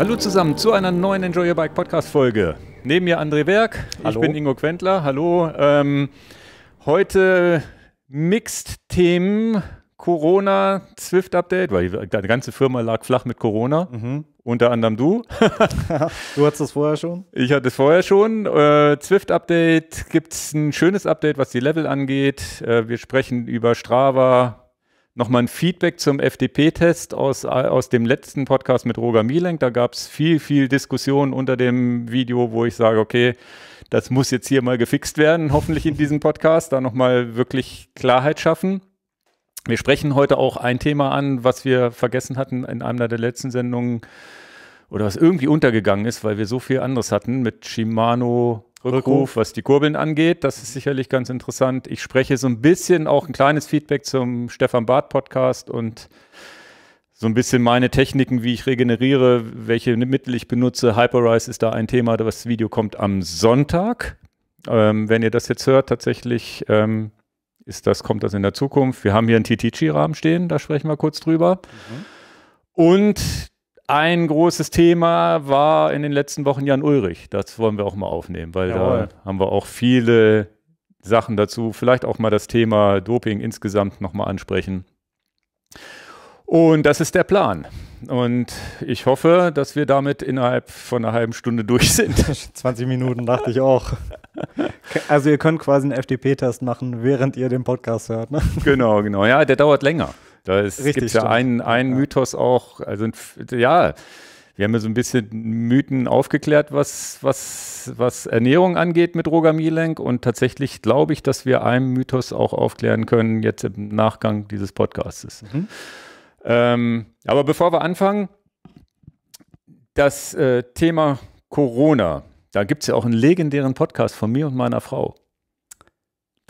Hallo zusammen zu einer neuen Enjoy Your Bike Podcast Folge. Neben mir André Berg, Hallo. ich bin Ingo Quentler. Hallo. Ähm, heute Mixed-Themen, Corona, Zwift-Update, weil die ganze Firma lag flach mit Corona. Mhm. Unter anderem du. du hattest das vorher schon? Ich hatte es vorher schon. Äh, Zwift-Update gibt es ein schönes Update, was die Level angeht. Äh, wir sprechen über Strava, Nochmal ein Feedback zum FDP-Test aus, äh, aus dem letzten Podcast mit Roger Mielenk. Da gab es viel, viel Diskussion unter dem Video, wo ich sage, okay, das muss jetzt hier mal gefixt werden, hoffentlich in diesem Podcast, da nochmal wirklich Klarheit schaffen. Wir sprechen heute auch ein Thema an, was wir vergessen hatten in einer der letzten Sendungen oder was irgendwie untergegangen ist, weil wir so viel anderes hatten mit Shimano, Rückruf, Rückruf, was die Kurbeln angeht. Das ist sicherlich ganz interessant. Ich spreche so ein bisschen auch ein kleines Feedback zum Stefan Barth Podcast und so ein bisschen meine Techniken, wie ich regeneriere, welche Mittel ich benutze. Hyperrise ist da ein Thema. Das Video kommt am Sonntag. Ähm, wenn ihr das jetzt hört, tatsächlich ähm, ist das, kommt das in der Zukunft. Wir haben hier einen TTG-Rahmen stehen, da sprechen wir kurz drüber. Mhm. Und ein großes Thema war in den letzten Wochen Jan Ulrich. Das wollen wir auch mal aufnehmen, weil Jawohl. da haben wir auch viele Sachen dazu. Vielleicht auch mal das Thema Doping insgesamt nochmal ansprechen. Und das ist der Plan. Und ich hoffe, dass wir damit innerhalb von einer halben Stunde durch sind. 20 Minuten dachte ich auch. Also ihr könnt quasi einen FDP-Test machen, während ihr den Podcast hört. Ne? Genau, genau. Ja, der dauert länger. Da gibt es ja einen, einen ja. Mythos auch, also ja, wir haben ja so ein bisschen Mythen aufgeklärt, was, was, was Ernährung angeht mit Roger Mielenk. Und tatsächlich glaube ich, dass wir einen Mythos auch aufklären können, jetzt im Nachgang dieses Podcasts. Mhm. Ähm, aber bevor wir anfangen, das äh, Thema Corona. Da gibt es ja auch einen legendären Podcast von mir und meiner Frau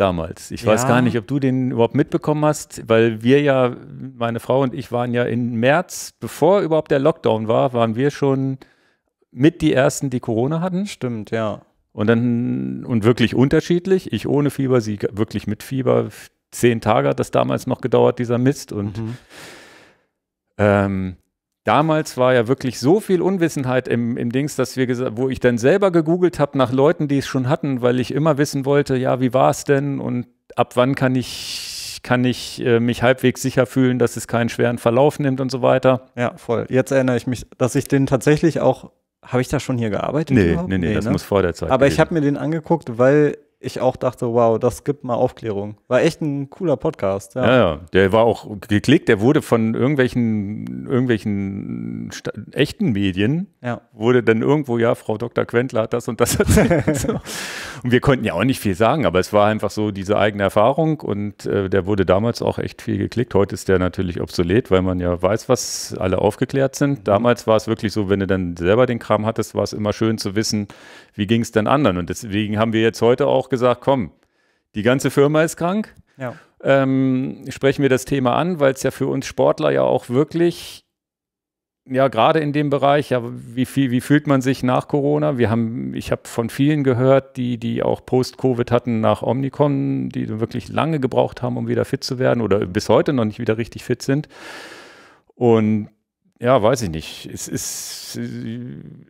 damals. Ich ja. weiß gar nicht, ob du den überhaupt mitbekommen hast, weil wir ja, meine Frau und ich waren ja im März, bevor überhaupt der Lockdown war, waren wir schon mit die ersten, die Corona hatten. Stimmt, ja. Und dann und wirklich unterschiedlich. Ich ohne Fieber, sie wirklich mit Fieber. Zehn Tage hat das damals noch gedauert, dieser Mist. Und mhm. ähm, damals war ja wirklich so viel Unwissenheit im, im Dings, dass wir gesagt, wo ich dann selber gegoogelt habe nach Leuten, die es schon hatten, weil ich immer wissen wollte, ja, wie war es denn und ab wann kann ich kann ich äh, mich halbwegs sicher fühlen, dass es keinen schweren Verlauf nimmt und so weiter. Ja, voll. Jetzt erinnere ich mich, dass ich den tatsächlich auch habe ich da schon hier gearbeitet? Nee, überhaupt? nee, nee, nee das ne? muss vor der Zeit. Aber gewesen. ich habe mir den angeguckt, weil ich auch dachte, wow, das gibt mal Aufklärung. War echt ein cooler Podcast. Ja, ja, ja. der war auch geklickt, der wurde von irgendwelchen, irgendwelchen echten Medien, ja. wurde dann irgendwo, ja, Frau Dr. Quentler hat das und das erzählt. Und wir konnten ja auch nicht viel sagen, aber es war einfach so diese eigene Erfahrung und äh, der wurde damals auch echt viel geklickt. Heute ist der natürlich obsolet, weil man ja weiß, was alle aufgeklärt sind. Mhm. Damals war es wirklich so, wenn du dann selber den Kram hattest, war es immer schön zu wissen, wie ging es denn anderen. Und deswegen haben wir jetzt heute auch gesagt, komm, die ganze Firma ist krank. Ja. Ähm, sprechen wir das Thema an, weil es ja für uns Sportler ja auch wirklich, ja, gerade in dem Bereich, ja, wie, viel, wie fühlt man sich nach Corona? Wir haben, ich habe von vielen gehört, die, die auch Post-Covid hatten nach Omnicon, die wirklich lange gebraucht haben, um wieder fit zu werden oder bis heute noch nicht wieder richtig fit sind. Und ja, weiß ich nicht. Es ist,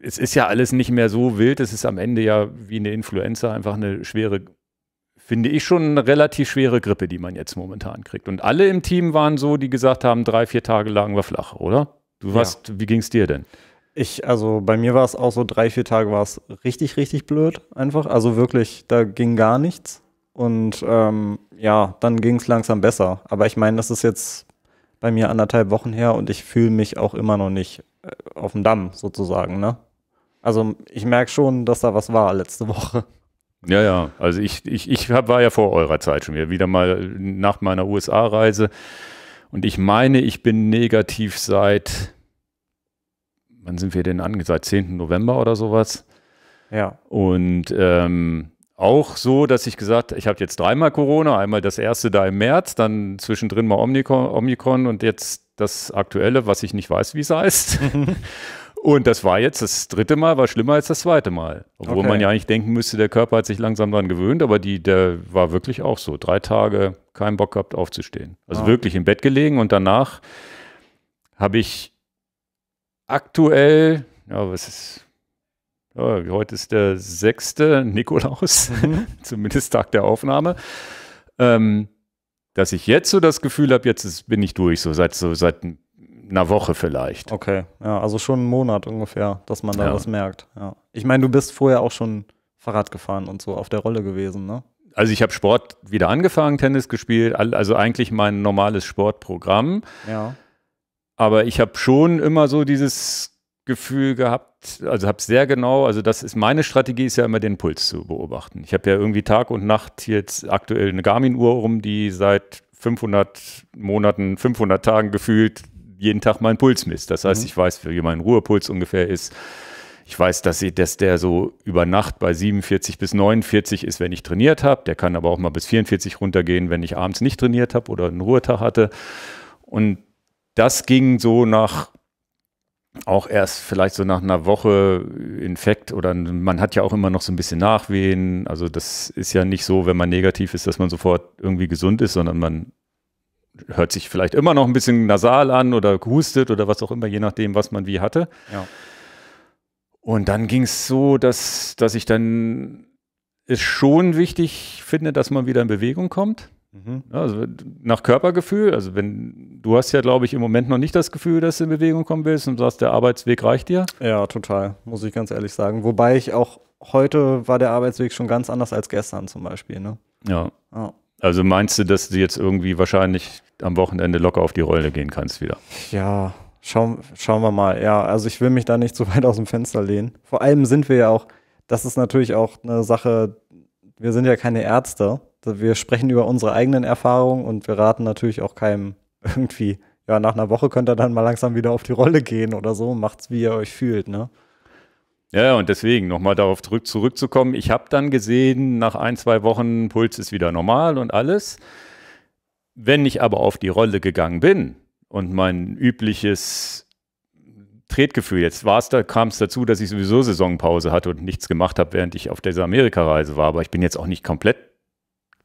es ist ja alles nicht mehr so wild. Es ist am Ende ja wie eine Influenza einfach eine schwere, finde ich schon eine relativ schwere Grippe, die man jetzt momentan kriegt. Und alle im Team waren so, die gesagt haben, drei, vier Tage lagen wir flach, oder? Du warst, ja. wie ging es dir denn? Ich, also bei mir war es auch so, drei, vier Tage war es richtig, richtig blöd einfach. Also wirklich, da ging gar nichts. Und ähm, ja, dann ging es langsam besser. Aber ich meine, das ist jetzt bei mir anderthalb Wochen her und ich fühle mich auch immer noch nicht äh, auf dem Damm sozusagen, ne? Also ich merke schon, dass da was war letzte Woche. Ja, ja. Also ich, ich, ich hab, war ja vor eurer Zeit schon wieder, mal nach meiner USA-Reise. Und ich meine, ich bin negativ seit, wann sind wir denn angekommen? Seit 10. November oder sowas. Ja. Und ähm, auch so, dass ich gesagt, habe, ich habe jetzt dreimal Corona, einmal das erste da im März, dann zwischendrin mal Omikron, Omikron und jetzt das aktuelle, was ich nicht weiß, wie es heißt. und das war jetzt das dritte Mal, war schlimmer als das zweite Mal. Obwohl okay. man ja eigentlich denken müsste, der Körper hat sich langsam daran gewöhnt, aber die, der war wirklich auch so. Drei Tage keinen Bock gehabt aufzustehen. Also ah. wirklich im Bett gelegen und danach habe ich aktuell, ja, was ist Oh, heute ist der sechste Nikolaus, mhm. zumindest Tag der Aufnahme. Ähm, dass ich jetzt so das Gefühl habe, jetzt ist, bin ich durch, so seit, so seit einer Woche vielleicht. Okay, ja, also schon einen Monat ungefähr, dass man da ja. was merkt. Ja. Ich meine, du bist vorher auch schon Fahrrad gefahren und so auf der Rolle gewesen, ne? Also ich habe Sport wieder angefangen, Tennis gespielt, also eigentlich mein normales Sportprogramm. Ja. Aber ich habe schon immer so dieses Gefühl gehabt, also habe sehr genau, also das ist meine Strategie, ist ja immer den Puls zu beobachten. Ich habe ja irgendwie Tag und Nacht jetzt aktuell eine Garmin-Uhr rum, die seit 500 Monaten, 500 Tagen gefühlt jeden Tag meinen Puls misst. Das heißt, mhm. ich weiß, wie mein Ruhepuls ungefähr ist. Ich weiß, dass, ich, dass der so über Nacht bei 47 bis 49 ist, wenn ich trainiert habe. Der kann aber auch mal bis 44 runtergehen, wenn ich abends nicht trainiert habe oder einen Ruhetag hatte. Und das ging so nach auch erst vielleicht so nach einer Woche Infekt oder man hat ja auch immer noch so ein bisschen Nachwehen. Also das ist ja nicht so, wenn man negativ ist, dass man sofort irgendwie gesund ist, sondern man hört sich vielleicht immer noch ein bisschen nasal an oder hustet oder was auch immer, je nachdem, was man wie hatte. Ja. Und dann ging es so, dass, dass ich dann es schon wichtig finde, dass man wieder in Bewegung kommt. Mhm. Also nach Körpergefühl, also wenn du hast ja, glaube ich, im Moment noch nicht das Gefühl, dass du in Bewegung kommen willst und sagst, der Arbeitsweg reicht dir. Ja, total, muss ich ganz ehrlich sagen. Wobei ich auch heute war der Arbeitsweg schon ganz anders als gestern zum Beispiel. Ne? Ja. Oh. Also meinst du, dass du jetzt irgendwie wahrscheinlich am Wochenende locker auf die Rolle gehen kannst wieder? Ja, schau, schauen wir mal. Ja, also ich will mich da nicht so weit aus dem Fenster lehnen. Vor allem sind wir ja auch, das ist natürlich auch eine Sache, wir sind ja keine Ärzte. Also wir sprechen über unsere eigenen Erfahrungen und wir raten natürlich auch keinem irgendwie, ja, nach einer Woche könnt ihr dann mal langsam wieder auf die Rolle gehen oder so. Macht's, wie ihr euch fühlt, ne? Ja, und deswegen nochmal darauf zurück, zurückzukommen. Ich habe dann gesehen, nach ein, zwei Wochen Puls ist wieder normal und alles. Wenn ich aber auf die Rolle gegangen bin und mein übliches Tretgefühl, jetzt da, kam es dazu, dass ich sowieso Saisonpause hatte und nichts gemacht habe, während ich auf dieser Amerikareise war, aber ich bin jetzt auch nicht komplett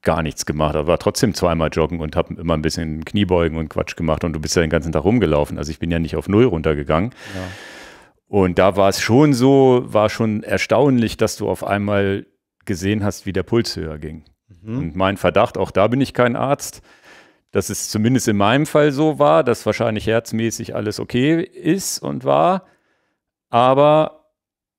gar nichts gemacht, aber war trotzdem zweimal joggen und habe immer ein bisschen Kniebeugen und Quatsch gemacht und du bist ja den ganzen Tag rumgelaufen. Also ich bin ja nicht auf Null runtergegangen. Ja. Und da war es schon so, war schon erstaunlich, dass du auf einmal gesehen hast, wie der Puls höher ging. Mhm. Und mein Verdacht, auch da bin ich kein Arzt, dass es zumindest in meinem Fall so war, dass wahrscheinlich herzmäßig alles okay ist und war, aber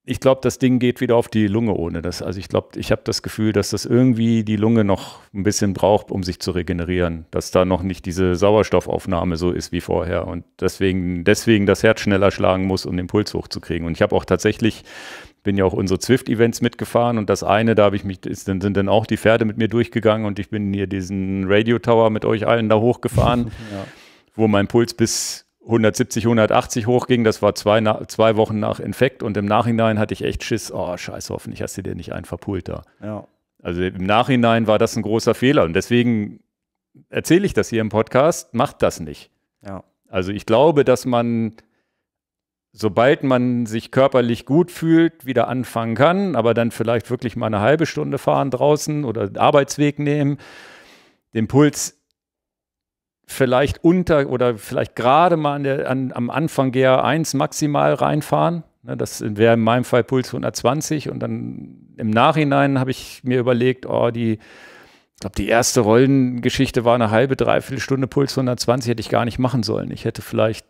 ich glaube, das Ding geht wieder auf die Lunge ohne das. Also ich glaube, ich habe das Gefühl, dass das irgendwie die Lunge noch ein bisschen braucht, um sich zu regenerieren, dass da noch nicht diese Sauerstoffaufnahme so ist wie vorher und deswegen, deswegen das Herz schneller schlagen muss, um den Puls hochzukriegen. Und ich habe auch tatsächlich, bin ja auch unsere Zwift-Events mitgefahren und das eine, da habe ich mich, ist, sind dann auch die Pferde mit mir durchgegangen und ich bin hier diesen Radio Tower mit euch allen da hochgefahren, ja. wo mein Puls bis 170, 180 hochging. Das war zwei, zwei Wochen nach Infekt und im Nachhinein hatte ich echt Schiss. Oh, scheiße, hoffentlich hast du dir nicht einen verpult da. Ja. Also im Nachhinein war das ein großer Fehler und deswegen erzähle ich das hier im Podcast, macht das nicht. Ja. Also ich glaube, dass man, sobald man sich körperlich gut fühlt, wieder anfangen kann, aber dann vielleicht wirklich mal eine halbe Stunde fahren draußen oder Arbeitsweg nehmen, den Puls vielleicht unter oder vielleicht gerade mal an der, an, am Anfang GA1 maximal reinfahren. Ne, das wäre in meinem Fall Puls 120 und dann im Nachhinein habe ich mir überlegt, oh, die, glaube, die erste Rollengeschichte war eine halbe, dreiviertel Stunde Puls 120, hätte ich gar nicht machen sollen. Ich hätte vielleicht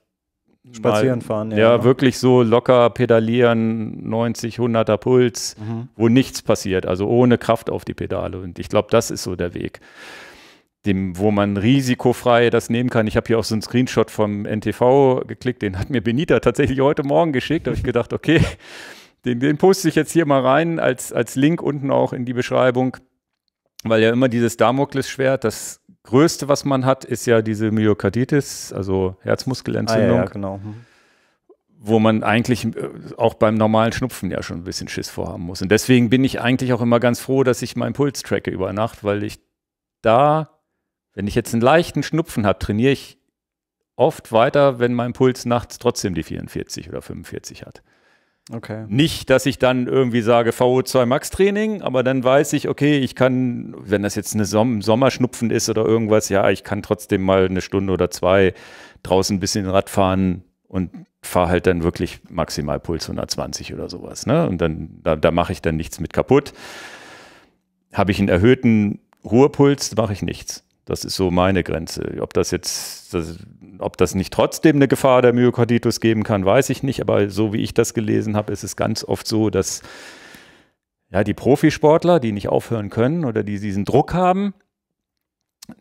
Spazieren mal, fahren, ja. Ja, genau. wirklich so locker pedalieren, 90, 100er Puls, mhm. wo nichts passiert, also ohne Kraft auf die Pedale. Und ich glaube, das ist so der Weg dem, wo man risikofrei das nehmen kann. Ich habe hier auch so einen Screenshot vom NTV geklickt, den hat mir Benita tatsächlich heute Morgen geschickt. Da habe ich gedacht, okay, den, den poste ich jetzt hier mal rein als, als Link unten auch in die Beschreibung, weil ja immer dieses Damoklesschwert, das Größte, was man hat, ist ja diese Myokarditis, also Herzmuskelentzündung. Ah, ja, ja, genau. Hm. Wo man eigentlich äh, auch beim normalen Schnupfen ja schon ein bisschen Schiss vorhaben muss. Und deswegen bin ich eigentlich auch immer ganz froh, dass ich meinen Puls tracke über Nacht, weil ich da wenn ich jetzt einen leichten Schnupfen habe, trainiere ich oft weiter, wenn mein Puls nachts trotzdem die 44 oder 45 hat. Okay. Nicht, dass ich dann irgendwie sage VO2 Max Training, aber dann weiß ich, okay, ich kann, wenn das jetzt eine Som Sommerschnupfen ist oder irgendwas, ja, ich kann trotzdem mal eine Stunde oder zwei draußen ein bisschen Rad fahren und fahre halt dann wirklich maximal Puls 120 oder sowas. Ne? Und dann, da, da mache ich dann nichts mit kaputt. Habe ich einen erhöhten Ruhepuls, mache ich nichts. Das ist so meine Grenze. Ob das jetzt, das, ob das nicht trotzdem eine Gefahr der Myokarditis geben kann, weiß ich nicht. Aber so wie ich das gelesen habe, ist es ganz oft so, dass ja, die Profisportler, die nicht aufhören können oder die diesen Druck haben,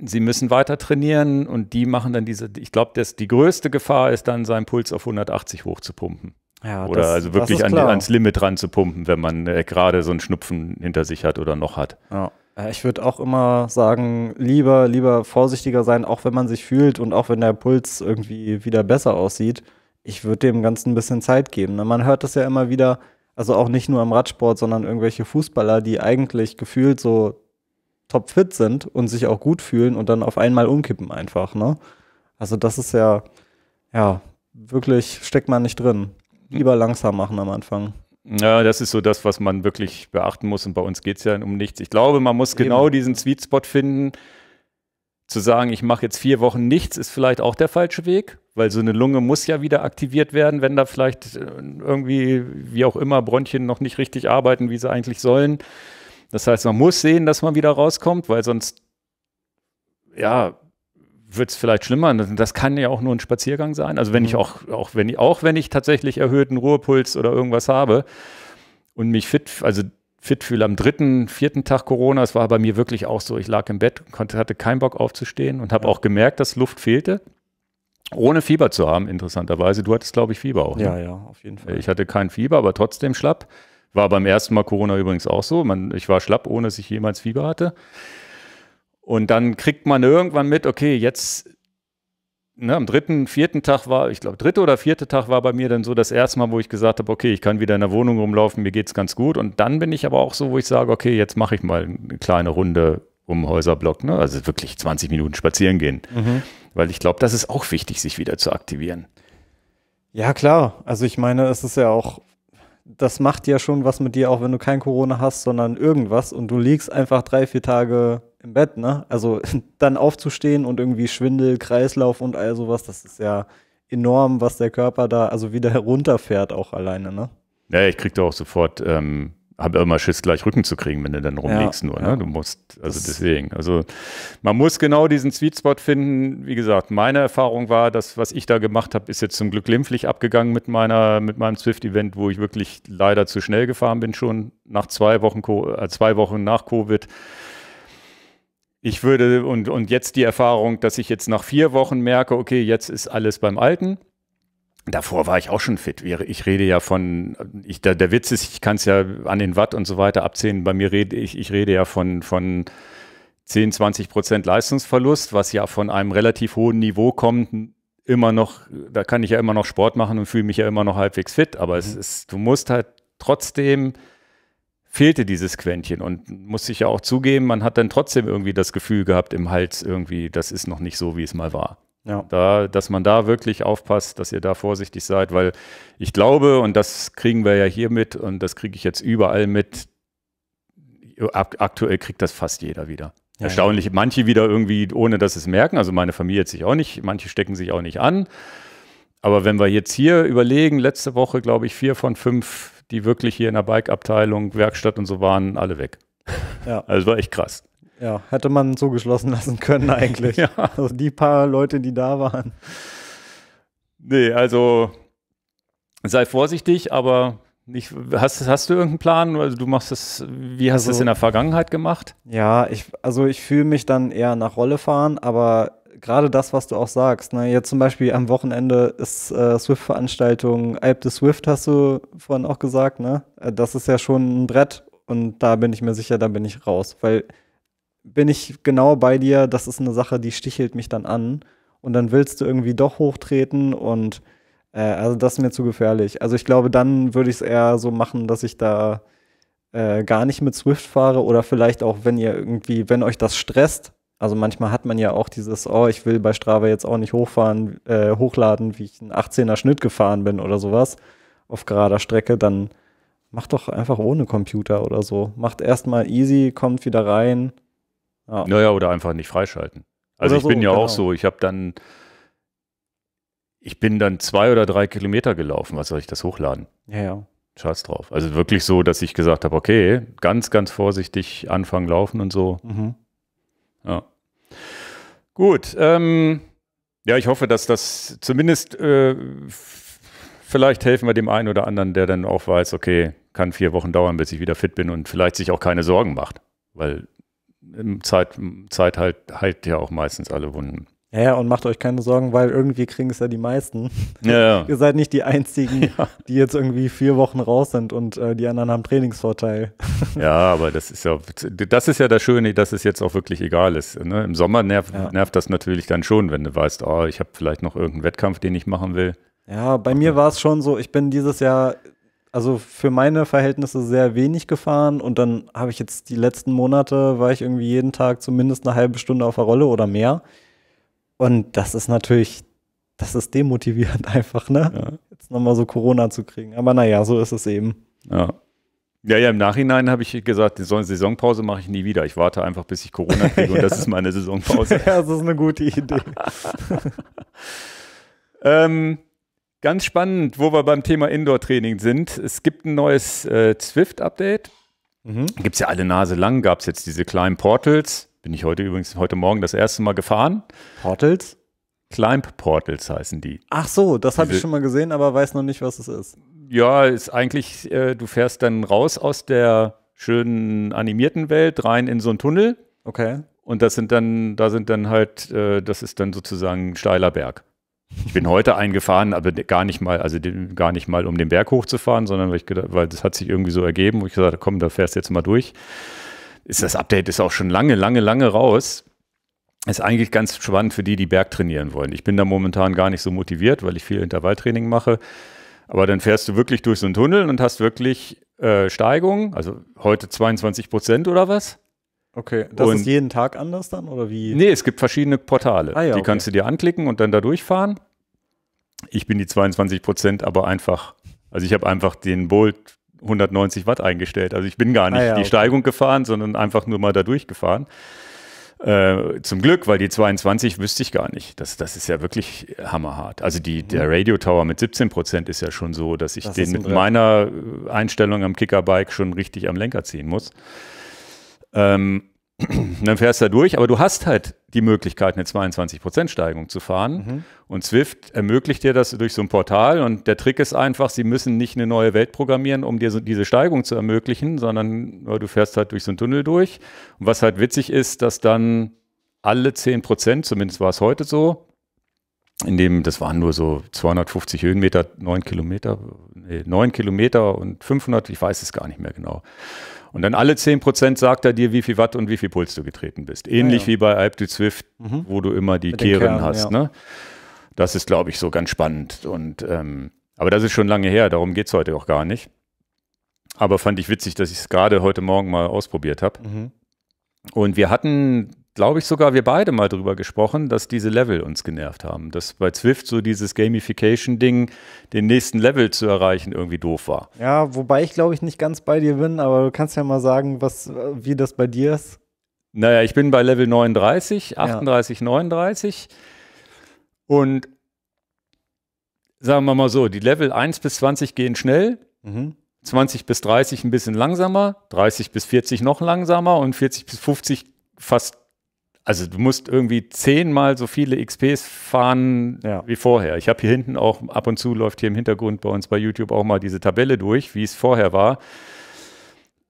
sie müssen weiter trainieren und die machen dann diese, ich glaube, dass die größte Gefahr ist dann, seinen Puls auf 180 hochzupumpen. Ja, oder das, also wirklich an, ans Limit ranzupumpen, wenn man äh, gerade so einen Schnupfen hinter sich hat oder noch hat. Ja. Äh, ich würde auch immer sagen, lieber, lieber vorsichtiger sein, auch wenn man sich fühlt und auch wenn der Puls irgendwie wieder besser aussieht. Ich würde dem Ganzen ein bisschen Zeit geben. Ne? Man hört das ja immer wieder, also auch nicht nur im Radsport, sondern irgendwelche Fußballer, die eigentlich gefühlt so topfit sind und sich auch gut fühlen und dann auf einmal umkippen einfach. Ne? Also das ist ja, ja, wirklich steckt man nicht drin. Lieber langsam machen am Anfang. Ja, das ist so das, was man wirklich beachten muss. Und bei uns geht es ja um nichts. Ich glaube, man muss Eben. genau diesen Sweet Spot finden. Zu sagen, ich mache jetzt vier Wochen nichts, ist vielleicht auch der falsche Weg, weil so eine Lunge muss ja wieder aktiviert werden, wenn da vielleicht äh, irgendwie, wie auch immer, Bronchien noch nicht richtig arbeiten, wie sie eigentlich sollen. Das heißt, man muss sehen, dass man wieder rauskommt, weil sonst, ja, wird es vielleicht schlimmer. Das kann ja auch nur ein Spaziergang sein. Also wenn mhm. ich auch, auch wenn ich, auch wenn ich tatsächlich erhöhten Ruhepuls oder irgendwas habe und mich fit, also fit fühle am dritten, vierten Tag Corona, es war bei mir wirklich auch so, ich lag im Bett, konnte, hatte keinen Bock aufzustehen und habe ja. auch gemerkt, dass Luft fehlte. Ohne Fieber zu haben, interessanterweise. Du hattest, glaube ich, Fieber auch. Ne? Ja, ja, auf jeden Fall. Ich hatte kein Fieber, aber trotzdem schlapp. War beim ersten Mal Corona übrigens auch so. Man, ich war schlapp, ohne dass ich jemals Fieber hatte. Und dann kriegt man irgendwann mit, okay, jetzt ne, am dritten, vierten Tag war, ich glaube, dritte oder vierte Tag war bei mir dann so das erste Mal, wo ich gesagt habe, okay, ich kann wieder in der Wohnung rumlaufen, mir geht es ganz gut. Und dann bin ich aber auch so, wo ich sage, okay, jetzt mache ich mal eine kleine Runde um Häuserblock, ne? also wirklich 20 Minuten spazieren gehen. Mhm. Weil ich glaube, das ist auch wichtig, sich wieder zu aktivieren. Ja, klar. Also ich meine, es ist ja auch, das macht ja schon was mit dir, auch wenn du kein Corona hast, sondern irgendwas und du liegst einfach drei, vier Tage im Bett, ne? Also dann aufzustehen und irgendwie Schwindel, Kreislauf und all sowas, das ist ja enorm, was der Körper da also wieder herunterfährt, auch alleine, ne? Ja, ich krieg da auch sofort, ähm, habe immer Schiss, gleich Rücken zu kriegen, wenn du dann rumlegst ja, nur, ne? Ja. Du musst, also das deswegen. Also man muss genau diesen Sweet Spot finden. Wie gesagt, meine Erfahrung war, dass was ich da gemacht habe, ist jetzt zum Glück limpflich abgegangen mit meiner, mit meinem Swift-Event, wo ich wirklich leider zu schnell gefahren bin, schon nach zwei Wochen, äh, zwei Wochen nach Covid ich würde, und, und jetzt die Erfahrung, dass ich jetzt nach vier Wochen merke, okay, jetzt ist alles beim Alten. Davor war ich auch schon fit. Ich rede ja von, ich, der, der Witz ist, ich kann es ja an den Watt und so weiter abzählen. Bei mir rede ich, ich rede ja von, von 10, 20 Prozent Leistungsverlust, was ja von einem relativ hohen Niveau kommt. Immer noch, da kann ich ja immer noch Sport machen und fühle mich ja immer noch halbwegs fit. Aber mhm. es ist, du musst halt trotzdem fehlte dieses Quäntchen. Und muss ich ja auch zugeben, man hat dann trotzdem irgendwie das Gefühl gehabt im Hals irgendwie, das ist noch nicht so, wie es mal war. Ja. Da, dass man da wirklich aufpasst, dass ihr da vorsichtig seid, weil ich glaube, und das kriegen wir ja hier mit und das kriege ich jetzt überall mit, aktuell kriegt das fast jeder wieder. Ja, Erstaunlich, ja. manche wieder irgendwie, ohne dass es merken, also meine Familie jetzt sich auch nicht, manche stecken sich auch nicht an. Aber wenn wir jetzt hier überlegen, letzte Woche, glaube ich, vier von fünf die wirklich hier in der Bike-Abteilung, Werkstatt und so waren, alle weg. Ja. Also war echt krass. Ja, hätte man zugeschlossen lassen können eigentlich. ja. Also die paar Leute, die da waren. Nee, also sei vorsichtig, aber nicht, hast, hast du irgendeinen Plan? Also du machst das, wie hast du also, das in der Vergangenheit gemacht? Ja, ich, also ich fühle mich dann eher nach Rolle fahren, aber gerade das, was du auch sagst. Ne? Jetzt zum Beispiel am Wochenende ist äh, Swift-Veranstaltung, Alp de Swift hast du vorhin auch gesagt, ne? Äh, das ist ja schon ein Brett und da bin ich mir sicher, da bin ich raus. Weil bin ich genau bei dir, das ist eine Sache, die stichelt mich dann an und dann willst du irgendwie doch hochtreten und äh, also das ist mir zu gefährlich. Also ich glaube, dann würde ich es eher so machen, dass ich da äh, gar nicht mit Swift fahre oder vielleicht auch, wenn ihr irgendwie, wenn euch das stresst, also manchmal hat man ja auch dieses, oh, ich will bei Strava jetzt auch nicht hochfahren, äh, hochladen, wie ich einen 18er Schnitt gefahren bin oder sowas auf gerader Strecke, dann macht doch einfach ohne Computer oder so. Macht erstmal easy, kommt wieder rein. Ja. Naja, oder einfach nicht freischalten. Also oder ich so, bin ja genau. auch so, ich habe dann, ich bin dann zwei oder drei Kilometer gelaufen, was soll ich das hochladen? Ja, ja. Scheiß drauf. Also wirklich so, dass ich gesagt habe, okay, ganz, ganz vorsichtig anfangen laufen und so. Mhm. Ja. Gut. Ähm, ja, ich hoffe, dass das zumindest äh, vielleicht helfen wir dem einen oder anderen, der dann auch weiß, okay, kann vier Wochen dauern, bis ich wieder fit bin und vielleicht sich auch keine Sorgen macht, weil ähm, Zeit, Zeit halt heilt ja auch meistens alle Wunden. Ja, und macht euch keine Sorgen, weil irgendwie kriegen es ja die meisten. Ja, ja. Ihr seid nicht die Einzigen, ja. die jetzt irgendwie vier Wochen raus sind und äh, die anderen haben Trainingsvorteil. Ja, aber das ist ja, das ist ja das Schöne, dass es jetzt auch wirklich egal ist. Ne? Im Sommer nerv, nervt das natürlich dann schon, wenn du weißt, oh, ich habe vielleicht noch irgendeinen Wettkampf, den ich machen will. Ja, bei okay. mir war es schon so, ich bin dieses Jahr, also für meine Verhältnisse sehr wenig gefahren und dann habe ich jetzt die letzten Monate, war ich irgendwie jeden Tag zumindest eine halbe Stunde auf der Rolle oder mehr. Und das ist natürlich, das ist demotivierend einfach, ne? Ja. Jetzt nochmal so Corona zu kriegen. Aber naja, so ist es eben. Ja. Ja, ja, im Nachhinein habe ich gesagt, die Saisonpause mache ich nie wieder. Ich warte einfach, bis ich Corona kriege und ja. das ist meine Saisonpause. ja, das ist eine gute Idee. ähm, ganz spannend, wo wir beim Thema Indoor-Training sind. Es gibt ein neues äh, Swift-Update. Mhm. Gibt es ja alle Nase lang, gab es jetzt diese kleinen Portals. Bin ich heute übrigens heute Morgen das erste Mal gefahren. Portals? Climb Portals heißen die. Ach so, das habe ich schon mal gesehen, aber weiß noch nicht, was es ist. Ja, ist eigentlich, äh, du fährst dann raus aus der schönen animierten Welt rein in so einen Tunnel. Okay. Und das sind dann, da sind dann halt, äh, das ist dann sozusagen ein steiler Berg. Ich bin heute eingefahren, aber gar nicht mal, also den, gar nicht mal, um den Berg hochzufahren, sondern weil, ich gedacht, weil das hat sich irgendwie so ergeben, wo ich gesagt habe, komm, da fährst du jetzt mal durch ist das Update ist auch schon lange, lange, lange raus. Ist eigentlich ganz spannend für die, die Berg trainieren wollen. Ich bin da momentan gar nicht so motiviert, weil ich viel Intervalltraining mache. Aber dann fährst du wirklich durch so einen Tunnel und hast wirklich äh, Steigung, also heute 22 Prozent oder was? Okay, das und ist jeden Tag anders dann oder wie? Nee, es gibt verschiedene Portale. Ah, ja, die okay. kannst du dir anklicken und dann da durchfahren. Ich bin die 22 Prozent aber einfach, also ich habe einfach den Bolt 190 Watt eingestellt. Also ich bin gar ah nicht ah ja, die okay. Steigung gefahren, sondern einfach nur mal da durchgefahren. Äh, zum Glück, weil die 22 wüsste ich gar nicht. Das, das ist ja wirklich hammerhart. Also die, mhm. der Radio Tower mit 17 Prozent ist ja schon so, dass ich das den mit Brett. meiner äh, Einstellung am Kickerbike schon richtig am Lenker ziehen muss. Ähm, und dann fährst du da durch, aber du hast halt die Möglichkeit, eine 22 Steigung zu fahren. Mhm. Und Swift ermöglicht dir das durch so ein Portal. Und der Trick ist einfach, sie müssen nicht eine neue Welt programmieren, um dir so diese Steigung zu ermöglichen, sondern du fährst halt durch so einen Tunnel durch. Und was halt witzig ist, dass dann alle 10%, zumindest war es heute so, in dem, das waren nur so 250 Höhenmeter, 9 Kilometer, nee, 9 Kilometer und 500, ich weiß es gar nicht mehr genau. Und dann alle 10% sagt er dir, wie viel Watt und wie viel Puls du getreten bist. Ähnlich ja, ja. wie bei Alptu Zwift, mhm. wo du immer die Kehren, hast. Ja. Ne? Das ist, glaube ich, so ganz spannend. Und, ähm, aber das ist schon lange her, darum geht es heute auch gar nicht. Aber fand ich witzig, dass ich es gerade heute Morgen mal ausprobiert habe. Mhm. Und wir hatten glaube ich, sogar wir beide mal drüber gesprochen, dass diese Level uns genervt haben. Dass bei Zwift so dieses Gamification-Ding, den nächsten Level zu erreichen, irgendwie doof war. Ja, wobei ich glaube ich nicht ganz bei dir bin, aber du kannst ja mal sagen, was, wie das bei dir ist. Naja, ich bin bei Level 39, 38, ja. 39. Und sagen wir mal so, die Level 1 bis 20 gehen schnell. Mhm. 20 bis 30 ein bisschen langsamer, 30 bis 40 noch langsamer und 40 bis 50 fast also du musst irgendwie zehnmal so viele XPs fahren ja. wie vorher. Ich habe hier hinten auch, ab und zu läuft hier im Hintergrund bei uns bei YouTube auch mal diese Tabelle durch, wie es vorher war.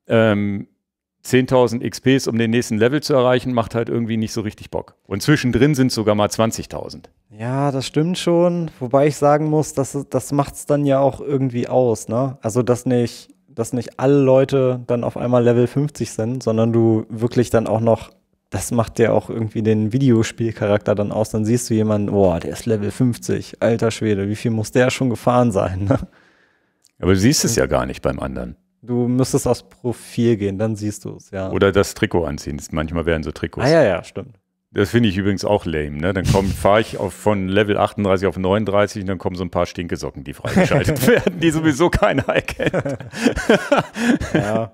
Ähm, 10.000 XPs, um den nächsten Level zu erreichen, macht halt irgendwie nicht so richtig Bock. Und zwischendrin sind sogar mal 20.000. Ja, das stimmt schon. Wobei ich sagen muss, das, das macht es dann ja auch irgendwie aus. Ne? Also, dass nicht, dass nicht alle Leute dann auf einmal Level 50 sind, sondern du wirklich dann auch noch das macht ja auch irgendwie den Videospielcharakter dann aus. Dann siehst du jemanden, boah, der ist Level 50, alter Schwede, wie viel muss der schon gefahren sein? Ne? Aber du siehst es ja gar nicht beim anderen. Du müsstest aufs Profil gehen, dann siehst du es, ja. Oder das Trikot anziehen. Manchmal werden so Trikots. Ah, ja, ja, stimmt. Das finde ich übrigens auch lame, ne? Dann fahre ich auf, von Level 38 auf 39 und dann kommen so ein paar Stinkesocken, die freigeschaltet werden, die sowieso keiner erkennt. ja.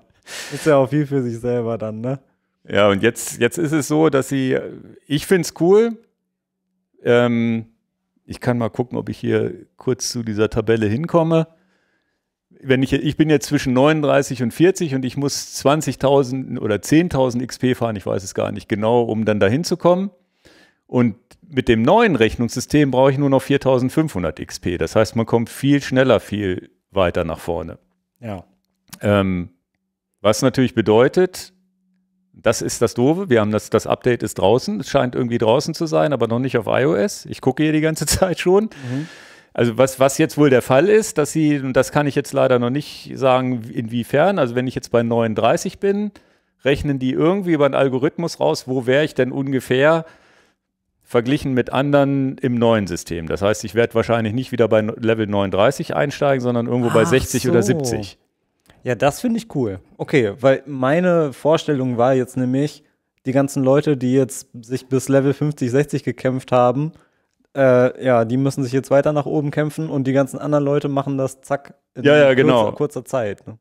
Ist ja auch viel für sich selber dann, ne? Ja, und jetzt, jetzt ist es so, dass sie, ich finde es cool. Ähm, ich kann mal gucken, ob ich hier kurz zu dieser Tabelle hinkomme. Wenn ich, ich bin jetzt zwischen 39 und 40 und ich muss 20.000 oder 10.000 XP fahren, ich weiß es gar nicht genau, um dann dahin zu kommen. Und mit dem neuen Rechnungssystem brauche ich nur noch 4.500 XP. Das heißt, man kommt viel schneller, viel weiter nach vorne. Ja. Ähm, was natürlich bedeutet, das ist das Doofe. Wir haben das, das Update ist draußen. Es scheint irgendwie draußen zu sein, aber noch nicht auf iOS. Ich gucke hier die ganze Zeit schon. Mhm. Also was, was jetzt wohl der Fall ist, dass sie, und das kann ich jetzt leider noch nicht sagen, inwiefern, also wenn ich jetzt bei 39 bin, rechnen die irgendwie über einen Algorithmus raus, wo wäre ich denn ungefähr verglichen mit anderen im neuen System. Das heißt, ich werde wahrscheinlich nicht wieder bei Level 39 einsteigen, sondern irgendwo Ach bei 60 so. oder 70. Ja, das finde ich cool. Okay, weil meine Vorstellung war jetzt nämlich, die ganzen Leute, die jetzt sich bis Level 50, 60 gekämpft haben, äh, ja, die müssen sich jetzt weiter nach oben kämpfen und die ganzen anderen Leute machen das zack in ja, ja, kurzer, genau. kurzer Zeit. Ne?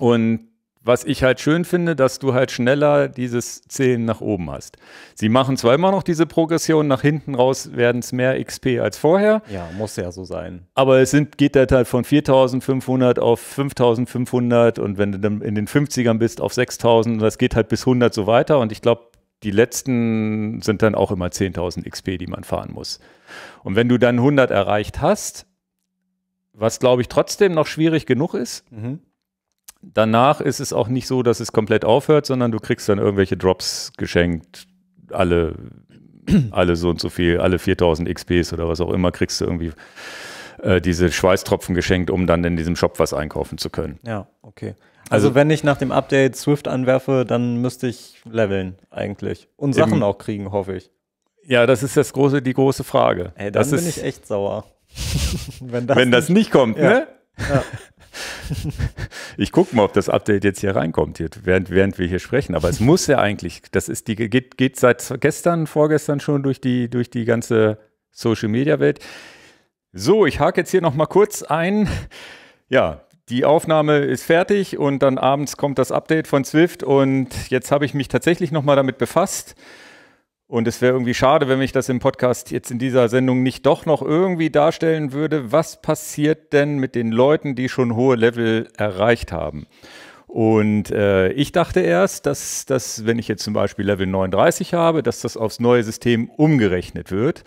Und was ich halt schön finde, dass du halt schneller dieses Zählen nach oben hast. Sie machen zwar immer noch diese Progression, nach hinten raus werden es mehr XP als vorher. Ja, muss ja so sein. Aber es sind, geht halt, Teil halt von 4500 auf 5500 und wenn du dann in den 50ern bist, auf 6000. und Das geht halt bis 100 so weiter und ich glaube, die letzten sind dann auch immer 10.000 XP, die man fahren muss. Und wenn du dann 100 erreicht hast, was glaube ich trotzdem noch schwierig genug ist, mhm danach ist es auch nicht so, dass es komplett aufhört, sondern du kriegst dann irgendwelche Drops geschenkt, alle, alle so und so viel, alle 4000 XPs oder was auch immer, kriegst du irgendwie äh, diese Schweißtropfen geschenkt, um dann in diesem Shop was einkaufen zu können. Ja, okay. Also, also wenn ich nach dem Update Swift anwerfe, dann müsste ich leveln eigentlich und Sachen auch kriegen, hoffe ich. Ja, das ist das große, die große Frage. Ey, dann das bin ist, ich echt sauer. wenn, das wenn das nicht, nicht kommt, ja. ne? Ja. ich gucke mal, ob das Update jetzt hier reinkommt, hier, während, während wir hier sprechen. Aber es muss ja eigentlich, das ist die, geht, geht seit gestern, vorgestern schon durch die, durch die ganze Social Media Welt. So, ich hake jetzt hier nochmal kurz ein. Ja, die Aufnahme ist fertig und dann abends kommt das Update von Swift und jetzt habe ich mich tatsächlich nochmal damit befasst. Und es wäre irgendwie schade, wenn ich das im Podcast jetzt in dieser Sendung nicht doch noch irgendwie darstellen würde, was passiert denn mit den Leuten, die schon hohe Level erreicht haben. Und äh, ich dachte erst, dass, das, wenn ich jetzt zum Beispiel Level 39 habe, dass das aufs neue System umgerechnet wird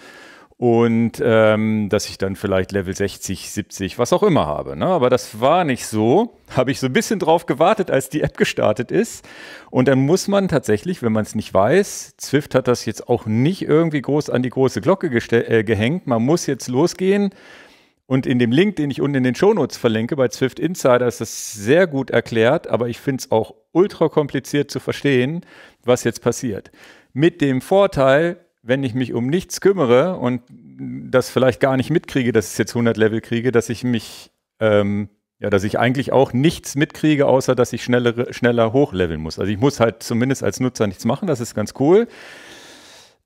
und ähm, dass ich dann vielleicht Level 60, 70, was auch immer habe. Ne? Aber das war nicht so. Habe ich so ein bisschen drauf gewartet, als die App gestartet ist. Und dann muss man tatsächlich, wenn man es nicht weiß, Zwift hat das jetzt auch nicht irgendwie groß an die große Glocke äh, gehängt. Man muss jetzt losgehen. Und in dem Link, den ich unten in den Shownotes verlinke, bei Zwift Insider ist das sehr gut erklärt, aber ich finde es auch ultra kompliziert zu verstehen, was jetzt passiert. Mit dem Vorteil, wenn ich mich um nichts kümmere und das vielleicht gar nicht mitkriege, dass ich jetzt 100 Level kriege, dass ich mich, ähm, ja, dass ich eigentlich auch nichts mitkriege, außer dass ich schneller, schneller hochleveln muss. Also ich muss halt zumindest als Nutzer nichts machen, das ist ganz cool.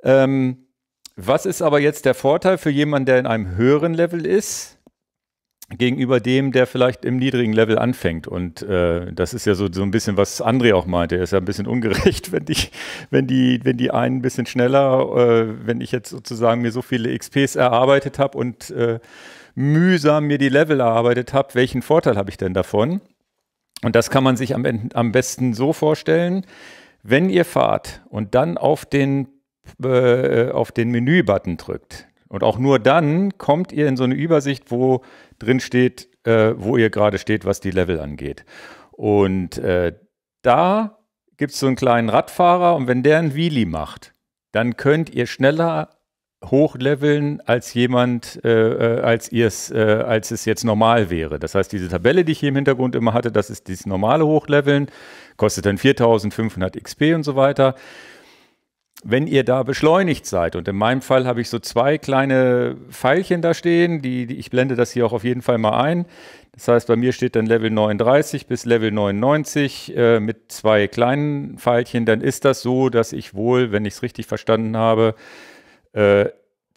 Ähm, was ist aber jetzt der Vorteil für jemanden, der in einem höheren Level ist? gegenüber dem, der vielleicht im niedrigen Level anfängt. Und äh, das ist ja so, so ein bisschen, was André auch meinte. Er ist ja ein bisschen ungerecht, wenn die, wenn die, wenn die einen ein bisschen schneller, äh, wenn ich jetzt sozusagen mir so viele XPs erarbeitet habe und äh, mühsam mir die Level erarbeitet habe, welchen Vorteil habe ich denn davon? Und das kann man sich am, am besten so vorstellen, wenn ihr fahrt und dann auf den, äh, auf den Menü-Button drückt, und auch nur dann kommt ihr in so eine Übersicht, wo drin steht, äh, wo ihr gerade steht, was die Level angeht. Und äh, da gibt es so einen kleinen Radfahrer und wenn der ein Wheelie macht, dann könnt ihr schneller hochleveln als jemand, äh, äh, als, ihr's, äh, als es jetzt normal wäre. Das heißt, diese Tabelle, die ich hier im Hintergrund immer hatte, das ist dieses normale Hochleveln, kostet dann 4500 XP und so weiter wenn ihr da beschleunigt seid, und in meinem Fall habe ich so zwei kleine Pfeilchen da stehen, die, die, ich blende das hier auch auf jeden Fall mal ein. Das heißt, bei mir steht dann Level 39 bis Level 99 äh, mit zwei kleinen Pfeilchen, dann ist das so, dass ich wohl, wenn ich es richtig verstanden habe, äh,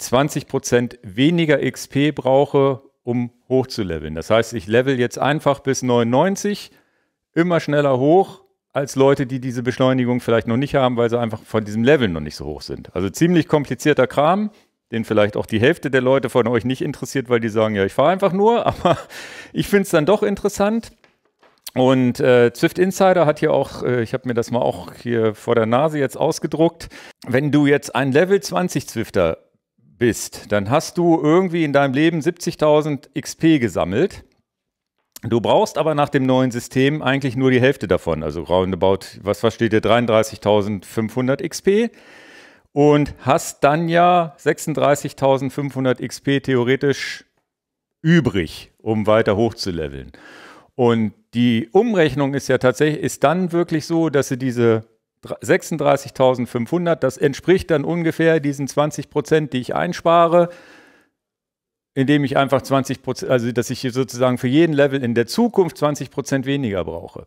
20% weniger XP brauche, um hoch zu leveln. Das heißt, ich level jetzt einfach bis 99, immer schneller hoch als Leute, die diese Beschleunigung vielleicht noch nicht haben, weil sie einfach von diesem Level noch nicht so hoch sind. Also ziemlich komplizierter Kram, den vielleicht auch die Hälfte der Leute von euch nicht interessiert, weil die sagen, ja, ich fahre einfach nur, aber ich finde es dann doch interessant. Und äh, Zwift Insider hat hier auch, äh, ich habe mir das mal auch hier vor der Nase jetzt ausgedruckt, wenn du jetzt ein Level 20 Zwifter bist, dann hast du irgendwie in deinem Leben 70.000 XP gesammelt Du brauchst aber nach dem neuen System eigentlich nur die Hälfte davon. Also roundabout, was versteht ihr, 33.500 XP und hast dann ja 36.500 XP theoretisch übrig, um weiter hochzuleveln. Und die Umrechnung ist ja tatsächlich, ist dann wirklich so, dass sie diese 36.500, das entspricht dann ungefähr diesen 20 Prozent, die ich einspare, indem ich einfach 20 Prozent, also dass ich hier sozusagen für jeden Level in der Zukunft 20 Prozent weniger brauche.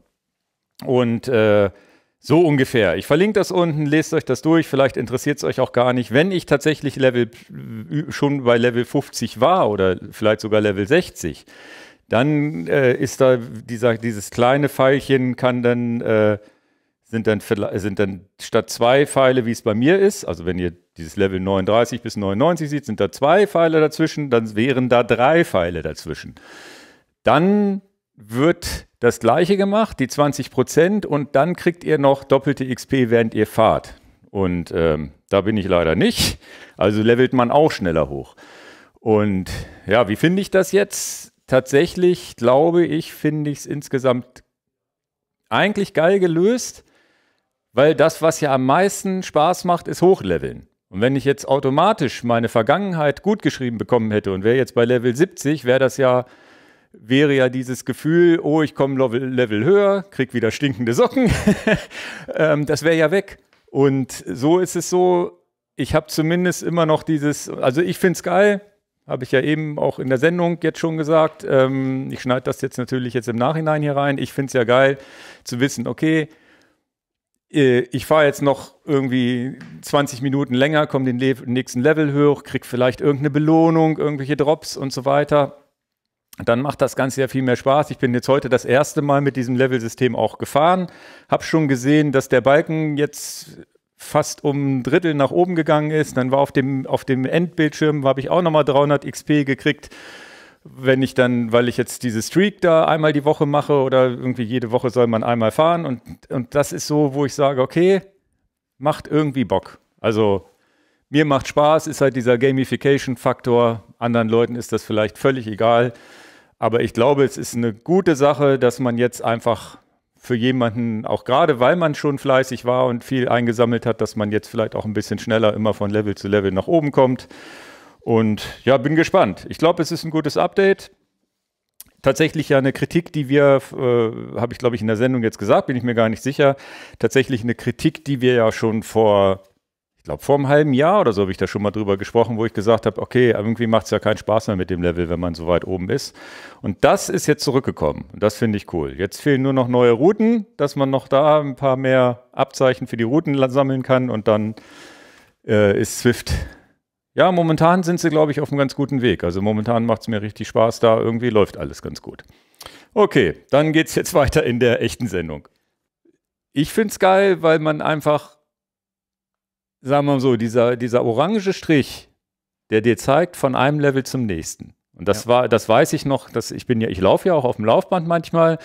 Und äh, so ungefähr. Ich verlinke das unten, lest euch das durch, vielleicht interessiert es euch auch gar nicht. Wenn ich tatsächlich Level schon bei Level 50 war oder vielleicht sogar Level 60, dann äh, ist da dieser, dieses kleine Pfeilchen kann dann äh, sind dann, sind dann statt zwei Pfeile, wie es bei mir ist, also wenn ihr dieses Level 39 bis 99 seht, sind da zwei Pfeile dazwischen, dann wären da drei Pfeile dazwischen. Dann wird das gleiche gemacht, die 20 Prozent, und dann kriegt ihr noch doppelte XP, während ihr fahrt. Und ähm, da bin ich leider nicht. Also levelt man auch schneller hoch. Und ja, wie finde ich das jetzt? Tatsächlich glaube ich, finde ich es insgesamt eigentlich geil gelöst weil das, was ja am meisten Spaß macht, ist Hochleveln. Und wenn ich jetzt automatisch meine Vergangenheit gut geschrieben bekommen hätte und wäre jetzt bei Level 70, wäre das ja, wäre ja dieses Gefühl, oh, ich komme Level, Level höher, krieg wieder stinkende Socken. ähm, das wäre ja weg. Und so ist es so, ich habe zumindest immer noch dieses, also ich finde es geil, habe ich ja eben auch in der Sendung jetzt schon gesagt. Ähm, ich schneide das jetzt natürlich jetzt im Nachhinein hier rein. Ich finde es ja geil zu wissen, okay, äh, ich fahre jetzt noch irgendwie 20 Minuten länger, komme den Le nächsten Level hoch, krieg vielleicht irgendeine Belohnung, irgendwelche Drops und so weiter. Dann macht das Ganze ja viel mehr Spaß. Ich bin jetzt heute das erste Mal mit diesem Level-System auch gefahren. Hab schon gesehen, dass der Balken jetzt fast um ein Drittel nach oben gegangen ist. Dann war auf dem, auf dem Endbildschirm, habe ich auch nochmal 300 XP gekriegt wenn ich dann, weil ich jetzt diese Streak da einmal die Woche mache oder irgendwie jede Woche soll man einmal fahren und, und das ist so, wo ich sage, okay, macht irgendwie Bock. Also mir macht Spaß, ist halt dieser Gamification-Faktor, anderen Leuten ist das vielleicht völlig egal, aber ich glaube, es ist eine gute Sache, dass man jetzt einfach für jemanden, auch gerade weil man schon fleißig war und viel eingesammelt hat, dass man jetzt vielleicht auch ein bisschen schneller immer von Level zu Level nach oben kommt und ja, bin gespannt. Ich glaube, es ist ein gutes Update. Tatsächlich ja eine Kritik, die wir, äh, habe ich glaube ich in der Sendung jetzt gesagt, bin ich mir gar nicht sicher. Tatsächlich eine Kritik, die wir ja schon vor, ich glaube vor einem halben Jahr oder so habe ich da schon mal drüber gesprochen, wo ich gesagt habe, okay, irgendwie macht es ja keinen Spaß mehr mit dem Level, wenn man so weit oben ist. Und das ist jetzt zurückgekommen. Und das finde ich cool. Jetzt fehlen nur noch neue Routen, dass man noch da ein paar mehr Abzeichen für die Routen sammeln kann und dann äh, ist Swift ja, momentan sind sie, glaube ich, auf einem ganz guten Weg. Also momentan macht es mir richtig Spaß da. Irgendwie läuft alles ganz gut. Okay, dann geht es jetzt weiter in der echten Sendung. Ich finde es geil, weil man einfach, sagen wir mal so, dieser, dieser orange Strich, der dir zeigt, von einem Level zum nächsten. Und das ja. war, das weiß ich noch, dass ich bin ja, ich laufe ja auch auf dem Laufband manchmal.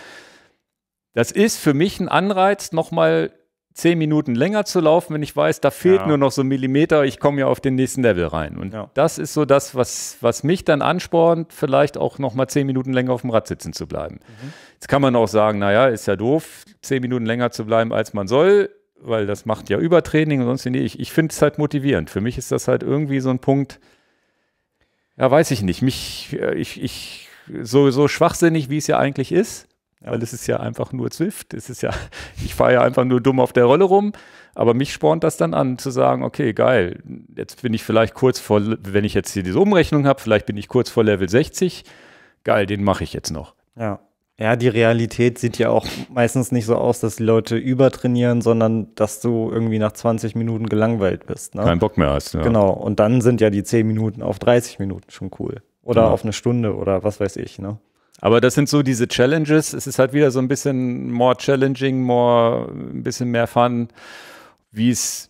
Das ist für mich ein Anreiz, nochmal zehn Minuten länger zu laufen, wenn ich weiß, da fehlt ja. nur noch so ein Millimeter, ich komme ja auf den nächsten Level rein. Und ja. das ist so das, was, was mich dann anspornt, vielleicht auch noch mal zehn Minuten länger auf dem Rad sitzen zu bleiben. Mhm. Jetzt kann man auch sagen, naja, ist ja doof, zehn Minuten länger zu bleiben, als man soll, weil das macht ja Übertraining und sonst. Nee, ich, ich finde es halt motivierend. Für mich ist das halt irgendwie so ein Punkt, ja, weiß ich nicht. Mich, äh, ich, ich, so, so schwachsinnig, wie es ja eigentlich ist, weil es ist ja einfach nur Zwift. Es ist ja, ich fahre ja einfach nur dumm auf der Rolle rum. Aber mich spornt das dann an, zu sagen, okay, geil, jetzt bin ich vielleicht kurz vor, wenn ich jetzt hier diese Umrechnung habe, vielleicht bin ich kurz vor Level 60. Geil, den mache ich jetzt noch. Ja. Ja, die Realität sieht ja auch meistens nicht so aus, dass die Leute übertrainieren, sondern dass du irgendwie nach 20 Minuten gelangweilt bist. Ne? Keinen Bock mehr hast. Ja. Genau. Und dann sind ja die 10 Minuten auf 30 Minuten schon cool. Oder ja. Genau. auf eine Stunde oder was weiß ich. Ne? Aber das sind so diese Challenges. Es ist halt wieder so ein bisschen more challenging, more, ein bisschen mehr Fun, wie es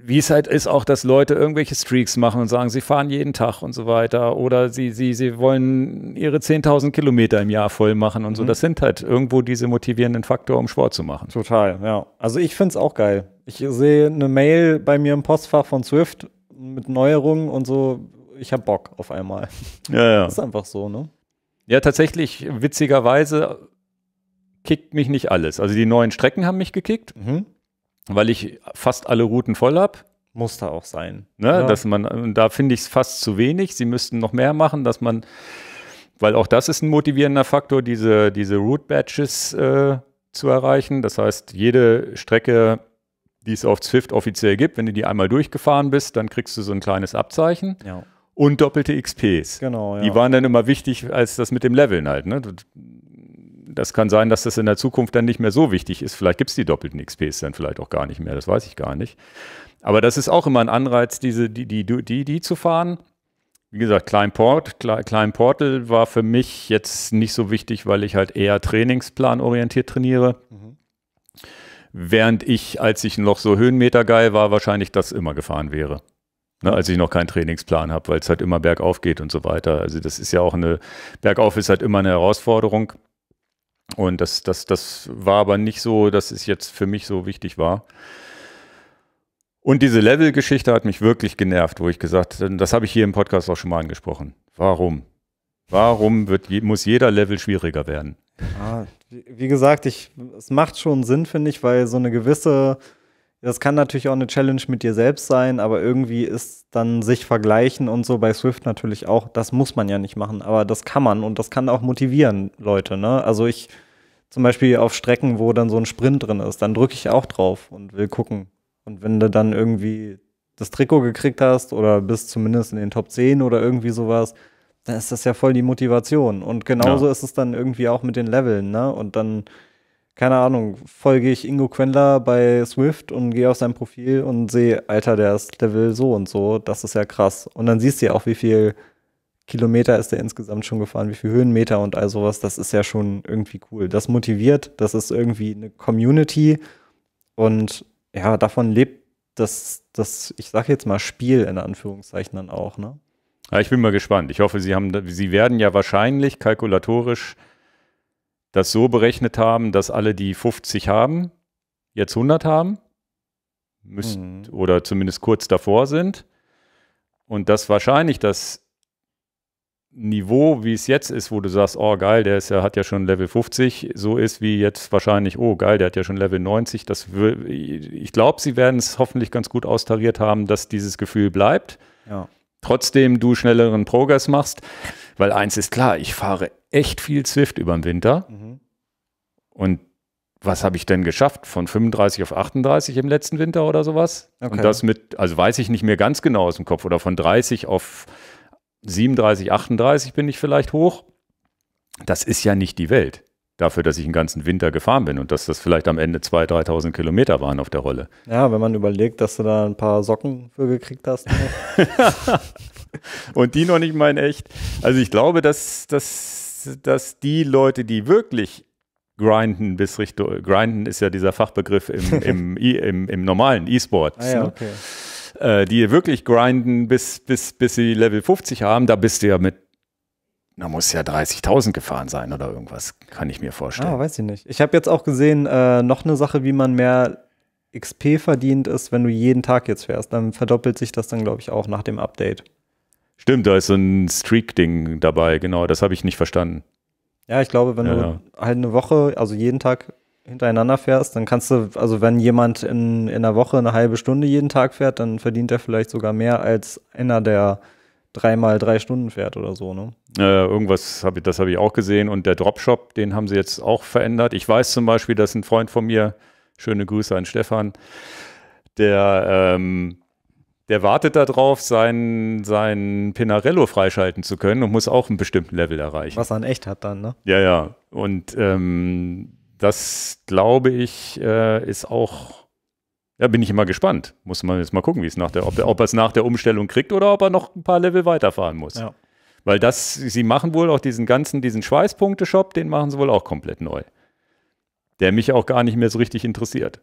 wie es halt ist auch, dass Leute irgendwelche Streaks machen und sagen, sie fahren jeden Tag und so weiter oder sie, sie, sie wollen ihre 10.000 Kilometer im Jahr voll machen und mhm. so. Das sind halt irgendwo diese motivierenden Faktoren, um Sport zu machen. Total, ja. Also ich finde es auch geil. Ich sehe eine Mail bei mir im Postfach von Swift mit Neuerungen und so. Ich habe Bock auf einmal. Ja, ja. Das ist einfach so, ne? Ja, tatsächlich, witzigerweise kickt mich nicht alles. Also die neuen Strecken haben mich gekickt, mhm. weil ich fast alle Routen voll habe. Muss da auch sein. Ne, ja. dass man, da finde ich es fast zu wenig. Sie müssten noch mehr machen, dass man, weil auch das ist ein motivierender Faktor, diese, diese Route-Badges äh, zu erreichen. Das heißt, jede Strecke, die es auf Zwift offiziell gibt, wenn du die einmal durchgefahren bist, dann kriegst du so ein kleines Abzeichen. Ja und doppelte XPs. Genau, ja. Die waren dann immer wichtig, als das mit dem Leveln halt. Ne? Das kann sein, dass das in der Zukunft dann nicht mehr so wichtig ist. Vielleicht gibt es die doppelten XPs dann vielleicht auch gar nicht mehr, das weiß ich gar nicht. Aber das ist auch immer ein Anreiz, diese, die, die, die, die zu fahren. Wie gesagt, Klein, Port, Klein Portal war für mich jetzt nicht so wichtig, weil ich halt eher trainingsplanorientiert trainiere. Mhm. Während ich, als ich noch so Höhenmeter geil war, wahrscheinlich das immer gefahren wäre. Ne, als ich noch keinen Trainingsplan habe, weil es halt immer bergauf geht und so weiter. Also das ist ja auch eine, bergauf ist halt immer eine Herausforderung. Und das, das, das war aber nicht so, dass es jetzt für mich so wichtig war. Und diese Level-Geschichte hat mich wirklich genervt, wo ich gesagt, habe, das habe ich hier im Podcast auch schon mal angesprochen. Warum? Warum wird, muss jeder Level schwieriger werden? Ah, wie gesagt, ich, es macht schon Sinn, finde ich, weil so eine gewisse das kann natürlich auch eine Challenge mit dir selbst sein, aber irgendwie ist dann sich vergleichen und so bei Swift natürlich auch, das muss man ja nicht machen, aber das kann man und das kann auch motivieren, Leute. Ne? Also ich zum Beispiel auf Strecken, wo dann so ein Sprint drin ist, dann drücke ich auch drauf und will gucken. Und wenn du dann irgendwie das Trikot gekriegt hast oder bist zumindest in den Top 10 oder irgendwie sowas, dann ist das ja voll die Motivation. Und genauso ja. ist es dann irgendwie auch mit den Leveln, ne? Und dann keine Ahnung, folge ich Ingo Quendler bei Swift und gehe auf sein Profil und sehe, Alter, der ist Level so und so, das ist ja krass. Und dann siehst du ja auch, wie viel Kilometer ist der insgesamt schon gefahren, wie viel Höhenmeter und all sowas, das ist ja schon irgendwie cool. Das motiviert, das ist irgendwie eine Community und ja, davon lebt das, das ich sage jetzt mal Spiel in Anführungszeichen dann auch, ne? Ja, ich bin mal gespannt. Ich hoffe, Sie haben, Sie werden ja wahrscheinlich kalkulatorisch das so berechnet haben, dass alle, die 50 haben, jetzt 100 haben müsst, mhm. oder zumindest kurz davor sind. Und das wahrscheinlich das Niveau, wie es jetzt ist, wo du sagst, oh geil, der ist ja, hat ja schon Level 50, so ist wie jetzt wahrscheinlich, oh geil, der hat ja schon Level 90. Das ich glaube, sie werden es hoffentlich ganz gut austariert haben, dass dieses Gefühl bleibt. Ja trotzdem du schnelleren Progress machst. Weil eins ist klar, ich fahre echt viel Zwift über den Winter. Mhm. Und was habe ich denn geschafft? Von 35 auf 38 im letzten Winter oder sowas? Okay. Und das mit, also weiß ich nicht mehr ganz genau aus dem Kopf. Oder von 30 auf 37, 38 bin ich vielleicht hoch. Das ist ja nicht die Welt dafür, dass ich den ganzen Winter gefahren bin und dass das vielleicht am Ende 2.000, 3.000 Kilometer waren auf der Rolle. Ja, wenn man überlegt, dass du da ein paar Socken für gekriegt hast. Ne? und die noch nicht mal in echt. Also ich glaube, dass, dass, dass die Leute, die wirklich grinden bis Richtung, grinden ist ja dieser Fachbegriff im, im, e, im, im normalen E-Sport. Ah ja, ne? okay. ne? die wirklich grinden bis, bis, bis sie Level 50 haben, da bist du ja mit da muss ja 30.000 gefahren sein oder irgendwas, kann ich mir vorstellen. Ah, weiß ich nicht. Ich habe jetzt auch gesehen, äh, noch eine Sache, wie man mehr XP verdient ist, wenn du jeden Tag jetzt fährst. Dann verdoppelt sich das dann, glaube ich, auch nach dem Update. Stimmt, da ist so ein Streak-Ding dabei, genau, das habe ich nicht verstanden. Ja, ich glaube, wenn ja, du ja. halt eine Woche, also jeden Tag hintereinander fährst, dann kannst du, also wenn jemand in, in einer Woche eine halbe Stunde jeden Tag fährt, dann verdient er vielleicht sogar mehr als einer, der dreimal drei Stunden fährt oder so, ne? Äh, irgendwas habe ich, das habe ich auch gesehen. Und der Dropshop, den haben sie jetzt auch verändert. Ich weiß zum Beispiel, dass ein Freund von mir, schöne Grüße an Stefan, der, ähm, der wartet darauf, seinen, sein Pinarello freischalten zu können und muss auch einen bestimmten Level erreichen. Was er in echt hat dann, ne? Ja, ja. Und ähm, das, glaube ich, äh, ist auch ja, bin ich immer gespannt. Muss man jetzt mal gucken, wie es nach der, ob, er es nach der Umstellung kriegt oder ob er noch ein paar Level weiterfahren muss. Ja. Weil das, sie machen wohl auch diesen ganzen, diesen Schweißpunkte-Shop, den machen sie wohl auch komplett neu. Der mich auch gar nicht mehr so richtig interessiert.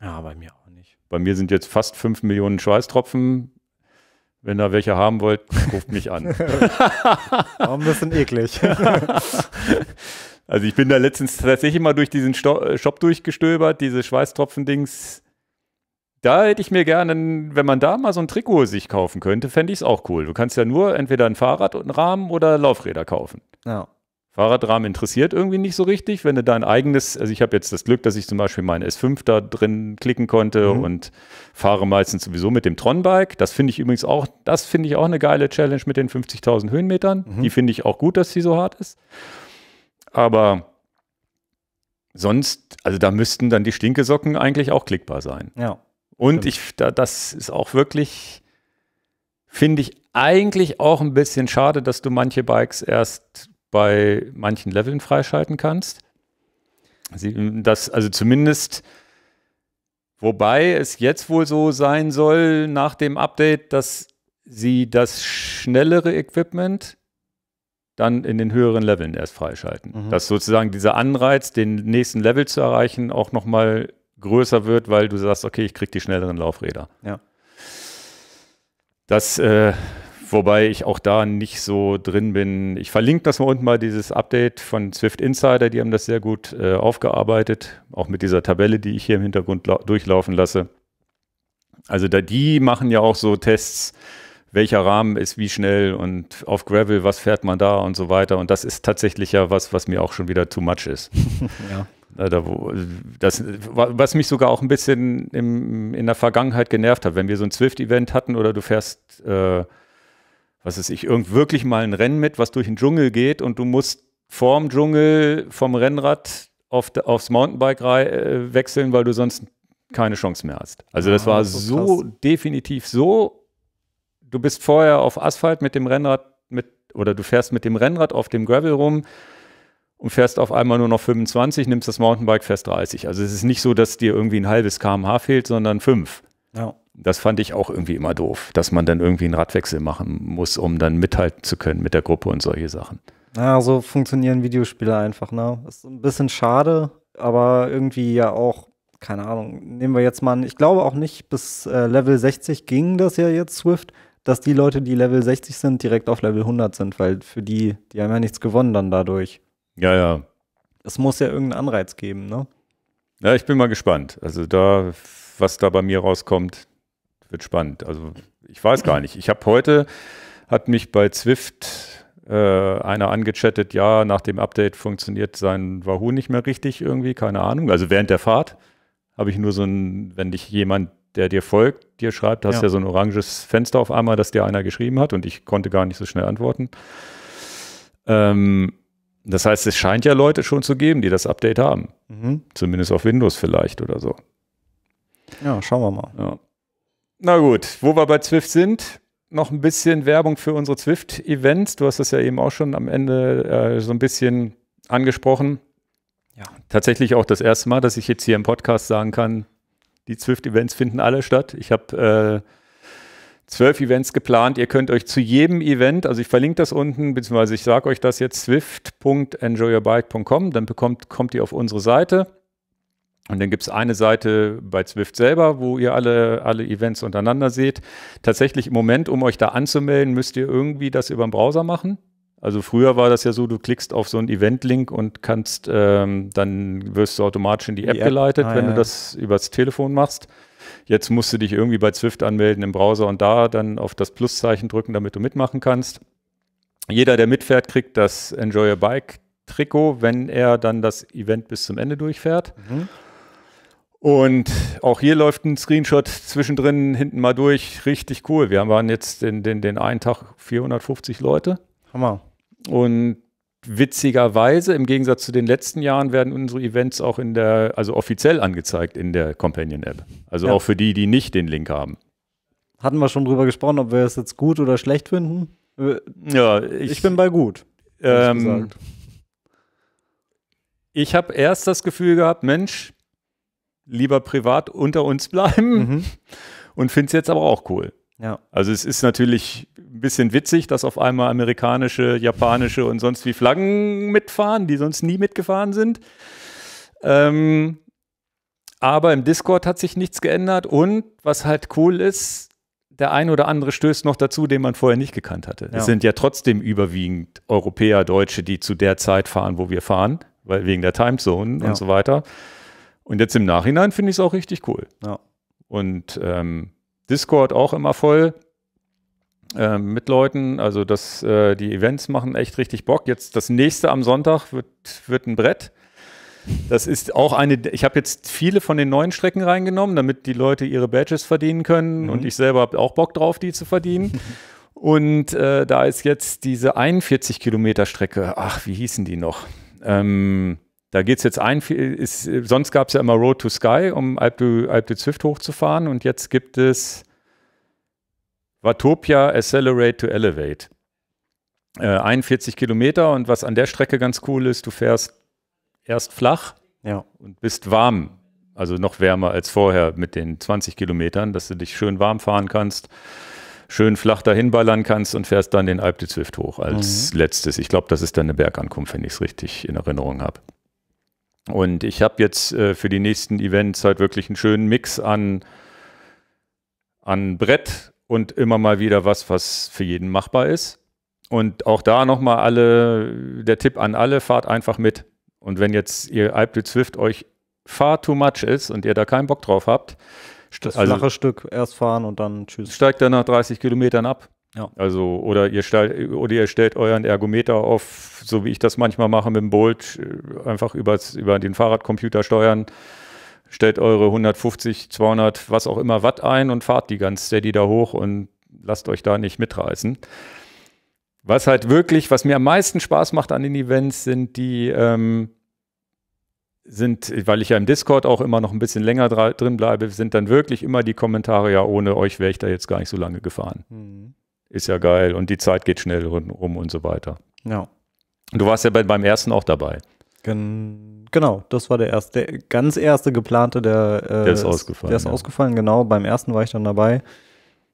Ja, bei mir auch nicht. Bei mir sind jetzt fast 5 Millionen Schweißtropfen. Wenn ihr welche haben wollt, ruft mich an. Warum ein bisschen eklig. also ich bin da letztens tatsächlich mal durch diesen Shop durchgestöbert, diese Schweißtropfen-Dings da hätte ich mir gerne, wenn man da mal so ein Trikot sich kaufen könnte, fände ich es auch cool. Du kannst ja nur entweder ein Fahrrad und einen Rahmen oder Laufräder kaufen. Ja. Fahrradrahmen interessiert irgendwie nicht so richtig, wenn du dein eigenes, also ich habe jetzt das Glück, dass ich zum Beispiel meinen S5 da drin klicken konnte mhm. und fahre meistens sowieso mit dem Tronbike. Das finde ich übrigens auch, das finde ich auch eine geile Challenge mit den 50.000 Höhenmetern. Mhm. Die finde ich auch gut, dass sie so hart ist. Aber sonst, also da müssten dann die Stinkesocken eigentlich auch klickbar sein. Ja. Und ich, da, das ist auch wirklich, finde ich eigentlich auch ein bisschen schade, dass du manche Bikes erst bei manchen Leveln freischalten kannst. Sie, das, also zumindest, wobei es jetzt wohl so sein soll nach dem Update, dass sie das schnellere Equipment dann in den höheren Leveln erst freischalten. Mhm. Dass sozusagen dieser Anreiz, den nächsten Level zu erreichen, auch nochmal größer wird, weil du sagst, okay, ich kriege die schnelleren Laufräder. Ja. Das, äh, wobei ich auch da nicht so drin bin. Ich verlinke das mal unten mal, dieses Update von Swift Insider, die haben das sehr gut äh, aufgearbeitet, auch mit dieser Tabelle, die ich hier im Hintergrund durchlaufen lasse. Also da die machen ja auch so Tests, welcher Rahmen ist wie schnell und auf Gravel, was fährt man da und so weiter. Und das ist tatsächlich ja was, was mir auch schon wieder too much ist. ja. Äh, das, was mich sogar auch ein bisschen im, in der Vergangenheit genervt hat, wenn wir so ein Zwift-Event hatten oder du fährst, äh, was weiß ich, irgend wirklich mal ein Rennen mit, was durch den Dschungel geht und du musst vorm Dschungel vom Rennrad auf, aufs Mountainbike äh, wechseln, weil du sonst keine Chance mehr hast. Also das ah, war so, so definitiv so. Du bist vorher auf Asphalt mit dem Rennrad mit oder du fährst mit dem Rennrad auf dem Gravel rum und fährst auf einmal nur noch 25, nimmst das Mountainbike, fährst 30. Also es ist nicht so, dass dir irgendwie ein halbes kmh fehlt, sondern fünf. Ja. Das fand ich auch irgendwie immer doof, dass man dann irgendwie einen Radwechsel machen muss, um dann mithalten zu können mit der Gruppe und solche Sachen. Ja, so funktionieren Videospiele einfach, ne? Ist ein bisschen schade, aber irgendwie ja auch, keine Ahnung, nehmen wir jetzt mal an, ich glaube auch nicht, bis äh, Level 60 ging das ja jetzt Swift, dass die Leute, die Level 60 sind, direkt auf Level 100 sind, weil für die, die haben ja nichts gewonnen dann dadurch. Ja, ja. Es muss ja irgendeinen Anreiz geben, ne? Ja, ich bin mal gespannt. Also da, was da bei mir rauskommt, wird spannend. Also ich weiß gar nicht. Ich habe heute, hat mich bei Zwift äh, einer angechattet, ja, nach dem Update funktioniert sein Wahoo nicht mehr richtig irgendwie, keine Ahnung. Also während der Fahrt habe ich nur so ein, wenn dich jemand, der dir folgt, dir schreibt, hast ja. ja so ein oranges Fenster auf einmal, das dir einer geschrieben hat und ich konnte gar nicht so schnell antworten. Ähm, das heißt, es scheint ja Leute schon zu geben, die das Update haben. Mhm. Zumindest auf Windows vielleicht oder so. Ja, schauen wir mal. Ja. Na gut, wo wir bei Zwift sind, noch ein bisschen Werbung für unsere Zwift-Events. Du hast das ja eben auch schon am Ende äh, so ein bisschen angesprochen. Ja. Tatsächlich auch das erste Mal, dass ich jetzt hier im Podcast sagen kann, die Zwift-Events finden alle statt. Ich habe äh, zwölf Events geplant. Ihr könnt euch zu jedem Event, also ich verlinke das unten, beziehungsweise ich sage euch das jetzt, swift.enjoyyourbike.com, dann bekommt, kommt ihr auf unsere Seite. Und dann gibt es eine Seite bei Zwift selber, wo ihr alle, alle Events untereinander seht. Tatsächlich im Moment, um euch da anzumelden, müsst ihr irgendwie das über den Browser machen. Also früher war das ja so, du klickst auf so einen Event-Link und kannst, ähm, dann wirst du automatisch in die App, die App. geleitet, ah, wenn ja. du das übers Telefon machst. Jetzt musst du dich irgendwie bei Zwift anmelden im Browser und da dann auf das Pluszeichen drücken, damit du mitmachen kannst. Jeder, der mitfährt, kriegt das Enjoy Your Bike Trikot, wenn er dann das Event bis zum Ende durchfährt. Mhm. Und auch hier läuft ein Screenshot zwischendrin hinten mal durch. Richtig cool. Wir waren jetzt den, den, den einen Tag 450 Leute. Hammer. Und Witzigerweise, im Gegensatz zu den letzten Jahren, werden unsere Events auch in der, also offiziell angezeigt in der Companion-App. Also ja. auch für die, die nicht den Link haben. Hatten wir schon drüber gesprochen, ob wir es jetzt gut oder schlecht finden? Ja, ich, ich bin bei gut. Ähm, ich habe erst das Gefühl gehabt, Mensch, lieber privat unter uns bleiben mhm. und finde es jetzt aber auch cool. Ja. Also es ist natürlich ein bisschen witzig, dass auf einmal amerikanische, japanische und sonst wie Flaggen mitfahren, die sonst nie mitgefahren sind. Ähm, aber im Discord hat sich nichts geändert und was halt cool ist, der ein oder andere stößt noch dazu, den man vorher nicht gekannt hatte. Ja. Es sind ja trotzdem überwiegend Europäer, Deutsche, die zu der Zeit fahren, wo wir fahren, weil wegen der Timezone ja. und so weiter. Und jetzt im Nachhinein finde ich es auch richtig cool. Ja. Und ähm, Discord auch immer voll äh, mit Leuten. Also das, äh, die Events machen echt richtig Bock. Jetzt das nächste am Sonntag wird, wird ein Brett. Das ist auch eine, ich habe jetzt viele von den neuen Strecken reingenommen, damit die Leute ihre Badges verdienen können mhm. und ich selber habe auch Bock drauf, die zu verdienen. und äh, da ist jetzt diese 41 Kilometer Strecke, ach, wie hießen die noch? Ähm, da geht es jetzt ein, ist, sonst gab es ja immer Road to Sky, um Alp de, Alp du Zwift hochzufahren und jetzt gibt es Watopia Accelerate to Elevate. Äh, 41 Kilometer und was an der Strecke ganz cool ist, du fährst erst flach ja. und bist warm. Also noch wärmer als vorher mit den 20 Kilometern, dass du dich schön warm fahren kannst, schön flach dahin ballern kannst und fährst dann den Alp de Zwift hoch als mhm. letztes. Ich glaube, das ist dann eine Bergankunft, wenn ich es richtig in Erinnerung habe. Und ich habe jetzt äh, für die nächsten Events halt wirklich einen schönen Mix an, an Brett und immer mal wieder was, was für jeden machbar ist. Und auch da nochmal alle, der Tipp an alle, fahrt einfach mit. Und wenn jetzt ihr Alpdue Zwift euch far too much ist und ihr da keinen Bock drauf habt, das also, flache Stück erst fahren und dann tschüss. Steigt dann nach 30 Kilometern ab ja. Also, oder ihr, stellt, oder ihr stellt euren Ergometer auf, so wie ich das manchmal mache mit dem Bolt, äh, einfach übers, über den Fahrradcomputer steuern, stellt eure 150, 200, was auch immer Watt ein und fahrt die ganz steady da hoch und lasst euch da nicht mitreißen. Was halt wirklich, was mir am meisten Spaß macht an den Events, sind die, ähm, sind, weil ich ja im Discord auch immer noch ein bisschen länger drin bleibe, sind dann wirklich immer die Kommentare, ja, ohne euch wäre ich da jetzt gar nicht so lange gefahren. Mhm ist ja geil und die Zeit geht schnell rum und so weiter. Ja. du warst ja bei, beim ersten auch dabei. Gen genau, das war der erste, der ganz erste geplante, der, äh, der ist ausgefallen. Der ist ja. ausgefallen, genau. Beim ersten war ich dann dabei.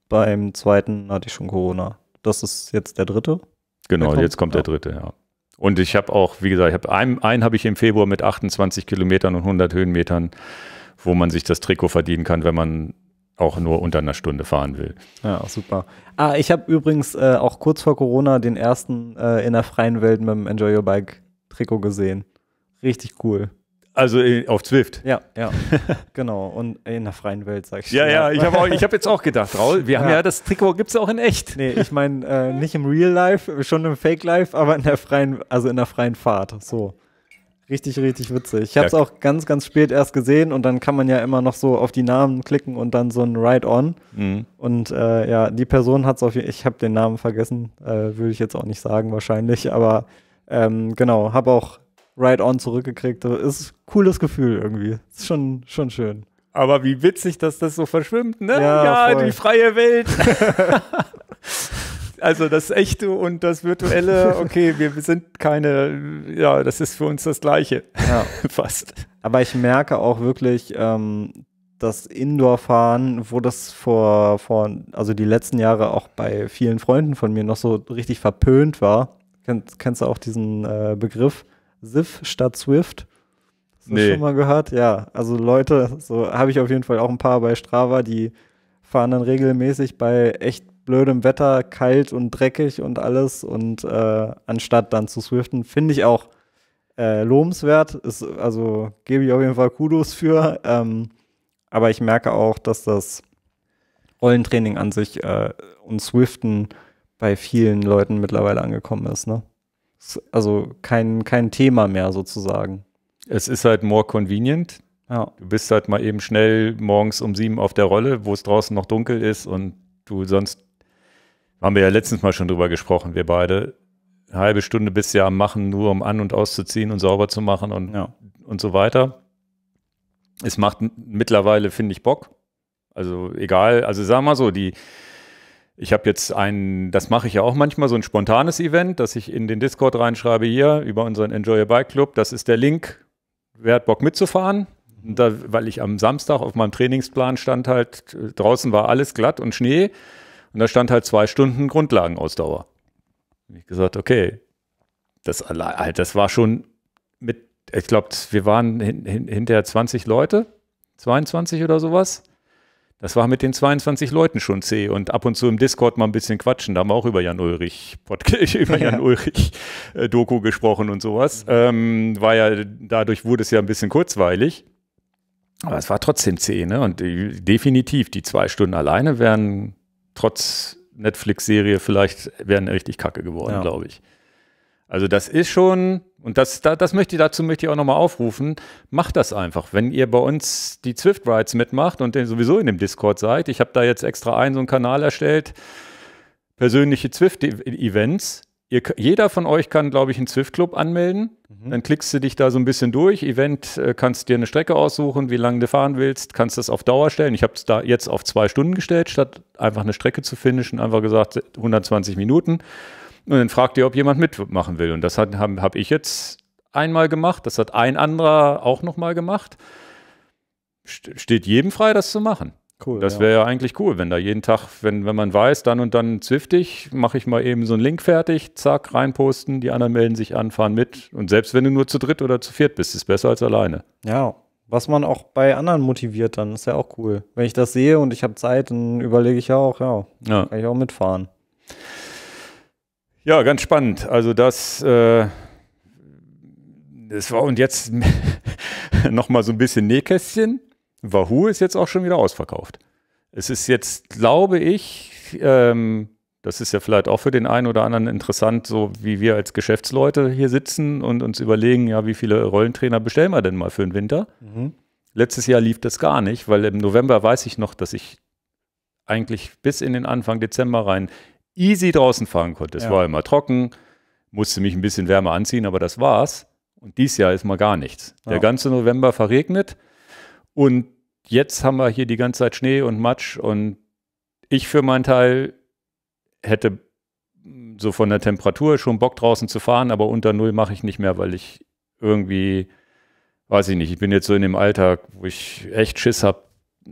Beim zweiten hatte ich schon Corona. Das ist jetzt der dritte. Genau, kommt? jetzt kommt ja. der dritte, ja. Und ich habe auch, wie gesagt, ich hab einen, einen habe ich im Februar mit 28 Kilometern und 100 Höhenmetern, wo man sich das Trikot verdienen kann, wenn man auch nur unter einer Stunde fahren will. Ja, super. Ah, ich habe übrigens äh, auch kurz vor Corona den ersten äh, in der freien Welt mit dem Enjoy Your Bike Trikot gesehen. Richtig cool. Also äh, auf Zwift. Ja, ja. genau. Und in der freien Welt, sag ich. Ja, ja, ja ich habe hab jetzt auch gedacht, Raul, wir haben ja, ja das Trikot gibt es auch in echt. Nee, ich meine, äh, nicht im Real Life, schon im Fake Life, aber in der freien, also in der freien Fahrt. So. Richtig, richtig witzig. Ich habe es ja. auch ganz, ganz spät erst gesehen und dann kann man ja immer noch so auf die Namen klicken und dann so ein Ride-On. Mhm. Und äh, ja, die Person hat es auf jeden Fall, ich habe den Namen vergessen, äh, würde ich jetzt auch nicht sagen wahrscheinlich, aber ähm, genau, habe auch Ride-On zurückgekriegt. Ist ein cooles Gefühl irgendwie. Ist schon, schon schön. Aber wie witzig, dass das so verschwimmt, ne? Ja, ja die freie Welt. also das Echte und das Virtuelle, okay, wir sind keine, ja, das ist für uns das Gleiche. Ja. Fast. Aber ich merke auch wirklich, ähm, das Indoor-Fahren, wo das vor, vor, also die letzten Jahre auch bei vielen Freunden von mir noch so richtig verpönt war. Kennst, kennst du auch diesen äh, Begriff? SIF statt Swift? Hast du nee. schon mal gehört? Ja, also Leute, so habe ich auf jeden Fall auch ein paar bei Strava, die fahren dann regelmäßig bei echt blödem Wetter, kalt und dreckig und alles. Und äh, anstatt dann zu swiften, finde ich auch äh, lobenswert. Ist, also gebe ich auf jeden Fall Kudos für. Ähm, aber ich merke auch, dass das Rollentraining an sich äh, und Swiften bei vielen Leuten mittlerweile angekommen ist. Ne? Ist also kein, kein Thema mehr sozusagen. Es ist halt more convenient. Ja. Du bist halt mal eben schnell morgens um sieben auf der Rolle, wo es draußen noch dunkel ist und du sonst haben wir ja letztens mal schon drüber gesprochen, wir beide. Eine halbe Stunde bis ja am Machen, nur um an- und auszuziehen und sauber zu machen und, ja. und so weiter. Es macht mittlerweile, finde ich, Bock. Also egal, also sagen wir mal so, die, ich habe jetzt ein, das mache ich ja auch manchmal, so ein spontanes Event, das ich in den Discord reinschreibe hier über unseren Enjoy Your Bike Club. Das ist der Link. Wer hat Bock mitzufahren? Da, weil ich am Samstag auf meinem Trainingsplan stand halt, draußen war alles glatt und Schnee. Und da stand halt zwei Stunden Grundlagenausdauer. Und ich gesagt, okay, das, halt, das war schon mit, ich glaube, wir waren hin, hin, hinter 20 Leute, 22 oder sowas. Das war mit den 22 Leuten schon zäh und ab und zu im Discord mal ein bisschen quatschen. Da haben wir auch über Jan Ulrich, über Jan Ulrich äh, Doku gesprochen und sowas. Mhm. Ähm, war ja, dadurch wurde es ja ein bisschen kurzweilig. Aber es war trotzdem zäh, ne? Und die, äh, definitiv, die zwei Stunden alleine wären trotz Netflix-Serie vielleicht wären richtig kacke geworden, ja. glaube ich. Also das ist schon, und das, da, das möchte, dazu möchte ich auch nochmal aufrufen, macht das einfach. Wenn ihr bei uns die Zwift Rides mitmacht und sowieso in dem Discord seid, ich habe da jetzt extra einen so einen Kanal erstellt, persönliche zwift events ihr, jeder von euch kann, glaube ich, einen Zwift-Club anmelden. Mhm. Dann klickst du dich da so ein bisschen durch. Event, äh, kannst dir eine Strecke aussuchen, wie lange du fahren willst, kannst das auf Dauer stellen. Ich habe es da jetzt auf zwei Stunden gestellt, statt einfach eine Strecke zu finishen, einfach gesagt 120 Minuten. Und dann fragt ihr, ob jemand mitmachen will. Und das habe hab ich jetzt einmal gemacht. Das hat ein anderer auch nochmal gemacht. Steht jedem frei, das zu machen. Cool, das wäre ja. ja. eigentlich cool, wenn da jeden Tag, wenn, wenn man weiß, dann und dann zwiftig, mache ich mal eben so einen Link fertig, zack, reinposten, die anderen melden sich an, fahren mit. Und selbst wenn du nur zu dritt oder zu viert bist, ist besser als alleine. Ja, was man auch bei anderen motiviert, dann ist ja auch cool. Wenn ich das sehe und ich habe Zeit, dann überlege ich ja auch, ja, ja, kann ich auch mitfahren. Ja, ganz spannend. Also das, äh, das war und jetzt nochmal so ein bisschen Nähkästchen. Wahoo ist jetzt auch schon wieder ausverkauft. Es ist jetzt, glaube ich, ähm, das ist ja vielleicht auch für den einen oder anderen interessant, so wie wir als Geschäftsleute hier sitzen und uns überlegen, ja, wie viele Rollentrainer bestellen wir denn mal für den Winter? Mhm. Letztes Jahr lief das gar nicht, weil im November weiß ich noch, dass ich eigentlich bis in den Anfang Dezember rein easy draußen fahren konnte. Es ja. war immer trocken, musste mich ein bisschen wärmer anziehen, aber das war's. Und dieses Jahr ist mal gar nichts. Ja. Der ganze November verregnet und jetzt haben wir hier die ganze Zeit Schnee und Matsch und ich für meinen Teil hätte so von der Temperatur schon Bock draußen zu fahren, aber unter Null mache ich nicht mehr, weil ich irgendwie, weiß ich nicht, ich bin jetzt so in dem Alltag, wo ich echt Schiss habe,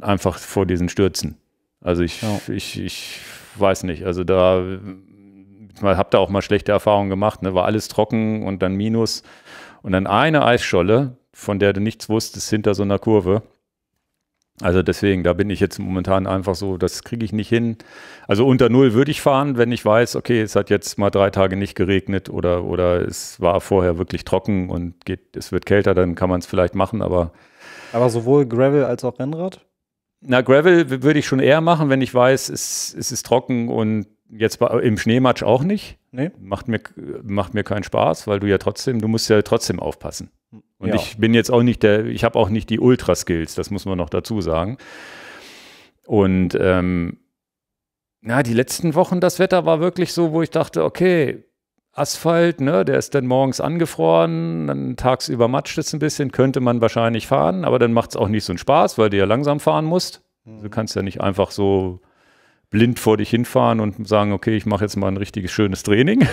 einfach vor diesen Stürzen. Also ich, ja. ich, ich weiß nicht, also da habe da auch mal schlechte Erfahrungen gemacht, ne? war alles trocken und dann Minus und dann eine Eisscholle, von der du nichts wusstest, hinter so einer Kurve. Also deswegen, da bin ich jetzt momentan einfach so, das kriege ich nicht hin. Also unter Null würde ich fahren, wenn ich weiß, okay, es hat jetzt mal drei Tage nicht geregnet oder, oder es war vorher wirklich trocken und geht, es wird kälter, dann kann man es vielleicht machen, aber. Aber sowohl Gravel als auch Rennrad? Na, Gravel würde ich schon eher machen, wenn ich weiß, es, es ist trocken und jetzt im Schneematsch auch nicht. Nee. Macht mir, macht mir keinen Spaß, weil du ja trotzdem, du musst ja trotzdem aufpassen. Hm. Und ja. ich bin jetzt auch nicht der, ich habe auch nicht die Ultra-Skills, das muss man noch dazu sagen. Und ähm, na, die letzten Wochen, das Wetter war wirklich so, wo ich dachte, okay, Asphalt, ne, der ist dann morgens angefroren, dann tagsüber matscht es ein bisschen, könnte man wahrscheinlich fahren, aber dann macht es auch nicht so einen Spaß, weil du ja langsam fahren musst. Du also mhm. kannst ja nicht einfach so blind vor dich hinfahren und sagen, okay, ich mache jetzt mal ein richtiges schönes Training.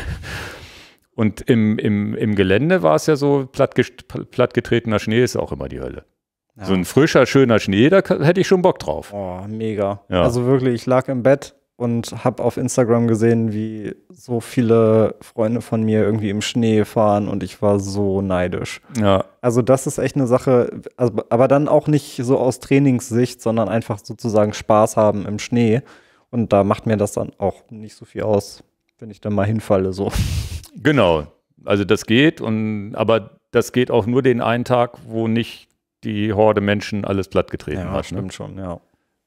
Und im, im, im Gelände war es ja so, plattgetretener Schnee ist auch immer die Hölle. Ja. So ein frischer, schöner Schnee, da hätte ich schon Bock drauf. Oh, mega. Ja. Also wirklich, ich lag im Bett und habe auf Instagram gesehen, wie so viele Freunde von mir irgendwie im Schnee fahren und ich war so neidisch. Ja. Also das ist echt eine Sache, also, aber dann auch nicht so aus Trainingssicht, sondern einfach sozusagen Spaß haben im Schnee und da macht mir das dann auch nicht so viel aus wenn ich dann mal hinfalle, so. Genau. Also das geht und aber das geht auch nur den einen Tag, wo nicht die Horde Menschen alles plattgetreten ja, hat. Ne? Stimmt ne? schon, ja.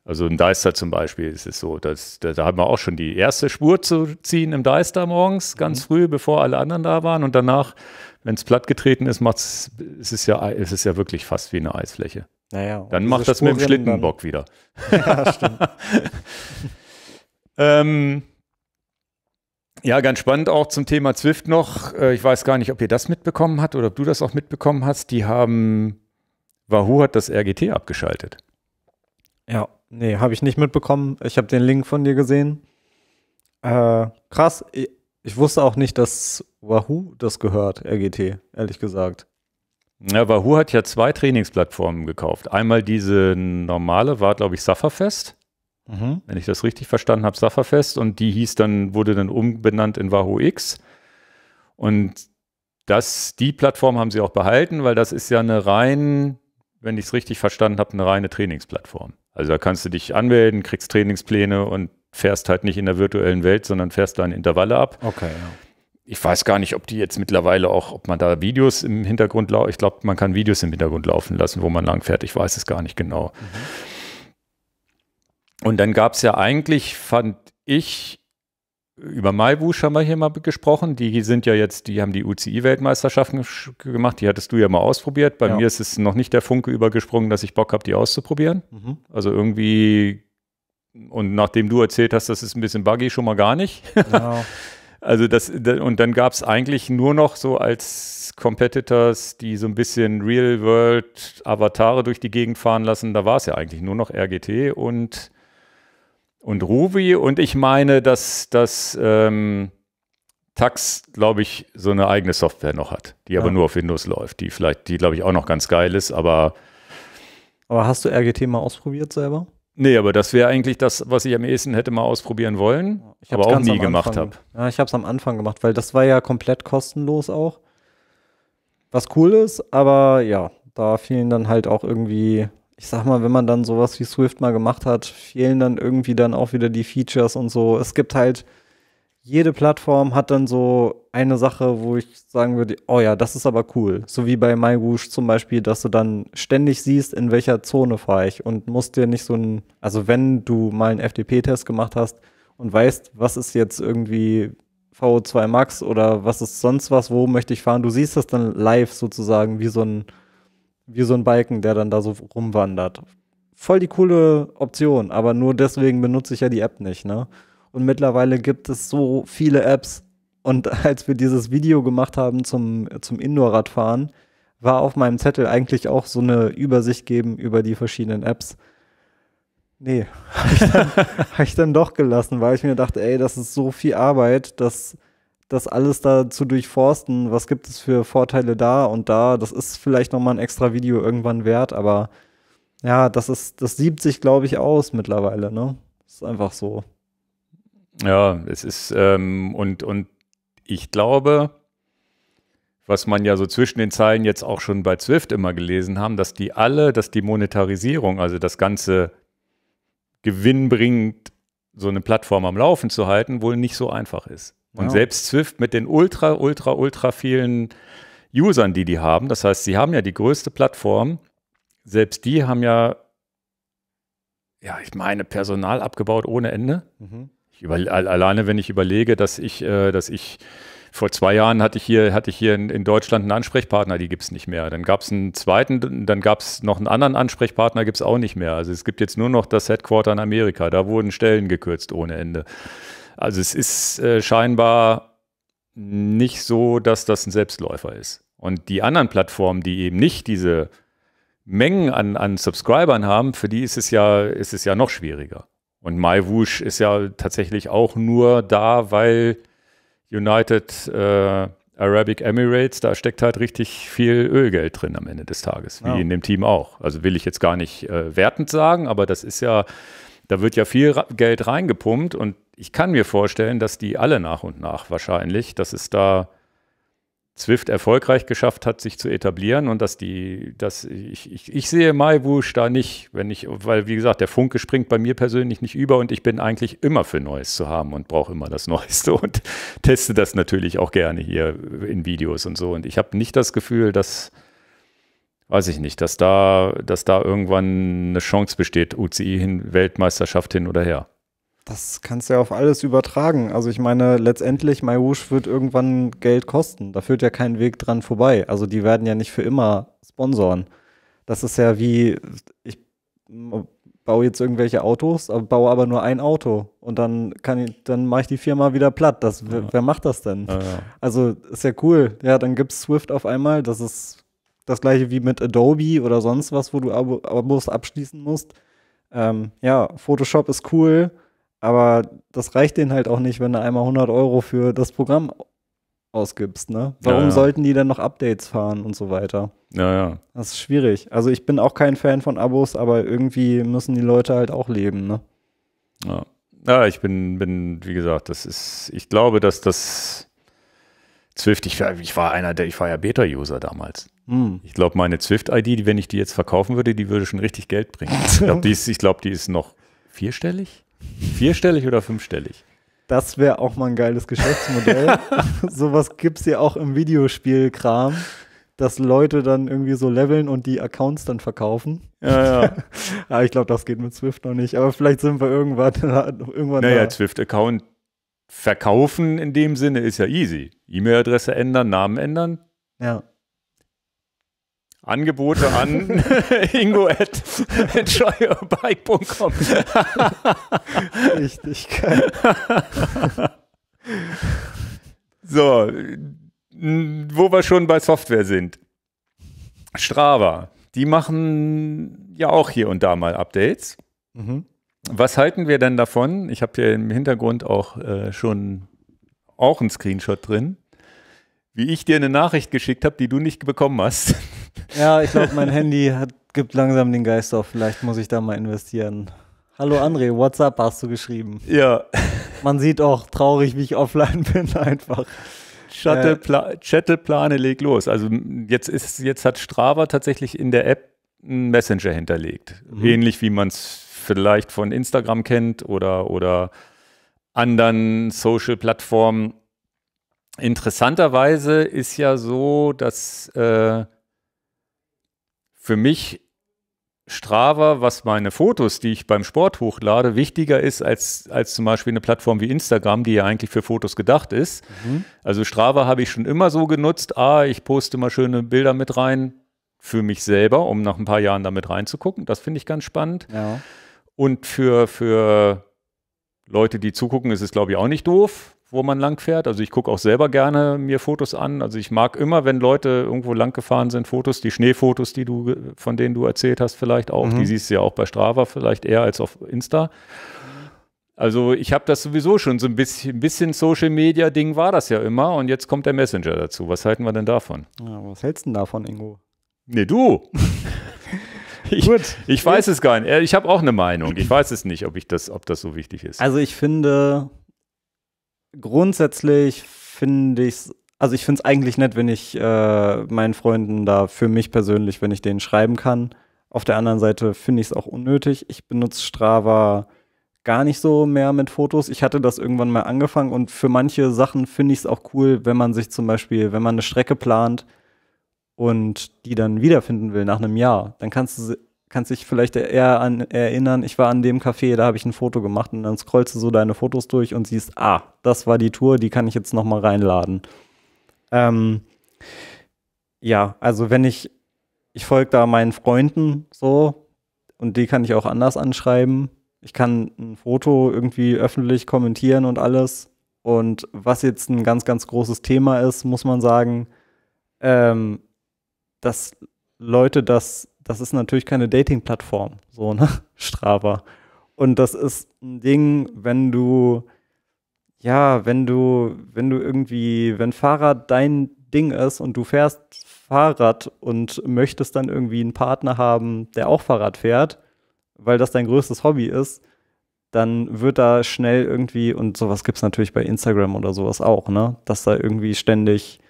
Also im Deister zum Beispiel ist es so, dass, da, da haben wir auch schon die erste Spur zu ziehen im Deister morgens, mhm. ganz mhm. früh, bevor alle anderen da waren. Und danach, wenn es plattgetreten ist, macht's, es ist ja, es ist ja wirklich fast wie eine Eisfläche. Naja, dann macht das Spuren mit dem Schlittenbock dann. wieder. Ja, stimmt. ähm, ja, ganz spannend auch zum Thema Zwift noch. Äh, ich weiß gar nicht, ob ihr das mitbekommen habt oder ob du das auch mitbekommen hast. Die haben, Wahoo hat das RGT abgeschaltet. Ja, nee, habe ich nicht mitbekommen. Ich habe den Link von dir gesehen. Äh, krass, ich wusste auch nicht, dass Wahoo das gehört, RGT, ehrlich gesagt. Ja, Wahoo hat ja zwei Trainingsplattformen gekauft. Einmal diese normale, war glaube ich Sufferfest mhm. wenn ich das richtig verstanden habe, Safferfest und die hieß dann, wurde dann umbenannt in Wahoo X. Und das, die Plattform haben sie auch behalten, weil das ist ja eine rein, wenn ich es richtig verstanden habe, eine reine Trainingsplattform. Also da kannst du dich anmelden, kriegst Trainingspläne und fährst halt nicht in der virtuellen Welt, sondern fährst deine Intervalle ab. Okay, ja. Ich weiß gar nicht, ob die jetzt mittlerweile auch, ob man da Videos im Hintergrund laufen. Ich glaube, man kann Videos im Hintergrund laufen lassen, wo man langfährt. Ich weiß es gar nicht genau. Mhm. Und dann gab es ja eigentlich, fand ich, über Maibusch haben wir hier mal gesprochen. Die sind ja jetzt, die haben die UCI-Weltmeisterschaften gemacht. Die hattest du ja mal ausprobiert. Bei ja. mir ist es noch nicht der Funke übergesprungen, dass ich Bock habe, die auszuprobieren. Mhm. Also irgendwie, und nachdem du erzählt hast, das ist ein bisschen buggy, schon mal gar nicht. Ja. Genau. also das, und dann gab es eigentlich nur noch so als Competitors, die so ein bisschen Real-World-Avatare durch die Gegend fahren lassen. Da war es ja eigentlich nur noch RGT und und Ruvi und ich meine, dass, dass ähm, Tax, glaube ich, so eine eigene Software noch hat, die ja. aber nur auf Windows läuft, die vielleicht, die glaube ich auch noch ganz geil ist, aber. Aber hast du RGT mal ausprobiert selber? Nee, aber das wäre eigentlich das, was ich am ehesten hätte mal ausprobieren wollen, ich aber auch nie gemacht habe. Ja, ich habe es am Anfang gemacht, weil das war ja komplett kostenlos auch. Was cool ist, aber ja, da fielen dann halt auch irgendwie ich sag mal, wenn man dann sowas wie Swift mal gemacht hat, fehlen dann irgendwie dann auch wieder die Features und so. Es gibt halt, jede Plattform hat dann so eine Sache, wo ich sagen würde, oh ja, das ist aber cool. So wie bei MyGoosh zum Beispiel, dass du dann ständig siehst, in welcher Zone fahre ich und musst dir nicht so ein, also wenn du mal einen FDP-Test gemacht hast und weißt, was ist jetzt irgendwie VO2 Max oder was ist sonst was, wo möchte ich fahren, du siehst das dann live sozusagen wie so ein wie so ein Balken, der dann da so rumwandert. Voll die coole Option, aber nur deswegen benutze ich ja die App nicht, ne? Und mittlerweile gibt es so viele Apps. Und als wir dieses Video gemacht haben zum, zum Indoor-Radfahren, war auf meinem Zettel eigentlich auch so eine Übersicht geben über die verschiedenen Apps. Nee, habe ich, hab ich, dann doch gelassen, weil ich mir dachte, ey, das ist so viel Arbeit, dass das alles da zu durchforsten, was gibt es für Vorteile da und da, das ist vielleicht nochmal ein extra Video irgendwann wert, aber ja, das ist, das siebt sich, glaube ich, aus mittlerweile, ne? Das ist einfach so. Ja, es ist, ähm, und, und ich glaube, was man ja so zwischen den Zeilen jetzt auch schon bei Zwift immer gelesen haben, dass die alle, dass die Monetarisierung, also das ganze gewinnbringend, so eine Plattform am Laufen zu halten, wohl nicht so einfach ist. Und ja. selbst Swift mit den ultra, ultra, ultra vielen Usern, die die haben, das heißt, sie haben ja die größte Plattform, selbst die haben ja, ja, ich meine, Personal abgebaut ohne Ende. Mhm. Über, alleine, wenn ich überlege, dass ich, äh, dass ich vor zwei Jahren hatte ich hier, hatte ich hier in, in Deutschland einen Ansprechpartner, die gibt es nicht mehr. Dann gab es einen zweiten, dann gab es noch einen anderen Ansprechpartner, gibt es auch nicht mehr. Also es gibt jetzt nur noch das Headquarter in Amerika. Da wurden Stellen gekürzt ohne Ende. Also es ist äh, scheinbar nicht so, dass das ein Selbstläufer ist. Und die anderen Plattformen, die eben nicht diese Mengen an, an Subscribern haben, für die ist es ja, ist es ja noch schwieriger. Und MyWoosh ist ja tatsächlich auch nur da, weil United äh, Arabic Emirates, da steckt halt richtig viel Ölgeld drin am Ende des Tages, wie ja. in dem Team auch. Also will ich jetzt gar nicht äh, wertend sagen, aber das ist ja, da wird ja viel Geld reingepumpt und ich kann mir vorstellen, dass die alle nach und nach wahrscheinlich, dass es da Zwift erfolgreich geschafft hat, sich zu etablieren und dass die, dass ich, ich, ich sehe Maibusch da nicht, wenn ich, weil wie gesagt, der Funke springt bei mir persönlich nicht über und ich bin eigentlich immer für Neues zu haben und brauche immer das Neueste und teste das natürlich auch gerne hier in Videos und so. Und ich habe nicht das Gefühl, dass, weiß ich nicht, dass da, dass da irgendwann eine Chance besteht, UCI hin, Weltmeisterschaft hin oder her das kannst du ja auf alles übertragen. Also ich meine, letztendlich, MyWoosh wird irgendwann Geld kosten. Da führt ja kein Weg dran vorbei. Also die werden ja nicht für immer sponsoren. Das ist ja wie, ich baue jetzt irgendwelche Autos, baue aber nur ein Auto und dann kann ich, dann mache ich die Firma wieder platt. Das, wer, wer macht das denn? Ja, ja. Also ist ja cool. Ja, dann gibt es Swift auf einmal. Das ist das gleiche wie mit Adobe oder sonst was, wo du Abos abschließen musst. Ähm, ja, Photoshop ist cool aber das reicht denen halt auch nicht, wenn du einmal 100 Euro für das Programm ausgibst, ne? Warum ja, ja. sollten die dann noch Updates fahren und so weiter? Ja, ja. Das ist schwierig. Also ich bin auch kein Fan von Abos, aber irgendwie müssen die Leute halt auch leben, ne? Ja. Ja, ich bin, bin, wie gesagt, das ist, ich glaube, dass das Zwift, ich, ich war einer der, ich war ja Beta-User damals. Hm. Ich glaube, meine Zwift-ID, wenn ich die jetzt verkaufen würde, die würde schon richtig Geld bringen. ich glaube, die, glaub, die ist noch vierstellig. Vierstellig oder fünfstellig? Das wäre auch mal ein geiles Geschäftsmodell. Sowas gibt es ja auch im Videospielkram, dass Leute dann irgendwie so leveln und die Accounts dann verkaufen. Ja, ja. Aber ich glaube, das geht mit Swift noch nicht. Aber vielleicht sind wir irgendwann, irgendwann Naja, Swift-Account verkaufen in dem Sinne ist ja easy. E-Mail-Adresse ändern, Namen ändern. Ja. Angebote an ingo at ingo.enjoyyourbike.com. Richtig geil. so, wo wir schon bei Software sind. Strava, die machen ja auch hier und da mal Updates. Mhm. Was halten wir denn davon? Ich habe hier im Hintergrund auch äh, schon auch einen Screenshot drin wie ich dir eine Nachricht geschickt habe, die du nicht bekommen hast. Ja, ich glaube, mein Handy hat, gibt langsam den Geist auf. Vielleicht muss ich da mal investieren. Hallo André, WhatsApp hast du geschrieben. Ja. Man sieht auch traurig, wie ich offline bin, einfach. Shuttle-Plane, äh, leg los. Also jetzt, ist, jetzt hat Strava tatsächlich in der App einen Messenger hinterlegt. Mhm. Ähnlich wie man es vielleicht von Instagram kennt oder, oder anderen Social-Plattformen Interessanterweise ist ja so, dass äh, für mich Strava, was meine Fotos, die ich beim Sport hochlade, wichtiger ist als, als zum Beispiel eine Plattform wie Instagram, die ja eigentlich für Fotos gedacht ist. Mhm. Also Strava habe ich schon immer so genutzt, ah, ich poste mal schöne Bilder mit rein für mich selber, um nach ein paar Jahren damit reinzugucken. Das finde ich ganz spannend. Ja. Und für, für Leute, die zugucken, ist es, glaube ich, auch nicht doof, wo man lang fährt. Also ich gucke auch selber gerne mir Fotos an. Also ich mag immer, wenn Leute irgendwo lang gefahren sind, Fotos, die Schneefotos, die du, äh, von denen du erzählt hast, vielleicht auch. Mhm. Die siehst du ja auch bei Strava vielleicht eher als auf Insta. Also ich habe das sowieso schon so ein bisschen, ein bisschen Social Media Ding war das ja immer und jetzt kommt der Messenger dazu. Was halten wir denn davon? Ja, was hältst du denn davon, Ingo? Nee, du. Ich, Gut. ich weiß es gar nicht. Ich habe auch eine Meinung. Ich weiß es nicht, ob, ich das, ob das so wichtig ist. Also ich finde, grundsätzlich finde ich es, also ich finde es eigentlich nett, wenn ich äh, meinen Freunden da für mich persönlich, wenn ich denen schreiben kann. Auf der anderen Seite finde ich es auch unnötig. Ich benutze Strava gar nicht so mehr mit Fotos. Ich hatte das irgendwann mal angefangen und für manche Sachen finde ich es auch cool, wenn man sich zum Beispiel, wenn man eine Strecke plant, und die dann wiederfinden will nach einem Jahr, dann kannst du kannst dich vielleicht eher an erinnern, ich war an dem Café, da habe ich ein Foto gemacht und dann scrollst du so deine Fotos durch und siehst, ah, das war die Tour, die kann ich jetzt nochmal reinladen. Ähm, ja, also wenn ich ich folge da meinen Freunden so und die kann ich auch anders anschreiben. Ich kann ein Foto irgendwie öffentlich kommentieren und alles. Und was jetzt ein ganz, ganz großes Thema ist, muss man sagen, ähm, dass Leute das, das ist natürlich keine Dating-Plattform, so, ne? Strava. Und das ist ein Ding, wenn du, ja, wenn du, wenn du irgendwie, wenn Fahrrad dein Ding ist und du fährst Fahrrad und möchtest dann irgendwie einen Partner haben, der auch Fahrrad fährt, weil das dein größtes Hobby ist, dann wird da schnell irgendwie, und sowas gibt es natürlich bei Instagram oder sowas auch, ne? Dass da irgendwie ständig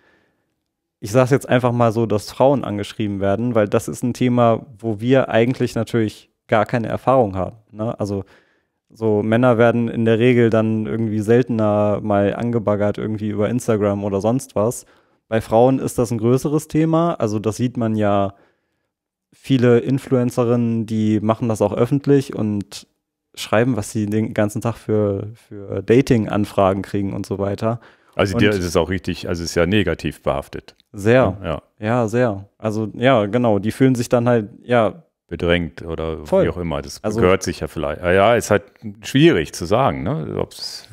ich sage es jetzt einfach mal so, dass Frauen angeschrieben werden, weil das ist ein Thema, wo wir eigentlich natürlich gar keine Erfahrung haben. Ne? Also so Männer werden in der Regel dann irgendwie seltener mal angebaggert irgendwie über Instagram oder sonst was. Bei Frauen ist das ein größeres Thema. Also das sieht man ja. Viele Influencerinnen, die machen das auch öffentlich und schreiben, was sie den ganzen Tag für, für Dating-Anfragen kriegen und so weiter. Also dir ist es auch richtig, also es ist ja negativ behaftet. Sehr. Ja. ja, sehr. Also ja, genau, die fühlen sich dann halt, ja. Bedrängt oder voll. wie auch immer. Das also, gehört sich ja vielleicht. Ah ja, ist halt schwierig zu sagen, ne? Ob's,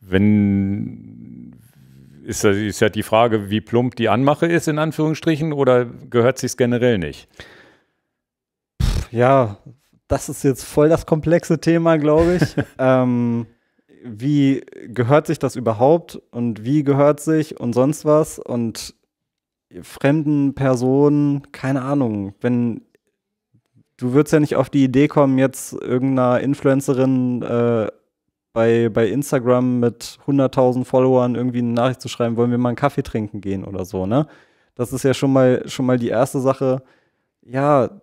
wenn ist, ist ja die Frage, wie plump die Anmache ist, in Anführungsstrichen, oder gehört sich's generell nicht? ja, das ist jetzt voll das komplexe Thema, glaube ich. ähm, wie gehört sich das überhaupt und wie gehört sich und sonst was und fremden Personen, keine Ahnung, wenn du würdest ja nicht auf die Idee kommen, jetzt irgendeiner Influencerin äh, bei, bei Instagram mit 100.000 Followern irgendwie eine Nachricht zu schreiben, wollen wir mal einen Kaffee trinken gehen oder so, ne? Das ist ja schon mal, schon mal die erste Sache. Ja,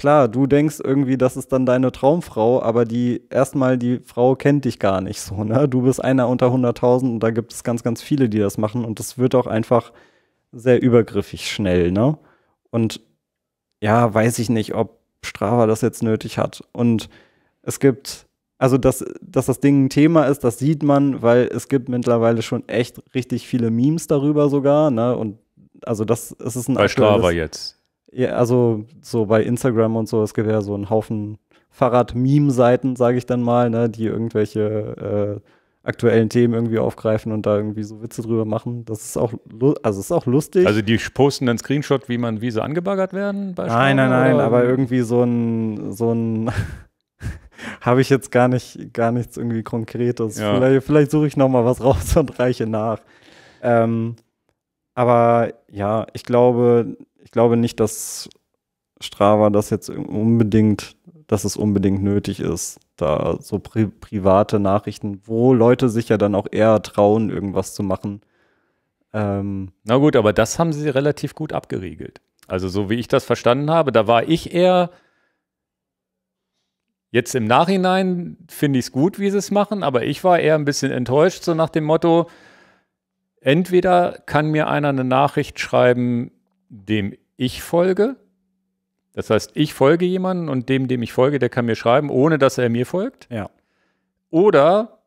klar, du denkst irgendwie, das ist dann deine Traumfrau, aber die erstmal die Frau kennt dich gar nicht so, ne? Du bist einer unter 100.000 und da gibt es ganz ganz viele, die das machen und das wird auch einfach sehr übergriffig schnell, ne? Und ja, weiß ich nicht, ob Strava das jetzt nötig hat und es gibt also dass, dass das Ding ein Thema ist, das sieht man, weil es gibt mittlerweile schon echt richtig viele Memes darüber sogar, ne? Und also das, es ist ein Bei Strava jetzt. Ja, also so bei Instagram und so, es gibt ja so einen Haufen Fahrrad-Meme-Seiten, sage ich dann mal, ne, die irgendwelche äh, aktuellen Themen irgendwie aufgreifen und da irgendwie so Witze drüber machen. Das ist auch, also ist auch lustig. Also die posten dann Screenshot, wie man wie sie angebaggert werden? nein, nein, nein, oder? aber irgendwie so ein, so ein habe ich jetzt gar nicht, gar nichts irgendwie Konkretes. Ja. Vielleicht, vielleicht suche ich noch mal was raus und reiche nach. Ähm, aber ja, ich glaube, ich glaube nicht, dass Strava das jetzt unbedingt, dass es unbedingt nötig ist, da so pri private Nachrichten, wo Leute sich ja dann auch eher trauen, irgendwas zu machen. Ähm Na gut, aber das haben sie relativ gut abgeriegelt. Also so wie ich das verstanden habe, da war ich eher jetzt im Nachhinein finde ich es gut, wie sie es machen, aber ich war eher ein bisschen enttäuscht, so nach dem Motto, entweder kann mir einer eine Nachricht schreiben, dem ich folge. Das heißt, ich folge jemanden und dem, dem ich folge, der kann mir schreiben, ohne dass er mir folgt. Ja. Oder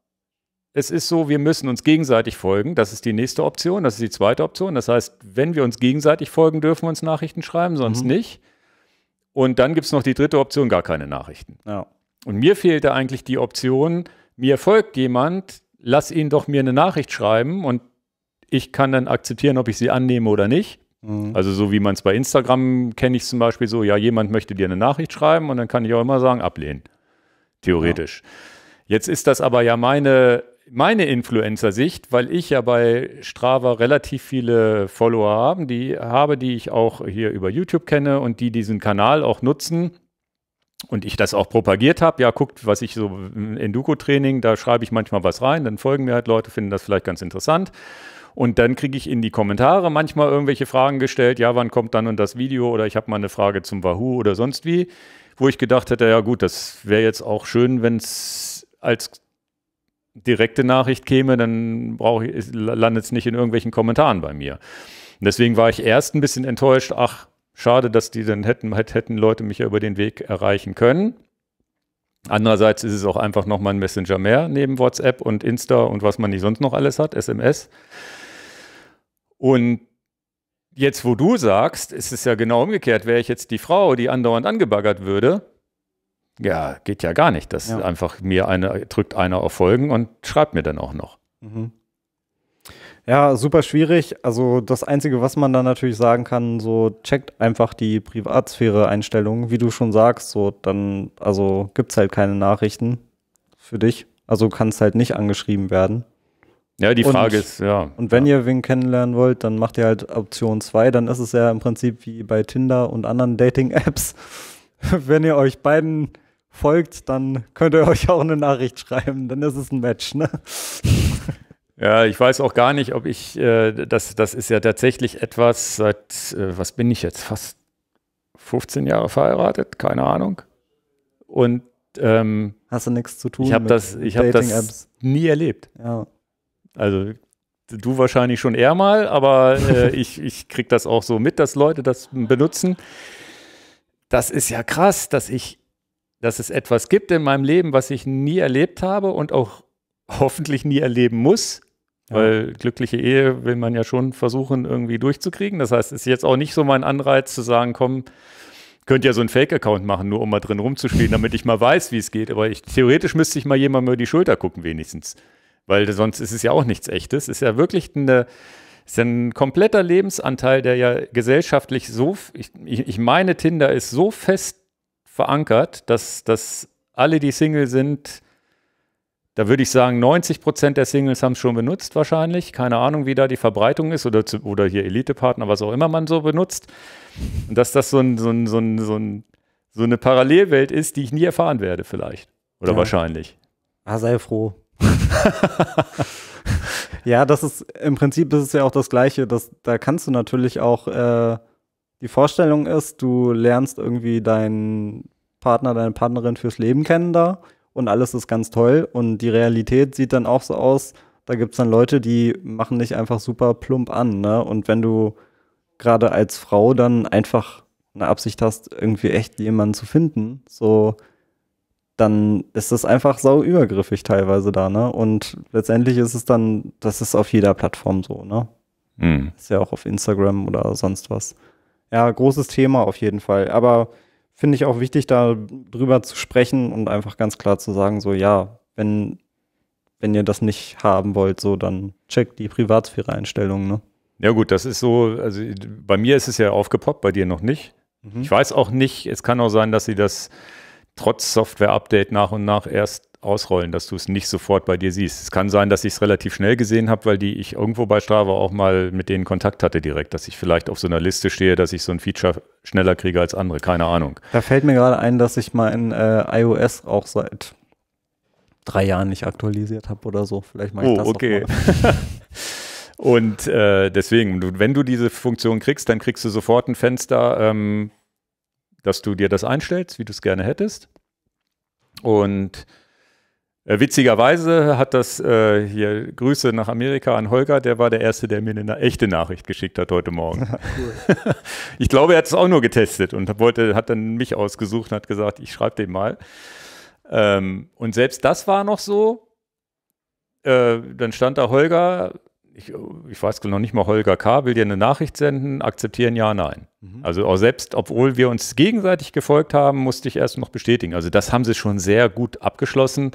es ist so, wir müssen uns gegenseitig folgen. Das ist die nächste Option. Das ist die zweite Option. Das heißt, wenn wir uns gegenseitig folgen, dürfen wir uns Nachrichten schreiben, sonst mhm. nicht. Und dann gibt es noch die dritte Option, gar keine Nachrichten. Ja. Und mir fehlte eigentlich die Option, mir folgt jemand, lass ihn doch mir eine Nachricht schreiben und ich kann dann akzeptieren, ob ich sie annehme oder nicht. Mhm. Also so wie man es bei Instagram kenne ich zum Beispiel so, ja, jemand möchte dir eine Nachricht schreiben und dann kann ich auch immer sagen, ablehnen. Theoretisch. Ja. Jetzt ist das aber ja meine, meine Influencer-Sicht, weil ich ja bei Strava relativ viele Follower haben, die habe, die ich auch hier über YouTube kenne und die diesen Kanal auch nutzen und ich das auch propagiert habe, ja, guckt, was ich so in äh, duco training da schreibe ich manchmal was rein, dann folgen mir halt Leute, finden das vielleicht ganz interessant. Und dann kriege ich in die Kommentare manchmal irgendwelche Fragen gestellt, ja, wann kommt dann und das Video oder ich habe mal eine Frage zum Wahoo oder sonst wie, wo ich gedacht hätte, ja gut, das wäre jetzt auch schön, wenn es als direkte Nachricht käme, dann landet es nicht in irgendwelchen Kommentaren bei mir. Und deswegen war ich erst ein bisschen enttäuscht, ach, schade, dass die dann hätten, hätten Leute mich ja über den Weg erreichen können. Andererseits ist es auch einfach nochmal ein Messenger mehr neben WhatsApp und Insta und was man nicht sonst noch alles hat, SMS. Und jetzt, wo du sagst, ist es ja genau umgekehrt. Wäre ich jetzt die Frau, die andauernd angebaggert würde, ja, geht ja gar nicht. Das ja. einfach mir eine, drückt einer auf Folgen und schreibt mir dann auch noch. Mhm. Ja, super schwierig. Also das Einzige, was man da natürlich sagen kann, so checkt einfach die Privatsphäre-Einstellungen, wie du schon sagst, so dann, also gibt es halt keine Nachrichten für dich. Also kannst halt nicht angeschrieben werden. Ja, die Frage und, ist, ja. Und wenn ja. ihr wen kennenlernen wollt, dann macht ihr halt Option 2. Dann ist es ja im Prinzip wie bei Tinder und anderen Dating-Apps. wenn ihr euch beiden folgt, dann könnt ihr euch auch eine Nachricht schreiben. Dann ist es ein Match, ne? Ja, ich weiß auch gar nicht, ob ich, äh, das, das ist ja tatsächlich etwas, seit, äh, was bin ich jetzt, fast 15 Jahre verheiratet, keine Ahnung. Und ähm, Hast du nichts zu tun? Ich habe das, ich hab das nie erlebt. Ja. Also du wahrscheinlich schon eher mal, aber äh, ich, ich kriege das auch so mit, dass Leute das benutzen. Das ist ja krass, dass ich, dass es etwas gibt in meinem Leben, was ich nie erlebt habe und auch hoffentlich nie erleben muss. Weil glückliche Ehe will man ja schon versuchen, irgendwie durchzukriegen. Das heißt, es ist jetzt auch nicht so mein Anreiz zu sagen, komm, könnt ihr so einen Fake-Account machen, nur um mal drin rumzuspielen, damit ich mal weiß, wie es geht. Aber ich, theoretisch müsste ich mal jemandem über die Schulter gucken, wenigstens. Weil sonst ist es ja auch nichts Echtes. Es ist ja wirklich eine, ist ein kompletter Lebensanteil, der ja gesellschaftlich so, ich, ich meine, Tinder ist so fest verankert, dass, dass alle, die Single sind, da würde ich sagen, 90 Prozent der Singles haben es schon benutzt wahrscheinlich. Keine Ahnung, wie da die Verbreitung ist oder, zu, oder hier Elitepartner, was auch immer man so benutzt. Und dass das so, ein, so, ein, so, ein, so, ein, so eine Parallelwelt ist, die ich nie erfahren werde vielleicht. Oder ja. wahrscheinlich. Ah, sei froh. ja, das ist im Prinzip ist es ja auch das Gleiche. Das, da kannst du natürlich auch äh, die Vorstellung ist, du lernst irgendwie deinen Partner, deine Partnerin fürs Leben kennen da und alles ist ganz toll. Und die Realität sieht dann auch so aus, da gibt es dann Leute, die machen dich einfach super plump an. Ne? Und wenn du gerade als Frau dann einfach eine Absicht hast, irgendwie echt jemanden zu finden, so dann ist das einfach sau übergriffig teilweise da, ne? Und letztendlich ist es dann, das ist auf jeder Plattform so, ne? Mhm. Ist ja auch auf Instagram oder sonst was. Ja, großes Thema auf jeden Fall. Aber finde ich auch wichtig, da drüber zu sprechen und einfach ganz klar zu sagen, so ja, wenn, wenn ihr das nicht haben wollt, so dann checkt die Privatsphäre-Einstellungen, ne? Ja gut, das ist so, also bei mir ist es ja aufgepoppt, bei dir noch nicht. Mhm. Ich weiß auch nicht, es kann auch sein, dass sie das trotz Software-Update nach und nach erst ausrollen, dass du es nicht sofort bei dir siehst. Es kann sein, dass ich es relativ schnell gesehen habe, weil die ich irgendwo bei Strava auch mal mit denen Kontakt hatte direkt, dass ich vielleicht auf so einer Liste stehe, dass ich so ein Feature schneller kriege als andere. Keine Ahnung. Da fällt mir gerade ein, dass ich mein äh, iOS auch seit drei Jahren nicht aktualisiert habe oder so. Vielleicht mache ich oh, das okay. Und äh, deswegen, wenn du diese Funktion kriegst, dann kriegst du sofort ein Fenster. Ähm, dass du dir das einstellst, wie du es gerne hättest. Und äh, witzigerweise hat das äh, hier Grüße nach Amerika an Holger, der war der Erste, der mir eine echte Nachricht geschickt hat heute Morgen. cool. ich glaube, er hat es auch nur getestet und wollte, hat dann mich ausgesucht und hat gesagt, ich schreibe den mal. Ähm, und selbst das war noch so. Äh, dann stand da Holger ich, ich weiß noch nicht mal, Holger K. will dir eine Nachricht senden, akzeptieren ja, nein. Mhm. Also auch selbst, obwohl wir uns gegenseitig gefolgt haben, musste ich erst noch bestätigen. Also das haben sie schon sehr gut abgeschlossen.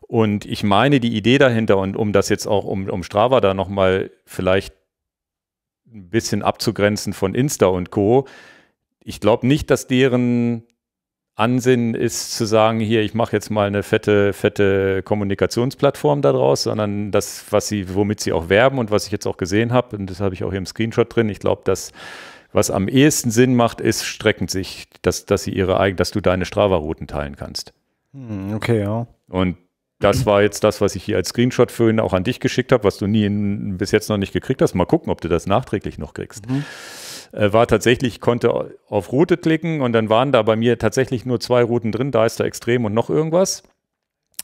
Und ich meine, die Idee dahinter, und um das jetzt auch, um, um Strava da nochmal vielleicht ein bisschen abzugrenzen von Insta und Co., ich glaube nicht, dass deren Ansinnen ist zu sagen, hier, ich mache jetzt mal eine fette, fette Kommunikationsplattform daraus, sondern das, was sie, womit sie auch werben und was ich jetzt auch gesehen habe, und das habe ich auch hier im Screenshot drin, ich glaube, dass was am ehesten Sinn macht, ist streckend sich, dass, dass sie ihre eigen, dass du deine Strava-Routen teilen kannst. Hm, okay, ja. Und das war jetzt das, was ich hier als Screenshot für ihn auch an dich geschickt habe, was du nie in, bis jetzt noch nicht gekriegt hast. Mal gucken, ob du das nachträglich noch kriegst. Mhm. Äh, war tatsächlich, konnte auf Route klicken und dann waren da bei mir tatsächlich nur zwei Routen drin, da ist da Extrem und noch irgendwas,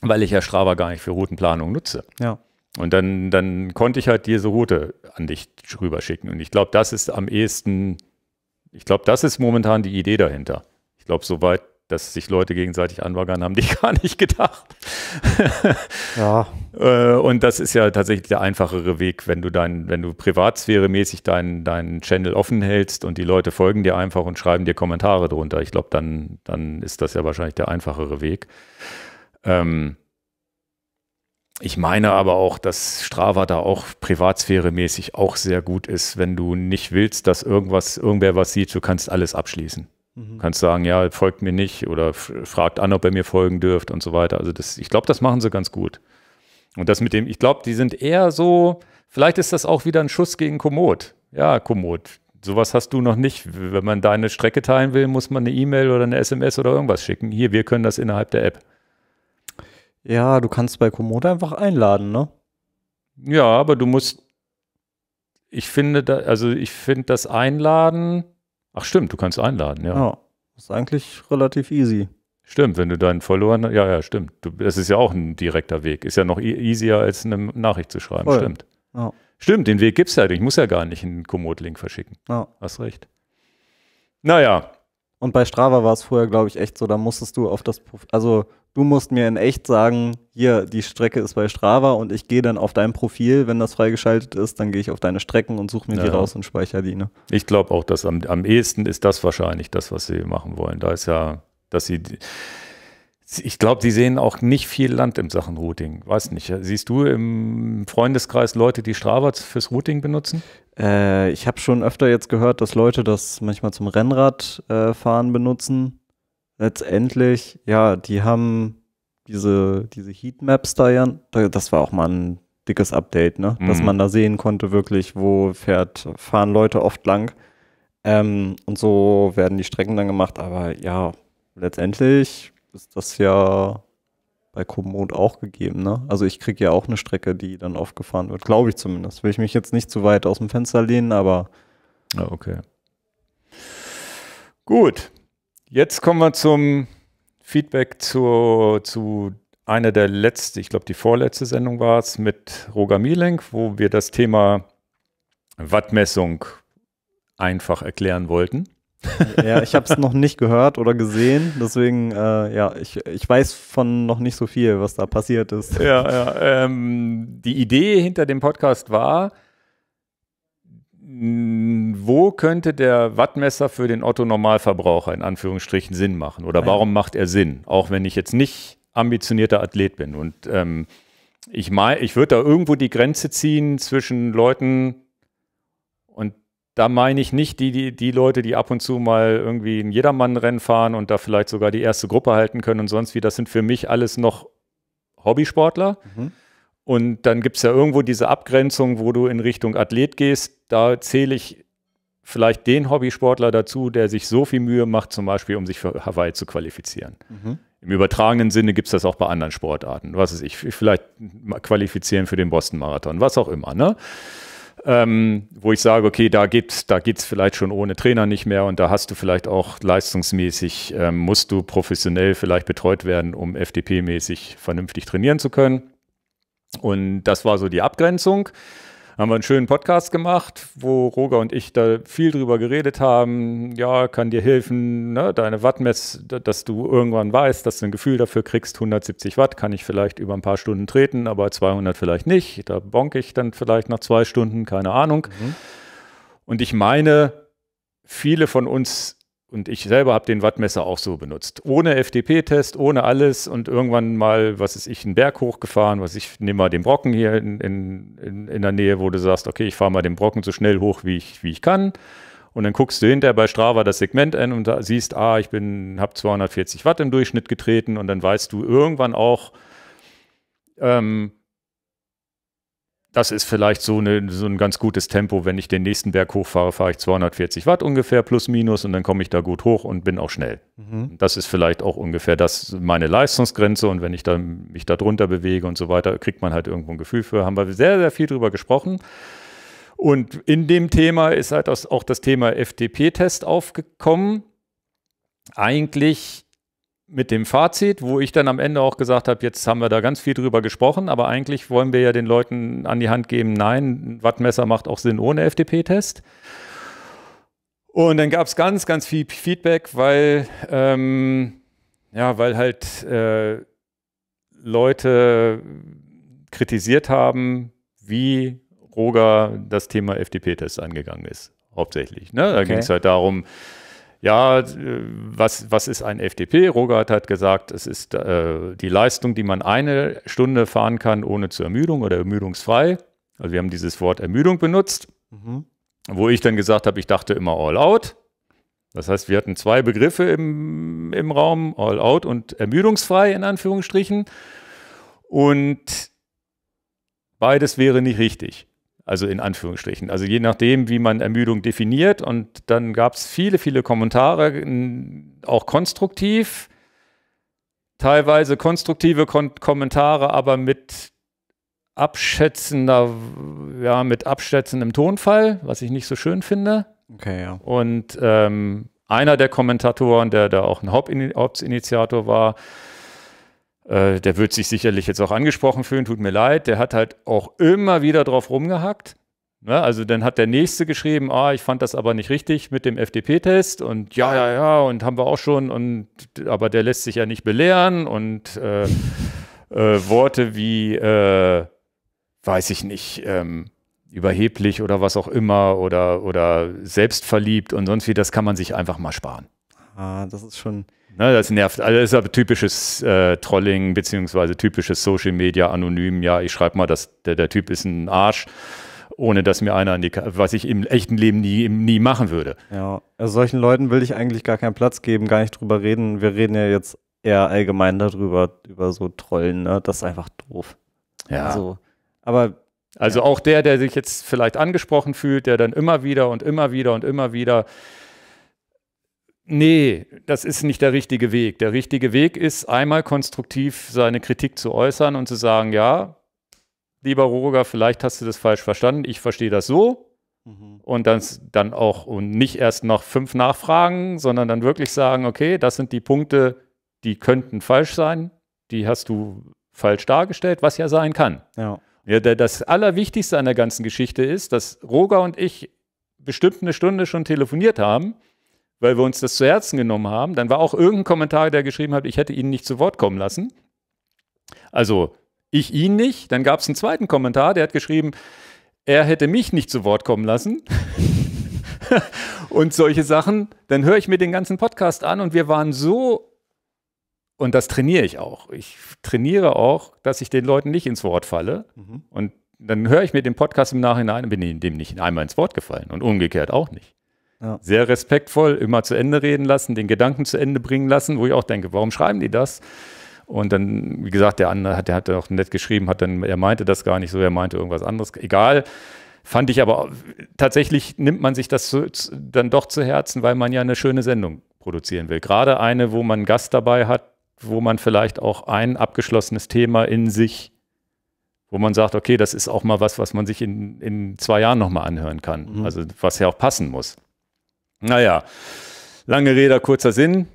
weil ich ja Strava gar nicht für Routenplanung nutze. Ja. Und dann, dann konnte ich halt diese Route an dich rüberschicken. Und ich glaube, das ist am ehesten, ich glaube, das ist momentan die Idee dahinter. Ich glaube, soweit dass sich Leute gegenseitig anbaggern, haben die gar nicht gedacht. ja. Äh, und das ist ja tatsächlich der einfachere Weg, wenn du dein, wenn du privatsphäremäßig deinen dein Channel offen hältst und die Leute folgen dir einfach und schreiben dir Kommentare drunter. Ich glaube, dann, dann ist das ja wahrscheinlich der einfachere Weg. Ähm, ich meine aber auch, dass Strava da auch privatsphäremäßig auch sehr gut ist, wenn du nicht willst, dass irgendwas, irgendwer was sieht, du kannst alles abschließen. Mhm. Kannst sagen, ja, folgt mir nicht oder fragt an, ob er mir folgen dürft und so weiter. Also das, ich glaube, das machen sie ganz gut. Und das mit dem, ich glaube, die sind eher so, vielleicht ist das auch wieder ein Schuss gegen Komoot. Ja, Komoot, sowas hast du noch nicht. Wenn man deine Strecke teilen will, muss man eine E-Mail oder eine SMS oder irgendwas schicken. Hier, wir können das innerhalb der App. Ja, du kannst bei Komoot einfach einladen, ne? Ja, aber du musst, ich finde, da, also ich finde das Einladen, Ach stimmt, du kannst einladen, ja. Ja, ist eigentlich relativ easy. Stimmt, wenn du deinen Followern, ja, ja, stimmt. Du, das ist ja auch ein direkter Weg. Ist ja noch e-, easier, als eine Nachricht zu schreiben, Voll. stimmt. Ja. Stimmt, den Weg gibt es ja. Halt ich muss ja gar nicht einen Komoot-Link verschicken. Ja. Hast recht. Naja. Und bei Strava war es vorher, glaube ich, echt so, da musstest du auf das, Prof also du musst mir in echt sagen, hier, die Strecke ist bei Strava und ich gehe dann auf dein Profil, wenn das freigeschaltet ist, dann gehe ich auf deine Strecken und suche mir ja. die raus und speichere die. Ne? Ich glaube auch, dass am, am ehesten ist das wahrscheinlich das, was sie machen wollen. Da ist ja, dass sie, ich glaube, sie sehen auch nicht viel Land im Sachen Routing. Weiß nicht, siehst du im Freundeskreis Leute, die Strava fürs Routing benutzen? Äh, ich habe schon öfter jetzt gehört, dass Leute das manchmal zum Rennradfahren äh, benutzen letztendlich, ja, die haben diese, diese Heatmaps da ja, das war auch mal ein dickes Update, ne? Mhm. Dass man da sehen konnte, wirklich, wo fährt, fahren Leute oft lang. Ähm, und so werden die Strecken dann gemacht, aber ja, letztendlich ist das ja bei Komoot auch gegeben, ne? Also ich kriege ja auch eine Strecke, die dann oft gefahren wird, glaube ich zumindest. Will ich mich jetzt nicht zu weit aus dem Fenster lehnen, aber. Ja, ah, okay. Gut, Jetzt kommen wir zum Feedback zu, zu einer der letzten, ich glaube die vorletzte Sendung war es, mit Roger Mielenk, wo wir das Thema Wattmessung einfach erklären wollten. ja, ich habe es noch nicht gehört oder gesehen, deswegen, äh, ja, ich, ich weiß von noch nicht so viel, was da passiert ist. Ja, ja ähm, die Idee hinter dem Podcast war, hm, wo könnte der Wattmesser für den Otto-Normalverbraucher in Anführungsstrichen Sinn machen? Oder ah, warum macht er Sinn? Auch wenn ich jetzt nicht ambitionierter Athlet bin. Und ähm, ich, mein, ich würde da irgendwo die Grenze ziehen zwischen Leuten, und da meine ich nicht die, die, die Leute, die ab und zu mal irgendwie ein Jedermann-Rennen fahren und da vielleicht sogar die erste Gruppe halten können und sonst wie. Das sind für mich alles noch Hobbysportler. Mhm. Und dann gibt es ja irgendwo diese Abgrenzung, wo du in Richtung Athlet gehst. Da zähle ich vielleicht den Hobbysportler dazu, der sich so viel Mühe macht, zum Beispiel, um sich für Hawaii zu qualifizieren. Mhm. Im übertragenen Sinne gibt es das auch bei anderen Sportarten. Was weiß ich? Vielleicht qualifizieren für den Boston-Marathon, was auch immer. Ne? Ähm, wo ich sage, okay, da geht da geht's vielleicht schon ohne Trainer nicht mehr und da hast du vielleicht auch leistungsmäßig, ähm, musst du professionell vielleicht betreut werden, um FDP-mäßig vernünftig trainieren zu können. Und das war so die Abgrenzung. Haben wir einen schönen Podcast gemacht, wo Roger und ich da viel drüber geredet haben. Ja, kann dir helfen, ne? deine Wattmess, dass du irgendwann weißt, dass du ein Gefühl dafür kriegst. 170 Watt kann ich vielleicht über ein paar Stunden treten, aber 200 vielleicht nicht. Da bonke ich dann vielleicht nach zwei Stunden, keine Ahnung. Mhm. Und ich meine, viele von uns und ich selber habe den Wattmesser auch so benutzt. Ohne FDP-Test, ohne alles und irgendwann mal, was ist ich, einen Berg hochgefahren, was ich, nehme mal den Brocken hier in, in, in der Nähe, wo du sagst, okay, ich fahre mal den Brocken so schnell hoch, wie ich, wie ich kann. Und dann guckst du hinterher bei Strava das Segment an und siehst, ah, ich bin, habe 240 Watt im Durchschnitt getreten und dann weißt du irgendwann auch, ähm, das ist vielleicht so, eine, so ein ganz gutes Tempo. Wenn ich den nächsten Berg hochfahre, fahre ich 240 Watt ungefähr, plus minus, und dann komme ich da gut hoch und bin auch schnell. Mhm. Das ist vielleicht auch ungefähr das, meine Leistungsgrenze. Und wenn ich da, mich da drunter bewege und so weiter, kriegt man halt irgendwo ein Gefühl für. Haben wir sehr, sehr viel drüber gesprochen. Und in dem Thema ist halt auch das Thema FDP-Test aufgekommen. Eigentlich mit dem Fazit, wo ich dann am Ende auch gesagt habe, jetzt haben wir da ganz viel drüber gesprochen, aber eigentlich wollen wir ja den Leuten an die Hand geben, nein, Wattmesser macht auch Sinn ohne FDP-Test. Und dann gab es ganz, ganz viel Feedback, weil, ähm, ja, weil halt äh, Leute kritisiert haben, wie Roger das Thema FDP-Test angegangen ist, hauptsächlich. Ne? Da okay. ging es halt darum, ja, was, was ist ein FDP? Rogart hat gesagt, es ist äh, die Leistung, die man eine Stunde fahren kann, ohne zu Ermüdung oder ermüdungsfrei. Also wir haben dieses Wort Ermüdung benutzt, mhm. wo ich dann gesagt habe, ich dachte immer all out. Das heißt, wir hatten zwei Begriffe im, im Raum, all out und ermüdungsfrei in Anführungsstrichen. Und beides wäre nicht richtig. Also in Anführungsstrichen. Also je nachdem, wie man Ermüdung definiert. Und dann gab es viele, viele Kommentare, auch konstruktiv, teilweise konstruktive Kon Kommentare, aber mit abschätzender, ja, mit abschätzendem Tonfall, was ich nicht so schön finde. Okay, ja. Und ähm, einer der Kommentatoren, der da auch ein Hauptinitiator war, äh, der wird sich sicherlich jetzt auch angesprochen fühlen, tut mir leid. Der hat halt auch immer wieder drauf rumgehackt. Ne? Also dann hat der Nächste geschrieben, ah, ich fand das aber nicht richtig mit dem FDP-Test und ja, ja, ja, und haben wir auch schon, und aber der lässt sich ja nicht belehren und äh, äh, Worte wie, äh, weiß ich nicht, ähm, überheblich oder was auch immer oder, oder selbstverliebt und sonst wie, das kann man sich einfach mal sparen. Ah, das ist schon, Ne, das nervt. Also das ist aber typisches äh, Trolling, beziehungsweise typisches Social Media, anonym. Ja, ich schreibe mal, dass der, der, Typ ist ein Arsch, ohne dass mir einer an die, was ich im echten Leben nie, nie machen würde. Ja, also solchen Leuten will ich eigentlich gar keinen Platz geben, gar nicht drüber reden. Wir reden ja jetzt eher allgemein darüber, über so Trollen. Ne? Das ist einfach doof. Ja. Also, aber also auch der, der sich jetzt vielleicht angesprochen fühlt, der dann immer wieder und immer wieder und immer wieder Nee, das ist nicht der richtige Weg. Der richtige Weg ist, einmal konstruktiv seine Kritik zu äußern und zu sagen, ja, lieber Roger, vielleicht hast du das falsch verstanden, ich verstehe das so. Mhm. Und dann, dann auch, und nicht erst noch fünf Nachfragen, sondern dann wirklich sagen, okay, das sind die Punkte, die könnten falsch sein, die hast du falsch dargestellt, was ja sein kann. Ja. ja das Allerwichtigste an der ganzen Geschichte ist, dass Roger und ich bestimmt eine Stunde schon telefoniert haben weil wir uns das zu Herzen genommen haben. Dann war auch irgendein Kommentar, der geschrieben hat, ich hätte ihn nicht zu Wort kommen lassen. Also ich ihn nicht. Dann gab es einen zweiten Kommentar, der hat geschrieben, er hätte mich nicht zu Wort kommen lassen. und solche Sachen. Dann höre ich mir den ganzen Podcast an und wir waren so, und das trainiere ich auch. Ich trainiere auch, dass ich den Leuten nicht ins Wort falle. Mhm. Und dann höre ich mir den Podcast im Nachhinein und bin dem nicht einmal ins Wort gefallen und umgekehrt auch nicht. Ja. Sehr respektvoll, immer zu Ende reden lassen, den Gedanken zu Ende bringen lassen, wo ich auch denke, warum schreiben die das? Und dann, wie gesagt, der andere hat, der hat auch nett geschrieben, hat dann, er meinte das gar nicht so, er meinte irgendwas anderes. Egal. Fand ich aber tatsächlich nimmt man sich das zu, zu, dann doch zu Herzen, weil man ja eine schöne Sendung produzieren will. Gerade eine, wo man einen Gast dabei hat, wo man vielleicht auch ein abgeschlossenes Thema in sich, wo man sagt, okay, das ist auch mal was, was man sich in, in zwei Jahren nochmal anhören kann. Mhm. Also was ja auch passen muss. Naja, lange Rede, kurzer Sinn.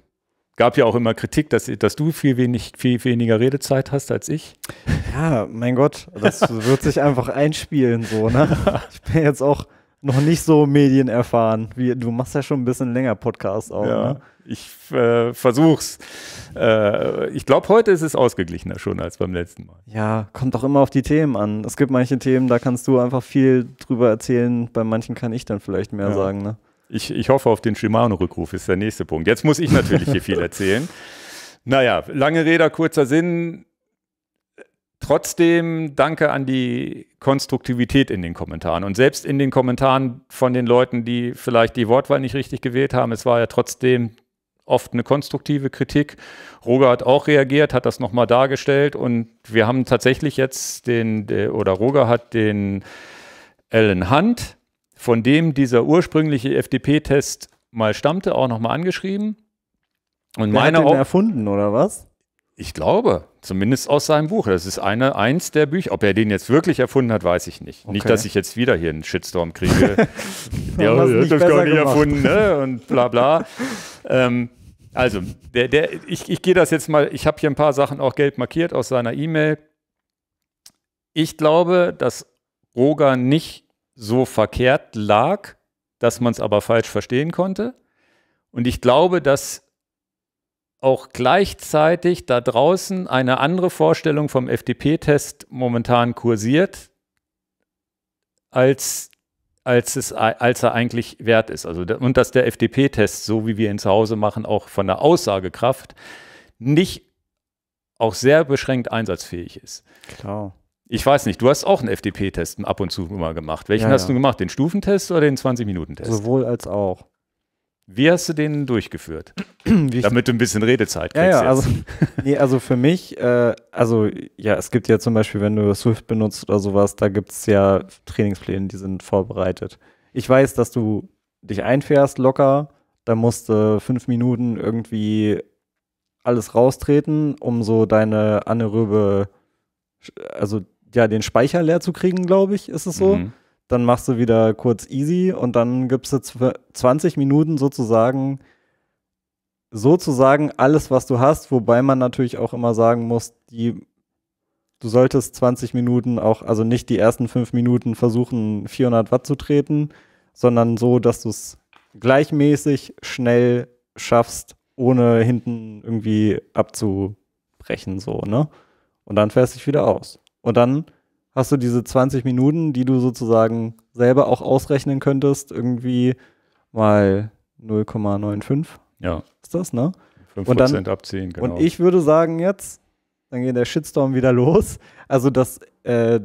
Gab ja auch immer Kritik, dass, dass du viel, wenig, viel weniger Redezeit hast als ich. Ja, mein Gott, das wird sich einfach einspielen so, ne? Ich bin jetzt auch noch nicht so medienerfahren. Wie, du machst ja schon ein bisschen länger Podcast auch. Ja, ne? Ich äh, versuch's. Äh, ich glaube, heute ist es ausgeglichener schon als beim letzten Mal. Ja, kommt doch immer auf die Themen an. Es gibt manche Themen, da kannst du einfach viel drüber erzählen. Bei manchen kann ich dann vielleicht mehr ja. sagen. Ne? Ich, ich hoffe auf den Shimano-Rückruf, ist der nächste Punkt. Jetzt muss ich natürlich hier viel erzählen. Naja, lange Räder, kurzer Sinn. Trotzdem danke an die Konstruktivität in den Kommentaren. Und selbst in den Kommentaren von den Leuten, die vielleicht die Wortwahl nicht richtig gewählt haben, es war ja trotzdem oft eine konstruktive Kritik. Roger hat auch reagiert, hat das nochmal dargestellt und wir haben tatsächlich jetzt den, oder Roger hat den Alan Hunt von dem dieser ursprüngliche FDP-Test mal stammte, auch nochmal angeschrieben. Und Wer meine hat den erfunden, oder was? Ich glaube, zumindest aus seinem Buch. Das ist eine, eins der Bücher. Ob er den jetzt wirklich erfunden hat, weiß ich nicht. Okay. Nicht, dass ich jetzt wieder hier einen Shitstorm kriege. ja, das nicht gar nicht gemacht. erfunden, ne? Und bla bla. ähm, also, der, der, ich, ich gehe das jetzt mal, ich habe hier ein paar Sachen auch gelb markiert aus seiner E-Mail. Ich glaube, dass Roger nicht so verkehrt lag, dass man es aber falsch verstehen konnte. Und ich glaube, dass auch gleichzeitig da draußen eine andere Vorstellung vom FDP-Test momentan kursiert, als, als, es, als er eigentlich wert ist. Also, und dass der FDP-Test, so wie wir ihn zu Hause machen, auch von der Aussagekraft nicht auch sehr beschränkt einsatzfähig ist. Klar. Ich weiß nicht, du hast auch einen FDP-Test ab und zu mal gemacht. Welchen ja, hast ja. du gemacht? Den Stufentest oder den 20-Minuten-Test? Sowohl als auch. Wie hast du den durchgeführt? Damit du ein bisschen Redezeit kriegst. Ja, ja also, nee, also, für mich, äh, also ja, es gibt ja zum Beispiel, wenn du Swift benutzt oder sowas, da gibt es ja Trainingspläne, die sind vorbereitet. Ich weiß, dass du dich einfährst locker, da musst du fünf Minuten irgendwie alles raustreten, um so deine anaerobe, also ja, den Speicher leer zu kriegen, glaube ich, ist es so. Mhm. Dann machst du wieder kurz easy und dann gibst du 20 Minuten sozusagen sozusagen alles, was du hast, wobei man natürlich auch immer sagen muss, die du solltest 20 Minuten auch, also nicht die ersten fünf Minuten versuchen, 400 Watt zu treten, sondern so, dass du es gleichmäßig schnell schaffst, ohne hinten irgendwie abzubrechen, so, ne? Und dann fährst du dich wieder aus. Und dann hast du diese 20 Minuten, die du sozusagen selber auch ausrechnen könntest, irgendwie mal 0,95. Ja. Ist das, ne? 5% und dann, abziehen, genau. Und ich würde sagen jetzt, dann geht der Shitstorm wieder los. Also, dass, äh,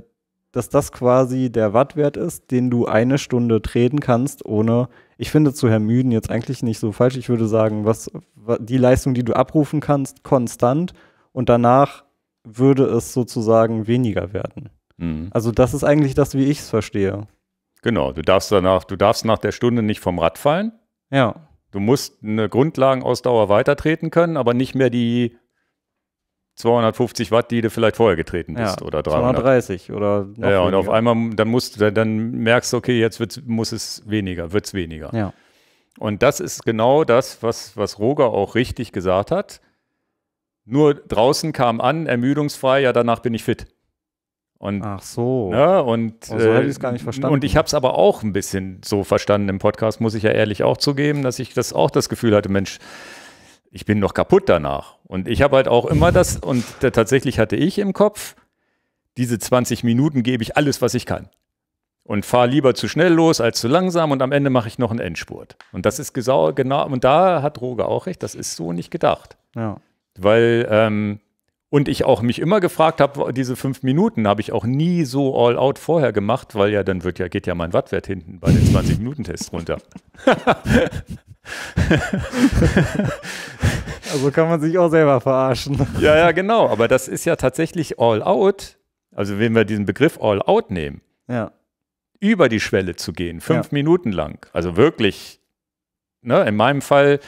dass das quasi der Wattwert ist, den du eine Stunde treten kannst, ohne, ich finde zu Hermüden jetzt eigentlich nicht so falsch. Ich würde sagen, was die Leistung, die du abrufen kannst, konstant und danach würde es sozusagen weniger werden. Mhm. Also das ist eigentlich das, wie ich es verstehe. Genau, du darfst danach, du darfst nach der Stunde nicht vom Rad fallen. Ja. Du musst eine Grundlagenausdauer weitertreten können, aber nicht mehr die 250 Watt, die du vielleicht vorher getreten bist ja, oder 300. 230 oder noch Ja, weniger. und auf einmal, dann musst du, dann merkst du, okay, jetzt wird's, muss es weniger, wird es weniger. Ja. Und das ist genau das, was, was Roger auch richtig gesagt hat. Nur draußen kam an, ermüdungsfrei, ja, danach bin ich fit. Und, Ach so. Ne, und, oh, so hätte ich es gar äh, nicht verstanden. Und ich habe es aber auch ein bisschen so verstanden im Podcast, muss ich ja ehrlich auch zugeben, dass ich das auch das Gefühl hatte, Mensch, ich bin noch kaputt danach. Und ich habe halt auch immer das, und da, tatsächlich hatte ich im Kopf, diese 20 Minuten gebe ich alles, was ich kann. Und fahre lieber zu schnell los als zu langsam und am Ende mache ich noch einen Endspurt. Und das ist genau, und da hat Roger auch recht, das ist so nicht gedacht. Ja. Weil, ähm, und ich auch mich immer gefragt habe, diese fünf Minuten habe ich auch nie so all out vorher gemacht, weil ja dann wird ja, geht ja mein Wattwert hinten bei den 20-Minuten-Tests runter. also kann man sich auch selber verarschen. Ja, ja, genau. Aber das ist ja tatsächlich all out. Also wenn wir diesen Begriff all out nehmen, ja. über die Schwelle zu gehen, fünf ja. Minuten lang. Also wirklich, ne, in meinem Fall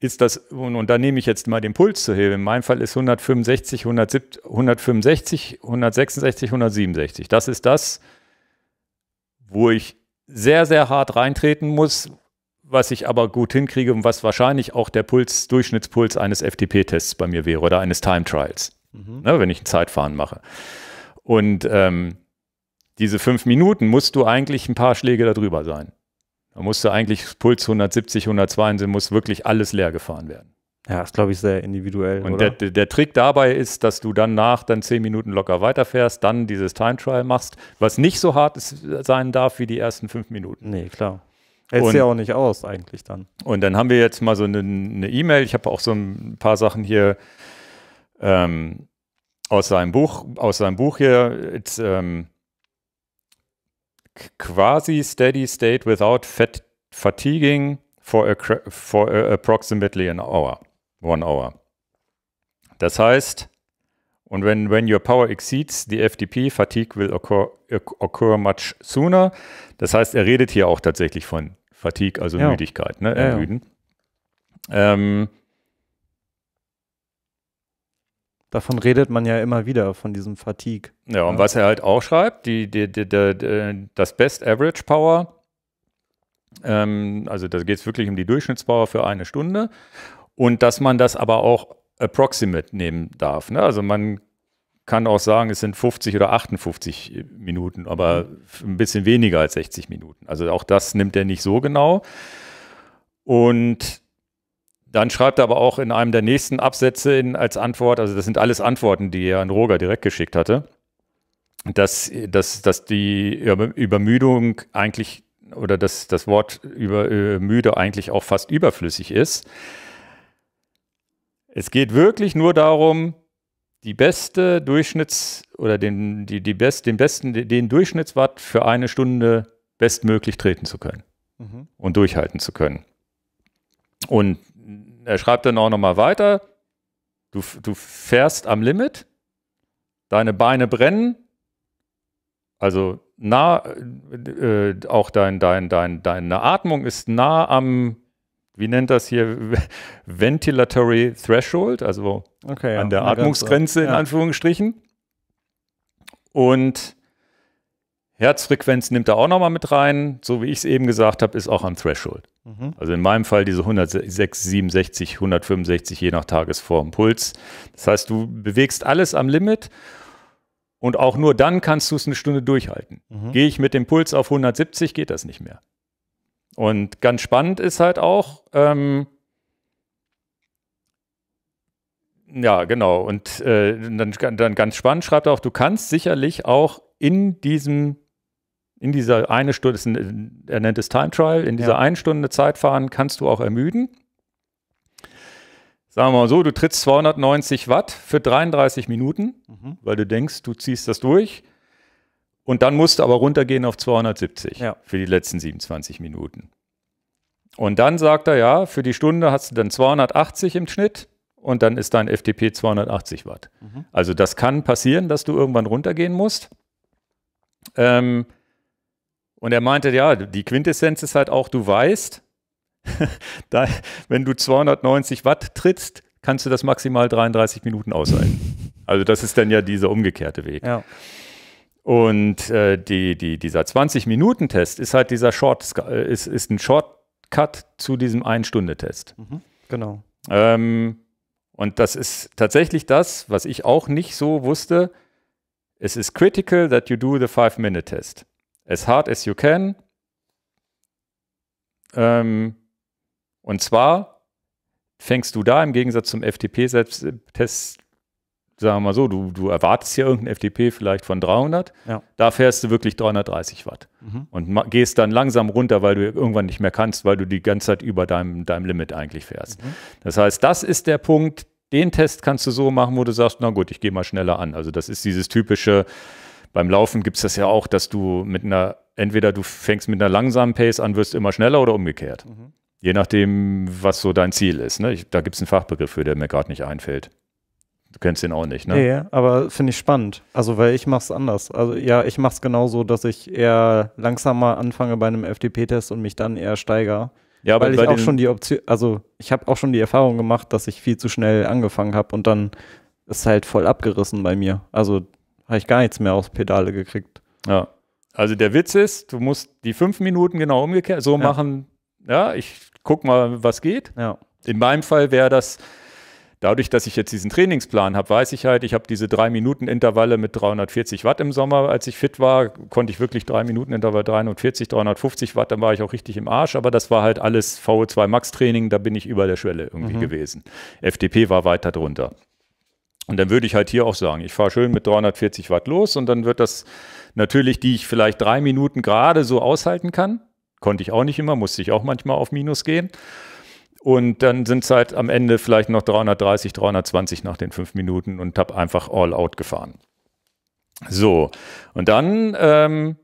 ist das, und, und da nehme ich jetzt mal den Puls zur Hilfe. In meinem Fall ist 165, 170, 165, 166, 167. Das ist das, wo ich sehr, sehr hart reintreten muss, was ich aber gut hinkriege und was wahrscheinlich auch der Puls, Durchschnittspuls eines FTP-Tests bei mir wäre oder eines Time Trials, mhm. ne, wenn ich ein Zeitfahren mache. Und ähm, diese fünf Minuten musst du eigentlich ein paar Schläge darüber sein. Da musste eigentlich Puls 170, 120, muss wirklich alles leer gefahren werden. Ja, das glaube ich, sehr individuell. Und der, der, Trick dabei ist, dass du dann nach dann zehn Minuten locker weiterfährst, dann dieses Time Trial machst, was nicht so hart ist, sein darf wie die ersten fünf Minuten. Nee, klar. Hältst ja auch nicht aus, eigentlich dann. Und dann haben wir jetzt mal so eine E-Mail. Ich habe auch so ein paar Sachen hier ähm, aus seinem Buch, aus seinem Buch hier. It's, ähm, quasi steady state without fat fatiguing for, a, for a, approximately an hour, one hour. Das heißt, und when, when your power exceeds the FTP, fatigue will occur, occur much sooner. Das heißt, er redet hier auch tatsächlich von Fatigue, also ja. Müdigkeit, ne? Ermüden. Ja, ja. Ähm, Davon redet man ja immer wieder, von diesem Fatigue. Ja, und was er halt auch schreibt, die, die, die, die das Best Average Power, ähm, also da geht es wirklich um die Durchschnittspower für eine Stunde und dass man das aber auch approximate nehmen darf. Ne? Also man kann auch sagen, es sind 50 oder 58 Minuten, aber mhm. ein bisschen weniger als 60 Minuten. Also auch das nimmt er nicht so genau. Und dann schreibt er aber auch in einem der nächsten Absätze in, als Antwort, also das sind alles Antworten, die er an Roger direkt geschickt hatte, dass, dass, dass die Übermüdung eigentlich oder dass das Wort über, müde eigentlich auch fast überflüssig ist. Es geht wirklich nur darum, die beste Durchschnitts- oder den, die, die best, den besten, den Durchschnittswatt für eine Stunde bestmöglich treten zu können mhm. und durchhalten zu können. Und er schreibt dann auch nochmal weiter, du, du fährst am Limit, deine Beine brennen, also nah, äh, äh, auch dein, dein, dein, deine Atmung ist nah am, wie nennt das hier, Ventilatory Threshold, also okay, an der Atmungsgrenze in ja. Anführungsstrichen. Und Herzfrequenz nimmt er auch nochmal mit rein. So wie ich es eben gesagt habe, ist auch am Threshold. Mhm. Also in meinem Fall diese 106, 67, 165, je nach Tagesform Puls. Das heißt, du bewegst alles am Limit und auch nur dann kannst du es eine Stunde durchhalten. Mhm. Gehe ich mit dem Puls auf 170, geht das nicht mehr. Und ganz spannend ist halt auch, ähm, ja, genau. Und äh, dann, dann ganz spannend schreibt er auch, du kannst sicherlich auch in diesem in dieser eine Stunde, ein, er nennt es Time Trial, in dieser ja. einen Stunde fahren kannst du auch ermüden. Sagen wir mal so, du trittst 290 Watt für 33 Minuten, mhm. weil du denkst, du ziehst das durch. Und dann musst du aber runtergehen auf 270 ja. für die letzten 27 Minuten. Und dann sagt er, ja, für die Stunde hast du dann 280 im Schnitt und dann ist dein FTP 280 Watt. Mhm. Also das kann passieren, dass du irgendwann runtergehen musst. Ähm, und er meinte, ja, die Quintessenz ist halt auch, du weißt, da, wenn du 290 Watt trittst, kannst du das maximal 33 Minuten aushalten. Also das ist dann ja dieser umgekehrte Weg. Ja. Und äh, die, die, dieser 20-Minuten-Test ist halt dieser Short, äh, ist, ist ein Shortcut zu diesem 1 stunde test Mhm, genau. Ähm, und das ist tatsächlich das, was ich auch nicht so wusste. Es ist critical that you do the 5 minute test As hard as you can. Ähm, und zwar fängst du da im Gegensatz zum FTP-Selbsttest, äh, sagen wir mal so, du, du erwartest hier irgendeinen FTP vielleicht von 300, ja. da fährst du wirklich 330 Watt mhm. und gehst dann langsam runter, weil du irgendwann nicht mehr kannst, weil du die ganze Zeit über deinem, deinem Limit eigentlich fährst. Mhm. Das heißt, das ist der Punkt, den Test kannst du so machen, wo du sagst, na gut, ich gehe mal schneller an. Also das ist dieses typische, beim Laufen gibt es das ja auch, dass du mit einer, entweder du fängst mit einer langsamen Pace an, wirst immer schneller oder umgekehrt. Mhm. Je nachdem, was so dein Ziel ist. Ne? Ich, da gibt es einen Fachbegriff für, der mir gerade nicht einfällt. Du kennst den auch nicht, ne? Nee, ja, aber finde ich spannend. Also, weil ich mache es anders. Also, ja, ich mache es genauso, dass ich eher langsamer anfange bei einem FDP-Test und mich dann eher steigere. Ja, aber weil ich auch schon die Option, also ich habe auch schon die Erfahrung gemacht, dass ich viel zu schnell angefangen habe und dann ist halt voll abgerissen bei mir. Also habe ich gar nichts mehr aufs Pedale gekriegt. Ja. Also der Witz ist, du musst die fünf Minuten genau umgekehrt so ja. machen. Ja, ich guck mal, was geht. Ja. In meinem Fall wäre das dadurch, dass ich jetzt diesen Trainingsplan habe, weiß ich halt, ich habe diese drei Minuten Intervalle mit 340 Watt im Sommer. Als ich fit war, konnte ich wirklich drei Minuten Intervalle 340, 350 Watt. Dann war ich auch richtig im Arsch. Aber das war halt alles VO2 Max Training. Da bin ich über der Schwelle irgendwie mhm. gewesen. FDP war weiter drunter. Und dann würde ich halt hier auch sagen, ich fahre schön mit 340 Watt los und dann wird das natürlich, die ich vielleicht drei Minuten gerade so aushalten kann, konnte ich auch nicht immer, musste ich auch manchmal auf Minus gehen. Und dann sind es halt am Ende vielleicht noch 330, 320 nach den fünf Minuten und habe einfach all out gefahren. So, und dann, ähm,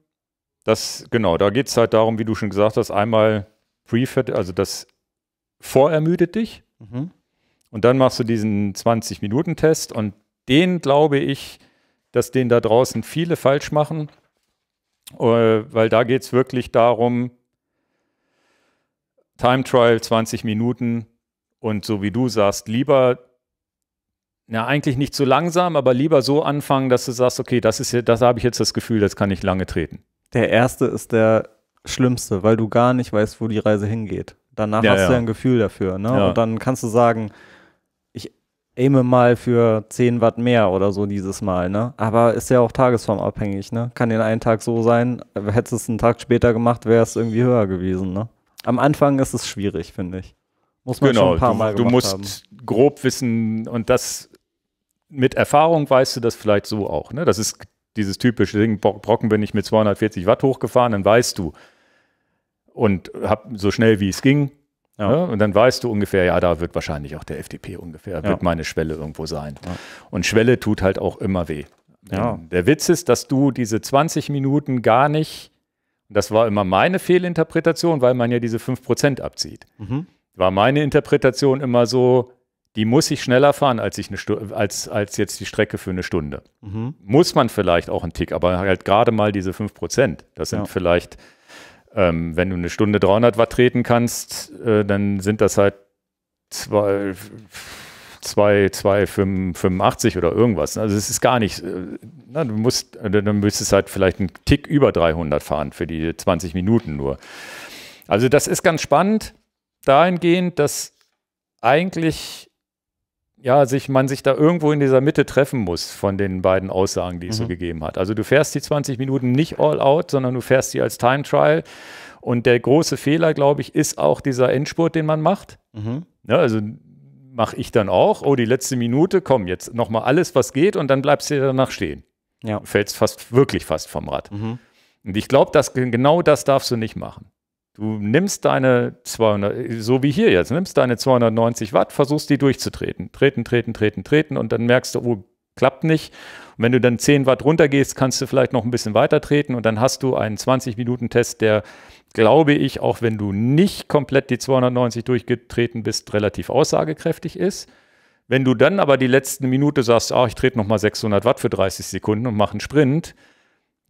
das, genau, da geht es halt darum, wie du schon gesagt hast, einmal Prefit, also das vorermüdet dich. Mhm. Und dann machst du diesen 20-Minuten-Test und den glaube ich, dass den da draußen viele falsch machen, äh, weil da geht es wirklich darum, Time Trial 20 Minuten und so wie du sagst, lieber, na eigentlich nicht so langsam, aber lieber so anfangen, dass du sagst, okay, das ist das habe ich jetzt das Gefühl, das kann ich lange treten. Der erste ist der schlimmste, weil du gar nicht weißt, wo die Reise hingeht. Danach ja, hast ja. du ein Gefühl dafür, ne? Ja. Und dann kannst du sagen, aime mal für 10 Watt mehr oder so dieses Mal, ne? Aber ist ja auch tagesformabhängig, ne? Kann den einen Tag so sein, hättest du es einen Tag später gemacht, wäre es irgendwie höher gewesen, ne? Am Anfang ist es schwierig, finde ich. Muss man genau, schon ein paar du, Mal du musst haben. grob wissen und das mit Erfahrung weißt du das vielleicht so auch, ne? Das ist dieses typische Ding, Brocken bin ich mit 240 Watt hochgefahren, dann weißt du und hab so schnell wie es ging ja. Ja, ne? und dann weißt du ungefähr, ja, da wird wahrscheinlich auch der FDP ungefähr, wird meine Schwelle irgendwo sein. Und Schwelle tut halt auch immer weh. Ähm, der Witz ist, dass du diese 20 Minuten gar nicht, das war immer meine Fehlinterpretation, weil man ja diese 5% abzieht. Mhm. War meine Interpretation immer so, die muss ich schneller fahren als, ich eine als, als jetzt die Strecke für eine Stunde. Mhm. Muss man vielleicht auch einen Tick, aber halt gerade mal diese 5 Das sind ja. vielleicht ähm, wenn du eine Stunde 300 Watt treten kannst, äh, dann sind das halt 2, 2, 2, 85 oder irgendwas. Also es ist gar nicht, äh, na, du musst, äh, dann müsstest halt vielleicht einen Tick über 300 fahren für die 20 Minuten nur. Also das ist ganz spannend dahingehend, dass eigentlich ja, sich, man sich da irgendwo in dieser Mitte treffen muss von den beiden Aussagen, die es mhm. so gegeben hat. Also du fährst die 20 Minuten nicht all out, sondern du fährst sie als Time Trial. Und der große Fehler, glaube ich, ist auch dieser Endspurt, den man macht. Mhm. Ja, ne, also mache ich dann auch. Oh, die letzte Minute, komm, jetzt nochmal alles, was geht, und dann bleibst du danach stehen. Ja. Du fällst fast, wirklich fast vom Rad. Mhm. Und ich glaube, dass genau das darfst du nicht machen. Du nimmst deine 200, so wie hier jetzt, nimmst deine 290 Watt, versuchst die durchzutreten. Treten, treten, treten, treten und dann merkst du, oh, klappt nicht. Und wenn du dann 10 Watt runtergehst, kannst du vielleicht noch ein bisschen weiter treten und dann hast du einen 20-Minuten-Test, der, glaube ich, auch wenn du nicht komplett die 290 durchgetreten bist, relativ aussagekräftig ist. Wenn du dann aber die letzte Minute sagst, ah, ich trete nochmal 600 Watt für 30 Sekunden und mache einen Sprint,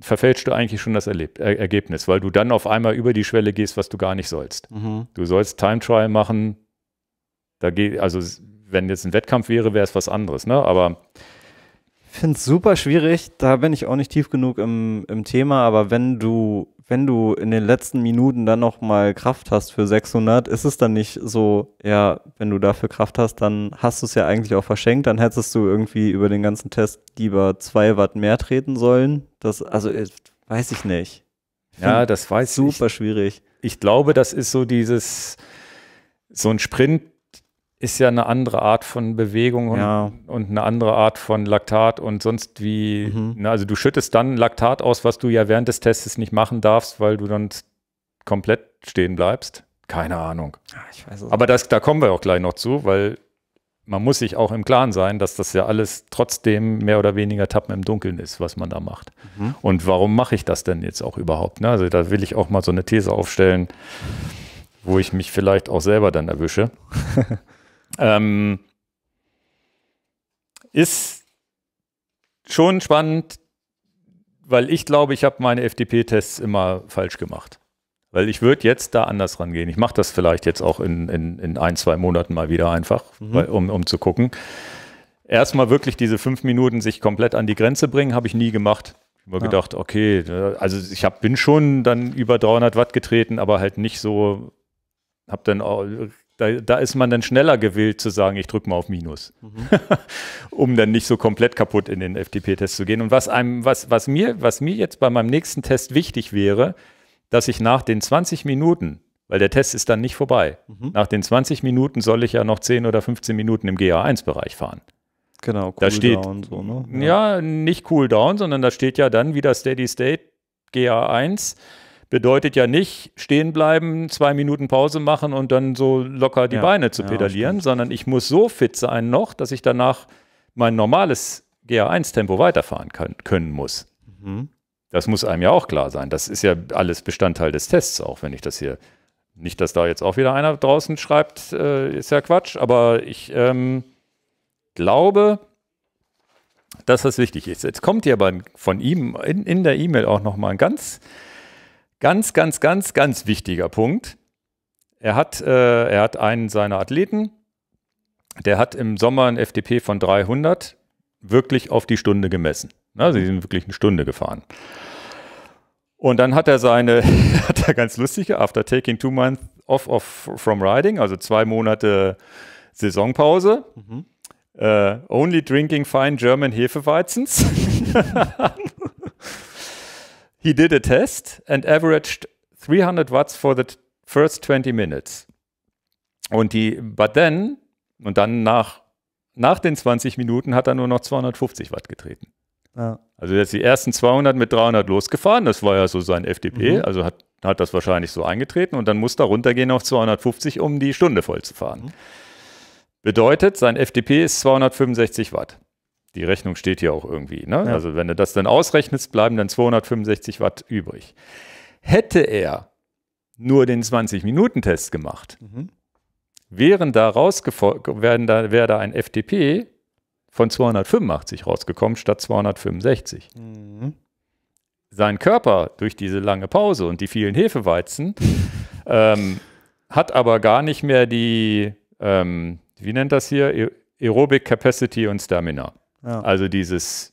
verfälschst du eigentlich schon das Erleb er Ergebnis, weil du dann auf einmal über die Schwelle gehst, was du gar nicht sollst. Mhm. Du sollst Time Trial machen. Da geht, also wenn jetzt ein Wettkampf wäre, wäre es was anderes, ne? Aber ich finde es super schwierig, da bin ich auch nicht tief genug im, im Thema, aber wenn du wenn du in den letzten Minuten dann noch mal Kraft hast für 600, ist es dann nicht so, ja, wenn du dafür Kraft hast, dann hast du es ja eigentlich auch verschenkt, dann hättest du irgendwie über den ganzen Test lieber 2 Watt mehr treten sollen. Das, also, äh, weiß ich nicht. Ja, das weiß super ich. Super schwierig. Ich glaube, das ist so dieses, so ein Sprint, ist ja eine andere Art von Bewegung und, ja. und eine andere Art von Laktat und sonst wie. Mhm. Ne, also du schüttest dann Laktat aus, was du ja während des Tests nicht machen darfst, weil du dann komplett stehen bleibst. Keine Ahnung. Ja, Aber das, da kommen wir auch gleich noch zu, weil man muss sich auch im Klaren sein, dass das ja alles trotzdem mehr oder weniger Tappen im Dunkeln ist, was man da macht. Mhm. Und warum mache ich das denn jetzt auch überhaupt? Ne? Also da will ich auch mal so eine These aufstellen, wo ich mich vielleicht auch selber dann erwische. Ähm, ist schon spannend, weil ich glaube, ich habe meine FDP-Tests immer falsch gemacht. Weil ich würde jetzt da anders rangehen. Ich mache das vielleicht jetzt auch in, in, in, ein, zwei Monaten mal wieder einfach, mhm. weil, um, um zu gucken. Erstmal wirklich diese fünf Minuten sich komplett an die Grenze bringen, habe ich nie gemacht. Ich habe ja. gedacht, okay, also ich hab, bin schon dann über 300 Watt getreten, aber halt nicht so, habe dann da, da, ist man dann schneller gewillt zu sagen, ich drücke mal auf Minus, mhm. um dann nicht so komplett kaputt in den FTP-Test zu gehen. Und was einem, was, was mir, was mir jetzt bei meinem nächsten Test wichtig wäre, dass ich nach den 20 Minuten, weil der Test ist dann nicht vorbei, mhm. nach den 20 Minuten soll ich ja noch 10 oder 15 Minuten im GA1-Bereich fahren. Genau, cool da steht, down, so, ne? Ja. ja, nicht cool down, sondern da steht ja dann wieder Steady State GA1 bedeutet ja nicht stehen bleiben, zwei Minuten Pause machen und dann so locker die ja, Beine zu pedalieren, sondern ich muss so fit sein noch, dass ich danach mein normales GA1-Tempo weiterfahren kann, können muss. Mhm. Das muss einem ja auch klar sein. Das ist ja alles Bestandteil des Tests, auch wenn ich das hier. Nicht, dass da jetzt auch wieder einer draußen schreibt, äh, ist ja Quatsch, aber ich ähm, glaube, dass das wichtig ist. Jetzt kommt ja bei, von ihm in, in der E-Mail auch nochmal ein ganz Ganz, ganz, ganz, ganz wichtiger Punkt. Er hat, äh, er hat einen seiner Athleten, der hat im Sommer ein FDP von 300 wirklich auf die Stunde gemessen. Na, sie sind wirklich eine Stunde gefahren. Und dann hat er seine, hat er ganz lustige, after taking two months off, off from riding, also zwei Monate Saisonpause, mhm. äh, only drinking fine German Hefeweizens. He did a test and averaged 300 Watts for the first 20 minutes. Und die, but then, und dann nach, nach den 20 Minuten hat er nur noch 250 Watt getreten. Ja. Also ist die ersten 200 mit 300 losgefahren, das war ja so sein FDP, mhm. also hat, hat das wahrscheinlich so eingetreten und dann muss er runtergehen auf 250, um die Stunde voll zu fahren. Mhm. Bedeutet, sein FDP ist 265 Watt. Die Rechnung steht hier auch irgendwie. Ne? Ja. Also wenn du das dann ausrechnest, bleiben dann 265 Watt übrig. Hätte er nur den 20-Minuten-Test gemacht, mhm. wären da wären da, wäre da ein FDP von 285 rausgekommen statt 265. Mhm. Sein Körper durch diese lange Pause und die vielen Hefeweizen ähm, hat aber gar nicht mehr die, ähm, wie nennt das hier, e-, Aerobic Capacity und Stamina. Ja. Also dieses,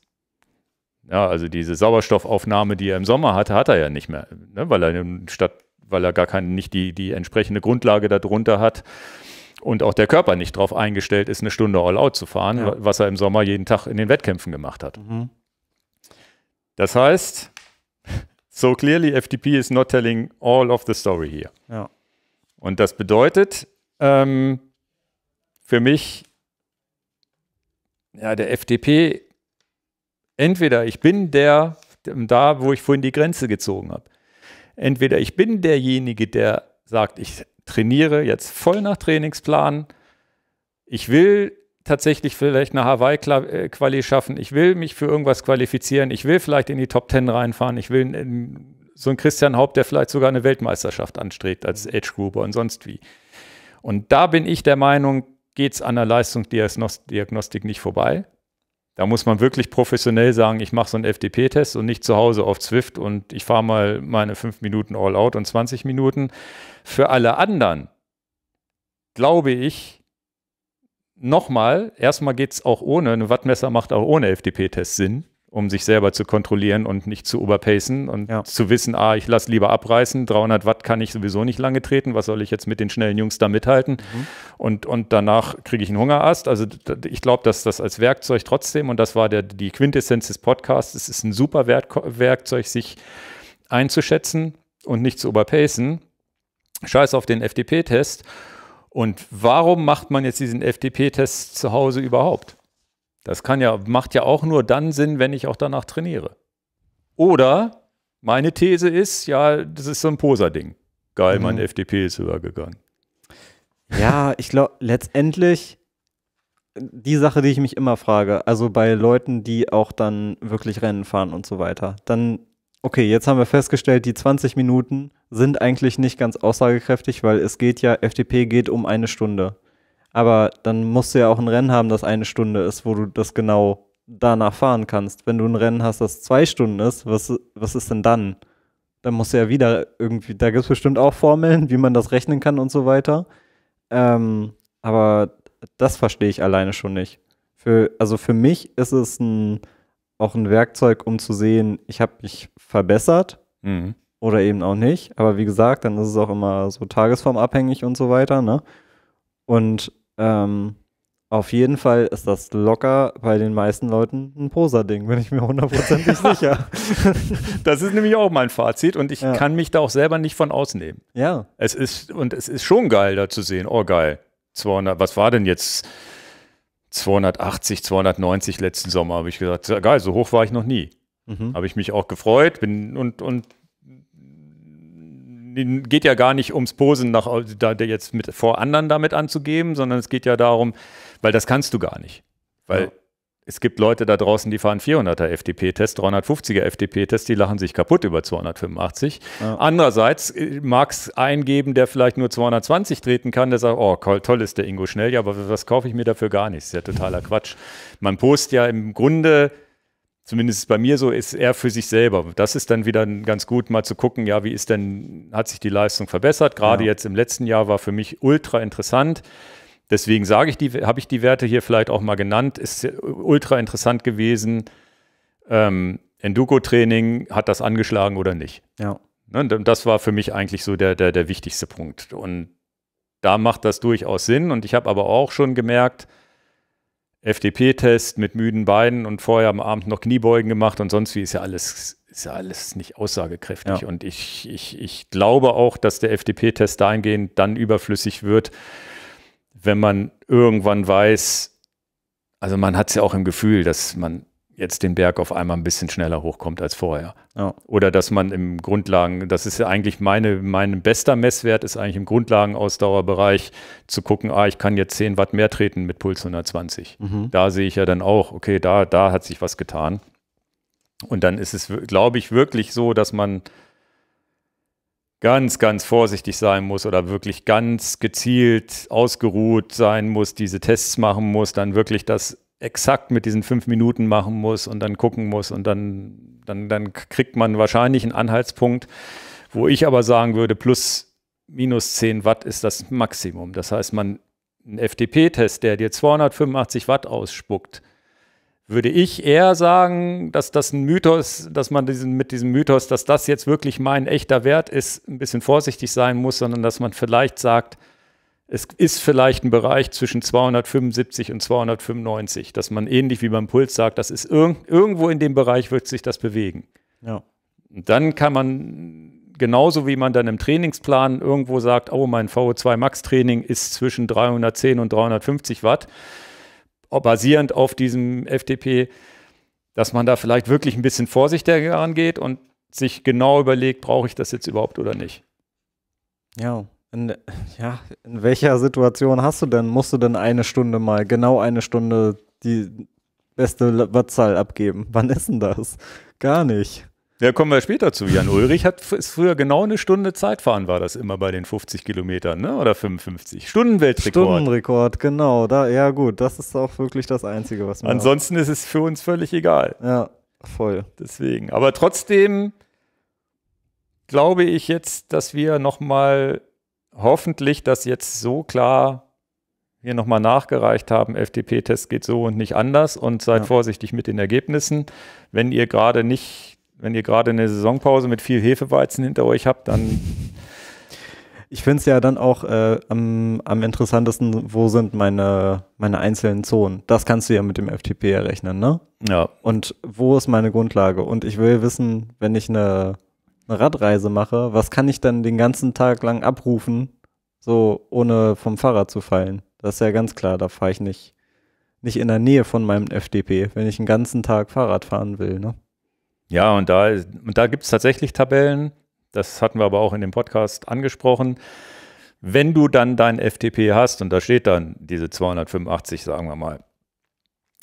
ja, also diese Sauerstoffaufnahme, die er im Sommer hatte, hat er ja nicht mehr, ne? weil er statt, weil er gar keine, nicht die, die entsprechende Grundlage darunter hat und auch der Körper nicht darauf eingestellt ist, eine Stunde All-Out zu fahren, ja. was er im Sommer jeden Tag in den Wettkämpfen gemacht hat. Mhm. Das heißt, so clearly FTP is not telling all of the story here. Ja. Und das bedeutet ähm, für mich, ja, der FDP, entweder ich bin der, da wo ich vorhin die Grenze gezogen habe, entweder ich bin derjenige, der sagt, ich trainiere jetzt voll nach Trainingsplan, ich will tatsächlich vielleicht eine Hawaii-Quali schaffen, ich will mich für irgendwas qualifizieren, ich will vielleicht in die Top Ten reinfahren, ich will in, so ein Christian Haupt, der vielleicht sogar eine Weltmeisterschaft anstrebt als edge Grouper und sonst wie. Und da bin ich der Meinung, geht es an der Leistungsdiagnostik nicht vorbei. Da muss man wirklich professionell sagen, ich mache so einen FDP-Test und nicht zu Hause auf Zwift und ich fahre mal meine fünf Minuten All Out und 20 Minuten. Für alle anderen glaube ich, nochmal, erstmal geht es auch ohne, ein Wattmesser macht auch ohne FDP-Test Sinn um sich selber zu kontrollieren und nicht zu overpacen und ja. zu wissen, ah, ich lasse lieber abreißen, 300 Watt kann ich sowieso nicht lange treten, was soll ich jetzt mit den schnellen Jungs da mithalten mhm. und, und danach kriege ich einen Hungerast. Also ich glaube, dass das als Werkzeug trotzdem, und das war der, die Quintessenz des Podcasts, es ist ein super Werk Werkzeug, sich einzuschätzen und nicht zu overpacen. Scheiß auf den FDP-Test. Und warum macht man jetzt diesen FDP-Test zu Hause überhaupt? Das kann ja, macht ja auch nur dann Sinn, wenn ich auch danach trainiere. Oder meine These ist, ja, das ist so ein Poser-Ding. Geil, mhm. meine FDP ist übergegangen. Ja, ich glaube, letztendlich die Sache, die ich mich immer frage, also bei Leuten, die auch dann wirklich Rennen fahren und so weiter, dann, okay, jetzt haben wir festgestellt, die 20 Minuten sind eigentlich nicht ganz aussagekräftig, weil es geht ja, FDP geht um eine Stunde. Aber dann musst du ja auch ein Rennen haben, das eine Stunde ist, wo du das genau danach fahren kannst. Wenn du ein Rennen hast, das zwei Stunden ist, was, was ist denn dann? Dann musst du ja wieder irgendwie, da gibt es bestimmt auch Formeln, wie man das rechnen kann und so weiter. Ähm, aber das verstehe ich alleine schon nicht. Für, also für mich ist es ein, auch ein Werkzeug, um zu sehen, ich habe mich verbessert mhm. oder eben auch nicht. Aber wie gesagt, dann ist es auch immer so tagesformabhängig und so weiter. Ne? Und ähm, auf jeden Fall ist das locker bei den meisten Leuten ein Poser-Ding, bin ich mir hundertprozentig sicher. das ist nämlich auch mein Fazit und ich ja. kann mich da auch selber nicht von ausnehmen. Ja. Es ist, und es ist schon geil da zu sehen. Oh, geil. 200, was war denn jetzt? 280, 290 letzten Sommer habe ich gesagt, geil, so hoch war ich noch nie. Mhm. Habe ich mich auch gefreut bin und, und geht ja gar nicht ums Posen, nach, da, jetzt mit, vor anderen damit anzugeben, sondern es geht ja darum, weil das kannst du gar nicht. Weil ja. es gibt Leute da draußen, die fahren 400er FDP-Test, 350er FDP-Test, die lachen sich kaputt über 285. Ja. Andererseits äh, mag es einen geben, der vielleicht nur 220 treten kann, der sagt, oh, toll ist der Ingo schnell, ja, aber was kaufe ich mir dafür gar nicht? Das ist ja totaler Quatsch. Man post ja im Grunde zumindest bei mir so, ist er für sich selber. Das ist dann wieder ganz gut, mal zu gucken, ja, wie ist denn, hat sich die Leistung verbessert? Gerade ja. jetzt im letzten Jahr war für mich ultra interessant. Deswegen sage ich die, habe ich die Werte hier vielleicht auch mal genannt. Ist ultra interessant gewesen. Ähm, Enduko-Training, hat das angeschlagen oder nicht? Ja. Ne, und das war für mich eigentlich so der, der, der wichtigste Punkt. Und da macht das durchaus Sinn. Und ich habe aber auch schon gemerkt, FDP-Test mit müden Beinen und vorher am Abend noch Kniebeugen gemacht und sonst wie ist ja alles, ist ja alles nicht aussagekräftig. Ja. Und ich, ich, ich glaube auch, dass der FDP-Test dahingehend dann überflüssig wird, wenn man irgendwann weiß, also man hat es ja auch im Gefühl, dass man jetzt den Berg auf einmal ein bisschen schneller hochkommt als vorher. Ja. Oder dass man im Grundlagen, das ist ja eigentlich meine, mein bester Messwert, ist eigentlich im Grundlagenausdauerbereich zu gucken, ah, ich kann jetzt 10 Watt mehr treten mit Puls 120. Mhm. Da sehe ich ja dann auch, okay, da, da hat sich was getan. Und dann ist es, glaube ich, wirklich so, dass man ganz, ganz vorsichtig sein muss oder wirklich ganz gezielt ausgeruht sein muss, diese Tests machen muss, dann wirklich das exakt mit diesen fünf Minuten machen muss und dann gucken muss und dann, dann, dann kriegt man wahrscheinlich einen Anhaltspunkt, wo ich aber sagen würde, plus minus 10 Watt ist das Maximum. Das heißt, man, ein FTP-Test, der dir 285 Watt ausspuckt, würde ich eher sagen, dass das ein Mythos, dass man diesen, mit diesem Mythos, dass das jetzt wirklich mein echter Wert ist, ein bisschen vorsichtig sein muss, sondern dass man vielleicht sagt, es ist vielleicht ein Bereich zwischen 275 und 295, dass man ähnlich wie beim Puls sagt, das ist irg irgendwo in dem Bereich wird sich das bewegen. Ja. Und dann kann man genauso wie man dann im Trainingsplan irgendwo sagt, oh, mein VO2 Max Training ist zwischen 310 und 350 Watt, basierend auf diesem FTP, dass man da vielleicht wirklich ein bisschen vorsichtiger angeht und sich genau überlegt, brauche ich das jetzt überhaupt oder nicht. Ja, in, ja, in welcher Situation hast du denn? Musst du denn eine Stunde mal, genau eine Stunde, die beste Wattzahl abgeben? Wann ist denn das? Gar nicht. Ja, kommen wir später zu. Jan Ulrich hat ist früher genau eine Stunde Zeitfahren, war das immer bei den 50 Kilometern, ne? Oder 55. Stundenweltrekord. Stundenrekord, genau. Da, ja, gut, das ist auch wirklich das Einzige, was man. Ansonsten hat. ist es für uns völlig egal. Ja, voll. Deswegen. Aber trotzdem glaube ich jetzt, dass wir nochmal hoffentlich das jetzt so klar hier nochmal nachgereicht haben, FDP-Test geht so und nicht anders und seid ja. vorsichtig mit den Ergebnissen. Wenn ihr gerade nicht, wenn ihr gerade eine Saisonpause mit viel Hefeweizen hinter euch habt, dann ich finde es ja dann auch äh, am, am, interessantesten, wo sind meine, meine einzelnen Zonen. Das kannst du ja mit dem FTP errechnen, ne? Ja. Und wo ist meine Grundlage? Und ich will wissen, wenn ich eine eine Radreise mache, was kann ich dann den ganzen Tag lang abrufen, so ohne vom Fahrrad zu fallen? Das ist ja ganz klar, da fahre ich nicht, nicht in der Nähe von meinem FDP, wenn ich einen ganzen Tag Fahrrad fahren will. Ne? Ja, und da, und da gibt es tatsächlich Tabellen, das hatten wir aber auch in dem Podcast angesprochen. Wenn du dann dein FDP hast und da steht dann diese 285, sagen wir mal,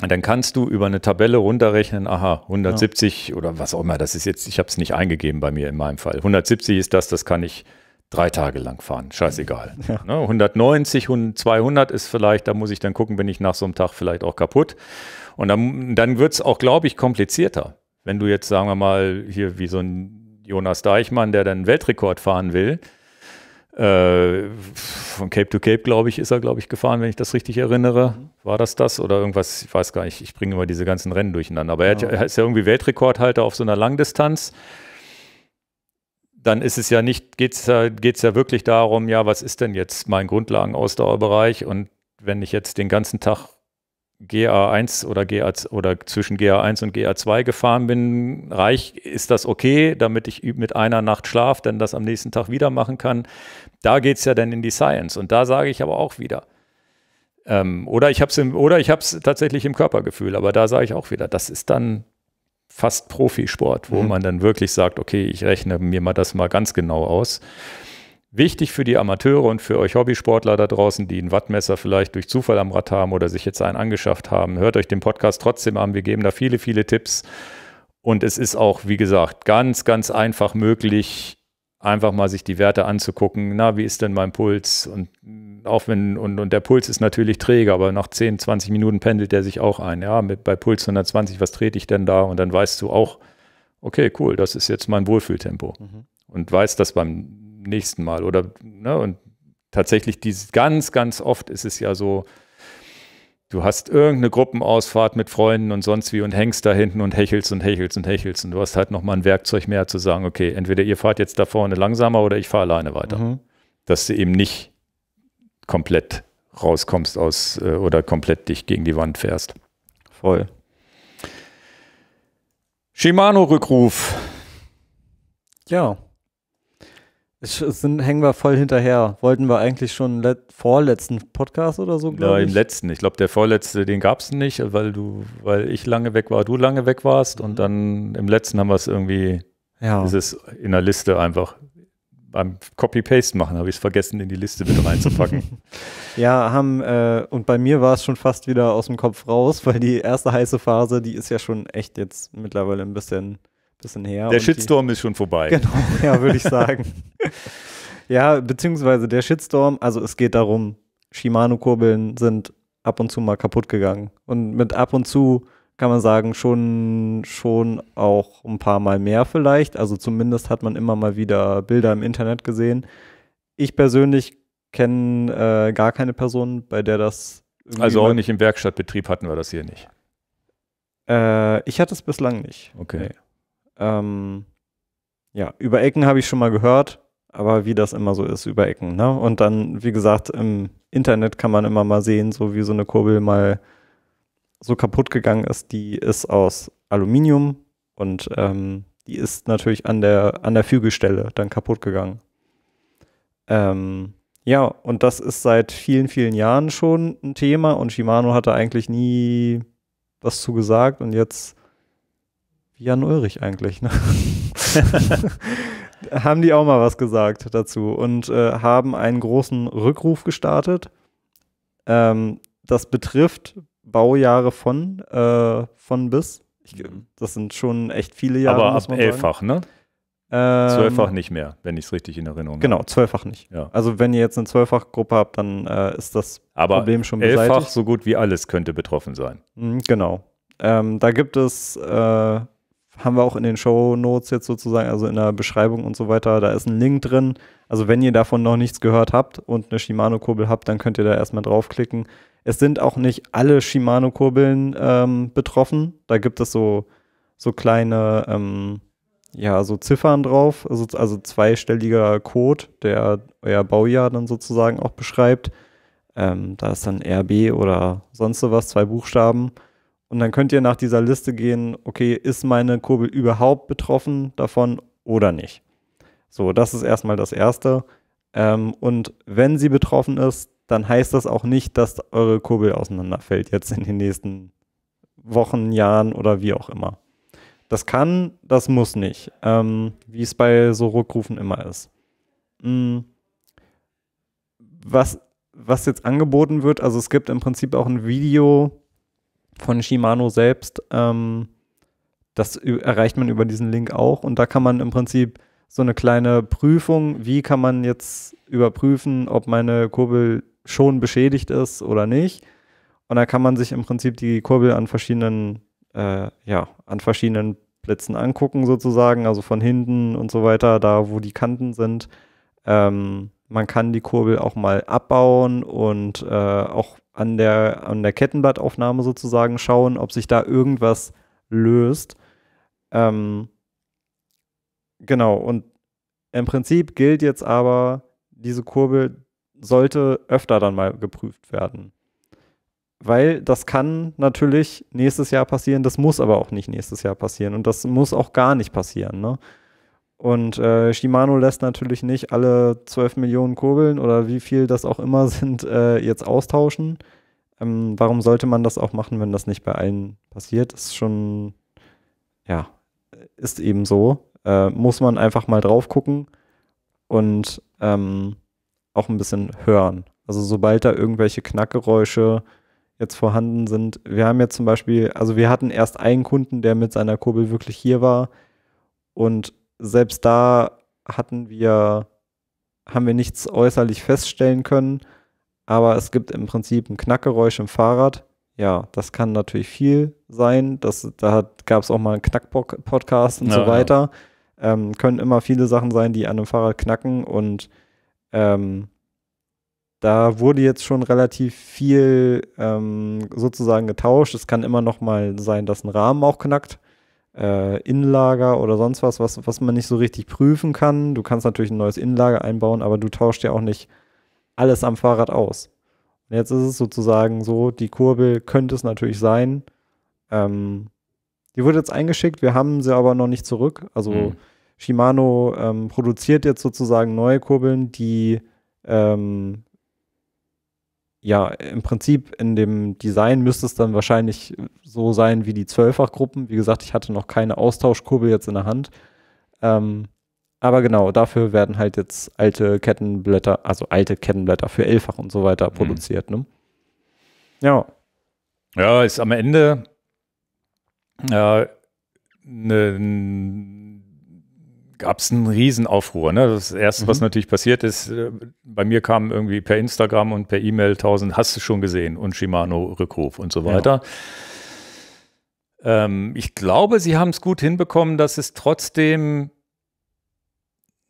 und dann kannst du über eine Tabelle runterrechnen, aha, 170 ja. oder was auch immer, das ist jetzt, ich habe es nicht eingegeben bei mir in meinem Fall. 170 ist das, das kann ich drei Tage lang fahren, scheißegal. Ja. Ne? 190, 200 ist vielleicht, da muss ich dann gucken, bin ich nach so einem Tag vielleicht auch kaputt. Und dann, dann wird es auch, glaube ich, komplizierter. Wenn du jetzt, sagen wir mal, hier wie so ein Jonas Deichmann, der dann Weltrekord fahren will, äh, von Cape to Cape, glaube ich, ist er, glaube ich, gefahren, wenn ich das richtig erinnere. Mhm. War das das oder irgendwas? Ich weiß gar nicht. Ich bringe immer diese ganzen Rennen durcheinander. Aber er, hat, genau. er ist ja irgendwie Weltrekordhalter auf so einer Langdistanz. Dann ist es ja nicht, geht es ja, geht's ja wirklich darum, ja, was ist denn jetzt mein Grundlagenausdauerbereich? Und wenn ich jetzt den ganzen Tag GA1 oder GA oder zwischen GA1 und GA2 gefahren bin, reich ist das okay, damit ich mit einer Nacht Schlaf dann das am nächsten Tag wieder machen kann. Da geht es ja dann in die Science. Und da sage ich aber auch wieder. Ähm, oder ich habe es oder ich habe tatsächlich im Körpergefühl, aber da sage ich auch wieder, das ist dann fast Profisport, wo mhm. man dann wirklich sagt, okay, ich rechne mir mal das mal ganz genau aus. Wichtig für die Amateure und für euch Hobbysportler da draußen, die ein Wattmesser vielleicht durch Zufall am Rad haben oder sich jetzt einen angeschafft haben. Hört euch den Podcast trotzdem an. Wir geben da viele, viele Tipps. Und es ist auch, wie gesagt, ganz, ganz einfach möglich, einfach mal sich die Werte anzugucken. Na, wie ist denn mein Puls? Und auch wenn, und, und der Puls ist natürlich träge, aber nach 10, 20 Minuten pendelt der sich auch ein. Ja, mit, bei Puls 120, was trete ich denn da? Und dann weißt du auch, okay, cool, das ist jetzt mein Wohlfühltempo. Mhm. Und weißt das beim nächsten Mal. Oder, ne, und tatsächlich, dieses, ganz, ganz oft ist es ja so, du hast irgendeine Gruppenausfahrt mit Freunden und sonst wie und hängst da hinten und hechelst und hechelst und hechelst. Und du hast halt nochmal ein Werkzeug mehr zu sagen, okay, entweder ihr fahrt jetzt da vorne langsamer oder ich fahre alleine weiter. Mhm. Dass du eben nicht komplett rauskommst aus äh, oder komplett dich gegen die Wand fährst. Voll. Shimano-Rückruf. Ja. Ich, sind, hängen wir voll hinterher. Wollten wir eigentlich schon let, vorletzten Podcast oder so, glaube ja, ich? im letzten. Ich glaube, der vorletzte, den gab es nicht, weil du, weil ich lange weg war, du lange weg warst und mhm. dann im letzten haben wir es irgendwie, ja. ist es in der Liste einfach beim Copy-Paste machen, habe ich es vergessen, in die Liste mit reinzupacken. ja, haben, äh, und bei mir war es schon fast wieder aus dem Kopf raus, weil die erste heiße Phase, die ist ja schon echt jetzt mittlerweile ein bisschen bisschen her. Der Shitstorm die, ist schon vorbei. Genau, ja, würde ich sagen. ja, beziehungsweise der Shitstorm, also es geht darum, Shimano-Kurbeln sind ab und zu mal kaputt gegangen. Und mit ab und zu kann man sagen, schon, schon auch ein paar Mal mehr vielleicht. Also zumindest hat man immer mal wieder Bilder im Internet gesehen. Ich persönlich kenne äh, gar keine Person, bei der das. Also auch nicht im Werkstattbetrieb hatten wir das hier nicht. Äh, ich hatte es bislang nicht. Okay. Nee. Ähm, ja, über Ecken habe ich schon mal gehört, aber wie das immer so ist, über Ecken. Ne? Und dann, wie gesagt, im Internet kann man immer mal sehen, so wie so eine Kurbel mal so kaputt gegangen ist. Die ist aus Aluminium und ähm, die ist natürlich an der, an der Fügestelle dann kaputt gegangen. Ähm, ja, und das ist seit vielen, vielen Jahren schon ein Thema und Shimano hatte eigentlich nie was zu gesagt und jetzt Jan Ulrich eigentlich, ne? haben die auch mal was gesagt dazu und äh, haben einen großen Rückruf gestartet. Ähm, das betrifft Baujahre von, äh, von bis. Ich, mhm. das sind schon echt viele Jahre. Aber ab elffach, ne? Ähm, zwölffach nicht mehr, wenn ich es richtig in Erinnerung habe. Genau, zwölffach nicht. Ja. Also wenn ihr jetzt eine Zwölffachgruppe habt, dann äh, ist das Aber Problem schon beseitigt. elffach so gut wie alles könnte betroffen sein. Mhm, genau. Ähm, da gibt es äh, haben wir auch in den Show Notes jetzt sozusagen, also in der Beschreibung und so weiter. Da ist ein Link drin. Also wenn ihr davon noch nichts gehört habt und eine Shimano-Kurbel habt, dann könnt ihr da erstmal draufklicken. Es sind auch nicht alle Shimano-Kurbeln ähm, betroffen. Da gibt es so, so kleine, ähm, ja, so Ziffern drauf. Also, also zweistelliger Code, der euer Baujahr dann sozusagen auch beschreibt. Ähm, da ist dann RB oder sonst sowas, zwei Buchstaben. Und dann könnt ihr nach dieser Liste gehen, okay, ist meine Kurbel überhaupt betroffen davon oder nicht? So, das ist erstmal das Erste. Ähm, und wenn sie betroffen ist, dann heißt das auch nicht, dass eure Kurbel auseinanderfällt jetzt in den nächsten Wochen, Jahren oder wie auch immer. Das kann, das muss nicht, ähm, wie es bei so Rückrufen immer ist. Mhm. Was, was jetzt angeboten wird, also es gibt im Prinzip auch ein Video, von Shimano selbst. Ähm, das erreicht man über diesen Link auch und da kann man im Prinzip so eine kleine Prüfung, wie kann man jetzt überprüfen, ob meine Kurbel schon beschädigt ist oder nicht. Und da kann man sich im Prinzip die Kurbel an verschiedenen, äh, ja, an verschiedenen Plätzen angucken sozusagen, also von hinten und so weiter, da wo die Kanten sind. Ähm, man kann die Kurbel auch mal abbauen und äh, auch an der, an der Kettenblattaufnahme sozusagen schauen, ob sich da irgendwas löst. Ähm, genau, und im Prinzip gilt jetzt aber, diese Kurbel sollte öfter dann mal geprüft werden. Weil das kann natürlich nächstes Jahr passieren, das muss aber auch nicht nächstes Jahr passieren und das muss auch gar nicht passieren. Ne? Und äh, Shimano lässt natürlich nicht alle 12 Millionen Kurbeln oder wie viel das auch immer sind, äh, jetzt austauschen. Ähm, warum sollte man das auch machen, wenn das nicht bei allen passiert? Ist schon, ja, ist eben so. Äh, muss man einfach mal drauf gucken und ähm, auch ein bisschen hören. Also sobald da irgendwelche Knackgeräusche jetzt vorhanden sind. Wir haben jetzt zum Beispiel, also wir hatten erst einen Kunden, der mit seiner Kurbel wirklich hier war und selbst da hatten wir, haben wir nichts äußerlich feststellen können, aber es gibt im Prinzip ein Knackgeräusch im Fahrrad. Ja, das kann natürlich viel sein. Das, da gab es auch mal einen Knack-Podcast und ja, so weiter. Ja. Ähm, können immer viele Sachen sein, die an einem Fahrrad knacken und ähm, da wurde jetzt schon relativ viel ähm, sozusagen getauscht. Es kann immer noch mal sein, dass ein Rahmen auch knackt äh, Innenlager oder sonst was, was, was man nicht so richtig prüfen kann. Du kannst natürlich ein neues Innenlager einbauen, aber du tauschst ja auch nicht alles am Fahrrad aus. Und jetzt ist es sozusagen so, die Kurbel könnte es natürlich sein. Ähm, die wurde jetzt eingeschickt, wir haben sie aber noch nicht zurück. Also mhm. Shimano ähm, produziert jetzt sozusagen neue Kurbeln, die ähm, ja, im Prinzip in dem Design müsste es dann wahrscheinlich so sein wie die Zwölffachgruppen. Wie gesagt, ich hatte noch keine Austauschkurbel jetzt in der Hand. Ähm, aber genau, dafür werden halt jetzt alte Kettenblätter, also alte Kettenblätter für Elffach und so weiter mhm. produziert. Ne? Ja. Ja, ist am Ende äh, ne, gab es einen Riesenaufruhr. Ne? Das Erste, mhm. was natürlich passiert ist, äh, bei mir kamen irgendwie per Instagram und per E-Mail 1000, hast du schon gesehen, und Shimano-Rückruf und so weiter. Ja. Ähm, ich glaube, sie haben es gut hinbekommen, dass es trotzdem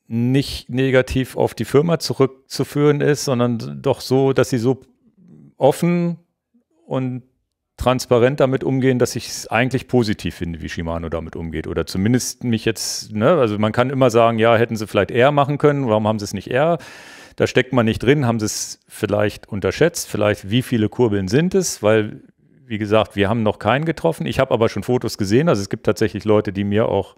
nicht negativ auf die Firma zurückzuführen ist, sondern doch so, dass sie so offen und transparent damit umgehen, dass ich es eigentlich positiv finde, wie Shimano damit umgeht. Oder zumindest mich jetzt, ne, also man kann immer sagen, ja, hätten sie vielleicht eher machen können, warum haben sie es nicht eher? Da steckt man nicht drin, haben sie es vielleicht unterschätzt, vielleicht wie viele Kurbeln sind es, weil, wie gesagt, wir haben noch keinen getroffen. Ich habe aber schon Fotos gesehen, also es gibt tatsächlich Leute, die mir auch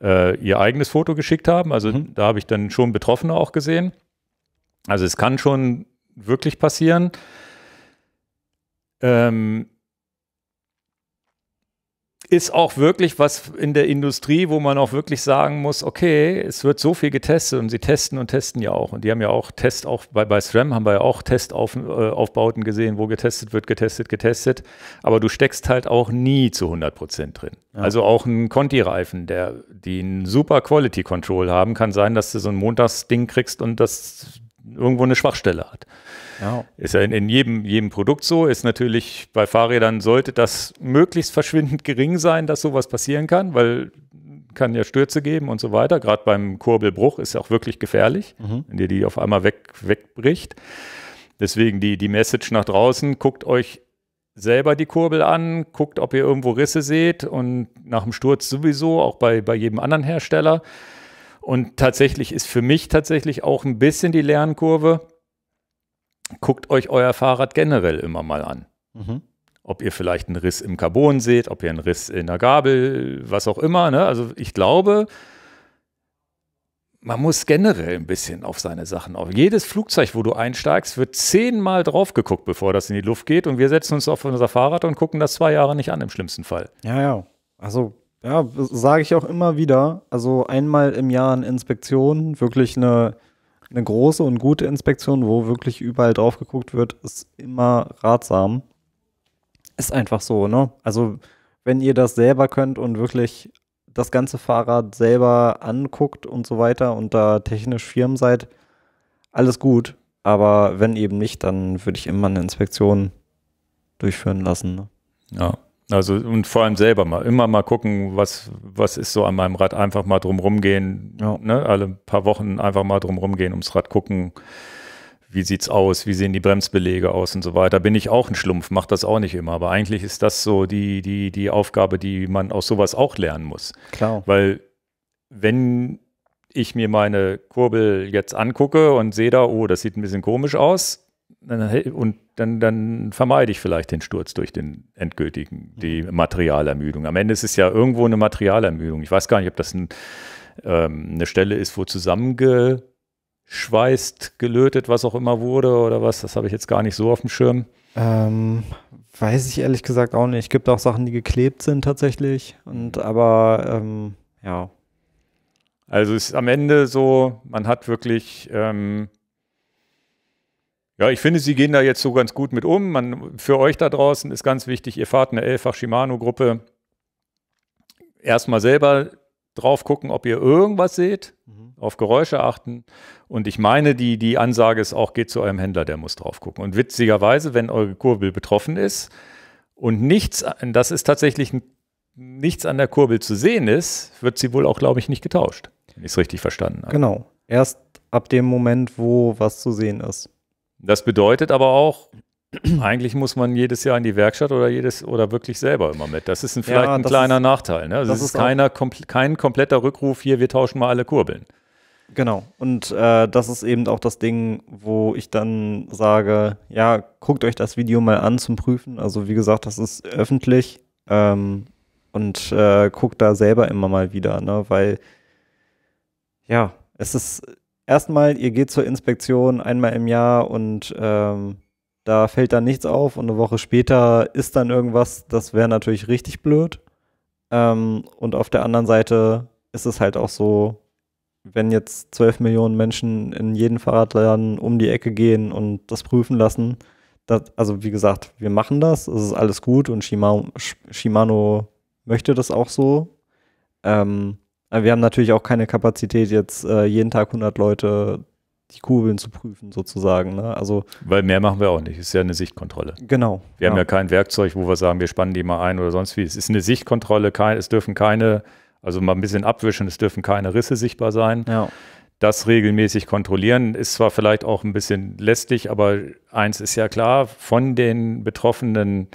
äh, ihr eigenes Foto geschickt haben. Also mhm. da habe ich dann schon Betroffene auch gesehen. Also es kann schon wirklich passieren. Ähm, ist auch wirklich was in der Industrie, wo man auch wirklich sagen muss, okay, es wird so viel getestet und sie testen und testen ja auch. Und die haben ja auch Test, auch bei, bei SRAM haben wir ja auch Testaufbauten äh, gesehen, wo getestet wird, getestet, getestet. Aber du steckst halt auch nie zu 100 Prozent drin. Ja. Also auch ein Conti-Reifen, der, die einen super Quality Control haben, kann sein, dass du so ein Montagsding kriegst und das irgendwo eine Schwachstelle hat. Ja. Ist ja in, in, jedem, jedem Produkt so, ist natürlich bei Fahrrädern sollte das möglichst verschwindend gering sein, dass sowas passieren kann, weil kann ja Stürze geben und so weiter. Gerade beim Kurbelbruch ist auch wirklich gefährlich, mhm. wenn dir die auf einmal weg, wegbricht. Deswegen die, die Message nach draußen, guckt euch selber die Kurbel an, guckt, ob ihr irgendwo Risse seht und nach dem Sturz sowieso, auch bei, bei jedem anderen Hersteller. Und tatsächlich ist für mich tatsächlich auch ein bisschen die Lernkurve, guckt euch euer Fahrrad generell immer mal an. Mhm. Ob ihr vielleicht einen Riss im Carbon seht, ob ihr einen Riss in der Gabel, was auch immer. Ne? Also ich glaube, man muss generell ein bisschen auf seine Sachen auf. Jedes Flugzeug, wo du einsteigst, wird zehnmal drauf geguckt, bevor das in die Luft geht. Und wir setzen uns auf unser Fahrrad und gucken das zwei Jahre nicht an, im schlimmsten Fall. Ja, ja. Also ja, sage ich auch immer wieder. Also einmal im Jahr eine Inspektion, wirklich eine, eine große und gute Inspektion, wo wirklich überall drauf geguckt wird, ist immer ratsam. Ist einfach so, ne? Also wenn ihr das selber könnt und wirklich das ganze Fahrrad selber anguckt und so weiter und da technisch firm seid, alles gut. Aber wenn eben nicht, dann würde ich immer eine Inspektion durchführen lassen. Ne? Ja, also und vor allem selber mal, immer mal gucken, was, was ist so an meinem Rad, einfach mal drum rumgehen, ja. ne? alle paar Wochen einfach mal drum rumgehen, ums Rad gucken, wie sieht's aus, wie sehen die Bremsbelege aus und so weiter. Bin ich auch ein Schlumpf, mache das auch nicht immer, aber eigentlich ist das so die, die, die Aufgabe, die man aus sowas auch lernen muss. Klar. Weil wenn ich mir meine Kurbel jetzt angucke und sehe da, oh, das sieht ein bisschen komisch aus, und dann, dann vermeide ich vielleicht den Sturz durch den endgültigen, die mhm. Materialermüdung. Am Ende ist es ja irgendwo eine Materialermüdung. Ich weiß gar nicht, ob das ein, ähm, eine Stelle ist, wo zusammengeschweißt, gelötet, was auch immer wurde oder was. Das habe ich jetzt gar nicht so auf dem Schirm. Ähm, weiß ich ehrlich gesagt auch nicht. Es gibt auch Sachen, die geklebt sind tatsächlich. Und mhm. aber ähm, ja. Also es ist am Ende so, man hat wirklich ähm, ja, ich finde, Sie gehen da jetzt so ganz gut mit um. Man, für euch da draußen ist ganz wichtig, ihr fahrt eine Elfach Shimano-Gruppe. Erstmal selber drauf gucken, ob ihr irgendwas seht, mhm. auf Geräusche achten. Und ich meine, die, die Ansage ist auch, geht zu eurem Händler, der muss drauf gucken. Und witzigerweise, wenn eure Kurbel betroffen ist und nichts, das ist tatsächlich nichts an der Kurbel zu sehen ist, wird sie wohl auch, glaube ich, nicht getauscht, wenn ich es richtig verstanden habe. Genau. Erst ab dem Moment, wo was zu sehen ist. Das bedeutet aber auch, eigentlich muss man jedes Jahr in die Werkstatt oder jedes oder wirklich selber immer mit. Das ist ein, vielleicht ja, ein kleiner ist, Nachteil. Ne? Also das es ist, keiner, kompl kein kompletter Rückruf hier, wir tauschen mal alle Kurbeln. Genau. Und äh, das ist eben auch das Ding, wo ich dann sage, ja, guckt euch das Video mal an zum Prüfen. Also wie gesagt, das ist öffentlich ähm, und äh, guckt da selber immer mal wieder, ne? Weil ja, es ist erstmal, ihr geht zur Inspektion einmal im Jahr und ähm, da fällt dann nichts auf und eine Woche später ist dann irgendwas, das wäre natürlich richtig blöd. Ähm, und auf der anderen Seite ist es halt auch so, wenn jetzt 12 Millionen Menschen in jeden Fahrradladen um die Ecke gehen und das prüfen lassen, das, also wie gesagt, wir machen das, es ist alles gut und Shimano, Shimano möchte das auch so. Ähm, äh, wir haben natürlich auch keine Kapazität, jetzt äh, jeden Tag 100 Leute die Kurbeln zu prüfen, sozusagen. Ne? Also, Weil mehr machen wir auch nicht. Es ist ja eine Sichtkontrolle. Genau. Wir ja. haben ja kein Werkzeug, wo wir sagen, wir spannen die mal ein oder sonst wie. Es ist eine Sichtkontrolle. Kein, es dürfen keine, also mal ein bisschen abwischen, es dürfen keine Risse sichtbar sein. Ja. Das regelmäßig kontrollieren ist zwar vielleicht auch ein bisschen lästig, aber eins ist ja klar, von den Betroffenen,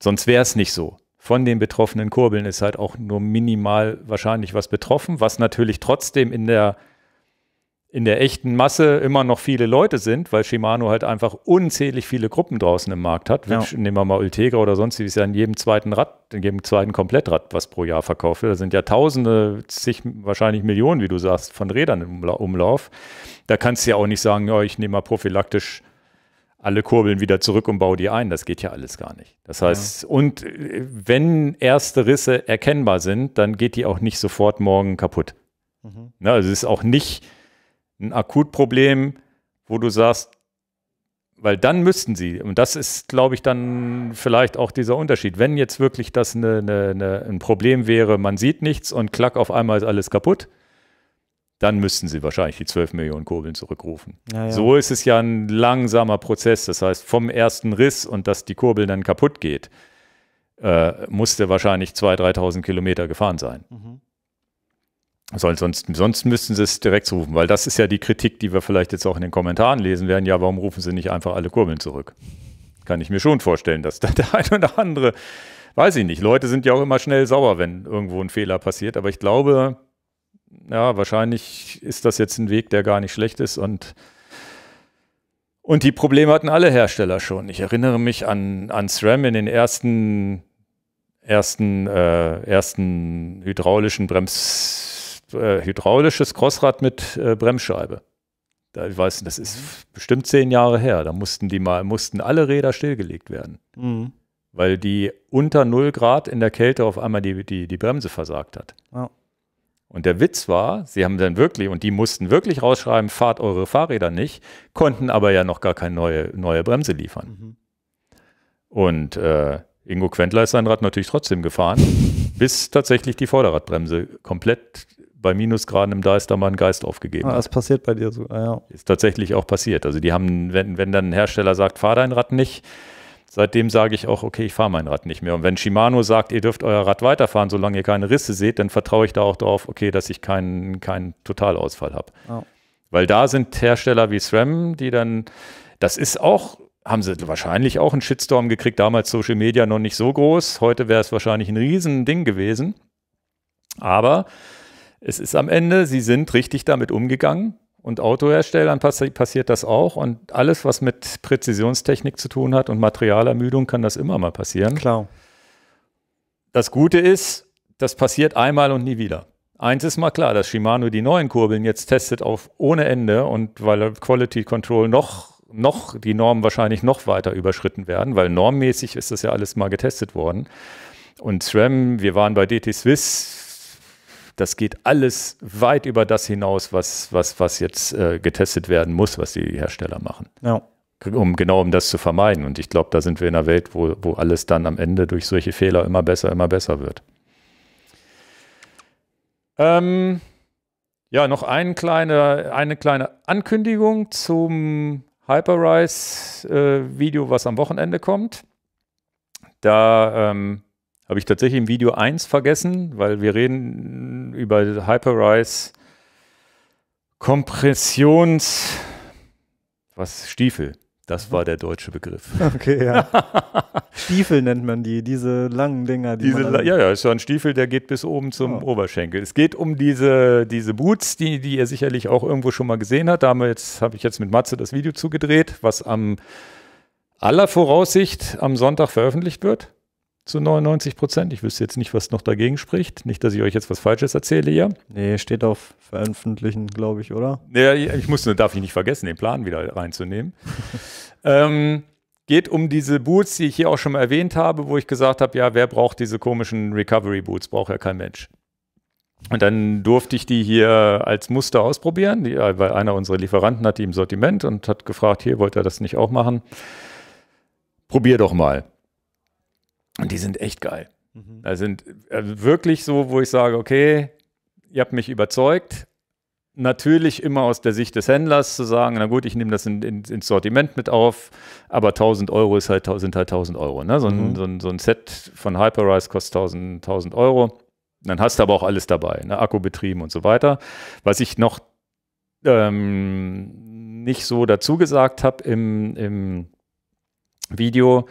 sonst wäre es nicht so von den betroffenen Kurbeln ist halt auch nur minimal wahrscheinlich was betroffen, was natürlich trotzdem in der, in der echten Masse immer noch viele Leute sind, weil Shimano halt einfach unzählig viele Gruppen draußen im Markt hat. Ja. Nehmen wir mal Ultegra oder sonstiges, ja in jedem zweiten Rad, in jedem zweiten Komplettrad, was pro Jahr verkauft wird. Da sind ja Tausende, zig, wahrscheinlich Millionen, wie du sagst, von Rädern im Umlauf. Da kannst du ja auch nicht sagen, ja, ich nehme mal prophylaktisch alle Kurbeln wieder zurück und baue die ein. Das geht ja alles gar nicht. Das heißt, ja. und äh, wenn erste Risse erkennbar sind, dann geht die auch nicht sofort morgen kaputt. Mhm. Na, ne, also es ist auch nicht ein Akutproblem, wo du sagst, weil dann müssten sie, und das ist, glaube ich, dann vielleicht auch dieser Unterschied, wenn jetzt wirklich das eine, eine, eine, ein Problem wäre, man sieht nichts und klack, auf einmal ist alles kaputt, dann müssten sie wahrscheinlich die 12 Millionen Kurbeln zurückrufen. Ja, ja. So ist es ja ein langsamer Prozess. Das heißt, vom ersten Riss und dass die Kurbel dann kaputt geht, äh, musste wahrscheinlich 2.000, 3.000 Kilometer gefahren sein. Mhm. Soll, sonst, sonst müssten sie es direkt rufen, weil das ist ja die Kritik, die wir vielleicht jetzt auch in den Kommentaren lesen werden. Ja, warum rufen sie nicht einfach alle Kurbeln zurück? Kann ich mir schon vorstellen, dass da der eine oder andere, weiß ich nicht, Leute sind ja auch immer schnell sauer, wenn irgendwo ein Fehler passiert, aber ich glaube, ja, wahrscheinlich ist das jetzt ein Weg, der gar nicht schlecht ist und und die Probleme hatten alle Hersteller schon. Ich erinnere mich an, an SRAM in den ersten, ersten, äh, ersten hydraulischen Brems, äh, hydraulisches Crossrad mit äh, Bremsscheibe. Da, ich weiß, das ist mhm. bestimmt zehn Jahre her. Da mussten die mal, mussten alle Räder stillgelegt werden. Mhm. Weil die unter 0 Grad in der Kälte auf einmal die, die, die Bremse versagt hat. Ja. Und der Witz war, sie haben dann wirklich, und die mussten wirklich rausschreiben, fahrt eure Fahrräder nicht, konnten aber ja noch gar keine neue, neue Bremse liefern. Mhm. Und äh, Ingo Quentler ist sein Rad natürlich trotzdem gefahren, bis tatsächlich die Vorderradbremse komplett bei Minusgraden im Deister mal einen Geist aufgegeben ah, Das hat. passiert bei dir so, ah, ja. Ist tatsächlich auch passiert. Also die haben, wenn, wenn dann ein Hersteller sagt, fahr dein Rad nicht, seitdem sage ich auch, okay, ich fahre mein Rad nicht mehr. Und wenn Shimano sagt, ihr dürft euer Rad weiterfahren, solange ihr keine Risse seht, dann vertraue ich da auch darauf, okay, dass ich keinen, keinen Totalausfall habe. Oh. Weil da sind Hersteller wie SRAM, die dann, das ist auch, haben sie wahrscheinlich auch einen Shitstorm gekriegt, damals Social Media noch nicht so groß, heute wäre es wahrscheinlich ein Riesending gewesen. Aber es ist am Ende, sie sind richtig damit umgegangen und Autoherstellern passi passiert das auch. Und alles, was mit Präzisionstechnik zu tun hat und Materialermüdung, kann das immer mal passieren. Klar. Das Gute ist, das passiert einmal und nie wieder. Eins ist mal klar, dass Shimano die neuen Kurbeln jetzt testet auf ohne Ende und weil Quality Control noch, noch die Normen wahrscheinlich noch weiter überschritten werden, weil normmäßig ist das ja alles mal getestet worden. Und SRAM, wir waren bei DT Swiss, das geht alles weit über das hinaus, was, was, was jetzt äh, getestet werden muss, was die Hersteller machen. Ja. Um, genau um das zu vermeiden. Und ich glaube, da sind wir in einer Welt, wo, wo alles dann am Ende durch solche Fehler immer besser, immer besser wird. Ähm, ja, noch ein kleine, eine kleine Ankündigung zum Hyperrise-Video, äh, was am Wochenende kommt. Da ähm, habe ich tatsächlich im Video 1 vergessen, weil wir reden über Hyperrise Kompressions was Stiefel. Das war der deutsche Begriff. Okay, ja. Stiefel nennt man die, diese langen Dinger. Die diese, man ja, ja, ist so ein Stiefel, der geht bis oben zum oh. Oberschenkel. Es geht um diese, diese Boots, die, die ihr sicherlich auch irgendwo schon mal gesehen habt. Damals habe ich jetzt mit Matze das Video zugedreht, was am aller Voraussicht am Sonntag veröffentlicht wird zu 99 Prozent. Ich wüsste jetzt nicht, was noch dagegen spricht. Nicht, dass ich euch jetzt was Falsches erzähle hier. Nee, steht auf veröffentlichen, glaube ich, oder? Ja, ich muss, darf ich nicht vergessen, den Plan wieder reinzunehmen. ähm, geht um diese Boots, die ich hier auch schon mal erwähnt habe, wo ich gesagt habe, ja, wer braucht diese komischen Recovery Boots? Braucht ja kein Mensch. Und dann durfte ich die hier als Muster ausprobieren, die, äh, weil einer unserer Lieferanten hat die im Sortiment und hat gefragt, hier, wollt ihr das nicht auch machen? Probier doch mal. Und die sind echt geil. Mhm. Da sind äh, wirklich so, wo ich sage, okay, ihr habt mich überzeugt. Natürlich immer aus der Sicht des Händlers zu sagen, na gut, ich nehme das in, in, ins Sortiment mit auf, aber 1000 Euro ist halt, sind halt 1000 Euro. Ne? So, mhm. ein, so, ein, so ein Set von Hyperrise kostet 1000, 1000 Euro. Dann hast du aber auch alles dabei, ne? Akku betrieben und so weiter. Was ich noch ähm, nicht so dazu gesagt habe im, im Video,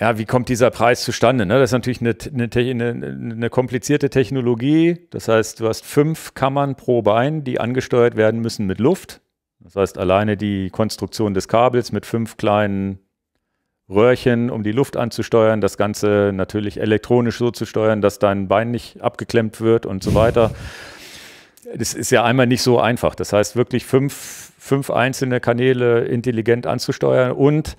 ja, wie kommt dieser Preis zustande? Ne? Das ist natürlich eine, eine, eine, komplizierte Technologie. Das heißt, du hast fünf Kammern pro Bein, die angesteuert werden müssen mit Luft. Das heißt, alleine die Konstruktion des Kabels mit fünf kleinen Röhrchen, um die Luft anzusteuern, das Ganze natürlich elektronisch so zu steuern, dass dein Bein nicht abgeklemmt wird und so weiter. Das ist ja einmal nicht so einfach. Das heißt, wirklich fünf, fünf einzelne Kanäle intelligent anzusteuern und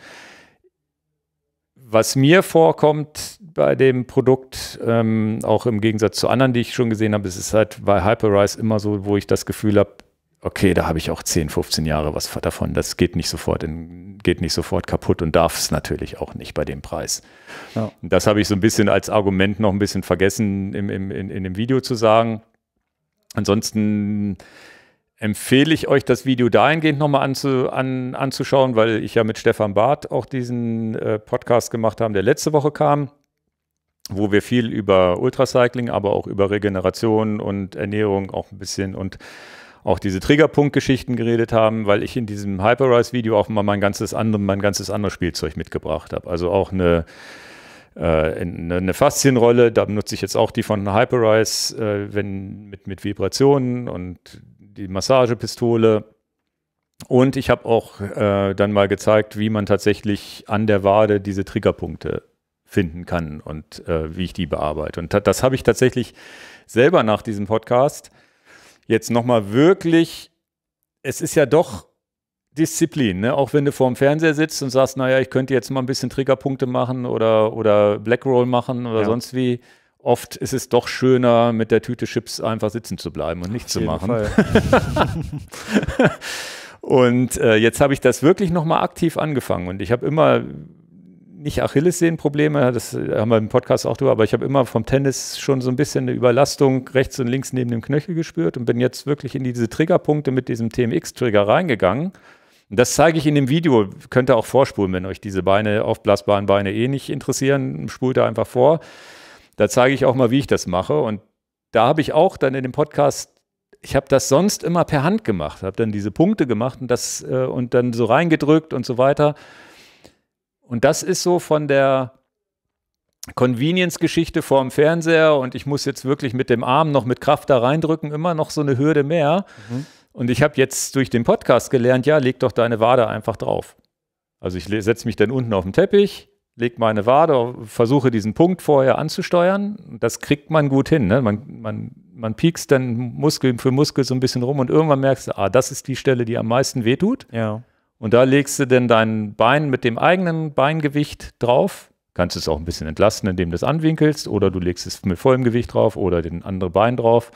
was mir vorkommt bei dem Produkt, ähm, auch im Gegensatz zu anderen, die ich schon gesehen habe, es ist halt bei Hyperrise immer so, wo ich das Gefühl habe, okay, da habe ich auch 10, 15 Jahre was davon. Das geht nicht sofort in, geht nicht sofort kaputt und darf es natürlich auch nicht bei dem Preis. Ja. Das habe ich so ein bisschen als Argument noch ein bisschen vergessen, im, im, in, in dem Video zu sagen. Ansonsten empfehle ich euch, das Video dahingehend nochmal anzu, an, anzuschauen, weil ich ja mit Stefan Barth auch diesen äh, Podcast gemacht habe, der letzte Woche kam, wo wir viel über Ultracycling, aber auch über Regeneration und Ernährung auch ein bisschen und auch diese Triggerpunktgeschichten geredet haben, weil ich in diesem hyper rise video auch mal mein ganzes andere, mein ganzes anderes Spielzeug mitgebracht habe. Also auch eine äh, ne, eine Faszienrolle, da benutze ich jetzt auch die von Hyperrise, äh, wenn mit, mit Vibrationen und die Massagepistole. Und ich habe auch äh, dann mal gezeigt, wie man tatsächlich an der Wade diese Triggerpunkte finden kann und äh, wie ich die bearbeite. Und das habe ich tatsächlich selber nach diesem Podcast jetzt nochmal wirklich, es ist ja doch Disziplin, ne? auch wenn du vorm Fernseher sitzt und sagst, naja, ich könnte jetzt mal ein bisschen Triggerpunkte machen oder, oder Blackroll machen oder ja. sonst wie oft ist es doch schöner, mit der Tüte Chips einfach sitzen zu bleiben und nichts zu machen. und äh, jetzt habe ich das wirklich nochmal aktiv angefangen und ich habe immer nicht Achillessehnenprobleme, das äh, haben wir im Podcast auch drüber, aber ich habe immer vom Tennis schon so ein bisschen eine Überlastung rechts und links neben dem Knöchel gespürt und bin jetzt wirklich in diese Triggerpunkte mit diesem TMX-Trigger reingegangen. Und das zeige ich in dem Video, könnt ihr auch vorspulen, wenn euch diese Beine, aufblasbaren Beine eh nicht interessieren, spult da einfach vor. Da zeige ich auch mal, wie ich das mache. Und da habe ich auch dann in dem Podcast, ich habe das sonst immer per Hand gemacht, habe dann diese Punkte gemacht und das äh, und dann so reingedrückt und so weiter. Und das ist so von der Convenience-Geschichte vorm Fernseher und ich muss jetzt wirklich mit dem Arm noch mit Kraft da reindrücken, immer noch so eine Hürde mehr. Mhm. Und ich habe jetzt durch den Podcast gelernt, ja, leg doch deine Wade einfach drauf. Also ich setze mich dann unten auf den Teppich, lege meine Wade, versuche diesen Punkt vorher anzusteuern. Das kriegt man gut hin. Ne? Man, man, man piekst dann Muskel für Muskel so ein bisschen rum und irgendwann merkst du, ah, das ist die Stelle, die am meisten wehtut. Ja. Und da legst du dann dein Bein mit dem eigenen Beingewicht drauf. Kannst es auch ein bisschen entlasten, indem du es anwinkelst, oder du legst es mit vollem Gewicht drauf oder den anderen Bein drauf.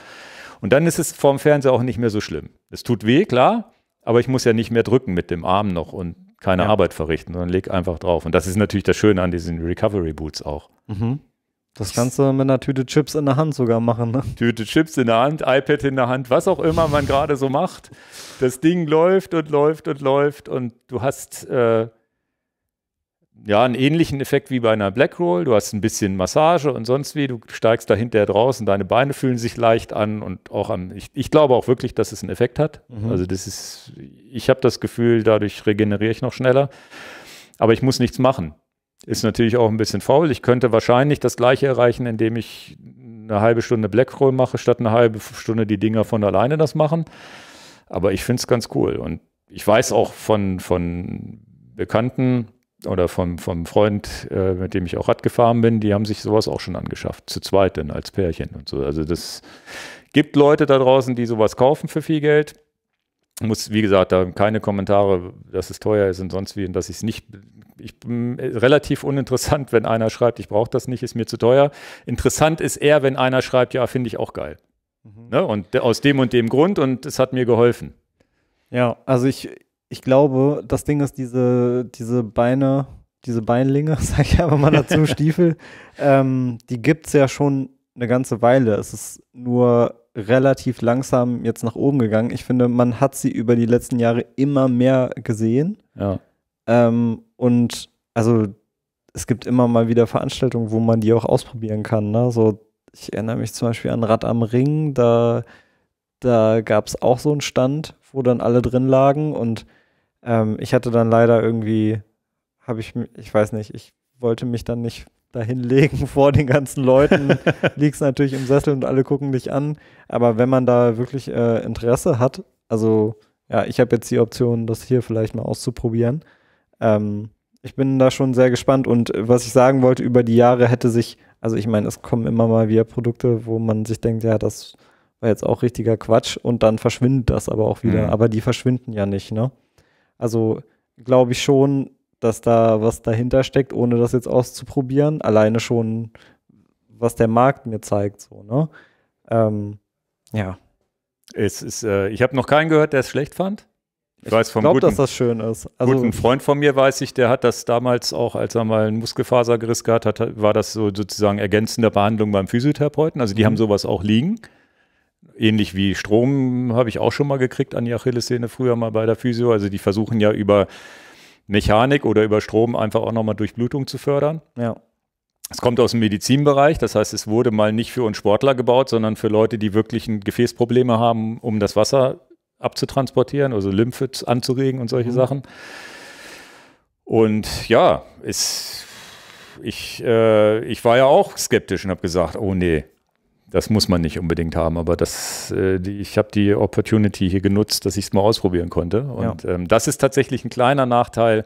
Und dann ist es vorm Fernseher auch nicht mehr so schlimm. Es tut weh, klar, aber ich muss ja nicht mehr drücken mit dem Arm noch und keine ja. Arbeit verrichten, sondern leg einfach drauf. Und das ist natürlich das Schöne an diesen Recovery Boots auch. Mhm. Das kannst du mit einer Tüte Chips in der Hand sogar machen. Ne? Tüte Chips in der Hand, iPad in der Hand, was auch immer man gerade so macht. Das Ding läuft und läuft und läuft und du hast äh, ja, einen ähnlichen Effekt wie bei einer Black Roll. Du hast ein bisschen Massage und sonst wie. Du steigst da hinterher draußen, deine Beine fühlen sich leicht an und auch am. Ich, ich glaube auch wirklich, dass es einen Effekt hat. Mhm. Also, das ist, ich habe das Gefühl, dadurch regeneriere ich noch schneller. Aber ich muss nichts machen. Ist natürlich auch ein bisschen faul. Ich könnte wahrscheinlich das Gleiche erreichen, indem ich eine halbe Stunde Black Roll mache, statt eine halbe Stunde die Dinger von alleine das machen. Aber ich finde es ganz cool. Und ich weiß auch von, von Bekannten, oder vom, vom Freund, äh, mit dem ich auch Rad gefahren bin, die haben sich sowas auch schon angeschafft. Zu zweit dann als Pärchen und so. Also das gibt Leute da draußen, die sowas kaufen für viel Geld. Muss, wie gesagt, da keine Kommentare, dass es teuer ist und sonst wie und dass ich es nicht. Ich bin relativ uninteressant, wenn einer schreibt, ich brauche das nicht, ist mir zu teuer. Interessant ist eher, wenn einer schreibt, ja, finde ich auch geil. Mhm. Ne? Und aus dem und dem Grund und es hat mir geholfen. Ja, also ich, ich glaube, das Ding ist, diese, diese Beine, diese Beinlinge, sag ich einfach mal dazu, Stiefel, ähm, die gibt es ja schon eine ganze Weile. Es ist nur relativ langsam jetzt nach oben gegangen. Ich finde, man hat sie über die letzten Jahre immer mehr gesehen. Ja. Ähm, und also es gibt immer mal wieder Veranstaltungen, wo man die auch ausprobieren kann. Ne? So, ich erinnere mich zum Beispiel an Rad am Ring, da, da gab es auch so einen Stand, wo dann alle drin lagen und ähm, ich hatte dann leider irgendwie, habe ich, ich weiß nicht, ich wollte mich dann nicht dahin legen vor den ganzen Leuten, liegst natürlich im Sessel und alle gucken dich an. Aber wenn man da wirklich äh, Interesse hat, also ja, ich habe jetzt die Option, das hier vielleicht mal auszuprobieren. Ähm, ich bin da schon sehr gespannt und äh, was ich sagen wollte, über die Jahre hätte sich, also ich meine, es kommen immer mal wieder Produkte, wo man sich denkt, ja, das war jetzt auch richtiger Quatsch und dann verschwindet das aber auch wieder. Mhm. Aber die verschwinden ja nicht, ne? Also glaube ich schon, dass da was dahinter steckt, ohne das jetzt auszuprobieren. Alleine schon, was der Markt mir zeigt. So, ne? Ähm, ja. Es ist, äh, ich habe noch keinen gehört, der es schlecht fand. Ich, weiß vom glaube, dass das schön ist. Also, guten Freund von mir weiß ich, der hat das damals auch, als er mal einen Muskelfasergeriss gehabt hat, war das so sozusagen ergänzende Behandlung beim Physiotherapeuten. Also die mhm. haben sowas auch liegen ähnlich wie Strom habe ich auch schon mal gekriegt an die Achillessehne früher mal bei der Physio. Also die versuchen ja über Mechanik oder über Strom einfach auch nochmal Durchblutung zu fördern. Ja. Es kommt aus dem Medizinbereich, das heißt, es wurde mal nicht für uns Sportler gebaut, sondern für Leute, die wirklich ein Gefäßprobleme haben, um das Wasser abzutransportieren, also Lymphe anzuregen und solche mhm. Sachen. Und ja, ist, ich, äh, ich war ja auch skeptisch und habe gesagt, oh nee, das muss man nicht unbedingt haben, aber das, äh, die, ich habe die Opportunity hier genutzt, dass ich es mal ausprobieren konnte. Und ja. ähm, das ist tatsächlich ein kleiner Nachteil.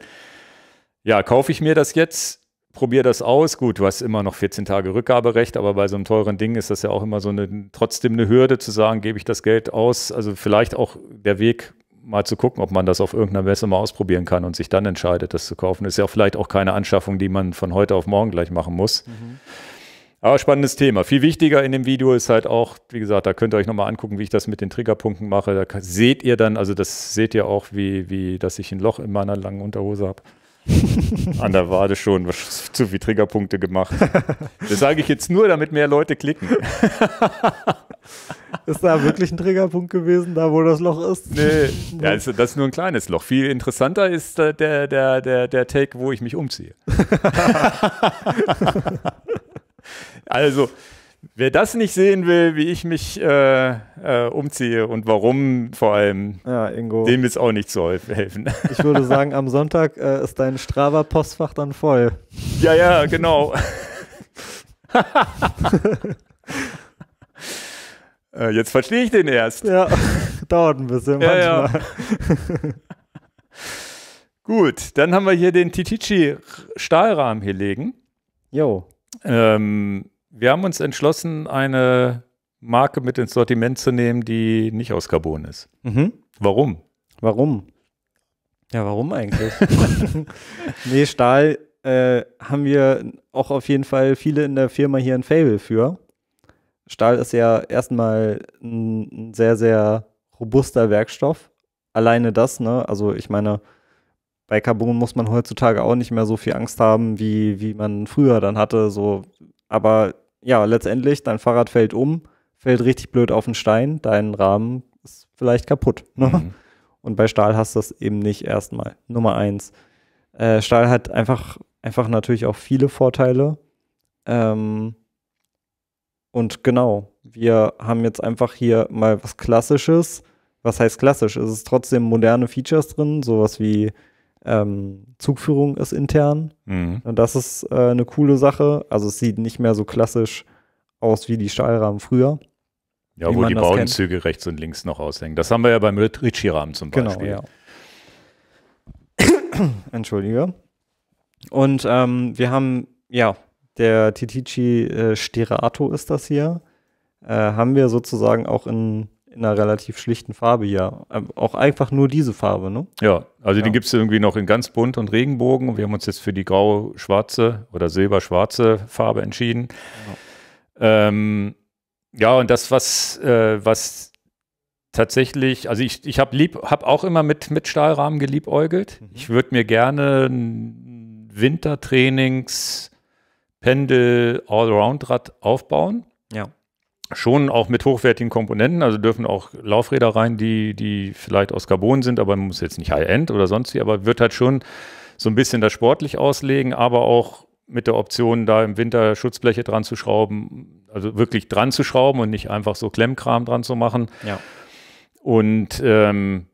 Ja, kaufe ich mir das jetzt, probiere das aus. Gut, du hast immer noch 14 Tage Rückgaberecht, aber bei so einem teuren Ding ist das ja auch immer so eine trotzdem eine Hürde zu sagen, gebe ich das Geld aus. Also vielleicht auch der Weg, mal zu gucken, ob man das auf irgendeiner Messe mal ausprobieren kann und sich dann entscheidet, das zu kaufen. Ist ja vielleicht auch keine Anschaffung, die man von heute auf morgen gleich machen muss. Mhm. Aber spannendes Thema. Viel wichtiger in dem Video ist halt auch, wie gesagt, da könnt ihr euch nochmal angucken, wie ich das mit den Triggerpunkten mache. Da seht ihr dann, also das seht ihr auch, wie, wie dass ich ein Loch in meiner langen Unterhose habe. An der Wade schon zu viel Triggerpunkte gemacht. Das sage ich jetzt nur, damit mehr Leute klicken. Ist da wirklich ein Triggerpunkt gewesen, da wo das Loch ist? Nee, ja, das, ist nur ein kleines Loch. Viel interessanter ist äh, der, der, der, der Take, wo ich mich umziehe. Also, wer das nicht sehen will, wie ich mich äh, äh, umziehe und warum vor allem, ja, dem ist auch nicht zu helfen. Ich würde sagen, am Sonntag äh, ist dein Strava-Postfach dann voll. Ja, ja, genau. Äh, jetzt verstehe ich den erst. Ja, dauert ein bisschen manchmal. Ja. Gut, dann haben wir hier den Titici Stahlrahmen hier legen. Jo. Ähm, wir haben uns entschlossen, eine Marke mit ins Sortiment zu nehmen, die nicht aus Carbon ist. Mhm. Warum? Warum? Ja, warum eigentlich? nee, Stahl äh, haben wir auch auf jeden Fall viele in der Firma hier ein Fable für. Stahl ist ja erstmal ein sehr, sehr robuster Werkstoff. Alleine das, ne? Also ich meine, bei Carbon muss man heutzutage auch nicht mehr so viel Angst haben, wie, wie man früher dann hatte. So. Aber ja, letztendlich, dein Fahrrad fällt um, fällt richtig blöd auf den Stein, dein Rahmen ist vielleicht kaputt. Ne? Mhm. Und bei Stahl hast du das eben nicht erstmal. Nummer eins. Äh, Stahl hat einfach, einfach natürlich auch viele Vorteile. Ähm, und genau, wir haben jetzt einfach hier mal was Klassisches. Was heißt klassisch? Es ist trotzdem moderne Features drin, sowas wie ähm, Zugführung ist intern. Mhm. Und das ist äh, eine coole Sache. Also es sieht nicht mehr so klassisch aus wie die Stahlrahmen früher. Ja, wo die Baudenzüge kennt. rechts und links noch aushängen. Das haben wir ja beim Ritchie-Rahmen zum genau, Beispiel. Genau, ja. Entschuldige. Und ähm, wir haben, ja, der Titici äh, Stirato ist das hier. Äh, haben wir sozusagen auch in in einer relativ schlichten Farbe hier. Ähm, auch einfach nur diese Farbe, ne? Ja, also ja. den gibt es irgendwie noch in ganz bunt und Regenbogen. Wir haben uns jetzt für die grau-schwarze oder silber-schwarze Farbe entschieden. Ja. Ähm, ja, und das, was, äh, was tatsächlich, also ich, ich habe hab auch immer mit, mit Stahlrahmen geliebäugelt. Mhm. Ich würde mir gerne ein Wintertrainings-Pendel-Allround-Rad aufbauen schon auch mit hochwertigen Komponenten, also dürfen auch Laufräder rein, die, die vielleicht aus Carbon sind, aber man muss jetzt nicht High-End oder sonst wie, aber wird halt schon so ein bisschen das sportlich auslegen, aber auch mit der Option, da im Winter Schutzbleche dran zu schrauben, also wirklich dran zu schrauben und nicht einfach so Klemmkram dran zu machen. Ja. Und ähm,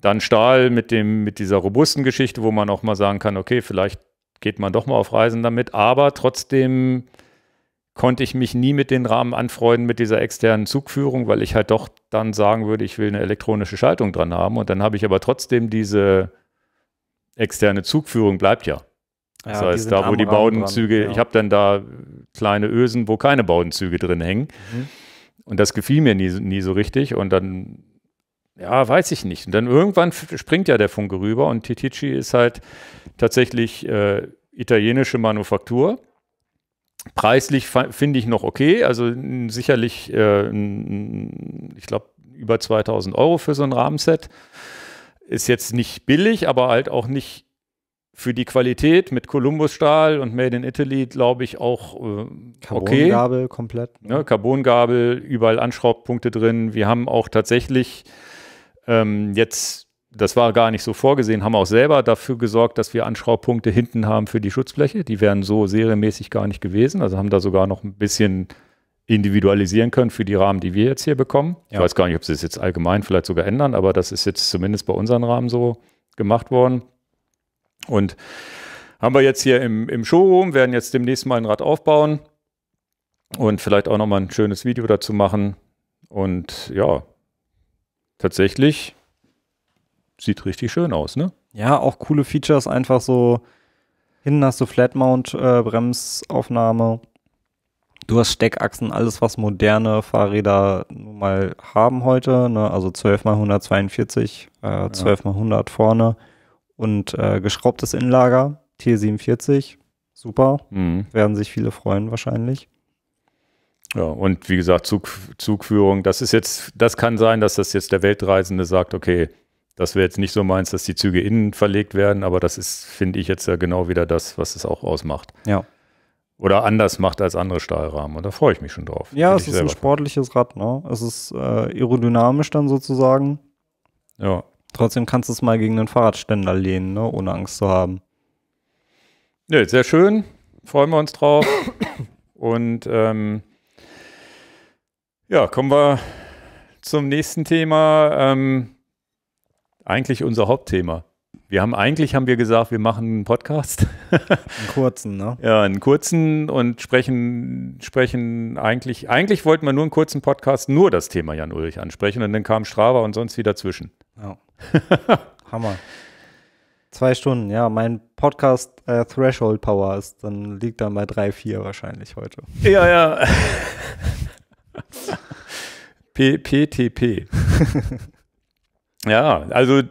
dann Stahl mit, dem, mit dieser robusten Geschichte, wo man auch mal sagen kann, okay, vielleicht geht man doch mal auf Reisen damit, aber trotzdem konnte ich mich nie mit den Rahmen anfreunden mit dieser externen Zugführung, weil ich halt doch dann sagen würde, ich will eine elektronische Schaltung dran haben. Und dann habe ich aber trotzdem diese externe Zugführung bleibt ja. Das heißt, da wo die Baudenzüge, ja. ich habe dann da kleine Ösen, wo keine Baudenzüge drin hängen. Mhm. Und das gefiel mir nie, nie so richtig. Und dann, ja, weiß ich nicht. Und dann irgendwann springt ja der Funke rüber und Titici ist halt tatsächlich äh, italienische Manufaktur. Preislich finde ich noch okay, also sicherlich, äh, ich glaube, über 2000 Euro für so ein Rahmenset. Ist jetzt nicht billig, aber halt auch nicht für die Qualität mit Columbus Stahl und Made in Italy, glaube ich, auch äh, okay. Carbon-Gabel komplett. Ne? Ja, Carbongabel, überall Anschraubpunkte drin. Wir haben auch tatsächlich ähm, jetzt das war gar nicht so vorgesehen, haben auch selber dafür gesorgt, dass wir Anschraubpunkte hinten haben für die Schutzfläche. Die wären so serienmäßig gar nicht gewesen. Also haben da sogar noch ein bisschen individualisieren können für die Rahmen, die wir jetzt hier bekommen. Ja. Ich weiß gar nicht, ob sie es jetzt allgemein vielleicht sogar ändern, aber das ist jetzt zumindest bei unseren Rahmen so gemacht worden. Und haben wir jetzt hier im, im Showroom, werden jetzt demnächst mal ein Rad aufbauen und vielleicht auch nochmal ein schönes Video dazu machen. Und ja, tatsächlich sieht richtig schön aus, ne? Ja, auch coole Features, einfach so, hinten hast du Flatmount-Bremsaufnahme. Äh, Du hast Steckachsen, alles, was moderne Fahrräder nun mal haben heute. Ne? Also 12x142, äh, ja. 12x100 vorne und äh, geschraubtes Innenlager, T47. Super. Mhm. Werden sich viele freuen, wahrscheinlich. Ja, und wie gesagt, Zug, Zugführung, das ist jetzt, das kann sein, dass das jetzt der Weltreisende sagt, okay, das wäre jetzt nicht so meins, dass die Züge innen verlegt werden, aber das ist, finde ich, jetzt ja genau wieder das, was es auch ausmacht. Ja. Oder anders macht als andere Stahlrahmen. Und da freue ich mich schon drauf. Ja, es ist ein sportliches Rad, ne? Es ist äh, aerodynamisch dann sozusagen. Ja. Trotzdem kannst du es mal gegen den Fahrradständer lehnen, ne? ohne Angst zu haben. Ja, sehr schön. Freuen wir uns drauf. Und ähm, ja, kommen wir zum nächsten Thema. Ähm, eigentlich unser Hauptthema. Wir haben eigentlich haben wir gesagt, wir machen einen Podcast. einen kurzen, ne? Ja, einen kurzen und sprechen, sprechen eigentlich, eigentlich wollten wir nur einen kurzen Podcast, nur das Thema Jan Ulrich ansprechen und dann kam Strava und sonst wie dazwischen. Ja. Hammer. Zwei Stunden, ja. Mein Podcast äh, Threshold Power ist, dann liegt dann bei drei, vier wahrscheinlich heute. Ja, ja. PTP. Ja, also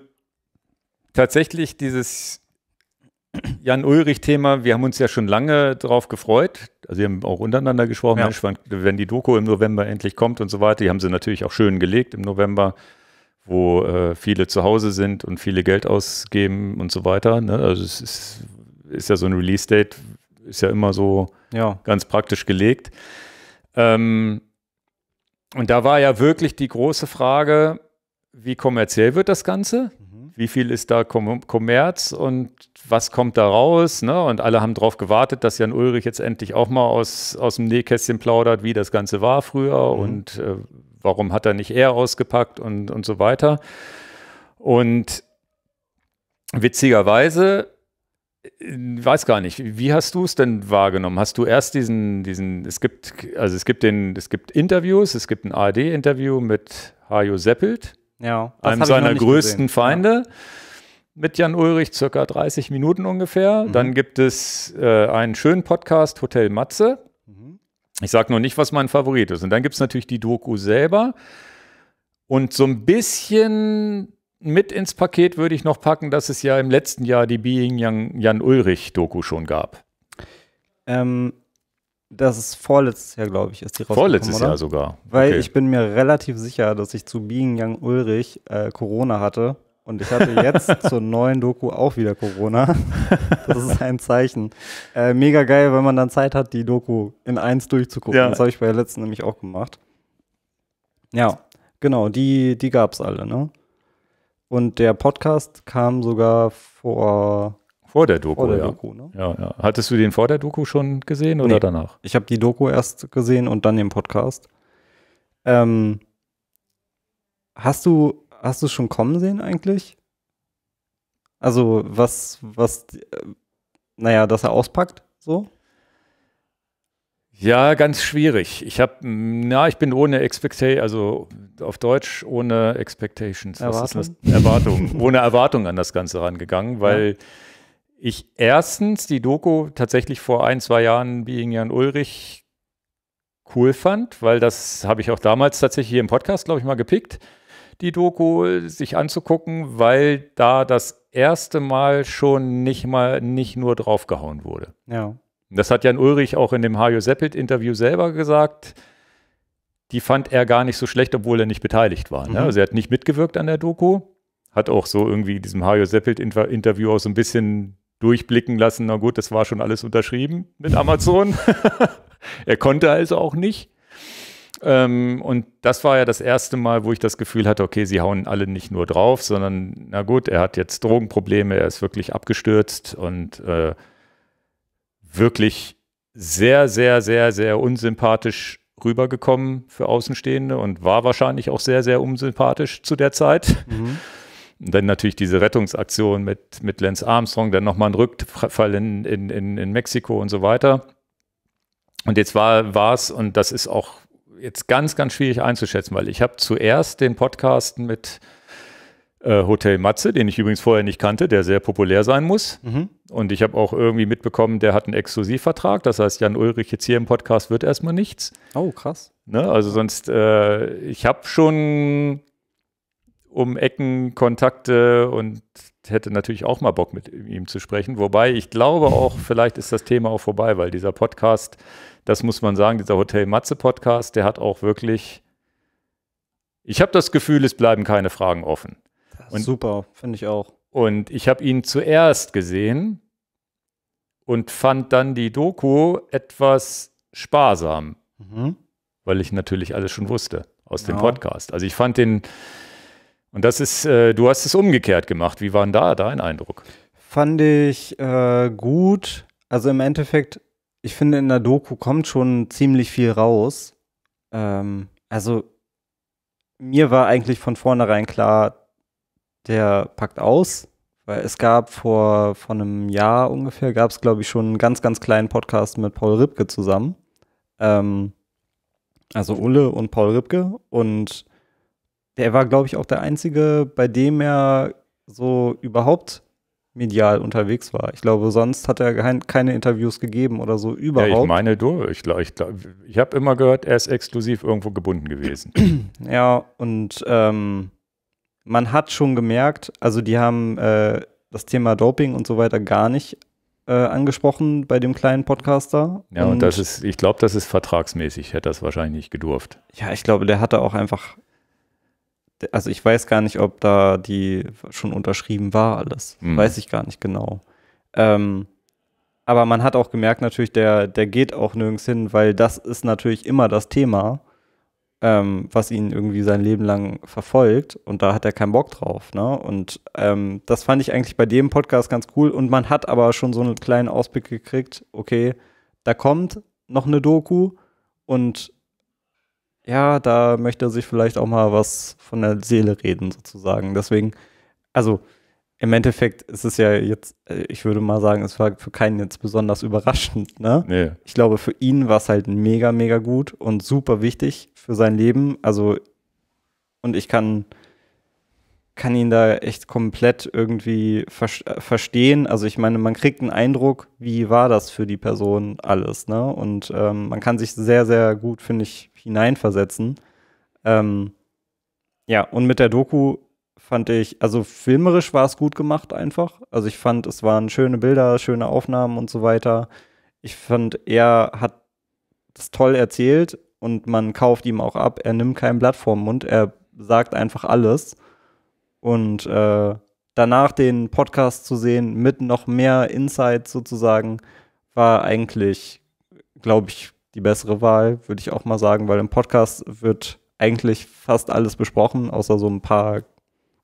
tatsächlich dieses Jan-Ulrich-Thema, wir haben uns ja schon lange darauf gefreut. Also wir haben auch untereinander gesprochen, ja. Mensch, wenn die Doku im November endlich kommt und so weiter, die haben sie natürlich auch schön gelegt im November, wo äh, viele zu Hause sind und viele Geld ausgeben und so weiter. Ne? Also es ist, ist ja so ein Release-Date, ist ja immer so ja. ganz praktisch gelegt. Ähm, und da war ja wirklich die große Frage, wie kommerziell wird das Ganze? Mhm. Wie viel ist da Kom Kommerz und was kommt da raus? Ne? Und alle haben darauf gewartet, dass Jan Ulrich jetzt endlich auch mal aus, aus dem Nähkästchen plaudert, wie das Ganze war früher mhm. und äh, warum hat er nicht er ausgepackt und, und so weiter. Und witzigerweise, ich äh, weiß gar nicht, wie hast du es denn wahrgenommen? Hast du erst diesen, diesen, es gibt, also es gibt den, es gibt Interviews, es gibt ein ARD-Interview mit Hajo Seppelt ja, einem seiner größten gesehen. Feinde. Ja. Mit Jan Ulrich circa 30 Minuten ungefähr. Mhm. Dann gibt es äh, einen schönen Podcast Hotel Matze. Mhm. Ich sage nur nicht, was mein Favorit ist. Und dann gibt es natürlich die Doku selber. Und so ein bisschen mit ins Paket würde ich noch packen, dass es ja im letzten Jahr die Being Jan, Jan Ulrich Doku schon gab. Ähm, das ist vorletztes Jahr, glaube ich, ist die rausgekommen. Vorletztes oder? Jahr sogar. Weil okay. ich bin mir relativ sicher, dass ich zu Being Young Ulrich äh, Corona hatte. Und ich hatte jetzt zur neuen Doku auch wieder Corona. Das ist ein Zeichen. Äh, mega geil, wenn man dann Zeit hat, die Doku in eins durchzugucken. Ja. Das habe ich bei der letzten nämlich auch gemacht. Ja, genau, die, die gab es alle, ne? Und der Podcast kam sogar vor vor der Doku, vor der ja. Doku ne? ja, ja. Hattest du den vor der Doku schon gesehen oder nee, danach? Ich habe die Doku erst gesehen und dann den Podcast. Ähm, hast du hast du schon kommen sehen eigentlich? Also was was äh, naja, dass er auspackt so? Ja, ganz schwierig. Ich habe, na, ich bin ohne Expectation, also auf Deutsch ohne Expectations, Erwartung? Erwartungen, ohne Erwartung an das Ganze rangegangen, weil ja ich erstens die Doku tatsächlich vor ein, zwei Jahren Being Jan Ulrich cool fand, weil das habe ich auch damals tatsächlich hier im Podcast, glaube ich, mal gepickt, die Doku sich anzugucken, weil da das erste Mal schon nicht mal nicht nur draufgehauen wurde. Ja. Das hat Jan Ulrich auch in dem Hajo Seppelt-Interview selber gesagt. Die fand er gar nicht so schlecht, obwohl er nicht beteiligt war. Ne? Mhm. Also er hat nicht mitgewirkt an der Doku, hat auch so irgendwie in diesem Hajo Seppelt-Interview auch so ein bisschen durchblicken lassen, na gut, das war schon alles unterschrieben mit Amazon. er konnte also auch nicht. Ähm, und das war ja das erste Mal, wo ich das Gefühl hatte, okay, sie hauen alle nicht nur drauf, sondern na gut, er hat jetzt Drogenprobleme, er ist wirklich abgestürzt und äh, wirklich sehr, sehr, sehr, sehr unsympathisch rübergekommen für Außenstehende und war wahrscheinlich auch sehr, sehr unsympathisch zu der Zeit. Mhm. Und dann natürlich diese Rettungsaktion mit, mit Lance Armstrong, dann nochmal ein Rückfall in, in, in, in Mexiko und so weiter. Und jetzt war es, und das ist auch jetzt ganz, ganz schwierig einzuschätzen, weil ich habe zuerst den Podcast mit äh, Hotel Matze, den ich übrigens vorher nicht kannte, der sehr populär sein muss. Mhm. Und ich habe auch irgendwie mitbekommen, der hat einen Exklusivvertrag. Das heißt, Jan Ulrich jetzt hier im Podcast wird erstmal nichts. Oh, krass. Ne? Also sonst, äh, ich habe schon um Ecken, Kontakte und hätte natürlich auch mal Bock mit ihm zu sprechen. Wobei ich glaube auch, vielleicht ist das Thema auch vorbei, weil dieser Podcast, das muss man sagen, dieser Hotel Matze Podcast, der hat auch wirklich, ich habe das Gefühl, es bleiben keine Fragen offen. Und, super, finde ich auch. Und ich habe ihn zuerst gesehen und fand dann die Doku etwas sparsam, mhm. weil ich natürlich alles schon wusste aus ja. dem Podcast. Also ich fand den, und das ist, äh, du hast es umgekehrt gemacht. Wie war denn da dein Eindruck? Fand ich äh, gut. Also im Endeffekt, ich finde, in der Doku kommt schon ziemlich viel raus. Ähm, also mir war eigentlich von vornherein klar, der packt aus. Weil es gab vor, vor einem Jahr ungefähr, gab es, glaube ich, schon einen ganz, ganz kleinen Podcast mit Paul Ribke zusammen. Ähm, also Ulle und Paul Ribke. Und der war, glaube ich, auch der Einzige, bei dem er so überhaupt medial unterwegs war. Ich glaube, sonst hat er keine Interviews gegeben oder so überhaupt. Ja, ich meine, du, ich, ich, ich habe immer gehört, er ist exklusiv irgendwo gebunden gewesen. ja, und ähm, man hat schon gemerkt, also die haben äh, das Thema Doping und so weiter gar nicht äh, angesprochen bei dem kleinen Podcaster. Ja, und, und das ist, ich glaube, das ist vertragsmäßig, hätte das wahrscheinlich nicht gedurft. Ja, ich glaube, der hatte auch einfach also ich weiß gar nicht, ob da die schon unterschrieben war alles. Mhm. Weiß ich gar nicht genau. Ähm, aber man hat auch gemerkt, natürlich, der, der geht auch nirgends hin, weil das ist natürlich immer das Thema, ähm, was ihn irgendwie sein Leben lang verfolgt. Und da hat er keinen Bock drauf. Ne? Und ähm, das fand ich eigentlich bei dem Podcast ganz cool. Und man hat aber schon so einen kleinen Ausblick gekriegt, okay, da kommt noch eine Doku und ja, da möchte er sich vielleicht auch mal was von der Seele reden, sozusagen. Deswegen, also im Endeffekt ist es ja jetzt, äh, ich würde mal sagen, es war für keinen jetzt besonders überraschend, ne? Nee. Ich glaube, für ihn war es halt mega, mega gut und super wichtig für sein Leben. Also, und ich kann, kann ihn da echt komplett irgendwie ver äh, verstehen. Also ich meine, man kriegt einen Eindruck, wie war das für die Person alles, ne? Und ähm, man kann sich sehr, sehr gut, finde ich, hineinversetzen. Ähm, ja, und mit der Doku fand ich, also filmerisch war es gut gemacht einfach. Also ich fand, es waren schöne Bilder, schöne Aufnahmen und so weiter. Ich fand, er hat das toll erzählt und man kauft ihm auch ab. Er nimmt kein Blatt vorm Mund, er sagt einfach alles. Und äh, danach den Podcast zu sehen mit noch mehr Insights sozusagen, war eigentlich, glaube ich, die bessere Wahl, würde ich auch mal sagen, weil im Podcast wird eigentlich fast alles besprochen, außer so ein paar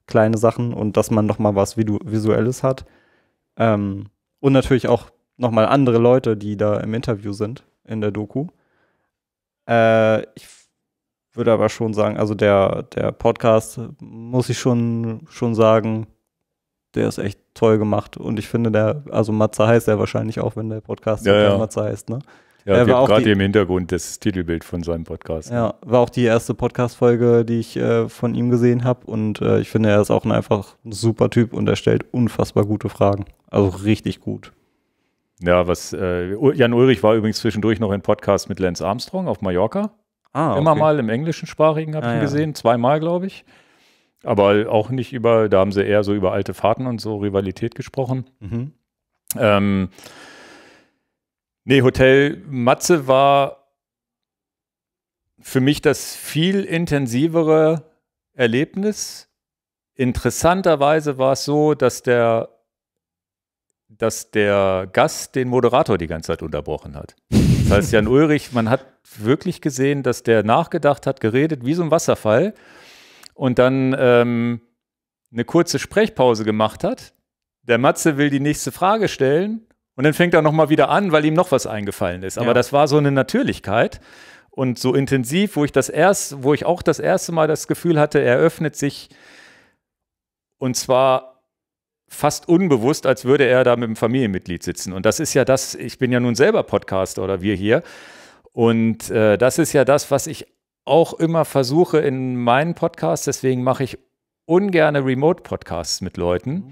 kleine Sachen und dass man nochmal was Visuelles hat. Ähm, und natürlich auch nochmal andere Leute, die da im Interview sind, in der Doku. Äh, ich würde aber schon sagen, also der, der Podcast, muss ich schon, schon sagen, der ist echt toll gemacht. Und ich finde, der, also Matze heißt er wahrscheinlich auch, wenn der Podcast ja, ja. Matze heißt, ne? Ja, äh, war gerade im Hintergrund das Titelbild von seinem Podcast. Ne? Ja, war auch die erste Podcast-Folge, die ich äh, von ihm gesehen habe. Und äh, ich finde, er ist auch ein einfach ein super Typ und er stellt unfassbar gute Fragen. Also richtig gut. Ja, was äh, Jan Ulrich war übrigens zwischendurch noch in Podcast mit Lance Armstrong auf Mallorca. Ah, okay. Immer mal im englischensprachigen habe ah, ich ah, ihn gesehen, zweimal, glaube ich. Aber auch nicht über, da haben sie eher so über alte Fahrten und so Rivalität gesprochen. Mhm. Ähm, Nee, Hotel Matze war für mich das viel intensivere Erlebnis. Interessanterweise war es so, dass der, dass der Gast den Moderator die ganze Zeit unterbrochen hat. Das heißt, Jan Ulrich, man hat wirklich gesehen, dass der nachgedacht hat, geredet wie so ein Wasserfall und dann ähm, eine kurze Sprechpause gemacht hat. Der Matze will die nächste Frage stellen und dann fängt er nochmal wieder an, weil ihm noch was eingefallen ist. Aber ja. das war so eine Natürlichkeit und so intensiv, wo ich das erst, wo ich auch das erste Mal das Gefühl hatte, er öffnet sich und zwar fast unbewusst, als würde er da mit einem Familienmitglied sitzen. Und das ist ja das, ich bin ja nun selber Podcaster oder wir hier. Und äh, das ist ja das, was ich auch immer versuche in meinen Podcasts, deswegen mache ich ungerne Remote-Podcasts mit Leuten, mhm.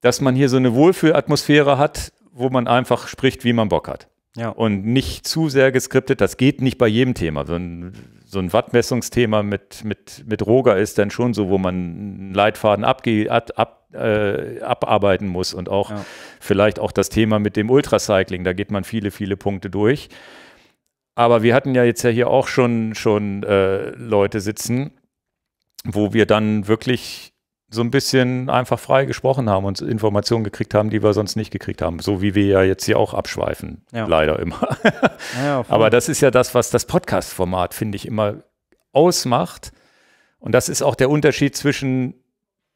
dass man hier so eine Wohlfühlatmosphäre hat wo man einfach spricht, wie man Bock hat. Ja. Und nicht zu sehr geskriptet, das geht nicht bei jedem Thema. So ein, so ein Wattmessungsthema mit, mit, mit Roger ist dann schon so, wo man einen Leitfaden abge, ab, äh, abarbeiten muss und auch ja. vielleicht auch das Thema mit dem Ultracycling, da geht man viele, viele Punkte durch. Aber wir hatten ja jetzt ja hier auch schon, schon äh, Leute sitzen, wo wir dann wirklich so ein bisschen einfach frei gesprochen haben und Informationen gekriegt haben, die wir sonst nicht gekriegt haben. So wie wir ja jetzt hier auch abschweifen, ja. leider immer. ja, Aber das ist ja das, was das Podcast-Format, finde ich, immer ausmacht. Und das ist auch der Unterschied zwischen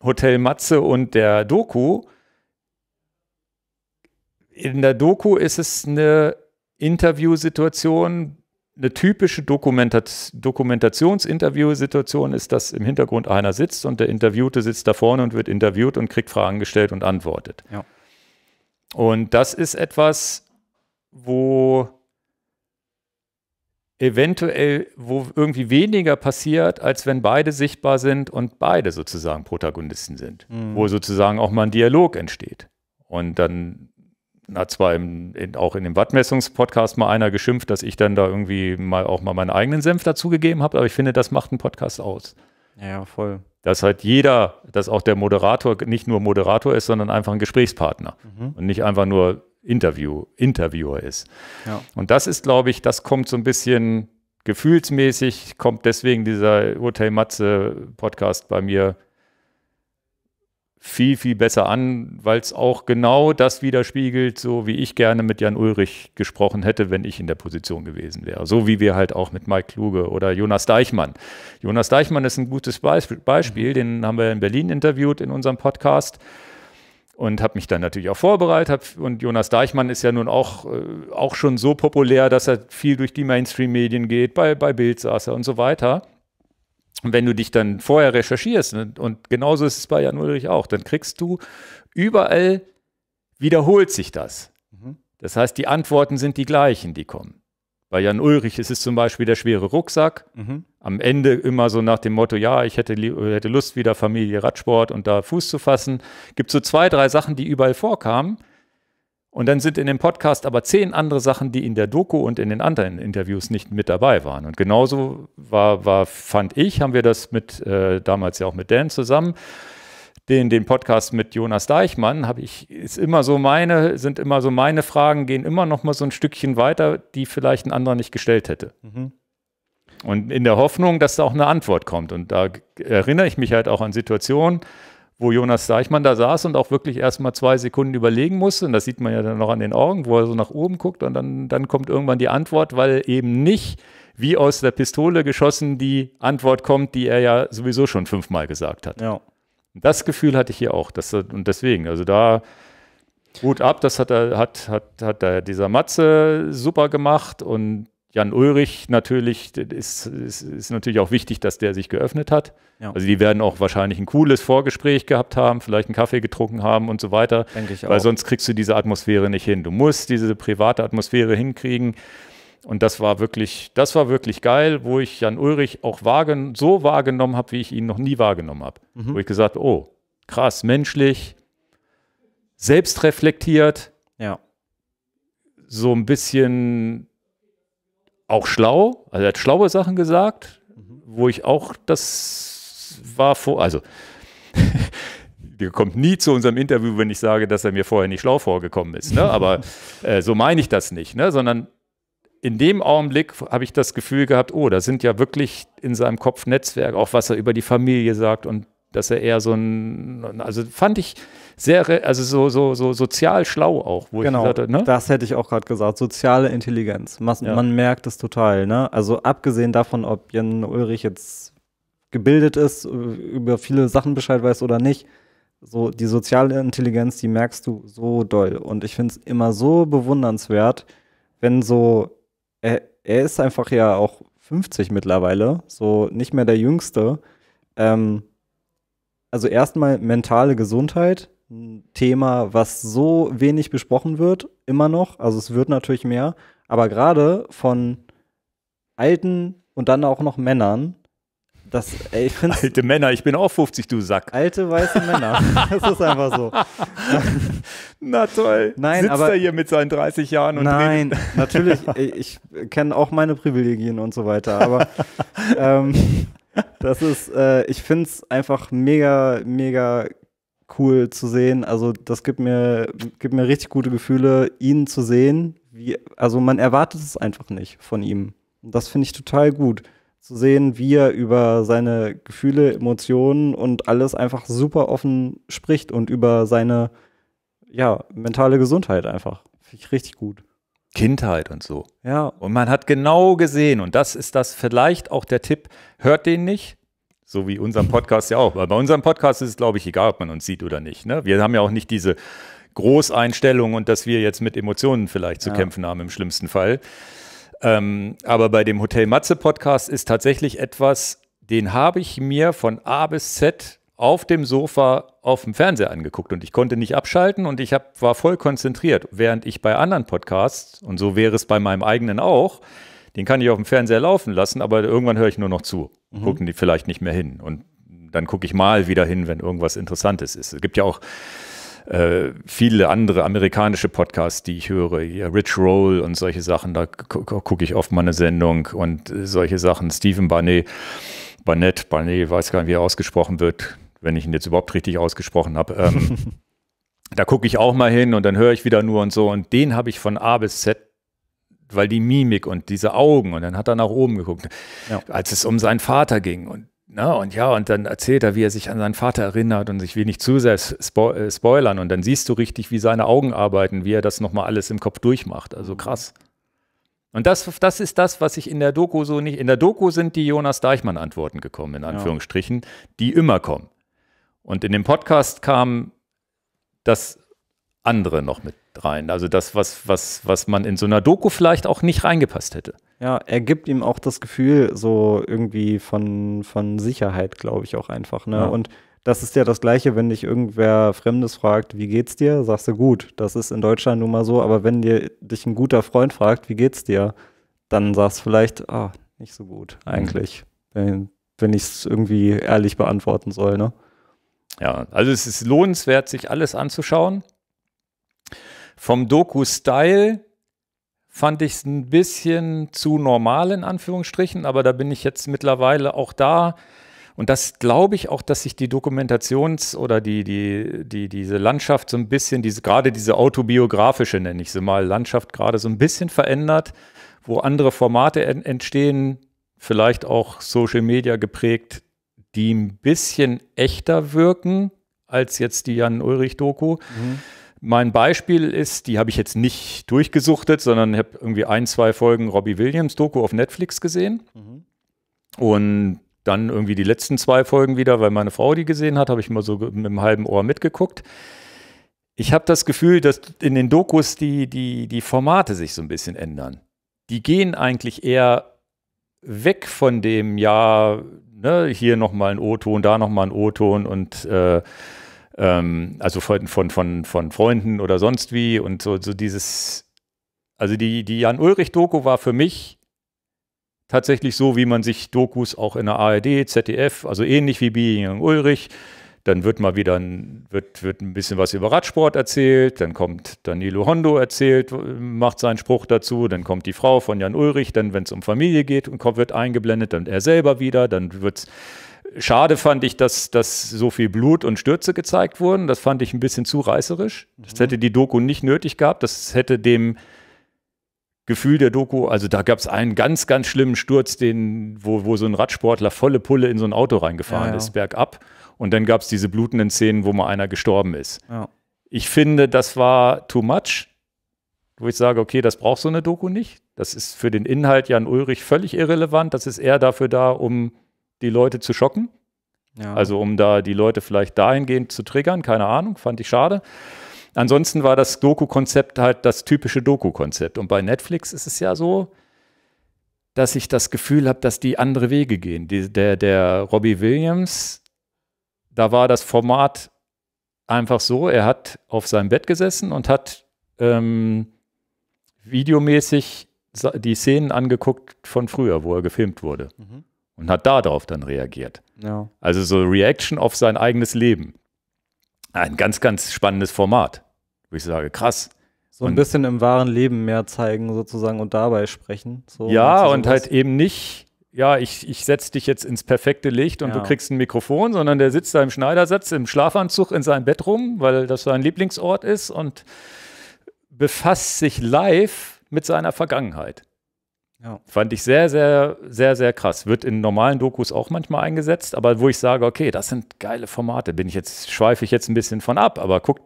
Hotel Matze und der Doku. In der Doku ist es eine Interviewsituation, eine typische Dokumentat Dokumentationsinterview-Situation ist, dass im Hintergrund einer sitzt und der Interviewte sitzt da vorne und wird interviewt und kriegt Fragen gestellt und antwortet. Ja. Und das ist etwas, wo eventuell, wo irgendwie weniger passiert, als wenn beide sichtbar sind und beide sozusagen Protagonisten sind, mhm. wo sozusagen auch mal ein Dialog entsteht. Und dann hat zwar im, in, auch in dem Wattmessungs-Podcast mal einer geschimpft, dass ich dann da irgendwie mal auch mal meinen eigenen Senf dazugegeben habe, aber ich finde, das macht einen Podcast aus. Ja, voll. Dass halt jeder, dass auch der Moderator nicht nur Moderator ist, sondern einfach ein Gesprächspartner mhm. und nicht einfach nur Interview, Interviewer ist. Ja. Und das ist, glaube ich, das kommt so ein bisschen gefühlsmäßig, kommt deswegen dieser Hotel Matze Podcast bei mir viel, viel besser an, weil es auch genau das widerspiegelt, so wie ich gerne mit Jan Ulrich gesprochen hätte, wenn ich in der Position gewesen wäre. So wie wir halt auch mit Mike Kluge oder Jonas Deichmann. Jonas Deichmann ist ein gutes Beispiel, den haben wir in Berlin interviewt in unserem Podcast und habe mich dann natürlich auch vorbereitet. Hab, und Jonas Deichmann ist ja nun auch, äh, auch schon so populär, dass er viel durch die Mainstream-Medien geht, bei, bei Bild saß er und so weiter. Und wenn du dich dann vorher recherchierst, ne, und genauso ist es bei Jan Ulrich auch, dann kriegst du überall wiederholt sich das. Mhm. Das heißt, die Antworten sind die gleichen, die kommen. Bei Jan Ulrich ist es zum Beispiel der schwere Rucksack. Mhm. Am Ende immer so nach dem Motto, ja, ich hätte, hätte Lust, wieder Familie, Radsport und da Fuß zu fassen. Gibt so zwei, drei Sachen, die überall vorkamen. Und dann sind in dem Podcast aber zehn andere Sachen, die in der Doku und in den anderen Interviews nicht mit dabei waren. Und genauso war, war fand ich, haben wir das mit, äh, damals ja auch mit Dan zusammen, den, den Podcast mit Jonas Deichmann, habe ich, ist immer so meine, sind immer so meine Fragen, gehen immer noch mal so ein Stückchen weiter, die vielleicht ein anderer nicht gestellt hätte. Mhm. Und in der Hoffnung, dass da auch eine Antwort kommt. Und da erinnere ich mich halt auch an Situationen, wo Jonas Deichmann da saß und auch wirklich erstmal zwei Sekunden überlegen musste. Und das sieht man ja dann noch an den Augen, wo er so nach oben guckt und dann, dann kommt irgendwann die Antwort, weil eben nicht wie aus der Pistole geschossen die Antwort kommt, die er ja sowieso schon fünfmal gesagt hat. Ja. Das Gefühl hatte ich hier auch. Das, und deswegen, also da gut ab, das hat, er, hat, hat, hat er dieser Matze super gemacht und Jan Ulrich natürlich, ist, ist, ist, natürlich auch wichtig, dass der sich geöffnet hat. Ja. Also die werden auch wahrscheinlich ein cooles Vorgespräch gehabt haben, vielleicht einen Kaffee getrunken haben und so weiter. Denke ich auch. Weil sonst kriegst du diese Atmosphäre nicht hin. Du musst diese private Atmosphäre hinkriegen. Und das war wirklich, das war wirklich geil, wo ich Jan Ulrich auch wahrgen so wahrgenommen habe, wie ich ihn noch nie wahrgenommen habe. Mhm. Wo ich gesagt, oh, krass, menschlich, selbstreflektiert. Ja. So ein bisschen auch schlau, also er hat schlaue Sachen gesagt, mhm. wo ich auch, das war vor, also der kommt nie zu unserem Interview, wenn ich sage, dass er mir vorher nicht schlau vorgekommen ist. Ne? Aber äh, so meine ich das nicht, ne? sondern in dem Augenblick habe ich das Gefühl gehabt, oh, da sind ja wirklich in seinem Kopf Netzwerke, auch was er über die Familie sagt und dass er eher so ein, also fand ich, sehr, also so, so, so sozial schlau auch, wo genau, ich gesagt habe, ne? Das hätte ich auch gerade gesagt. Soziale Intelligenz. Man, ja. man merkt es total, ne? Also abgesehen davon, ob Jan Ulrich jetzt gebildet ist, äh, über viele Sachen Bescheid weiß oder nicht, so die soziale Intelligenz, die merkst du so doll. Und ich finde es immer so bewundernswert, wenn so, er, er ist einfach ja auch 50 mittlerweile, so nicht mehr der Jüngste. Ähm, also erstmal mentale Gesundheit, ein Thema, was so wenig besprochen wird, immer noch. Also es wird natürlich mehr, aber gerade von alten und dann auch noch Männern, das, ey, ich alte Männer, ich bin auch 50, du Sack. Alte weiße Männer. das ist einfach so. Na toll. Nein, Sitzt aber, er hier mit seinen 30 Jahren und Nein, redet. natürlich, ich, ich kenne auch meine Privilegien und so weiter, aber ähm, das ist, äh, ich finde es einfach mega, mega cool zu sehen. Also das gibt mir, gibt mir richtig gute Gefühle, ihn zu sehen. Wie, also man erwartet es einfach nicht von ihm. Und das finde ich total gut. Zu sehen, wie er über seine Gefühle, Emotionen und alles einfach super offen spricht und über seine ja, mentale Gesundheit einfach. Finde ich richtig gut. Kindheit und so. Ja. Und man hat genau gesehen, und das ist das vielleicht auch der Tipp, hört den nicht, so wie unserem Podcast ja auch. Weil bei unserem Podcast ist es, glaube ich, egal, ob man uns sieht oder nicht. Ne? Wir haben ja auch nicht diese Großeinstellung und dass wir jetzt mit Emotionen vielleicht zu ja. kämpfen haben im schlimmsten Fall. Ähm, aber bei dem Hotel Matze Podcast ist tatsächlich etwas, den habe ich mir von A bis Z auf dem Sofa auf dem Fernseher angeguckt und ich konnte nicht abschalten und ich hab, war voll konzentriert, während ich bei anderen Podcasts, und so wäre es bei meinem eigenen auch, den kann ich auf dem Fernseher laufen lassen, aber irgendwann höre ich nur noch zu. Mhm. Gucken die vielleicht nicht mehr hin. Und dann gucke ich mal wieder hin, wenn irgendwas Interessantes ist. Es gibt ja auch äh, viele andere amerikanische Podcasts, die ich höre, ja, Rich Roll und solche Sachen, da gucke ich oft mal eine Sendung und äh, solche Sachen. Stephen Barnett, Barnett, Barnett, weiß gar nicht, wie er ausgesprochen wird, wenn ich ihn jetzt überhaupt richtig ausgesprochen habe. Ähm, da gucke ich auch mal hin und dann höre ich wieder nur und so. Und den habe ich von A bis Z weil die Mimik und diese Augen und dann hat er nach oben geguckt, ja. als es um seinen Vater ging und na, ne, und ja, und dann erzählt er, wie er sich an seinen Vater erinnert und sich wenig zu sehr spo äh, spoilern. Und dann siehst du richtig, wie seine Augen arbeiten, wie er das nochmal alles im Kopf durchmacht. Also krass. Und das, das ist das, was ich in der Doku so nicht. In der Doku sind die Jonas Deichmann-Antworten gekommen, in Anführungsstrichen, ja. die immer kommen. Und in dem Podcast kam das andere noch mit rein. Also das, was, was, was man in so einer Doku vielleicht auch nicht reingepasst hätte. Ja, er gibt ihm auch das Gefühl so irgendwie von, von Sicherheit, glaube ich, auch einfach. Ne? Ja. Und das ist ja das Gleiche, wenn dich irgendwer Fremdes fragt, wie geht's dir, sagst du gut. Das ist in Deutschland nun mal so, aber wenn dir, dich ein guter Freund fragt, wie geht's dir, dann sagst du vielleicht, ah, nicht so gut mhm. eigentlich, wenn, wenn ich es irgendwie ehrlich beantworten soll. Ne? Ja, also es ist lohnenswert, sich alles anzuschauen. Vom Doku-Style fand ich es ein bisschen zu normal in Anführungsstrichen, aber da bin ich jetzt mittlerweile auch da. Und das glaube ich auch, dass sich die Dokumentations- oder die, die, die, diese Landschaft so ein bisschen, diese, gerade diese autobiografische, nenne ich sie mal, Landschaft gerade so ein bisschen verändert, wo andere Formate en entstehen, vielleicht auch Social Media geprägt, die ein bisschen echter wirken als jetzt die Jan-Ulrich-Doku. Mhm mein Beispiel ist, die habe ich jetzt nicht durchgesuchtet, sondern habe irgendwie ein, zwei Folgen Robbie Williams Doku auf Netflix gesehen. Mhm. Und dann irgendwie die letzten zwei Folgen wieder, weil meine Frau die gesehen hat, habe ich mal so mit einem halben Ohr mitgeguckt. Ich habe das Gefühl, dass in den Dokus die, die, die Formate sich so ein bisschen ändern. Die gehen eigentlich eher weg von dem, ja, ne, hier nochmal ein O-Ton, da nochmal ein O-Ton und äh, ähm, also von, von, von, von Freunden oder sonst wie und so, so dieses, also die, die Jan-Ulrich-Doku war für mich tatsächlich so, wie man sich Dokus auch in der ARD, ZDF, also ähnlich wie Being Ulrich, dann wird mal wieder ein, wird, wird ein bisschen was über Radsport erzählt, dann kommt Danilo Hondo erzählt, macht seinen Spruch dazu, dann kommt die Frau von Jan Ulrich, dann wenn es um Familie geht wird eingeblendet, dann er selber wieder, dann wird es schade fand ich, dass, dass so viel Blut und Stürze gezeigt wurden. Das fand ich ein bisschen zu reißerisch. Das mhm. hätte die Doku nicht nötig gehabt. Das hätte dem Gefühl der Doku, also da gab es einen ganz, ganz schlimmen Sturz, den, wo, wo so ein Radsportler volle Pulle in so ein Auto reingefahren ja, ja. ist, bergab. Und dann gab es diese blutenden Szenen, wo mal einer gestorben ist. Ja. Ich finde, das war too much, wo ich sage, okay, das braucht so eine Doku nicht. Das ist für den Inhalt Jan Ulrich völlig irrelevant. Das ist eher dafür da, um die Leute zu schocken. Ja. Also um da die Leute vielleicht dahingehend zu triggern, keine Ahnung, fand ich schade. Ansonsten war das Doku-Konzept halt das typische Doku-Konzept. Und bei Netflix ist es ja so, dass ich das Gefühl habe, dass die andere Wege gehen. Die, der, der Robbie Williams, da war das Format einfach so, er hat auf seinem Bett gesessen und hat ähm, videomäßig die Szenen angeguckt von früher, wo er gefilmt wurde. Mhm und hat darauf dann reagiert. Ja. Also so Reaction auf sein eigenes Leben. Ein ganz, ganz spannendes Format, wo ich sage, krass. So ein und, bisschen im wahren Leben mehr zeigen sozusagen und dabei sprechen. So ja, und halt eben nicht, ja, ich, ich setze dich jetzt ins perfekte Licht und ja. du kriegst ein Mikrofon, sondern der sitzt da im Schneidersatz, im Schlafanzug in seinem Bett rum, weil das sein Lieblingsort ist und befasst sich live mit seiner Vergangenheit. Ja. Fand ich sehr, sehr, sehr, sehr krass. Wird in normalen Dokus auch manchmal eingesetzt, aber wo ich sage, okay, das sind geile Formate, bin ich jetzt, schweife ich jetzt ein bisschen von ab, aber guckt,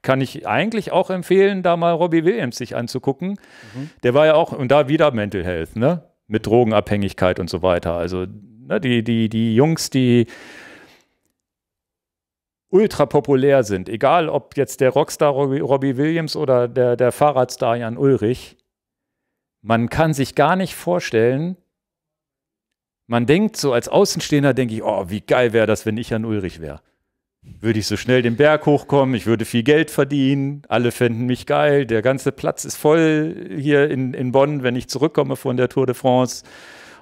kann ich eigentlich auch empfehlen, da mal Robbie Williams sich anzugucken. Mhm. Der war ja auch, und da wieder Mental Health, ne? Mit Drogenabhängigkeit und so weiter. Also, ne, die, die, die Jungs, die ultra populär sind, egal ob jetzt der Rockstar Robbie Williams oder der, der Fahrradstar Jan Ulrich, man kann sich gar nicht vorstellen, man denkt so als Außenstehender, denke ich, oh, wie geil wäre das, wenn ich an Ulrich wäre. Würde ich so schnell den Berg hochkommen, ich würde viel Geld verdienen, alle fänden mich geil, der ganze Platz ist voll hier in, in Bonn, wenn ich zurückkomme von der Tour de France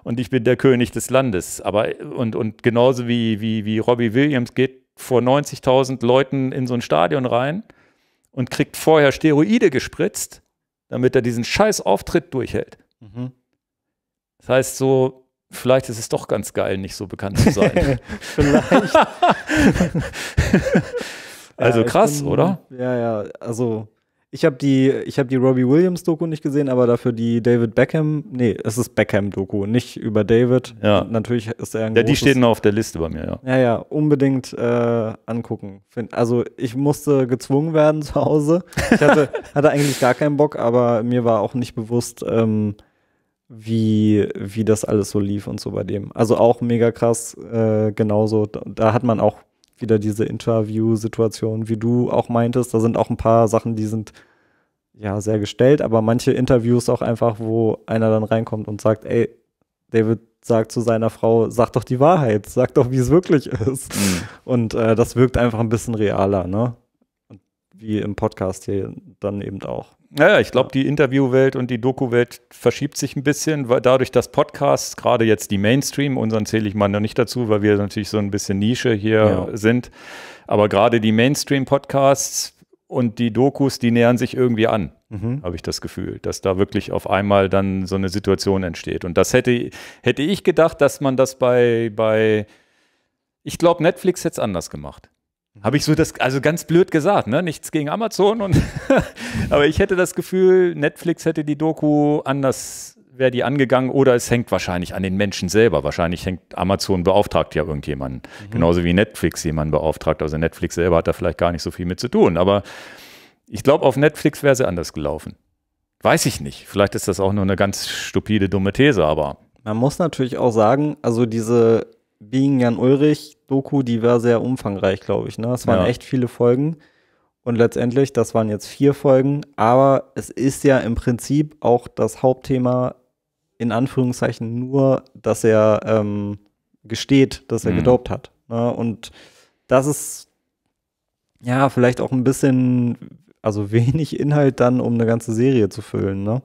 und ich bin der König des Landes. Aber und, und genauso wie, wie, wie Robbie Williams geht vor 90.000 Leuten in so ein Stadion rein und kriegt vorher Steroide gespritzt damit er diesen scheiß Auftritt durchhält. Mhm. Das heißt so, vielleicht ist es doch ganz geil, nicht so bekannt zu sein. vielleicht. also ja, krass, bin, oder? Ja, ja, also ich habe die, hab die Robbie Williams-Doku nicht gesehen, aber dafür die David Beckham. Nee, es ist Beckham-Doku, nicht über David. Ja. Natürlich ist er ein Ja, die steht noch auf der Liste bei mir, ja. Ja, ja, unbedingt äh, angucken. Also, ich musste gezwungen werden zu Hause. Ich hatte, hatte eigentlich gar keinen Bock, aber mir war auch nicht bewusst, ähm, wie, wie das alles so lief und so bei dem. Also auch mega krass, äh, genauso. Da, da, hat man auch wieder diese Interview-Situation, wie du auch meintest. Da sind auch ein paar Sachen, die sind ja sehr gestellt, aber manche Interviews auch einfach, wo einer dann reinkommt und sagt, ey, David sagt zu seiner Frau, sag doch die Wahrheit, sag doch, wie es wirklich ist. Mhm. Und äh, das wirkt einfach ein bisschen realer, ne? Wie im Podcast hier dann eben auch. Naja, ich glaube, die Interviewwelt und die Doku-Welt verschiebt sich ein bisschen, weil dadurch, dass Podcasts, gerade jetzt die Mainstream, unseren zähle ich mal noch nicht dazu, weil wir natürlich so ein bisschen Nische hier ja. sind, aber gerade die Mainstream-Podcasts und die Dokus, die nähern sich irgendwie an, mhm. habe ich das Gefühl, dass da wirklich auf einmal dann so eine Situation entsteht. Und das hätte, hätte ich gedacht, dass man das bei, bei ich glaube, Netflix hätte es anders gemacht. Mhm. Habe ich so das, also ganz blöd gesagt, ne? Nichts gegen Amazon und aber ich hätte das Gefühl, Netflix hätte die Doku anders, wäre die angegangen oder es hängt wahrscheinlich an den Menschen selber. Wahrscheinlich hängt Amazon beauftragt ja irgendjemanden. Mhm. Genauso wie Netflix jemanden beauftragt. Also Netflix selber hat da vielleicht gar nicht so viel mit zu tun. Aber ich glaube, auf Netflix wäre sie anders gelaufen. Weiß ich nicht. Vielleicht ist das auch nur eine ganz stupide, dumme These, aber. Man muss natürlich auch sagen, also diese Being Jan Ulrich, Doku, die war sehr umfangreich, glaube ich. Ne? Es waren ja. echt viele Folgen. Und letztendlich, das waren jetzt vier Folgen, aber es ist ja im Prinzip auch das Hauptthema, in Anführungszeichen nur, dass er ähm, gesteht, dass er mhm. gedopt hat. Ne? Und das ist ja vielleicht auch ein bisschen, also wenig Inhalt dann, um eine ganze Serie zu füllen. Ne?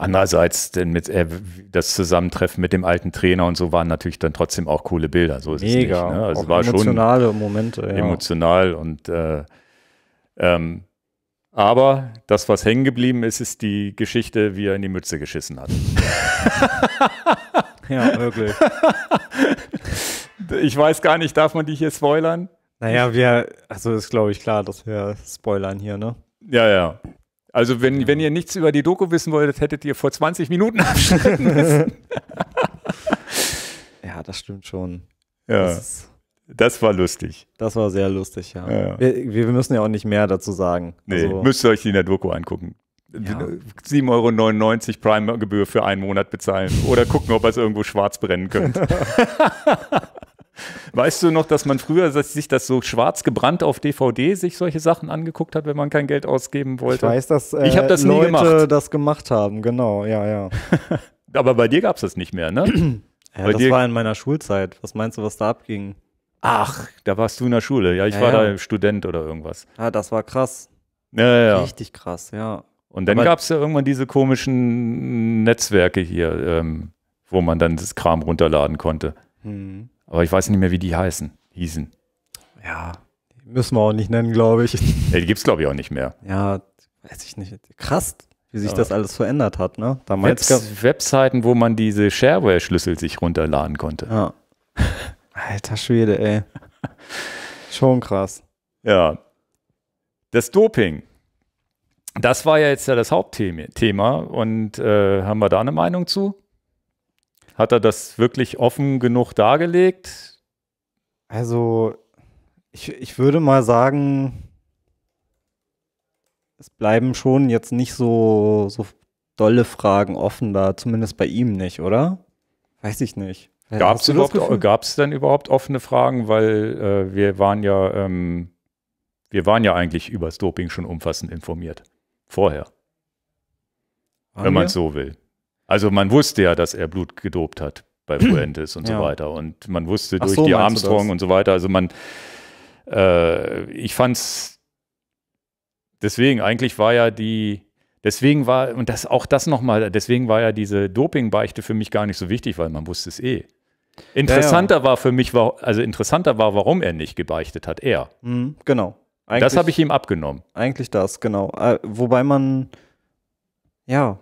Andererseits, denn mit äh, das Zusammentreffen mit dem alten Trainer und so waren natürlich dann trotzdem auch coole Bilder. So ist Mega. es nicht. Ne? Also auch war emotionale schon Momente. Ja. Emotional und äh, ähm, aber das, was hängen geblieben ist, ist die Geschichte, wie er in die Mütze geschissen hat. ja, wirklich. Ich weiß gar nicht, darf man die hier spoilern? Naja, wir, also ist glaube ich klar, dass wir spoilern hier, ne? Ja, ja. Also wenn, wenn ihr nichts über die Doku wissen wolltet, hättet ihr vor 20 Minuten abschalten müssen. ja, das stimmt schon. Ja. Das, das, war lustig. Das war sehr lustig, ja. ja. Wir, wir, müssen ja auch nicht mehr dazu sagen. Nee, also, müsst ihr euch die in der Doku angucken. Ja. 7,99 Euro Prime-Gebühr für einen Monat bezahlen oder gucken, ob ihr es irgendwo schwarz brennen könnt. Weißt du noch, dass man früher dass sich das so schwarz gebrannt auf DVD sich solche Sachen angeguckt hat, wenn man kein Geld ausgeben wollte? Ich weiß, dass äh, ich das Leute gemacht. das gemacht haben, genau, ja, ja. Aber bei dir gab es das nicht mehr, ne? ja, bei das dir... war in meiner Schulzeit. Was meinst du, was da abging? Ach, da warst du in der Schule. Ja, ich ja, war ja. da Student oder irgendwas. Ja, ah, das war krass. Ja, Richtig krass, ja. Und dann gab es ja irgendwann diese komischen Netzwerke hier, ähm, wo man dann das Kram runterladen konnte. Mhm. Aber ich weiß nicht mehr, wie die heißen, hießen. Ja, müssen wir auch nicht nennen, glaube ich. Ja, die gibt es, glaube ich, auch nicht mehr. Ja, weiß ich nicht. Krass, wie sich ja. das alles verändert hat. Ne? Damals Webs Webseiten, wo man diese Shareware-Schlüssel sich runterladen konnte. Ja. Alter Schwede, ey. Schon krass. Ja. Das Doping. Das war ja jetzt ja das Hauptthema. Und äh, haben wir da eine Meinung zu? Hat er das wirklich offen genug dargelegt? Also, ich, ich würde mal sagen, es bleiben schon jetzt nicht so, so dolle Fragen offen da, zumindest bei ihm nicht, oder? Weiß ich nicht. Äh, Gab es denn überhaupt offene Fragen? Weil äh, wir waren ja, ähm, wir waren ja eigentlich über das Doping schon umfassend informiert. Vorher. Waren wenn man es so will. Also man wusste ja, dass er Blut gedopt hat bei Fuentes und ja. so weiter. Und man wusste Ach durch so, die Armstrong und so weiter. Also man, äh, ich fand's deswegen, eigentlich war ja die, deswegen war, und das auch das nochmal, deswegen war ja diese Dopingbeichte für mich gar nicht so wichtig, weil man wusste es eh. Interessanter ja, ja. war für mich, also interessanter war, warum er nicht gebeichtet hat, er. Mhm, genau. Eigentlich, das habe ich ihm abgenommen. Eigentlich das, genau. Äh, wobei man, ja,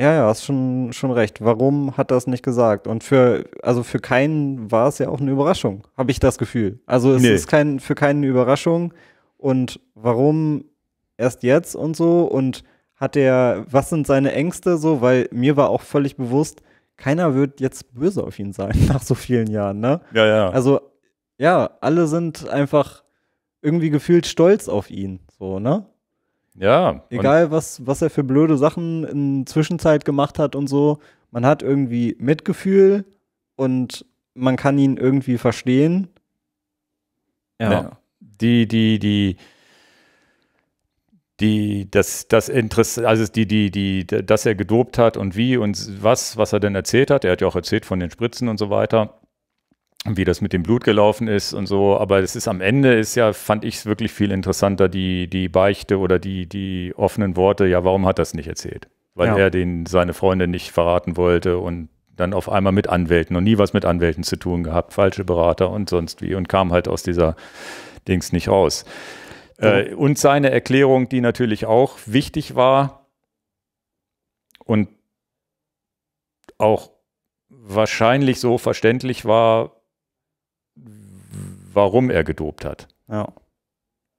ja, ja, hast schon, schon recht. Warum hat das nicht gesagt? Und für, also für keinen war es ja auch eine Überraschung, habe ich das Gefühl. Also es nee. ist kein, für keinen eine Überraschung. Und warum erst jetzt und so? Und hat er, was sind seine Ängste so? Weil mir war auch völlig bewusst, keiner wird jetzt böse auf ihn sein nach so vielen Jahren, ne? Ja, ja. Also, ja, alle sind einfach irgendwie gefühlt stolz auf ihn, so, ne? Ja. Egal, was, was er für blöde Sachen in Zwischenzeit gemacht hat und so, man hat irgendwie Mitgefühl und man kann ihn irgendwie verstehen. Ja. ja. Die, die, die, die, das, das Interesse, also die, die, die, dass er gedopt hat und wie und was, was er denn erzählt hat. Er hat ja auch erzählt von den Spritzen und so weiter wie das mit dem Blut gelaufen ist und so. Aber es ist am Ende ist ja, fand ich es wirklich viel interessanter, die, die Beichte oder die, die offenen Worte, ja, warum hat das nicht erzählt? Weil ja. er den seine Freunde nicht verraten wollte und dann auf einmal mit Anwälten und nie was mit Anwälten zu tun gehabt, falsche Berater und sonst wie und kam halt aus dieser Dings nicht raus. Ja. Äh, und seine Erklärung, die natürlich auch wichtig war und auch wahrscheinlich so verständlich war, warum er gedopt hat. Ja.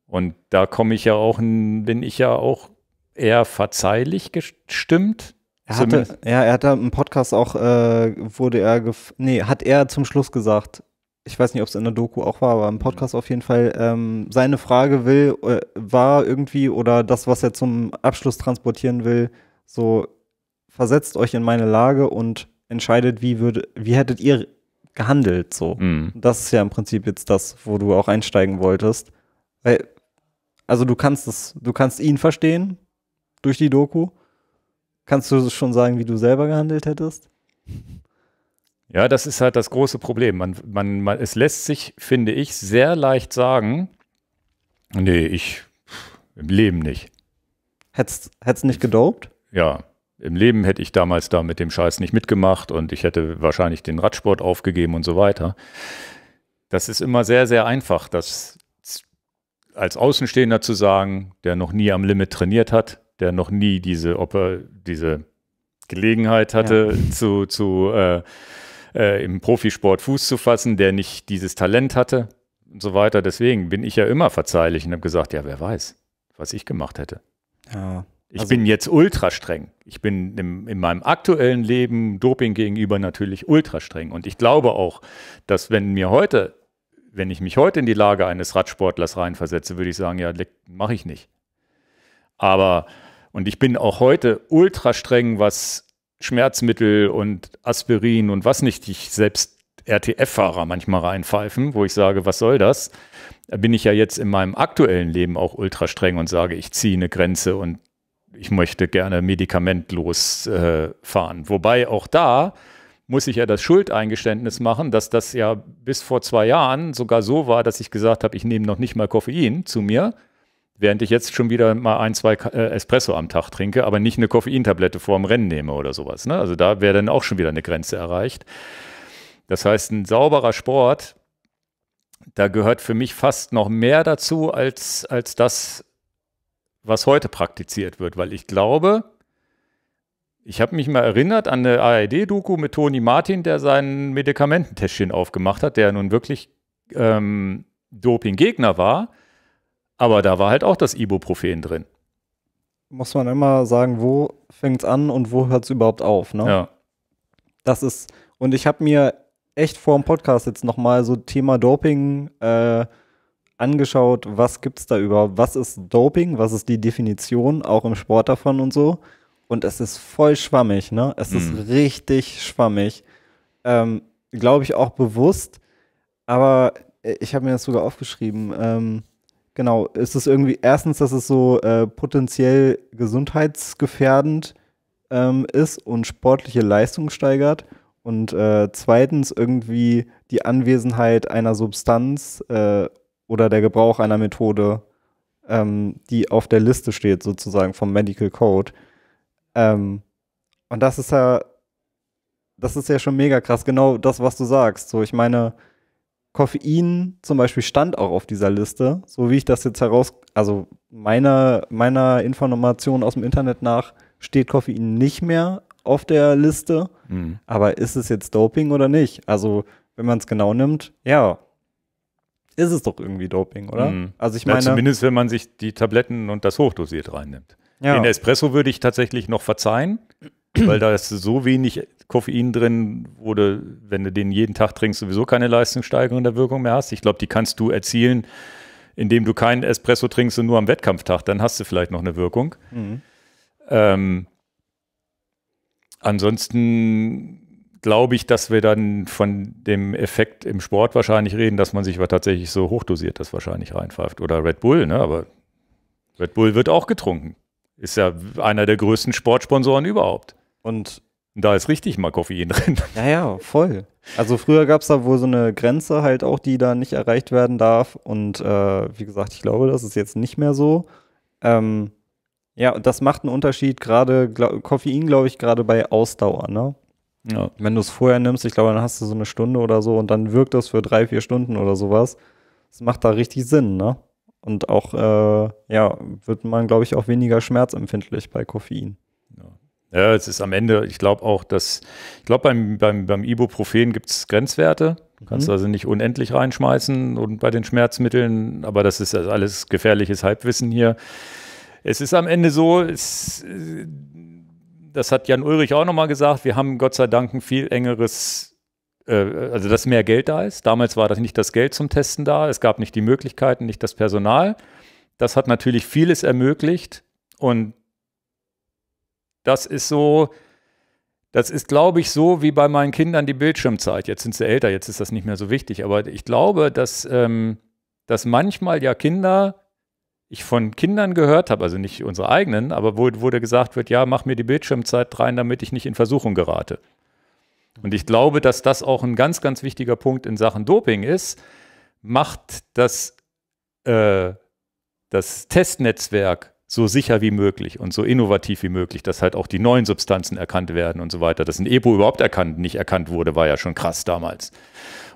Und da komme ich ja auch, bin ich ja auch eher verzeihlich gestimmt. Er hatte, ja, er hatte im Podcast auch, äh, wurde er, nee, hat er zum Schluss gesagt, ich weiß nicht, ob es in der Doku auch war, aber im Podcast auf jeden Fall, ähm, seine Frage will, äh, war irgendwie, oder das, was er zum Abschluss transportieren will, so versetzt euch in meine Lage und entscheidet, wie, würd, wie hättet ihr gehandelt. So. Mhm. Das ist ja im Prinzip jetzt das, wo du auch einsteigen wolltest. Weil, also du kannst es, du kannst ihn verstehen durch die Doku. Kannst du schon sagen, wie du selber gehandelt hättest? Ja, das ist halt das große Problem. Man, man, man, es lässt sich, finde ich, sehr leicht sagen, nee, ich im Leben nicht. Hättest, hättest nicht gedopt? Ja, im Leben hätte ich damals da mit dem Scheiß nicht mitgemacht und ich hätte wahrscheinlich den Radsport aufgegeben und so weiter. Das ist immer sehr, sehr einfach, das als Außenstehender zu sagen, der noch nie am Limit trainiert hat, der noch nie diese, Oper, diese Gelegenheit hatte, ja. zu, zu äh, äh, im Profisport Fuß zu fassen, der nicht dieses Talent hatte und so weiter. Deswegen bin ich ja immer verzeihlich und habe gesagt, ja, wer weiß, was ich gemacht hätte. Ja. Ich also, bin jetzt ultra streng. Ich bin im, in meinem aktuellen Leben Doping gegenüber natürlich ultra streng. Und ich glaube auch, dass wenn mir heute, wenn ich mich heute in die Lage eines Radsportlers reinversetze, würde ich sagen, ja, mache ich nicht. Aber, und ich bin auch heute ultra streng, was Schmerzmittel und Aspirin und was nicht ich selbst RTF-Fahrer manchmal reinpfeifen, wo ich sage, was soll das? Da bin ich ja jetzt in meinem aktuellen Leben auch ultra streng und sage, ich ziehe eine Grenze und ich möchte gerne medikamentlos äh, fahren. Wobei auch da muss ich ja das Schuldeingeständnis machen, dass das ja bis vor zwei Jahren sogar so war, dass ich gesagt habe, ich nehme noch nicht mal Koffein zu mir, während ich jetzt schon wieder mal ein, zwei äh, Espresso am Tag trinke, aber nicht eine Koffeintablette vor dem Rennen nehme oder sowas. Ne? Also da wäre dann auch schon wieder eine Grenze erreicht. Das heißt, ein sauberer Sport, da gehört für mich fast noch mehr dazu als, als das, was heute praktiziert wird, weil ich glaube, ich habe mich mal erinnert an eine ARD-Doku mit Toni Martin, der sein Medikamententäschchen aufgemacht hat, der nun wirklich ähm, Doping-Gegner war. Aber da war halt auch das Ibuprofen drin. Muss man immer sagen, wo fängt es an und wo hört es überhaupt auf, ne? Ja. Das ist, und ich habe mir echt vor dem Podcast jetzt nochmal so Thema Doping äh, angeschaut, was gibt es da über, was ist Doping, was ist die Definition auch im Sport davon und so. Und es ist voll schwammig, ne? Es mhm. ist richtig schwammig. Ähm, Glaube ich auch bewusst, aber äh, ich habe mir das sogar aufgeschrieben. Ähm, genau, ist es irgendwie erstens, dass es so äh, potenziell gesundheitsgefährdend ähm, ist und sportliche Leistung steigert und äh, zweitens irgendwie die Anwesenheit einer Substanz äh, oder der Gebrauch einer Methode, ähm, die auf der Liste steht, sozusagen vom Medical Code. Ähm, und das ist ja, das ist ja schon mega krass, genau das, was du sagst. So, ich meine, Koffein zum Beispiel stand auch auf dieser Liste, so wie ich das jetzt heraus, also meiner, meiner Information aus dem Internet nach, steht Koffein nicht mehr auf der Liste. Mhm. Aber ist es jetzt Doping oder nicht? Also, wenn man es genau nimmt, ja, ist es doch irgendwie Doping, oder? Mhm. Also ich meine. Ja, zumindest, wenn man sich die Tabletten und das hochdosiert reinnimmt. Ja. Den Espresso würde ich tatsächlich noch verzeihen, weil da ist so wenig Koffein drin, wo du, wenn du den jeden Tag trinkst, sowieso keine Leistungssteigerung der Wirkung mehr hast. Ich glaube, die kannst du erzielen, indem du keinen Espresso trinkst und nur am Wettkampftag, dann hast du vielleicht noch eine Wirkung. Mhm. Ähm, ansonsten glaube ich, dass wir dann von dem Effekt im Sport wahrscheinlich reden, dass man sich aber tatsächlich so hochdosiert das wahrscheinlich reinpfeift. Oder Red Bull, ne? Aber Red Bull wird auch getrunken. Ist ja einer der größten Sportsponsoren überhaupt. Und da ist richtig mal Koffein drin. Ja, ja, voll. Also früher gab es da wohl so eine Grenze halt auch, die da nicht erreicht werden darf. Und äh, wie gesagt, ich glaube, das ist jetzt nicht mehr so. Ähm, ja, das macht einen Unterschied, gerade Koffein, glaube ich, gerade bei Ausdauer, ne? Ja. Wenn du es vorher nimmst, ich glaube, dann hast du so eine Stunde oder so und dann wirkt das für drei, vier Stunden oder sowas. Das macht da richtig Sinn, ne? Und auch, äh, ja, wird man, glaube ich, auch weniger schmerzempfindlich bei Koffein. Ja, ja es ist am Ende, ich glaube auch, dass, ich glaube, beim, beim, beim Ibuprofen gibt es Grenzwerte. Du kannst mhm. also nicht unendlich reinschmeißen und bei den Schmerzmitteln, aber das ist alles gefährliches Halbwissen hier. Es ist am Ende so, es, das hat Jan Ulrich auch nochmal gesagt, wir haben Gott sei Dank ein viel engeres, äh, also dass mehr Geld da ist. Damals war das nicht das Geld zum Testen da, es gab nicht die Möglichkeiten, nicht das Personal. Das hat natürlich vieles ermöglicht und das ist so, das ist, glaube ich, so wie bei meinen Kindern die Bildschirmzeit. Jetzt sind sie älter, jetzt ist das nicht mehr so wichtig, aber ich glaube, dass, ähm, dass manchmal ja Kinder ich von Kindern gehört habe, also nicht unsere eigenen, aber wo, wo gesagt wird, ja, mach mir die Bildschirmzeit rein, damit ich nicht in Versuchung gerate. Und ich glaube, dass das auch ein ganz, ganz wichtiger Punkt in Sachen Doping ist. Macht das, äh, das Testnetzwerk so sicher wie möglich und so innovativ wie möglich, dass halt auch die neuen Substanzen erkannt werden und so weiter. Dass ein EPO überhaupt erkannt, nicht erkannt wurde, war ja schon krass damals.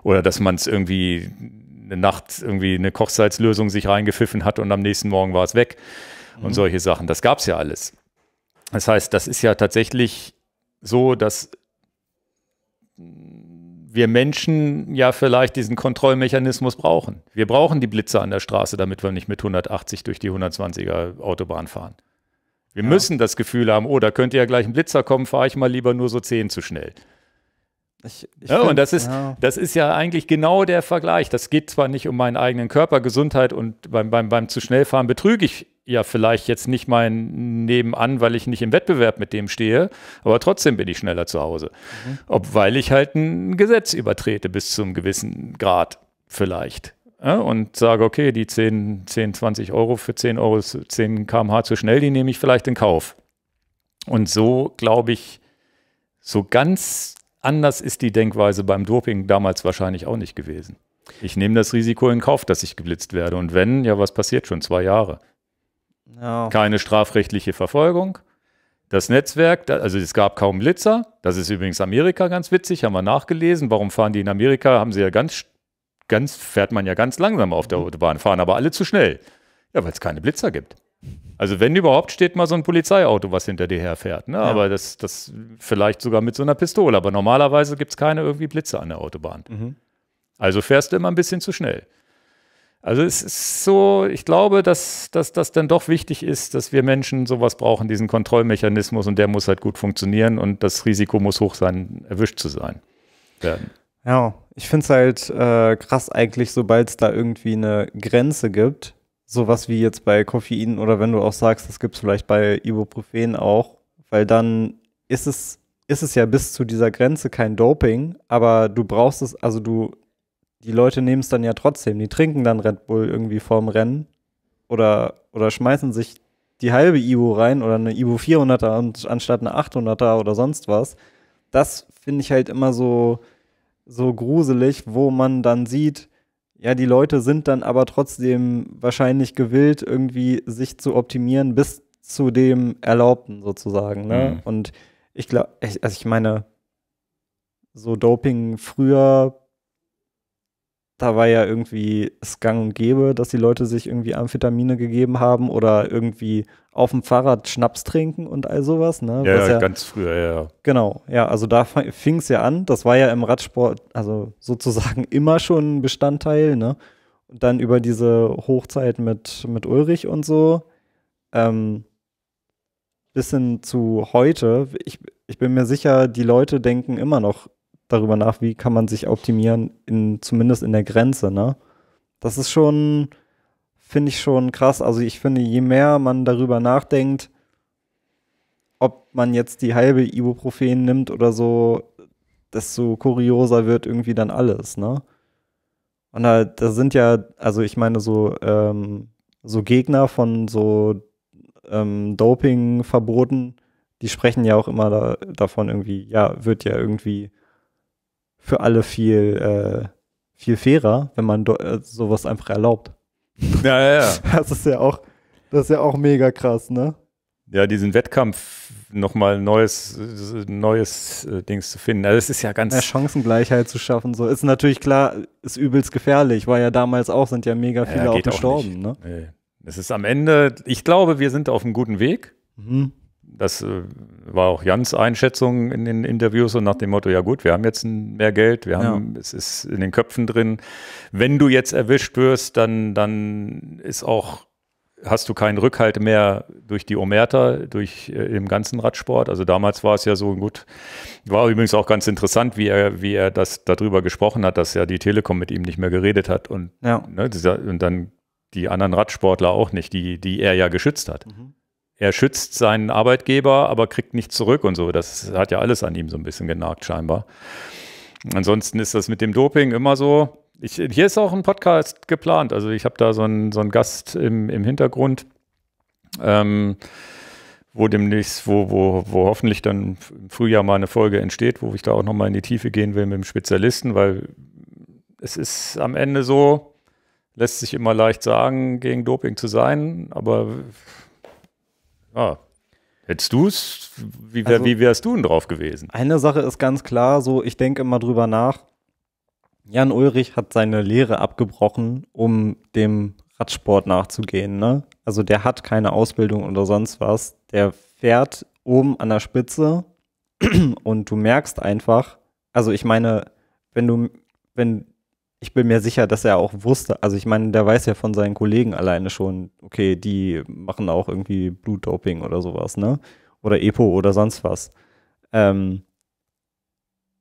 Oder dass man es irgendwie eine Nacht irgendwie eine Kochsalzlösung sich reingepfiffen hat und am nächsten Morgen war es weg mhm. und solche Sachen. Das gab es ja alles. Das heißt, das ist ja tatsächlich so, dass wir Menschen ja vielleicht diesen Kontrollmechanismus brauchen. Wir brauchen die Blitze an der Straße, damit wir nicht mit 180 durch die 120er Autobahn fahren. Wir ja. müssen das Gefühl haben, oh, da könnte ja gleich ein Blitzer kommen, fahre ich mal lieber nur so 10 zu schnell. Ich, ich ja, find, und das ist, ja. das ist ja eigentlich genau der Vergleich. Das geht zwar nicht um meinen eigenen Körper, Gesundheit und beim, beim, beim zu schnellfahren betrüge ich ja vielleicht jetzt nicht mein Nebenan, weil ich nicht im Wettbewerb mit dem stehe, aber trotzdem bin ich schneller zu Hause. Mhm. Ob weil ich halt ein Gesetz übertrete bis zu einem gewissen Grad vielleicht. Ja, und sage, okay, die 10, 10, 20 Euro für 10 Euro, 10 km/h zu schnell, die nehme ich vielleicht in Kauf. Und so glaube ich, so ganz Anders ist die Denkweise beim Doping damals wahrscheinlich auch nicht gewesen. Ich nehme das Risiko in Kauf, dass ich geblitzt werde. Und wenn, ja, was passiert schon? Zwei Jahre. No. Keine strafrechtliche Verfolgung. Das Netzwerk, also es gab kaum Blitzer. Das ist übrigens Amerika ganz witzig, haben wir nachgelesen. Warum fahren die in Amerika? Haben sie ja ganz, ganz, fährt man ja ganz langsam auf der mhm. Autobahn, fahren aber alle zu schnell. Ja, weil es keine Blitzer gibt. Also wenn überhaupt, steht mal so ein Polizeiauto, was hinter dir herfährt. Ne? Ja. Aber das, das vielleicht sogar mit so einer Pistole. Aber normalerweise gibt es keine irgendwie Blitze an der Autobahn. Mhm. Also fährst du immer ein bisschen zu schnell. Also es ist so, ich glaube, dass, dass das dann doch wichtig ist, dass wir Menschen sowas brauchen, diesen Kontrollmechanismus und der muss halt gut funktionieren und das Risiko muss hoch sein, erwischt zu sein werden. Ja, ich finde es halt äh, krass eigentlich, sobald es da irgendwie eine Grenze gibt, sowas wie jetzt bei Koffein oder wenn du auch sagst, das gibt es vielleicht bei Ibuprofen auch, weil dann ist es, ist es ja bis zu dieser Grenze kein Doping, aber du brauchst es, also du, die Leute nehmen es dann ja trotzdem, die trinken dann Red Bull irgendwie vorm Rennen oder, oder schmeißen sich die halbe Ibu rein oder eine Ibu 400er anstatt eine 800er oder sonst was. Das finde ich halt immer so, so gruselig, wo man dann sieht, ja, die Leute sind dann aber trotzdem wahrscheinlich gewillt, irgendwie sich zu optimieren bis zu dem Erlaubten sozusagen. Ne? Mhm. Und ich glaube, also ich meine, so Doping früher da war ja irgendwie es gang und gäbe, dass die Leute sich irgendwie Amphetamine gegeben haben oder irgendwie auf dem Fahrrad Schnaps trinken und all sowas. Ne? Ja, ja, ganz früher, ja. Genau, ja, also da fing es ja an. Das war ja im Radsport, also sozusagen immer schon ein Bestandteil. Ne? Und dann über diese Hochzeit mit, mit Ulrich und so. Ähm, bis hin zu heute, ich, ich bin mir sicher, die Leute denken immer noch darüber nach, wie kann man sich optimieren, in, zumindest in der Grenze, ne? Das ist schon, finde ich schon krass. Also ich finde, je mehr man darüber nachdenkt, ob man jetzt die halbe Ibuprofen nimmt oder so, desto kurioser wird irgendwie dann alles, ne? Und da, da sind ja, also ich meine, so, ähm, so Gegner von so ähm, Doping-Verboten, die sprechen ja auch immer da, davon irgendwie, ja, wird ja irgendwie für alle viel, äh, viel fairer, wenn man äh, sowas einfach erlaubt. Ja, ja, ja. Das ist ja auch, das ist ja auch mega krass, ne? Ja, diesen Wettkampf nochmal neues, neues äh, Dings zu finden. Also es ist ja ganz. Ja, Chancengleichheit zu schaffen, so. Ist natürlich klar, ist übelst gefährlich, war ja damals auch, sind ja mega viele ja, auch gestorben, auch ne? Nee. Es ist am Ende, ich glaube, wir sind auf einem guten Weg. Mhm das äh, war auch Jans Einschätzung in den Interviews und nach dem Motto, ja gut, wir haben jetzt mehr Geld, wir haben, ja. es ist in den Köpfen drin. Wenn du jetzt erwischt wirst, dann, dann ist auch, hast du keinen Rückhalt mehr durch die Omerta, durch äh, im ganzen Radsport. Also damals war es ja so gut, war übrigens auch ganz interessant, wie er, wie er das darüber gesprochen hat, dass ja die Telekom mit ihm nicht mehr geredet hat und, ja. ne, und dann die anderen Radsportler auch nicht, die, die er ja geschützt hat. Mhm er schützt seinen Arbeitgeber, aber kriegt nichts zurück und so. Das hat ja alles an ihm so ein bisschen genagt, scheinbar. Ansonsten ist das mit dem Doping immer so. Ich, hier ist auch ein Podcast geplant. Also ich habe da so einen, so einen Gast im, im Hintergrund, ähm, wo demnächst, wo, wo, wo hoffentlich dann im Frühjahr mal eine Folge entsteht, wo ich da auch nochmal in die Tiefe gehen will mit dem Spezialisten, weil es ist am Ende so, lässt sich immer leicht sagen, gegen Doping zu sein, aber Ah. Hättest du es, wie, wär, also, wie wärst du denn drauf gewesen? Eine Sache ist ganz klar, so ich denke immer drüber nach. Jan Ulrich hat seine Lehre abgebrochen, um dem Radsport nachzugehen. Ne? Also der hat keine Ausbildung oder sonst was. Der fährt oben an der Spitze und du merkst einfach, also ich meine, wenn du, wenn ich bin mir sicher, dass er auch wusste, also ich meine, der weiß ja von seinen Kollegen alleine schon, okay, die machen auch irgendwie Blutdoping oder sowas, ne? Oder Epo oder sonst was. Ähm,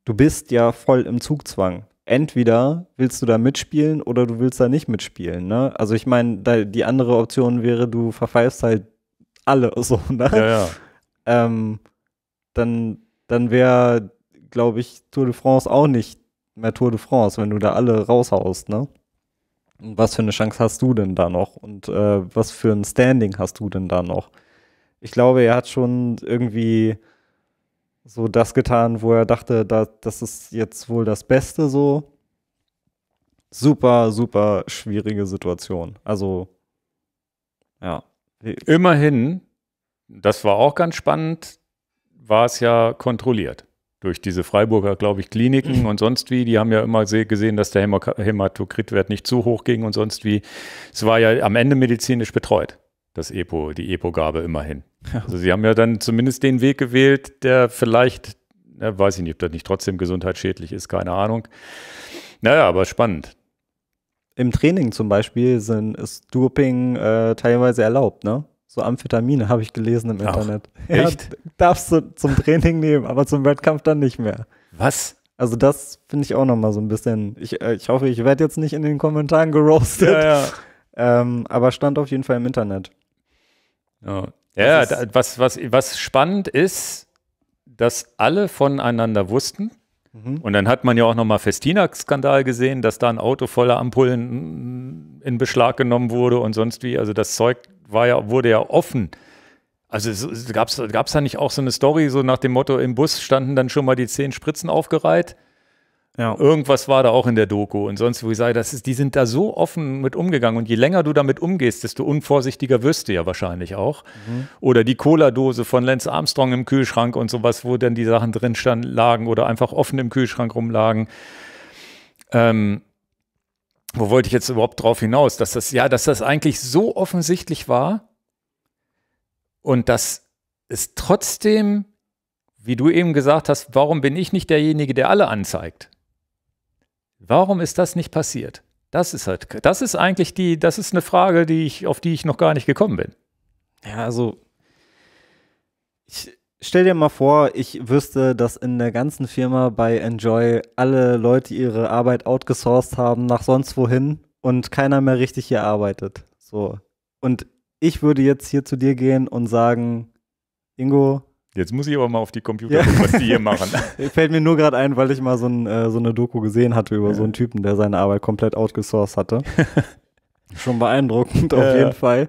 du bist ja voll im Zugzwang. Entweder willst du da mitspielen oder du willst da nicht mitspielen, ne? Also ich meine, die andere Option wäre, du verfeifst halt alle so, ne? Ja, ja. Ähm, dann dann wäre, glaube ich, Tour de France auch nicht mehr Tour de France, wenn du da alle raushaust, ne? Und Was für eine Chance hast du denn da noch? Und äh, was für ein Standing hast du denn da noch? Ich glaube, er hat schon irgendwie so das getan, wo er dachte, da, das ist jetzt wohl das Beste so. Super, super schwierige Situation. Also, ja. Immerhin, das war auch ganz spannend, war es ja kontrolliert durch diese Freiburger, glaube ich, Kliniken mhm. und sonst wie, die haben ja immer gesehen, dass der Hämatokritwert nicht zu hoch ging und sonst wie. Es war ja am Ende medizinisch betreut, das EPO, die EPO-Gabe immerhin. Also sie haben ja dann zumindest den Weg gewählt, der vielleicht, ja, weiß ich nicht, ob das nicht trotzdem gesundheitsschädlich ist, keine Ahnung. Naja, aber spannend. Im Training zum Beispiel sind, ist Doping äh, teilweise erlaubt, ne? so Amphetamine, habe ich gelesen im Ach, Internet. echt? Ja, darfst du zum Training nehmen, aber zum Wettkampf dann nicht mehr. Was? Also das finde ich auch nochmal so ein bisschen, ich, äh, ich hoffe, ich werde jetzt nicht in den Kommentaren geroastet. Ja, ja. Ähm, aber stand auf jeden Fall im Internet. Ja, ja ist, was, was, was spannend ist, dass alle voneinander wussten, und dann hat man ja auch nochmal Festina-Skandal gesehen, dass da ein Auto voller Ampullen in Beschlag genommen wurde und sonst wie. Also das Zeug war ja, wurde ja offen. Also gab es da nicht auch so eine Story, so nach dem Motto, im Bus standen dann schon mal die zehn Spritzen aufgereiht? Ja. Irgendwas war da auch in der Doku und sonst, wo ich sage, das ist, die sind da so offen mit umgegangen und je länger du damit umgehst, desto unvorsichtiger wirst du ja wahrscheinlich auch. Mhm. Oder die Cola-Dose von Lance Armstrong im Kühlschrank und sowas, wo dann die Sachen drin stand, lagen oder einfach offen im Kühlschrank rumlagen. Ähm, wo wollte ich jetzt überhaupt drauf hinaus? Dass das, ja, dass das eigentlich so offensichtlich war und dass es trotzdem wie du eben gesagt hast, warum bin ich nicht derjenige, der alle anzeigt? Warum ist das nicht passiert? Das ist halt, das ist eigentlich die, das ist eine Frage, die ich, auf die ich noch gar nicht gekommen bin. Ja, also ich stell dir mal vor, ich wüsste, dass in der ganzen Firma bei Enjoy alle Leute ihre Arbeit outgesourced haben nach sonst wohin und keiner mehr richtig hier arbeitet. So. Und ich würde jetzt hier zu dir gehen und sagen, Ingo, Jetzt muss ich aber mal auf die Computer ja. gucken, was die hier machen. Fällt mir nur gerade ein, weil ich mal so, ein, äh, so eine Doku gesehen hatte über ja. so einen Typen, der seine Arbeit komplett outgesourced hatte. Schon beeindruckend ja. auf jeden Fall.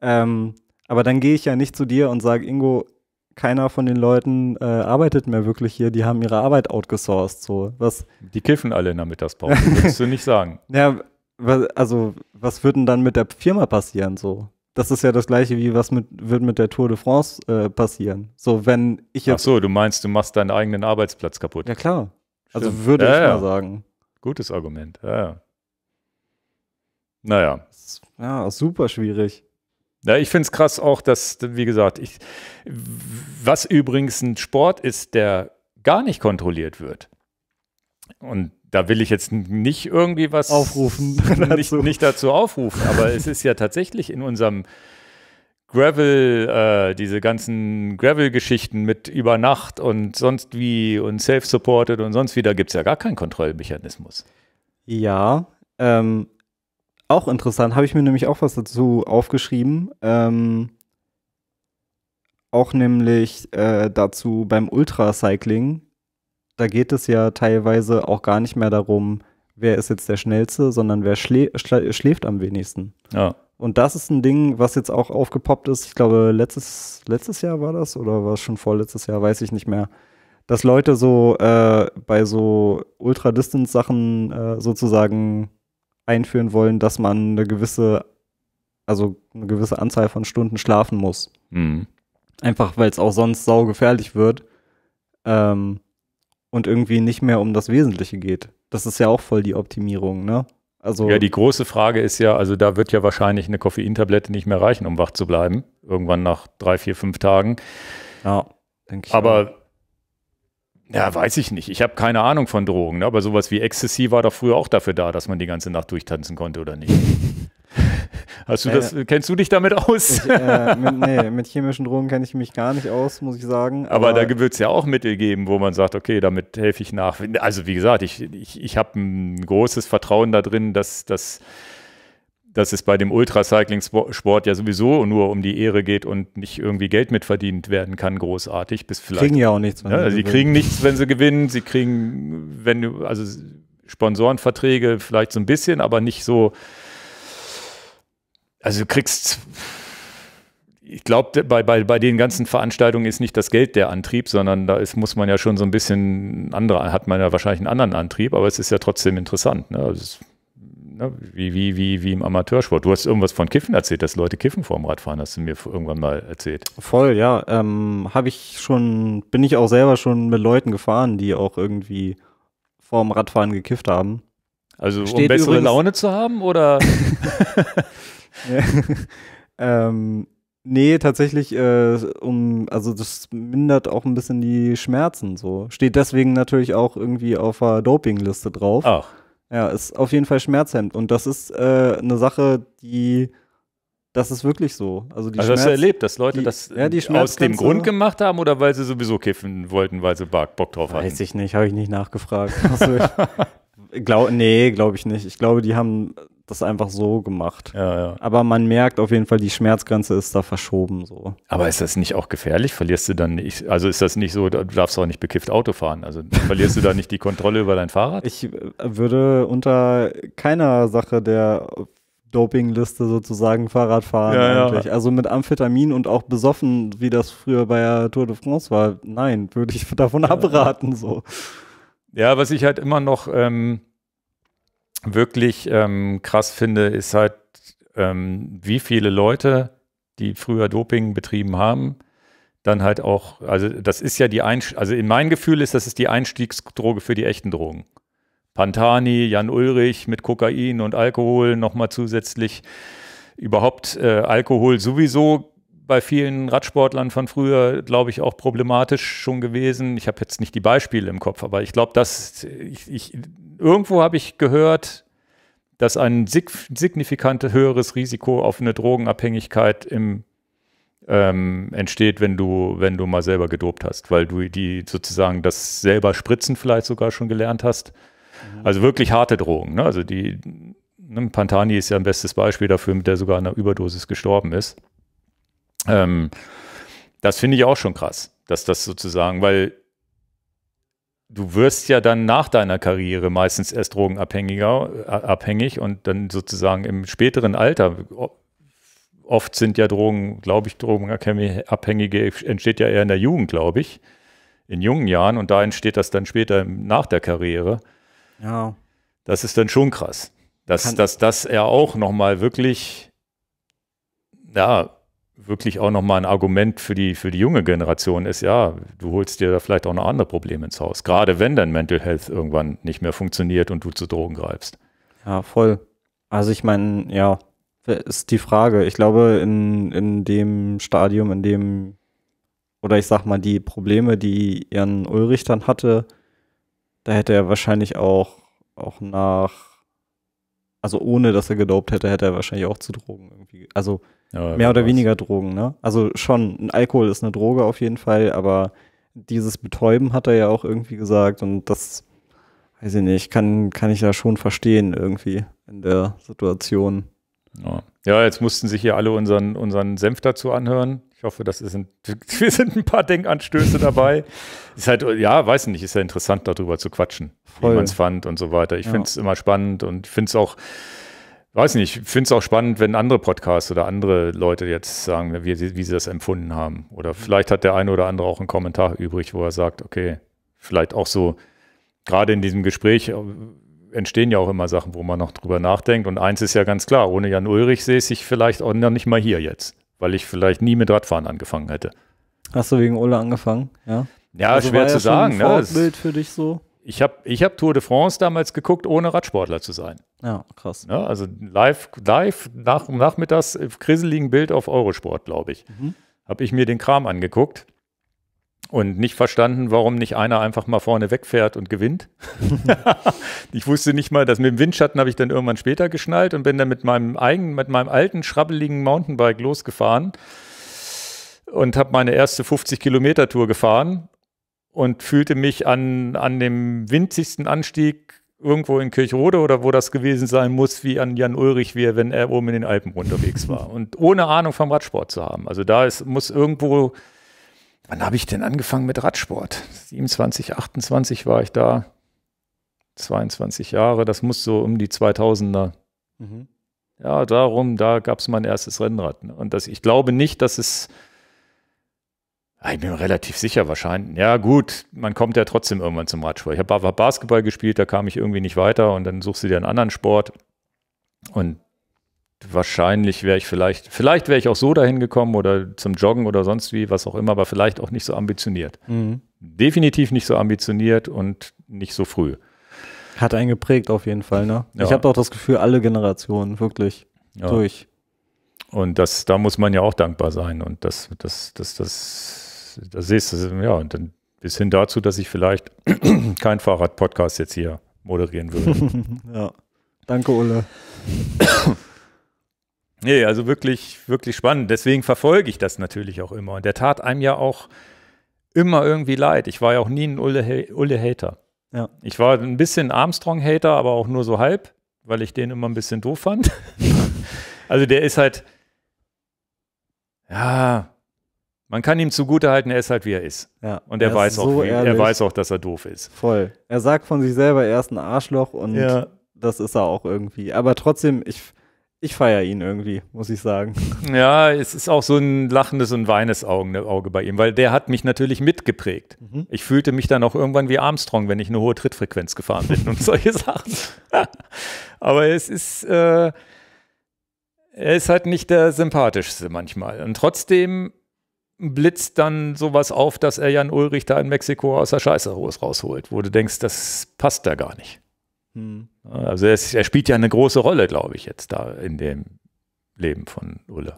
Ähm, aber dann gehe ich ja nicht zu dir und sage, Ingo, keiner von den Leuten äh, arbeitet mehr wirklich hier, die haben ihre Arbeit outgesourced. So. Was, die kiffen alle in der Mittagspause, würdest du nicht sagen. Ja, also was würde denn dann mit der Firma passieren so? das ist ja das gleiche wie was mit, wird mit der Tour de France äh, passieren. So, wenn ich jetzt. Ach so, du meinst, du machst deinen eigenen Arbeitsplatz kaputt. Ja, klar. Stimmt. Also würde ja, ich ja. mal sagen. Gutes Argument, ja, ja. Naja. Ja, super schwierig. Ja, ich finde es krass auch, dass, wie gesagt, ich, was übrigens ein Sport ist, der gar nicht kontrolliert wird. Und da will ich jetzt nicht irgendwie was aufrufen, nicht, dazu. nicht dazu aufrufen, aber es ist ja tatsächlich in unserem Gravel, äh, diese ganzen Gravel-Geschichten mit über Nacht und sonst wie und self-supported und sonst wie, da gibt es ja gar keinen Kontrollmechanismus. Ja, ähm, auch interessant, habe ich mir nämlich auch was dazu aufgeschrieben. Ähm, auch nämlich äh, dazu beim Ultracycling da geht es ja teilweise auch gar nicht mehr darum, wer ist jetzt der Schnellste, sondern wer schlä schläft am wenigsten. Ja. Und das ist ein Ding, was jetzt auch aufgepoppt ist. Ich glaube, letztes, letztes Jahr war das oder war es schon vorletztes Jahr, weiß ich nicht mehr. Dass Leute so äh, bei so Ultra-Distance-Sachen äh, sozusagen einführen wollen, dass man eine gewisse, also eine gewisse Anzahl von Stunden schlafen muss. Mhm. Einfach weil es auch sonst saugefährlich wird. Ähm, und irgendwie nicht mehr um das Wesentliche geht. Das ist ja auch voll die Optimierung, ne? Also ja, die große Frage ist ja, also da wird ja wahrscheinlich eine Koffeintablette nicht mehr reichen, um wach zu bleiben. Irgendwann nach drei, vier, fünf Tagen. Ja, denke ich. Aber auch. ja, weiß ich nicht. Ich habe keine Ahnung von Drogen. Ne? Aber sowas wie Ecstasy war doch früher auch dafür da, dass man die ganze Nacht durchtanzen konnte oder nicht. Hast du äh, das, kennst du dich damit aus? Ich, äh, mit, nee, mit chemischen Drogen kenne ich mich gar nicht aus, muss ich sagen. Aber, aber da wird es ja auch Mittel geben, wo man sagt, okay, damit helfe ich nach. Also wie gesagt, ich, ich, ich habe ein großes Vertrauen da drin, dass das dass es bei dem Ultracycling-Sport ja sowieso nur um die Ehre geht und nicht irgendwie Geld mitverdient werden kann, großartig. Bis vielleicht, kriegen ja auch nichts. Ne? Also sie kriegen nichts, wenn sie gewinnen. Sie kriegen, wenn also Sponsorenverträge vielleicht so ein bisschen, aber nicht so also du kriegst, ich glaube, bei, bei, bei den ganzen Veranstaltungen ist nicht das Geld der Antrieb, sondern da ist, muss man ja schon so ein bisschen andere, hat man ja wahrscheinlich einen anderen Antrieb, aber es ist ja trotzdem interessant. Ne? Also es, ne? Wie, wie, wie, wie im Amateursport. Du hast irgendwas von Kiffen erzählt, dass Leute kiffen vorm Radfahren, hast du mir irgendwann mal erzählt. Voll, ja. Ähm, Habe ich schon, bin ich auch selber schon mit Leuten gefahren, die auch irgendwie vorm Radfahren gekifft haben. Also Steht um bessere übrigens, Laune zu haben oder? ähm, nee, tatsächlich, äh, um, also das mindert auch ein bisschen die Schmerzen so. Steht deswegen natürlich auch irgendwie auf der Dopingliste drauf. Ach. Ja, ist auf jeden Fall schmerzhemmend. Und das ist äh, eine Sache, die das ist wirklich so. Also, die also Schmerz, hast du erlebt, dass Leute die, das ja, äh, aus dem Grund gemacht haben oder weil sie sowieso kiffen wollten, weil sie Bock drauf hatten? Weiß ich nicht, habe ich nicht nachgefragt. Also, Glaub, nee, glaube ich nicht. Ich glaube, die haben das einfach so gemacht. Ja, ja. Aber man merkt auf jeden Fall, die Schmerzgrenze ist da verschoben. So. Aber ist das nicht auch gefährlich? Verlierst du dann nicht, also ist das nicht so, du darfst auch nicht bekifft Auto fahren. Also verlierst du da nicht die Kontrolle über dein Fahrrad? Ich würde unter keiner Sache der Dopingliste sozusagen Fahrrad fahren ja, eigentlich. Ja. Also mit Amphetamin und auch besoffen, wie das früher bei der Tour de France war. Nein, würde ich davon ja. abraten so. Ja, was ich halt immer noch ähm, wirklich ähm, krass finde, ist halt, ähm, wie viele Leute, die früher Doping betrieben haben, dann halt auch, also das ist ja die Einst also in meinem Gefühl ist, das ist die Einstiegsdroge für die echten Drogen. Pantani, Jan Ulrich mit Kokain und Alkohol nochmal zusätzlich. Überhaupt äh, Alkohol sowieso bei vielen Radsportlern von früher, glaube ich, auch problematisch schon gewesen. Ich habe jetzt nicht die Beispiele im Kopf, aber ich glaube, dass ich, ich irgendwo habe ich gehört, dass ein sig signifikant höheres Risiko auf eine Drogenabhängigkeit im, ähm, entsteht, wenn du, wenn du mal selber gedopt hast, weil du die sozusagen das selber Spritzen vielleicht sogar schon gelernt hast. Mhm. Also wirklich harte Drogen. Ne? Also die ne, Pantani ist ja ein bestes Beispiel dafür, mit der sogar an einer Überdosis gestorben ist. Ähm, das finde ich auch schon krass, dass das sozusagen, weil du wirst ja dann nach deiner Karriere meistens erst drogenabhängiger, äh, abhängig und dann sozusagen im späteren Alter. Oft sind ja Drogen, glaube ich, Drogenabhängige entsteht ja eher in der Jugend, glaube ich, in jungen Jahren und da entsteht das dann später nach der Karriere. Ja. Das ist dann schon krass, dass, Kann dass, dass er auch nochmal wirklich, ja, wirklich auch nochmal ein Argument für die, für die junge Generation ist, ja, du holst dir da vielleicht auch noch andere Probleme ins Haus. Gerade wenn dein Mental Health irgendwann nicht mehr funktioniert und du zu Drogen greifst. Ja, voll. Also ich meine, ja, ist die Frage. Ich glaube, in, in dem Stadium, in dem, oder ich sag mal, die Probleme, die Jan Ulrich dann hatte, da hätte er wahrscheinlich auch, auch nach also ohne dass er gedopt hätte, hätte er wahrscheinlich auch zu Drogen irgendwie. Also ja, mehr oder was. weniger Drogen, ne? Also schon, ein Alkohol ist eine Droge auf jeden Fall, aber dieses Betäuben hat er ja auch irgendwie gesagt und das, weiß ich nicht, kann, kann ich ja schon verstehen irgendwie in der Situation. Ja. ja. jetzt mussten sich hier alle unseren, unseren Senf dazu anhören. Ich hoffe, das ist ein, wir sind ein paar Denkanstöße dabei. Ist halt, ja, weiß nicht, ist ja interessant, darüber zu quatschen, Voll. wie man es fand und so weiter. Ich ja. finde es immer spannend und ich finde es auch, weiß nicht, ich finde es auch spannend, wenn andere Podcasts oder andere Leute jetzt sagen, wie, wie sie das empfunden haben. Oder vielleicht hat der eine oder andere auch einen Kommentar übrig, wo er sagt, okay, vielleicht auch so, gerade in diesem Gespräch, entstehen ja auch immer Sachen, wo man noch drüber nachdenkt. Und eins ist ja ganz klar, ohne Jan Ulrich sehe ich vielleicht auch noch nicht mal hier jetzt, weil ich vielleicht nie mit Radfahren angefangen hätte. Hast du wegen Ulla angefangen? Ja, ja also schwer zu ja sagen. Ein ne? Vorbild ne? für dich so? Ich habe ich hab Tour de France damals geguckt, ohne Radsportler zu sein. Ja, krass. Ne? Also live, live nach, nachmittags, kriseligen Bild auf Eurosport, glaube ich. Mhm. Habe ich mir den Kram angeguckt und nicht verstanden, warum nicht einer einfach mal vorne wegfährt und gewinnt. ich wusste nicht mal, dass mit dem Windschatten habe ich dann irgendwann später geschnallt und bin dann mit meinem eigenen, mit meinem alten, schrabbeligen Mountainbike losgefahren und habe meine erste 50-Kilometer-Tour gefahren und fühlte mich an, an dem winzigsten Anstieg irgendwo in Kirchrode oder wo das gewesen sein muss, wie an Jan Ulrich, wie er, wenn er oben in den Alpen unterwegs war. Und ohne Ahnung vom Radsport zu haben. Also da ist, muss irgendwo Wann habe ich denn angefangen mit Radsport? 27, 28 war ich da. 22 Jahre, das muss so um die 2000er. Mhm. Ja, darum, da gab es mein erstes Rennrad. Ne? Und das, ich glaube nicht, dass es ich bin mir relativ sicher wahrscheinlich. Ja, gut, man kommt ja trotzdem irgendwann zum Radsport. Ich habe Basketball gespielt, da kam ich irgendwie nicht weiter und dann suchst du dir einen anderen Sport. Und wahrscheinlich wäre ich vielleicht, vielleicht wäre ich auch so dahin gekommen oder zum Joggen oder sonst wie, was auch immer, aber vielleicht auch nicht so ambitioniert. Mhm. Definitiv nicht so ambitioniert und nicht so früh. Hat einen geprägt auf jeden Fall, ne? Ja. Ich habe auch das Gefühl, alle Generationen wirklich ja. durch. Und das, da muss man ja auch dankbar sein. Und das, das, das, das, das siehst du, ja, und dann bis hin dazu, dass ich vielleicht kein Fahrrad-Podcast jetzt hier moderieren würde. ja. Danke, Ulle. Nee, also wirklich, wirklich spannend. Deswegen verfolge ich das natürlich auch immer. Und der tat einem ja auch immer irgendwie leid. Ich war ja auch nie ein Ulle-Hater. Ja. Ich war ein bisschen Armstrong-Hater, aber auch nur so halb, weil ich den immer ein bisschen doof fand. also der ist halt, ja, man kann ihm zugutehalten, er ist halt wie er ist. Ja, und er, er weiß so auch, wie, er weiß auch, dass er doof ist. Voll. Er sagt von sich selber, er ist ein Arschloch und ja. das ist er auch irgendwie. Aber trotzdem, ich, ich feiere ihn irgendwie, muss ich sagen. Ja, es ist auch so ein lachendes und weines Auge, bei ihm, weil der hat mich natürlich mitgeprägt. Mhm. Ich fühlte mich dann auch irgendwann wie Armstrong, wenn ich eine hohe Trittfrequenz gefahren bin und solche Sachen. Aber es ist, äh, er ist halt nicht der sympathischste manchmal. Und trotzdem blitzt dann sowas auf, dass er Jan Ulrich da in Mexiko aus der Scheiße rausholt, wo du denkst, das passt da gar nicht. Hm. Also es, er spielt ja eine große Rolle, glaube ich, jetzt da in dem Leben von Ulle.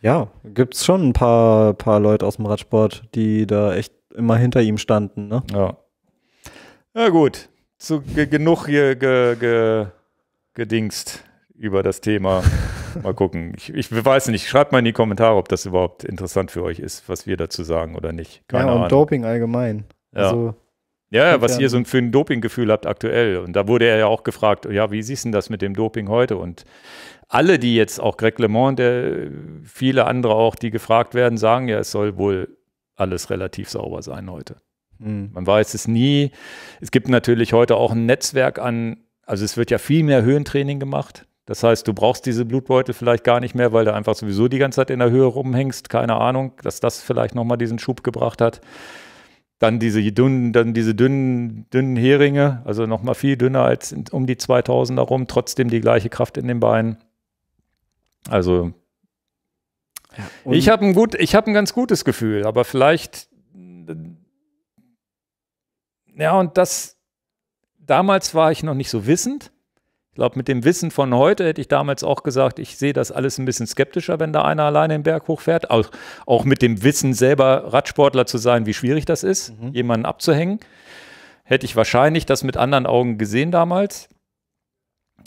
Ja, gibt es schon ein paar, paar Leute aus dem Radsport, die da echt immer hinter ihm standen. Ne? Ja. Na gut, zu, genug hier ge, ge, gedingst über das Thema. Mal gucken. Ich, ich, weiß nicht, schreibt mal in die Kommentare, ob das überhaupt interessant für euch ist, was wir dazu sagen oder nicht. Keine ja, und Ahnung. Doping allgemein. Ja. Also ja, was ihr so für ein Dopinggefühl habt aktuell. Und da wurde er ja auch gefragt, ja, wie siehst du das mit dem Doping heute? Und alle, die jetzt auch Greg LeMond, der, viele andere auch, die gefragt werden, sagen ja, es soll wohl alles relativ sauber sein heute. Mhm. Man weiß es nie. Es gibt natürlich heute auch ein Netzwerk an, also es wird ja viel mehr Höhentraining gemacht. Das heißt, du brauchst diese Blutbeutel vielleicht gar nicht mehr, weil du einfach sowieso die ganze Zeit in der Höhe rumhängst. Keine Ahnung, dass das vielleicht nochmal diesen Schub gebracht hat. Dann diese dünnen, dann diese dünnen, dünnen Heringe, also nochmal viel dünner als um die 2000er rum, trotzdem die gleiche Kraft in den Beinen. Also ja, ich habe ein, hab ein ganz gutes Gefühl, aber vielleicht, ja, und das, damals war ich noch nicht so wissend glaube, mit dem Wissen von heute hätte ich damals auch gesagt, ich sehe das alles ein bisschen skeptischer, wenn da einer alleine den Berg hochfährt. Auch, auch mit dem Wissen, selber Radsportler zu sein, wie schwierig das ist, mhm. jemanden abzuhängen. Hätte ich wahrscheinlich das mit anderen Augen gesehen damals.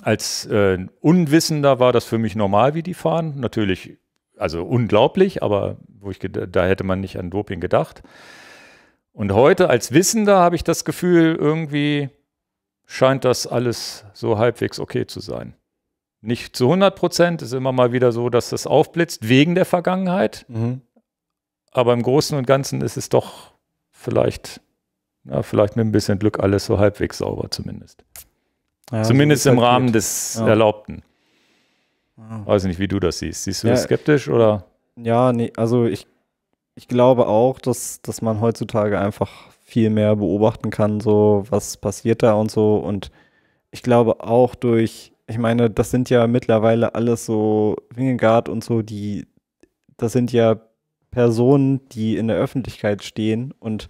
Als äh, Unwissender war das für mich normal, wie die fahren. Natürlich, also unglaublich, aber wo ich da hätte man nicht an Doping gedacht. Und heute als Wissender habe ich das Gefühl, irgendwie scheint das alles so halbwegs okay zu sein. Nicht zu 100 Prozent, ist immer mal wieder so, dass das aufblitzt wegen der Vergangenheit. Mhm. Aber im Großen und Ganzen ist es doch vielleicht, ja, vielleicht mit ein bisschen Glück alles so halbwegs sauber zumindest. Ja, zumindest so im halt Rahmen mit. des ja. Erlaubten. Weiß nicht, wie du das siehst. Siehst du das skeptisch oder? Ja, nee, also ich, ich glaube auch, dass, dass man heutzutage einfach viel mehr beobachten kann, so was passiert da und so. Und ich glaube auch durch, ich meine, das sind ja mittlerweile alles so Wingengard und so, die, das sind ja Personen, die in der Öffentlichkeit stehen und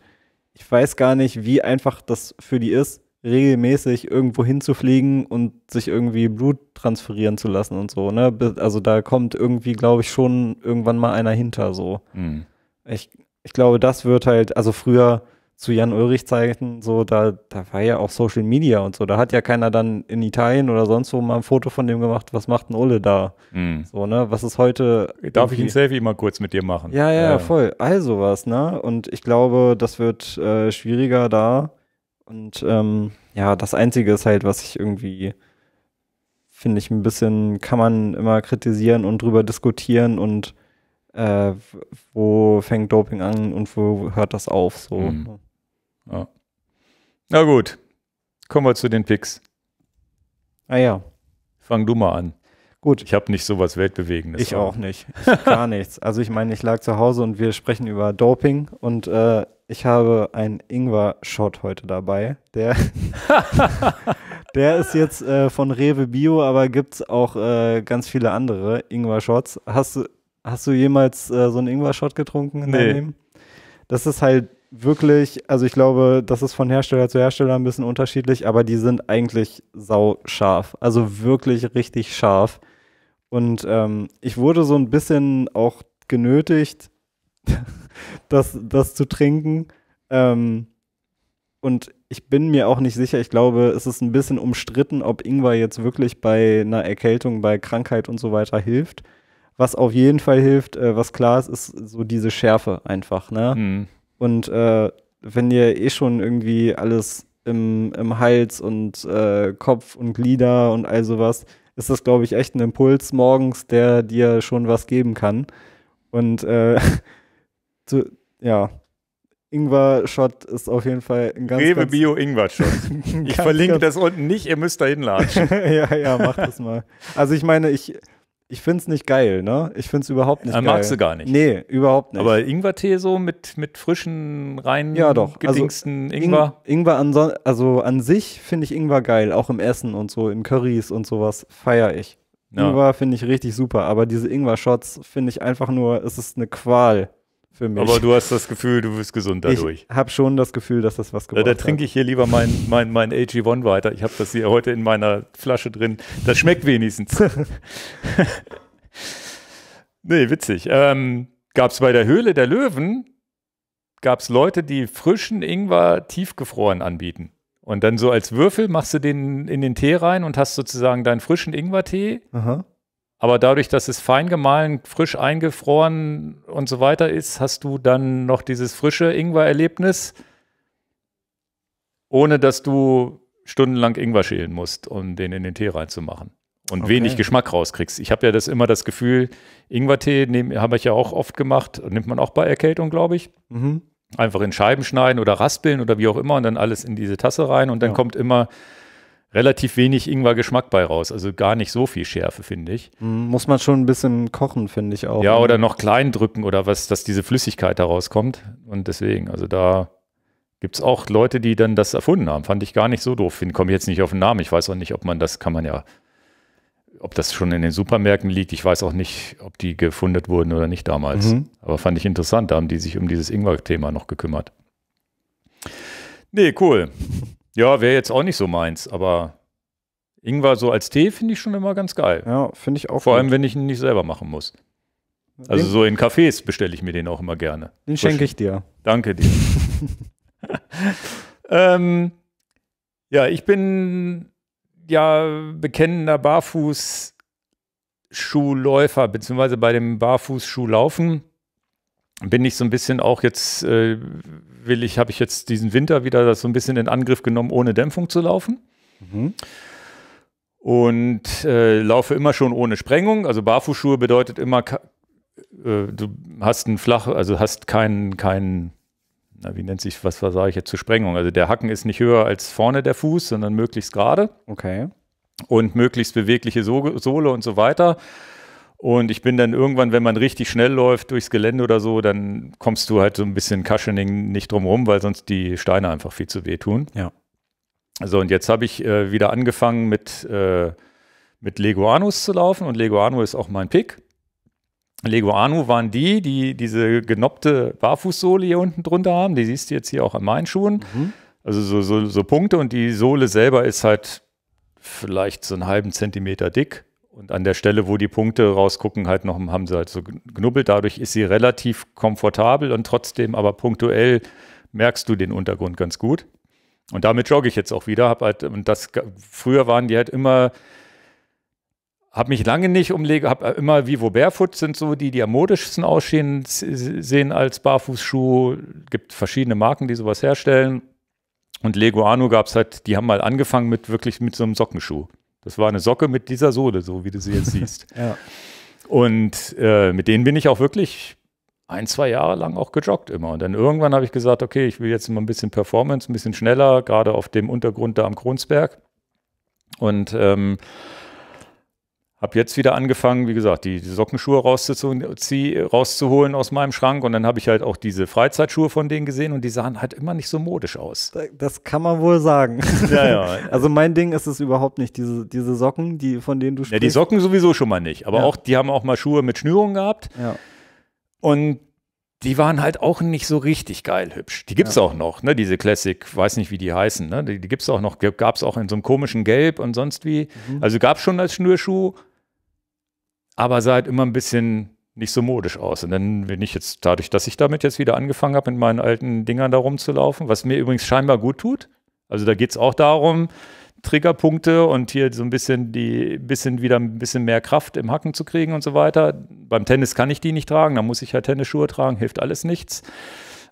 ich weiß gar nicht, wie einfach das für die ist, regelmäßig irgendwo hinzufliegen und sich irgendwie Blut transferieren zu lassen und so, ne? Also da kommt irgendwie, glaube ich, schon irgendwann mal einer hinter so. Mhm. Ich, ich glaube, das wird halt, also früher zu Jan Ulrich Zeiten, so, da, da war ja auch Social Media und so. Da hat ja keiner dann in Italien oder sonst wo mal ein Foto von dem gemacht, was macht ein Ulle da? Mm. So, ne? Was ist heute. Darf ich ein Selfie mal kurz mit dir machen? Ja, ja, ja, voll. Also was, ne? Und ich glaube, das wird äh, schwieriger da. Und ähm, ja, das Einzige ist halt, was ich irgendwie, finde ich, ein bisschen kann man immer kritisieren und drüber diskutieren und äh, wo fängt Doping an und wo hört das auf? So. Mm. Ja. Na gut, kommen wir zu den Picks. Ah ja. Fang du mal an. Gut. Ich habe nicht sowas Weltbewegendes. Ich auch nicht. Ich gar nichts. Also ich meine, ich lag zu Hause und wir sprechen über Doping und äh, ich habe einen Ingwer-Shot heute dabei. Der, der ist jetzt äh, von Rewe Bio, aber gibt es auch äh, ganz viele andere Ingwer-Shots. Hast du, hast du jemals äh, so einen Ingwer-Shot getrunken? In nee. Deinem? Das ist halt wirklich, also ich glaube, das ist von Hersteller zu Hersteller ein bisschen unterschiedlich, aber die sind eigentlich sau scharf. Also wirklich richtig scharf. Und ähm, ich wurde so ein bisschen auch genötigt, das, das zu trinken. Ähm, und ich bin mir auch nicht sicher, ich glaube, es ist ein bisschen umstritten, ob Ingwer jetzt wirklich bei einer Erkältung, bei Krankheit und so weiter hilft. Was auf jeden Fall hilft, äh, was klar ist, ist so diese Schärfe einfach. Ne? Mhm. Und äh, wenn ihr eh schon irgendwie alles im, im Hals und äh, Kopf und Glieder und all sowas, ist das, glaube ich, echt ein Impuls morgens, der dir schon was geben kann. Und äh, zu, ja, Ingwer-Shot ist auf jeden Fall ein ganz. Rewe Bio Ingwer-Shot. Ich verlinke das unten nicht, ihr müsst da hinlatschen. ja, ja, macht das mal. Also ich meine, ich ich finde es nicht geil, ne? Ich finde es überhaupt nicht äh, geil. Magst du gar nicht? Nee, überhaupt nicht. Aber Ingwertee so mit, mit frischen, reinen, ja, doch. Also gedingsten also, Ingwer? In, Ingwer an, also an sich finde ich Ingwer geil, auch im Essen und so, in Curries und sowas feiere ich. Ja. Ingwer finde ich richtig super, aber diese Ingwer-Shots finde ich einfach nur, es ist eine Qual für mich. Aber du hast das Gefühl, du wirst gesund dadurch. Ich habe schon das Gefühl, dass das was gebracht hat. da trinke ich hier lieber mein, mein, mein AG1 weiter. Ich habe das hier heute in meiner Flasche drin. Das schmeckt wenigstens. nee, witzig. Ähm, Gab es bei der Höhle der Löwen, gab es Leute, die frischen Ingwer tiefgefroren anbieten. Und dann so als Würfel machst du den in den Tee rein und hast sozusagen deinen frischen Ingwer-Tee. Aha aber dadurch, dass es fein gemahlen, frisch eingefroren und so weiter ist, hast du dann noch dieses frische Ingwer-Erlebnis, ohne dass du stundenlang Ingwer schälen musst, um den in den Tee reinzumachen. Und okay. wenig Geschmack rauskriegst. Ich habe ja das immer das Gefühl, Ingwertee habe ich ja auch oft gemacht, nimmt man auch bei Erkältung, glaube ich. Mhm. Einfach in Scheiben schneiden oder raspeln oder wie auch immer und dann alles in diese Tasse rein und dann ja. kommt immer relativ wenig Ingwer-Geschmack bei raus. Also gar nicht so viel Schärfe, finde ich. Hm, muss man schon ein bisschen kochen, finde ich auch. Ja, ne? oder noch klein drücken oder was, dass diese Flüssigkeit da rauskommt. Und deswegen, also da gibt es auch Leute, die dann das erfunden haben. Fand ich gar nicht so doof. Komme jetzt nicht auf den Namen. Ich weiß auch nicht, ob man das, kann man ja, ob das schon in den Supermärkten liegt. Ich weiß auch nicht, ob die gefunden wurden oder nicht damals. Mhm. Aber fand ich interessant. Da haben die sich um dieses Ingwer-Thema noch gekümmert. Nee, cool. Ja, wäre jetzt auch nicht so meins, aber Ingwer so als Tee finde ich schon immer ganz geil. Ja, finde ich auch. Vor gut. allem, wenn ich ihn nicht selber machen muss. Also den, so in Cafés bestelle ich mir den auch immer gerne. Den schenke ich dir. Danke dir. ähm, ja, ich bin ja bekennender Barfußschuhläufer, beziehungsweise bei dem Barfußschuhlaufen bin ich so ein bisschen auch jetzt äh, will ich, habe ich jetzt diesen Winter wieder das so ein bisschen in Angriff genommen, ohne Dämpfung zu laufen. Mhm. Und äh, laufe immer schon ohne Sprengung. Also Barfußschuhe bedeutet immer, äh, du hast einen flach, also hast keinen, keinen, na, wie nennt sich, was sage ich jetzt zur Sprengung? Also der Hacken ist nicht höher als vorne der Fuß, sondern möglichst gerade. Okay. Und möglichst bewegliche so Sohle und so weiter. Und ich bin dann irgendwann, wenn man richtig schnell läuft durchs Gelände oder so, dann kommst du halt so ein bisschen Cushioning nicht drum rum, weil sonst die Steine einfach viel zu weh tun. Ja. So, und jetzt habe ich äh, wieder angefangen mit, äh, mit Leguanus zu laufen und Leguano ist auch mein Pick. Leguano waren die, die diese genoppte Barfußsohle hier unten drunter haben. Die siehst du jetzt hier auch an meinen Schuhen. Mhm. Also so, so, so Punkte und die Sohle selber ist halt vielleicht so einen halben Zentimeter dick und an der Stelle, wo die Punkte rausgucken, halt noch haben sie halt so Knubbel. Dadurch ist sie relativ komfortabel und trotzdem aber punktuell merkst du den Untergrund ganz gut. Und damit jogge ich jetzt auch wieder. Hab halt, und das früher waren die halt immer, habe mich lange nicht umlege, habe äh, immer Vivo Barefoot sind so die, die am modischsten aussehen sehen als Barfußschuh. Gibt verschiedene Marken, die sowas herstellen. Und Leguano gab es halt, die haben mal angefangen mit wirklich mit so einem Sockenschuh. Das war eine Socke mit dieser Sohle, so wie du sie jetzt siehst. ja. Und äh, mit denen bin ich auch wirklich ein, zwei Jahre lang auch gejoggt immer. Und dann irgendwann habe ich gesagt, okay, ich will jetzt mal ein bisschen Performance, ein bisschen schneller, gerade auf dem Untergrund da am Kronsberg. Und ähm, habe jetzt wieder angefangen, wie gesagt, die, die Sockenschuhe rauszuholen aus meinem Schrank. Und dann habe ich halt auch diese Freizeitschuhe von denen gesehen und die sahen halt immer nicht so modisch aus. Das kann man wohl sagen. Ja, ja. Also mein Ding ist es überhaupt nicht, diese, diese Socken, die, von denen du sprichst. Ja, die Socken sowieso schon mal nicht. Aber ja. auch, die haben auch mal Schuhe mit Schnürungen gehabt. Ja. Und die waren halt auch nicht so richtig geil hübsch. Die gibt es ja. auch noch, ne? Diese Classic, weiß nicht, wie die heißen, ne? Die, die gibt es auch noch, gab es auch in so einem komischen Gelb und sonst wie. Mhm. Also gab es schon als Schnürschuh, aber sah halt immer ein bisschen nicht so modisch aus. Und dann bin ich jetzt, dadurch, dass ich damit jetzt wieder angefangen habe, mit meinen alten Dingern da rumzulaufen, was mir übrigens scheinbar gut tut. Also da geht es auch darum, Triggerpunkte und hier so ein bisschen die, bisschen wieder ein bisschen mehr Kraft im Hacken zu kriegen und so weiter. Beim Tennis kann ich die nicht tragen, da muss ich halt Tennisschuhe tragen, hilft alles nichts.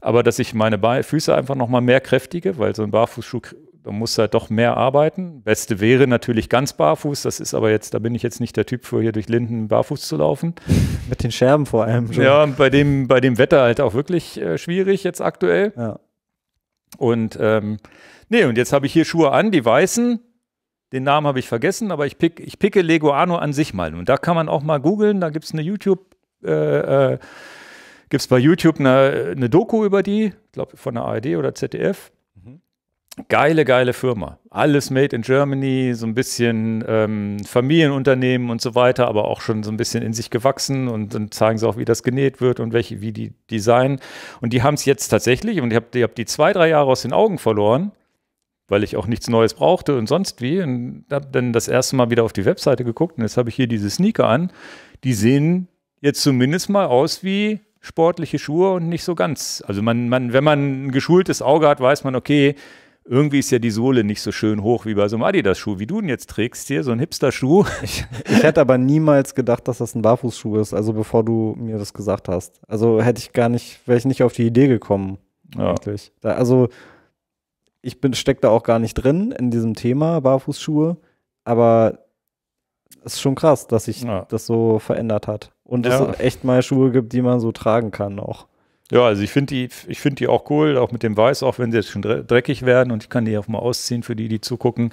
Aber dass ich meine Be Füße einfach nochmal mehr kräftige, weil so ein Barfußschuh man muss du halt doch mehr arbeiten. Beste wäre natürlich ganz barfuß, das ist aber jetzt, da bin ich jetzt nicht der Typ für, hier durch Linden barfuß zu laufen. Mit den Scherben vor allem. Schon. Ja, bei dem, bei dem Wetter halt auch wirklich äh, schwierig jetzt aktuell. Ja. Und ähm, nee, und jetzt habe ich hier Schuhe an, die weißen. Den Namen habe ich vergessen, aber ich, pick, ich picke Leguano an sich mal. Und da kann man auch mal googeln, da gibt es eine YouTube, äh, äh, gibt's bei YouTube eine, eine Doku über die, ich glaube von der ARD oder ZDF geile, geile Firma. Alles made in Germany, so ein bisschen ähm, Familienunternehmen und so weiter, aber auch schon so ein bisschen in sich gewachsen und, und zeigen sie auch, wie das genäht wird und welche, wie die designen. Und die haben es jetzt tatsächlich, und ich habe die, hab die zwei, drei Jahre aus den Augen verloren, weil ich auch nichts Neues brauchte und sonst wie. Und habe dann das erste Mal wieder auf die Webseite geguckt und jetzt habe ich hier diese Sneaker an. Die sehen jetzt zumindest mal aus wie sportliche Schuhe und nicht so ganz. Also man, man, wenn man ein geschultes Auge hat, weiß man, okay, irgendwie ist ja die Sohle nicht so schön hoch wie bei so einem Adidas-Schuh, wie du ihn jetzt trägst hier, so ein Hipster-Schuh. Ich, ich, hätte aber niemals gedacht, dass das ein Barfußschuh ist, also bevor du mir das gesagt hast. Also hätte ich gar nicht, wäre ich nicht auf die Idee gekommen. Ja. Da, also ich stecke da auch gar nicht drin in diesem Thema Barfußschuhe, aber es ist schon krass, dass sich ja. das so verändert hat und ja. es echt mal Schuhe gibt, die man so tragen kann auch. Ja, also ich finde die, ich die auch cool, auch mit dem Weiß, auch wenn sie jetzt schon dreckig werden und ich kann die auch mal ausziehen für die, die zugucken.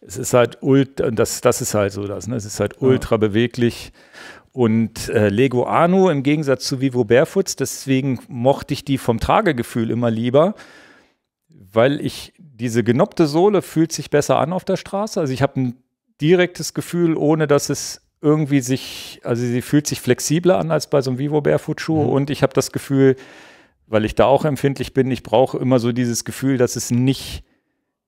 Es ist halt ultra, das, das ist halt so das, ne? Es ist halt ultra ja. beweglich. Und äh, Lego Anu im Gegensatz zu Vivo Barefoots, deswegen mochte ich die vom Tragegefühl immer lieber, weil ich diese genoppte Sohle fühlt sich besser an auf der Straße. Also ich habe ein direktes Gefühl, ohne dass es irgendwie sich, also sie fühlt sich flexibler an als bei so einem Vivo Barefoot Schuh mhm. und ich habe das Gefühl, weil ich da auch empfindlich bin, ich brauche immer so dieses Gefühl, dass es nicht,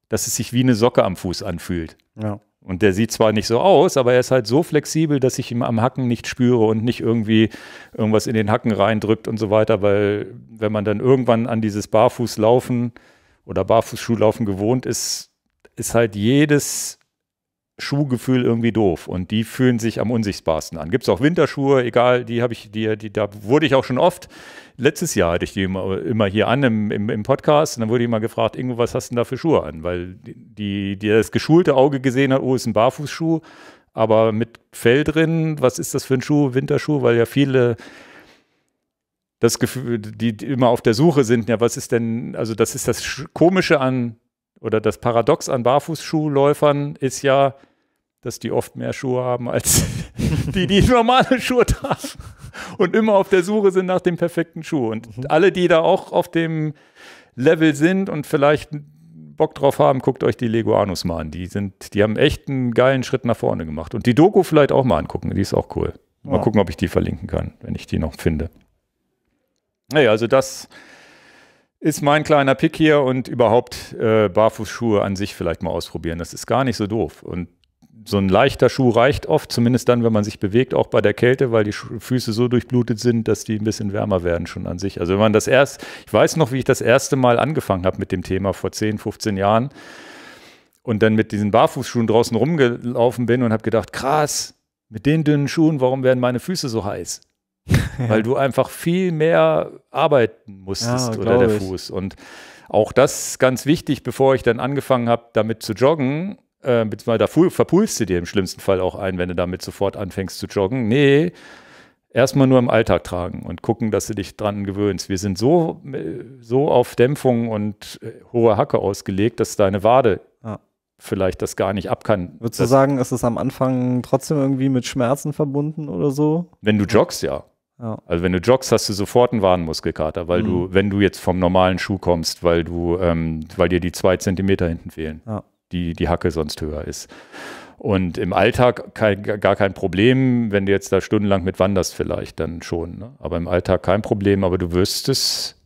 dass es sich wie eine Socke am Fuß anfühlt. Ja. Und der sieht zwar nicht so aus, aber er ist halt so flexibel, dass ich ihm am Hacken nicht spüre und nicht irgendwie irgendwas in den Hacken reindrückt und so weiter, weil wenn man dann irgendwann an dieses Barfußlaufen oder Barfußschuhlaufen gewohnt ist, ist halt jedes Schuhgefühl irgendwie doof und die fühlen sich am unsichtbarsten an. Gibt es auch Winterschuhe, egal, die habe ich, die, die, da wurde ich auch schon oft. Letztes Jahr hatte ich die immer, immer hier an im, im, im, Podcast und dann wurde ich mal gefragt, Ingo, was hast du denn da für Schuhe an? Weil die, die das geschulte Auge gesehen hat, oh, ist ein Barfußschuh, aber mit Fell drin, was ist das für ein Schuh, Winterschuh, weil ja viele das Gefühl, die immer auf der Suche sind, ja, was ist denn, also das ist das Komische an oder das Paradox an Barfußschuhläufern ist ja, dass die oft mehr Schuhe haben als die, die normale Schuhe tragen und immer auf der Suche sind nach dem perfekten Schuh. Und mhm. alle, die da auch auf dem Level sind und vielleicht Bock drauf haben, guckt euch die Leguanus mal an. Die sind, die haben echt einen geilen Schritt nach vorne gemacht. Und die Doku vielleicht auch mal angucken, die ist auch cool. Mal ja. gucken, ob ich die verlinken kann, wenn ich die noch finde. Naja, also das ist mein kleiner Pick hier und überhaupt äh, Barfußschuhe an sich vielleicht mal ausprobieren. Das ist gar nicht so doof. Und so ein leichter Schuh reicht oft, zumindest dann, wenn man sich bewegt, auch bei der Kälte, weil die Füße so durchblutet sind, dass die ein bisschen wärmer werden schon an sich. Also wenn man das erst, ich weiß noch, wie ich das erste Mal angefangen habe mit dem Thema vor 10, 15 Jahren und dann mit diesen Barfußschuhen draußen rumgelaufen bin und habe gedacht, krass, mit den dünnen Schuhen, warum werden meine Füße so heiß? Weil du einfach viel mehr arbeiten musstest ja, oder der Fuß. Und auch das ist ganz wichtig, bevor ich dann angefangen habe, damit zu joggen äh, da verpulst du dir im schlimmsten Fall auch ein, wenn du damit sofort anfängst zu joggen. Nee, erstmal nur im Alltag tragen und gucken, dass du dich dran gewöhnst. Wir sind so, äh, so auf Dämpfung und äh, hohe Hacke ausgelegt, dass deine Wade ja. vielleicht das gar nicht ab kann. Würdest du sagen, ist es am Anfang trotzdem irgendwie mit Schmerzen verbunden oder so? Wenn du joggst, ja. ja. Also wenn du joggst, hast du sofort einen Warnmuskelkater, weil mhm. du, wenn du jetzt vom normalen Schuh kommst, weil du, ähm, weil dir die zwei Zentimeter hinten fehlen. Ja die, die Hacke sonst höher ist. Und im Alltag kein, gar kein Problem, wenn du jetzt da stundenlang mit wanderst, vielleicht dann schon. Ne? Aber im Alltag kein Problem, aber du wirst es.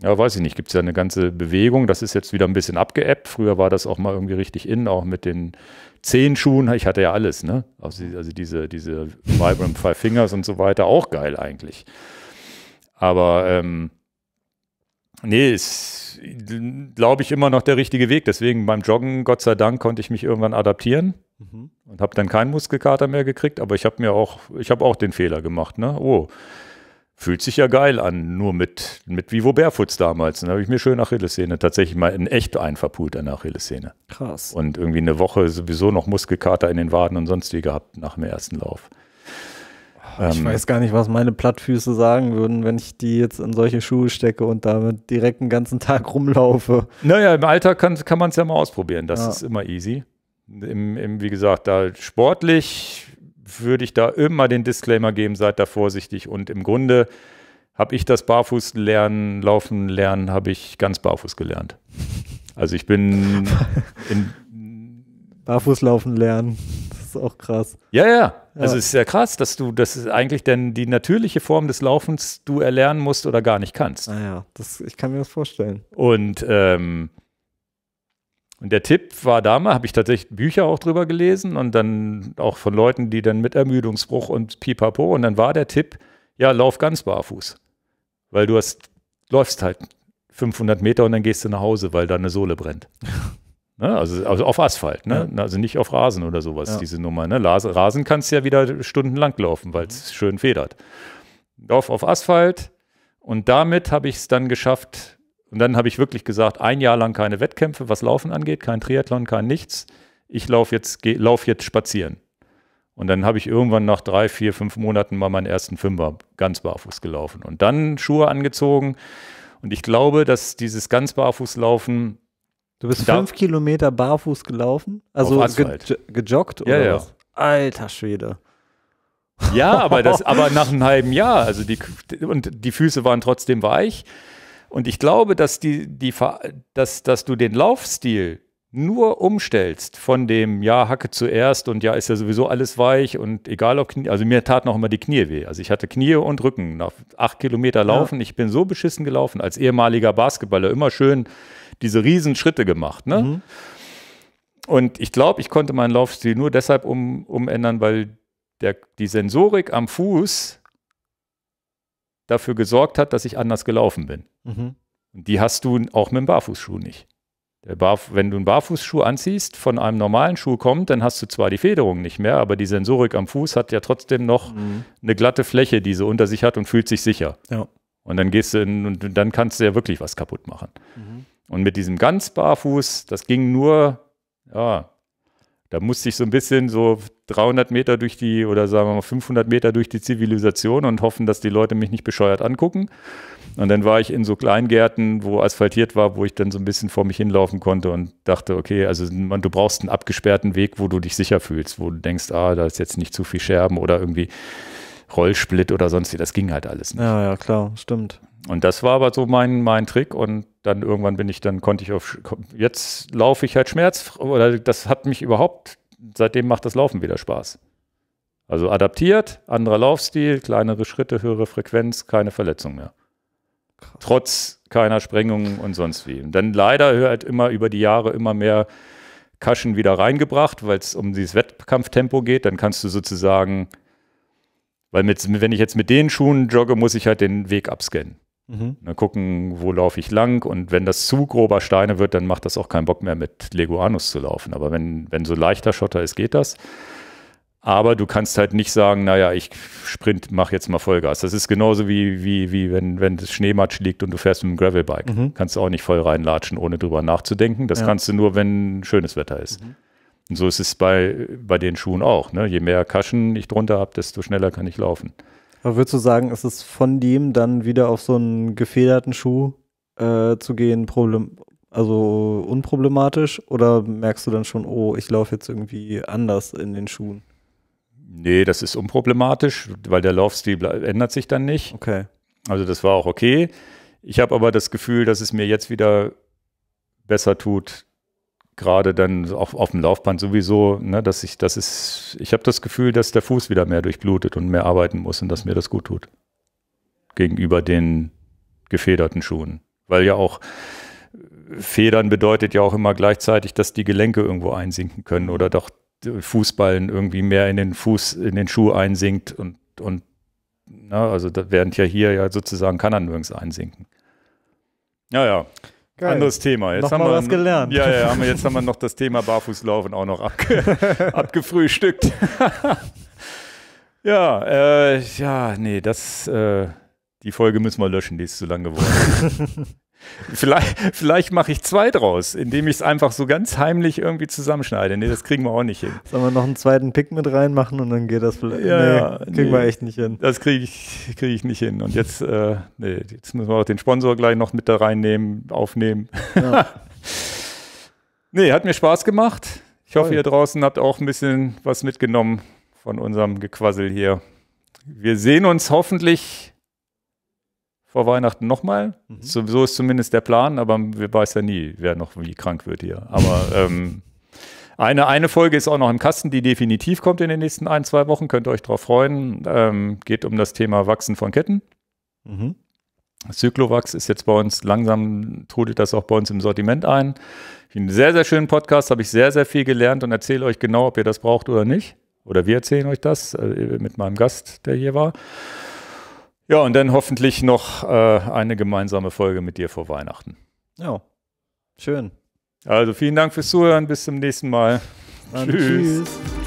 Ja, weiß ich nicht, gibt es ja eine ganze Bewegung, das ist jetzt wieder ein bisschen abgeäppt. Früher war das auch mal irgendwie richtig in, auch mit den Zehenschuhen. Ich hatte ja alles, ne? Also, also diese, diese Vibrant Five Fingers und so weiter, auch geil eigentlich. Aber ähm, nee, ist, glaube ich, immer noch der richtige Weg. Deswegen beim Joggen, Gott sei Dank, konnte ich mich irgendwann adaptieren mhm. und habe dann keinen Muskelkater mehr gekriegt. Aber ich habe mir auch, ich habe auch den Fehler gemacht. Ne? Oh, fühlt sich ja geil an, nur mit, mit Vivo Barefoots damals. Dann habe ich mir schön Achillessehne tatsächlich mal in echt einverput an der Achillessehne. Krass. Und irgendwie eine Woche sowieso noch Muskelkater in den Waden und sonst wie gehabt nach dem ersten Lauf. Ähm, ich weiß gar nicht, was meine Plattfüße sagen würden, wenn ich die jetzt in solche Schuhe stecke und damit direkt den ganzen Tag rumlaufe. Naja, im Alltag kann, kann man es ja mal ausprobieren. Das ja. ist immer easy. Im, im, wie gesagt, da sportlich würde ich da immer den Disclaimer geben, seid da vorsichtig. Und im Grunde habe ich das Barfuß lernen, laufen lernen, habe ich ganz barfuß gelernt. Also ich bin in Barfuß laufen lernen ist auch krass. Ja, ja. ja. Also es ist ja krass, dass du, das ist eigentlich denn die natürliche Form des Laufens du erlernen musst oder gar nicht kannst. Naja, ah das, ich kann mir das vorstellen. Und, ähm, und der Tipp war damals, habe ich tatsächlich Bücher auch drüber gelesen und dann auch von Leuten, die dann mit Ermüdungsbruch und pipapo. Und dann war der Tipp, ja, lauf ganz barfuß. Weil du hast, läufst halt 500 Meter und dann gehst du nach Hause, weil da eine Sohle brennt. Ne? Also, also, auf Asphalt, ne? ja. also nicht auf Rasen oder sowas, ja. diese Nummer. Ne? Rasen kannst du ja wieder stundenlang laufen, weil es mhm. schön federt. Lauf auf Asphalt und damit habe ich es dann geschafft. Und dann habe ich wirklich gesagt, ein Jahr lang keine Wettkämpfe, was Laufen angeht, kein Triathlon, kein nichts. Ich laufe jetzt, geh, lauf jetzt spazieren. Und dann habe ich irgendwann nach drei, vier, fünf Monaten mal meinen ersten Fünfer ganz barfuß gelaufen und dann Schuhe angezogen. Und ich glaube, dass dieses ganz barfuß Laufen Du bist fünf Kilometer barfuß gelaufen? Also ge gejoggt oder ja, ja. was? Alter Schwede. Ja, aber, das, aber nach einem halben Jahr. Also die, und die Füße waren trotzdem weich. Und ich glaube, dass, die, die, dass, dass du den Laufstil nur umstellst von dem, ja, Hacke zuerst und ja, ist ja sowieso alles weich und egal ob Knie, also mir tat noch immer die Knie weh. Also ich hatte Knie und Rücken nach acht Kilometer Laufen. Ja. Ich bin so beschissen gelaufen, als ehemaliger Basketballer immer schön diese riesen Schritte gemacht. Ne? Mhm. Und ich glaube, ich konnte meinen Laufstil nur deshalb um, umändern, weil der, die Sensorik am Fuß dafür gesorgt hat, dass ich anders gelaufen bin. Mhm. Die hast du auch mit dem Barfußschuh nicht. Barf wenn du einen Barfußschuh anziehst, von einem normalen Schuh kommt, dann hast du zwar die Federung nicht mehr, aber die Sensorik am Fuß hat ja trotzdem noch mhm. eine glatte Fläche, die sie unter sich hat und fühlt sich sicher. Ja. Und dann gehst du in, und dann kannst du ja wirklich was kaputt machen. Mhm. Und mit diesem ganz barfuß, das ging nur, ja, da musste ich so ein bisschen so 300 Meter durch die, oder sagen wir mal 500 Meter durch die Zivilisation und hoffen, dass die Leute mich nicht bescheuert angucken. Und dann war ich in so Kleingärten, wo asphaltiert war, wo ich dann so ein bisschen vor mich hinlaufen konnte und dachte, okay, also man, du brauchst einen abgesperrten Weg, wo du dich sicher fühlst, wo du denkst, ah, da ist jetzt nicht zu viel Scherben oder irgendwie Rollsplit oder sonst wie. Das ging halt alles nicht. Ja, ja, klar, stimmt. Und das war aber so mein, mein Trick und dann irgendwann bin ich, dann konnte ich auf, jetzt laufe ich halt Schmerz, oder das hat mich überhaupt, seitdem macht das Laufen wieder Spaß. Also adaptiert, anderer Laufstil, kleinere Schritte, höhere Frequenz, keine Verletzung mehr. Krass. Trotz keiner Sprengungen und sonst wie. Und dann leider halt immer über die Jahre immer mehr Kaschen wieder reingebracht, weil es um dieses Wettkampftempo geht. Dann kannst du sozusagen, weil mit, wenn ich jetzt mit den Schuhen jogge, muss ich halt den Weg abscannen. Mhm. Dann ne, gucken, wo laufe ich lang und wenn das zu grober Steine wird, dann macht das auch keinen Bock mehr mit Leguanus zu laufen. Aber wenn, wenn so leichter Schotter ist, geht das. Aber du kannst halt nicht sagen, naja, ich sprint, mach jetzt mal Vollgas. Das ist genauso wie, wie, wie wenn, wenn das Schneematsch liegt und du fährst mit einem Gravelbike. Mhm. Kannst du auch nicht voll reinlatschen, ohne drüber nachzudenken. Das ja. kannst du nur, wenn schönes Wetter ist. Mhm. Und so ist es bei, bei den Schuhen auch. Ne? Je mehr Kaschen ich drunter habe, desto schneller kann ich laufen. Aber würdest du sagen, ist es von dem dann wieder auf so einen gefederten Schuh äh, zu gehen, problem also unproblematisch? Oder merkst du dann schon, oh, ich laufe jetzt irgendwie anders in den Schuhen? Nee, das ist unproblematisch, weil der Laufstil ändert sich dann nicht. Okay. Also das war auch okay. Ich habe aber das Gefühl, dass es mir jetzt wieder besser tut, gerade dann auf, auf dem Laufband sowieso, ne, dass ich, das ist, ich habe das Gefühl, dass der Fuß wieder mehr durchblutet und mehr arbeiten muss und dass mir das gut tut. Gegenüber den gefederten Schuhen. Weil ja auch Federn bedeutet ja auch immer gleichzeitig, dass die Gelenke irgendwo einsinken können oder doch Fußballen irgendwie mehr in den Fuß, in den Schuh einsinkt und, und na, ne, also während ja hier ja sozusagen kann er nirgends einsinken. Naja. ja. Geil. Anderes Thema. Jetzt noch haben wir was gelernt. Ja, ja, haben wir, jetzt haben wir noch das Thema Barfußlaufen auch noch abge abgefrühstückt. ja, äh, ja, nee, das, äh, die Folge müssen wir löschen, die ist zu lang geworden. Vielleicht, vielleicht mache ich zwei draus, indem ich es einfach so ganz heimlich irgendwie zusammenschneide. Nee, das kriegen wir auch nicht hin. Sollen wir noch einen zweiten Pick mit reinmachen und dann geht das vielleicht. Ja, nee, kriegen nee, wir echt nicht hin. Das kriege ich, krieg ich nicht hin. Und jetzt, äh, nee, jetzt müssen wir auch den Sponsor gleich noch mit da reinnehmen, aufnehmen. Ja. nee, hat mir Spaß gemacht. Ich Toll. hoffe, ihr draußen habt auch ein bisschen was mitgenommen von unserem Gequassel hier. Wir sehen uns hoffentlich vor Weihnachten nochmal. Mhm. So, so, ist zumindest der Plan, aber wir weiß ja nie, wer noch wie krank wird hier. Aber ähm, eine, eine Folge ist auch noch im Kasten, die definitiv kommt in den nächsten ein, zwei Wochen. Könnt ihr euch darauf freuen. Ähm, geht um das Thema Wachsen von Ketten. Mhm. Cyclovax ist jetzt bei uns langsam, trudelt das auch bei uns im Sortiment ein. Einen sehr, sehr schönen Podcast, habe ich sehr, sehr viel gelernt und erzähle euch genau, ob ihr das braucht oder nicht. Oder wir erzählen euch das äh, mit meinem Gast, der hier war. Ja, und dann hoffentlich noch äh, eine gemeinsame Folge mit dir vor Weihnachten. Ja, schön. Also vielen Dank fürs Zuhören. Bis zum nächsten Mal. Tschüss. tschüss.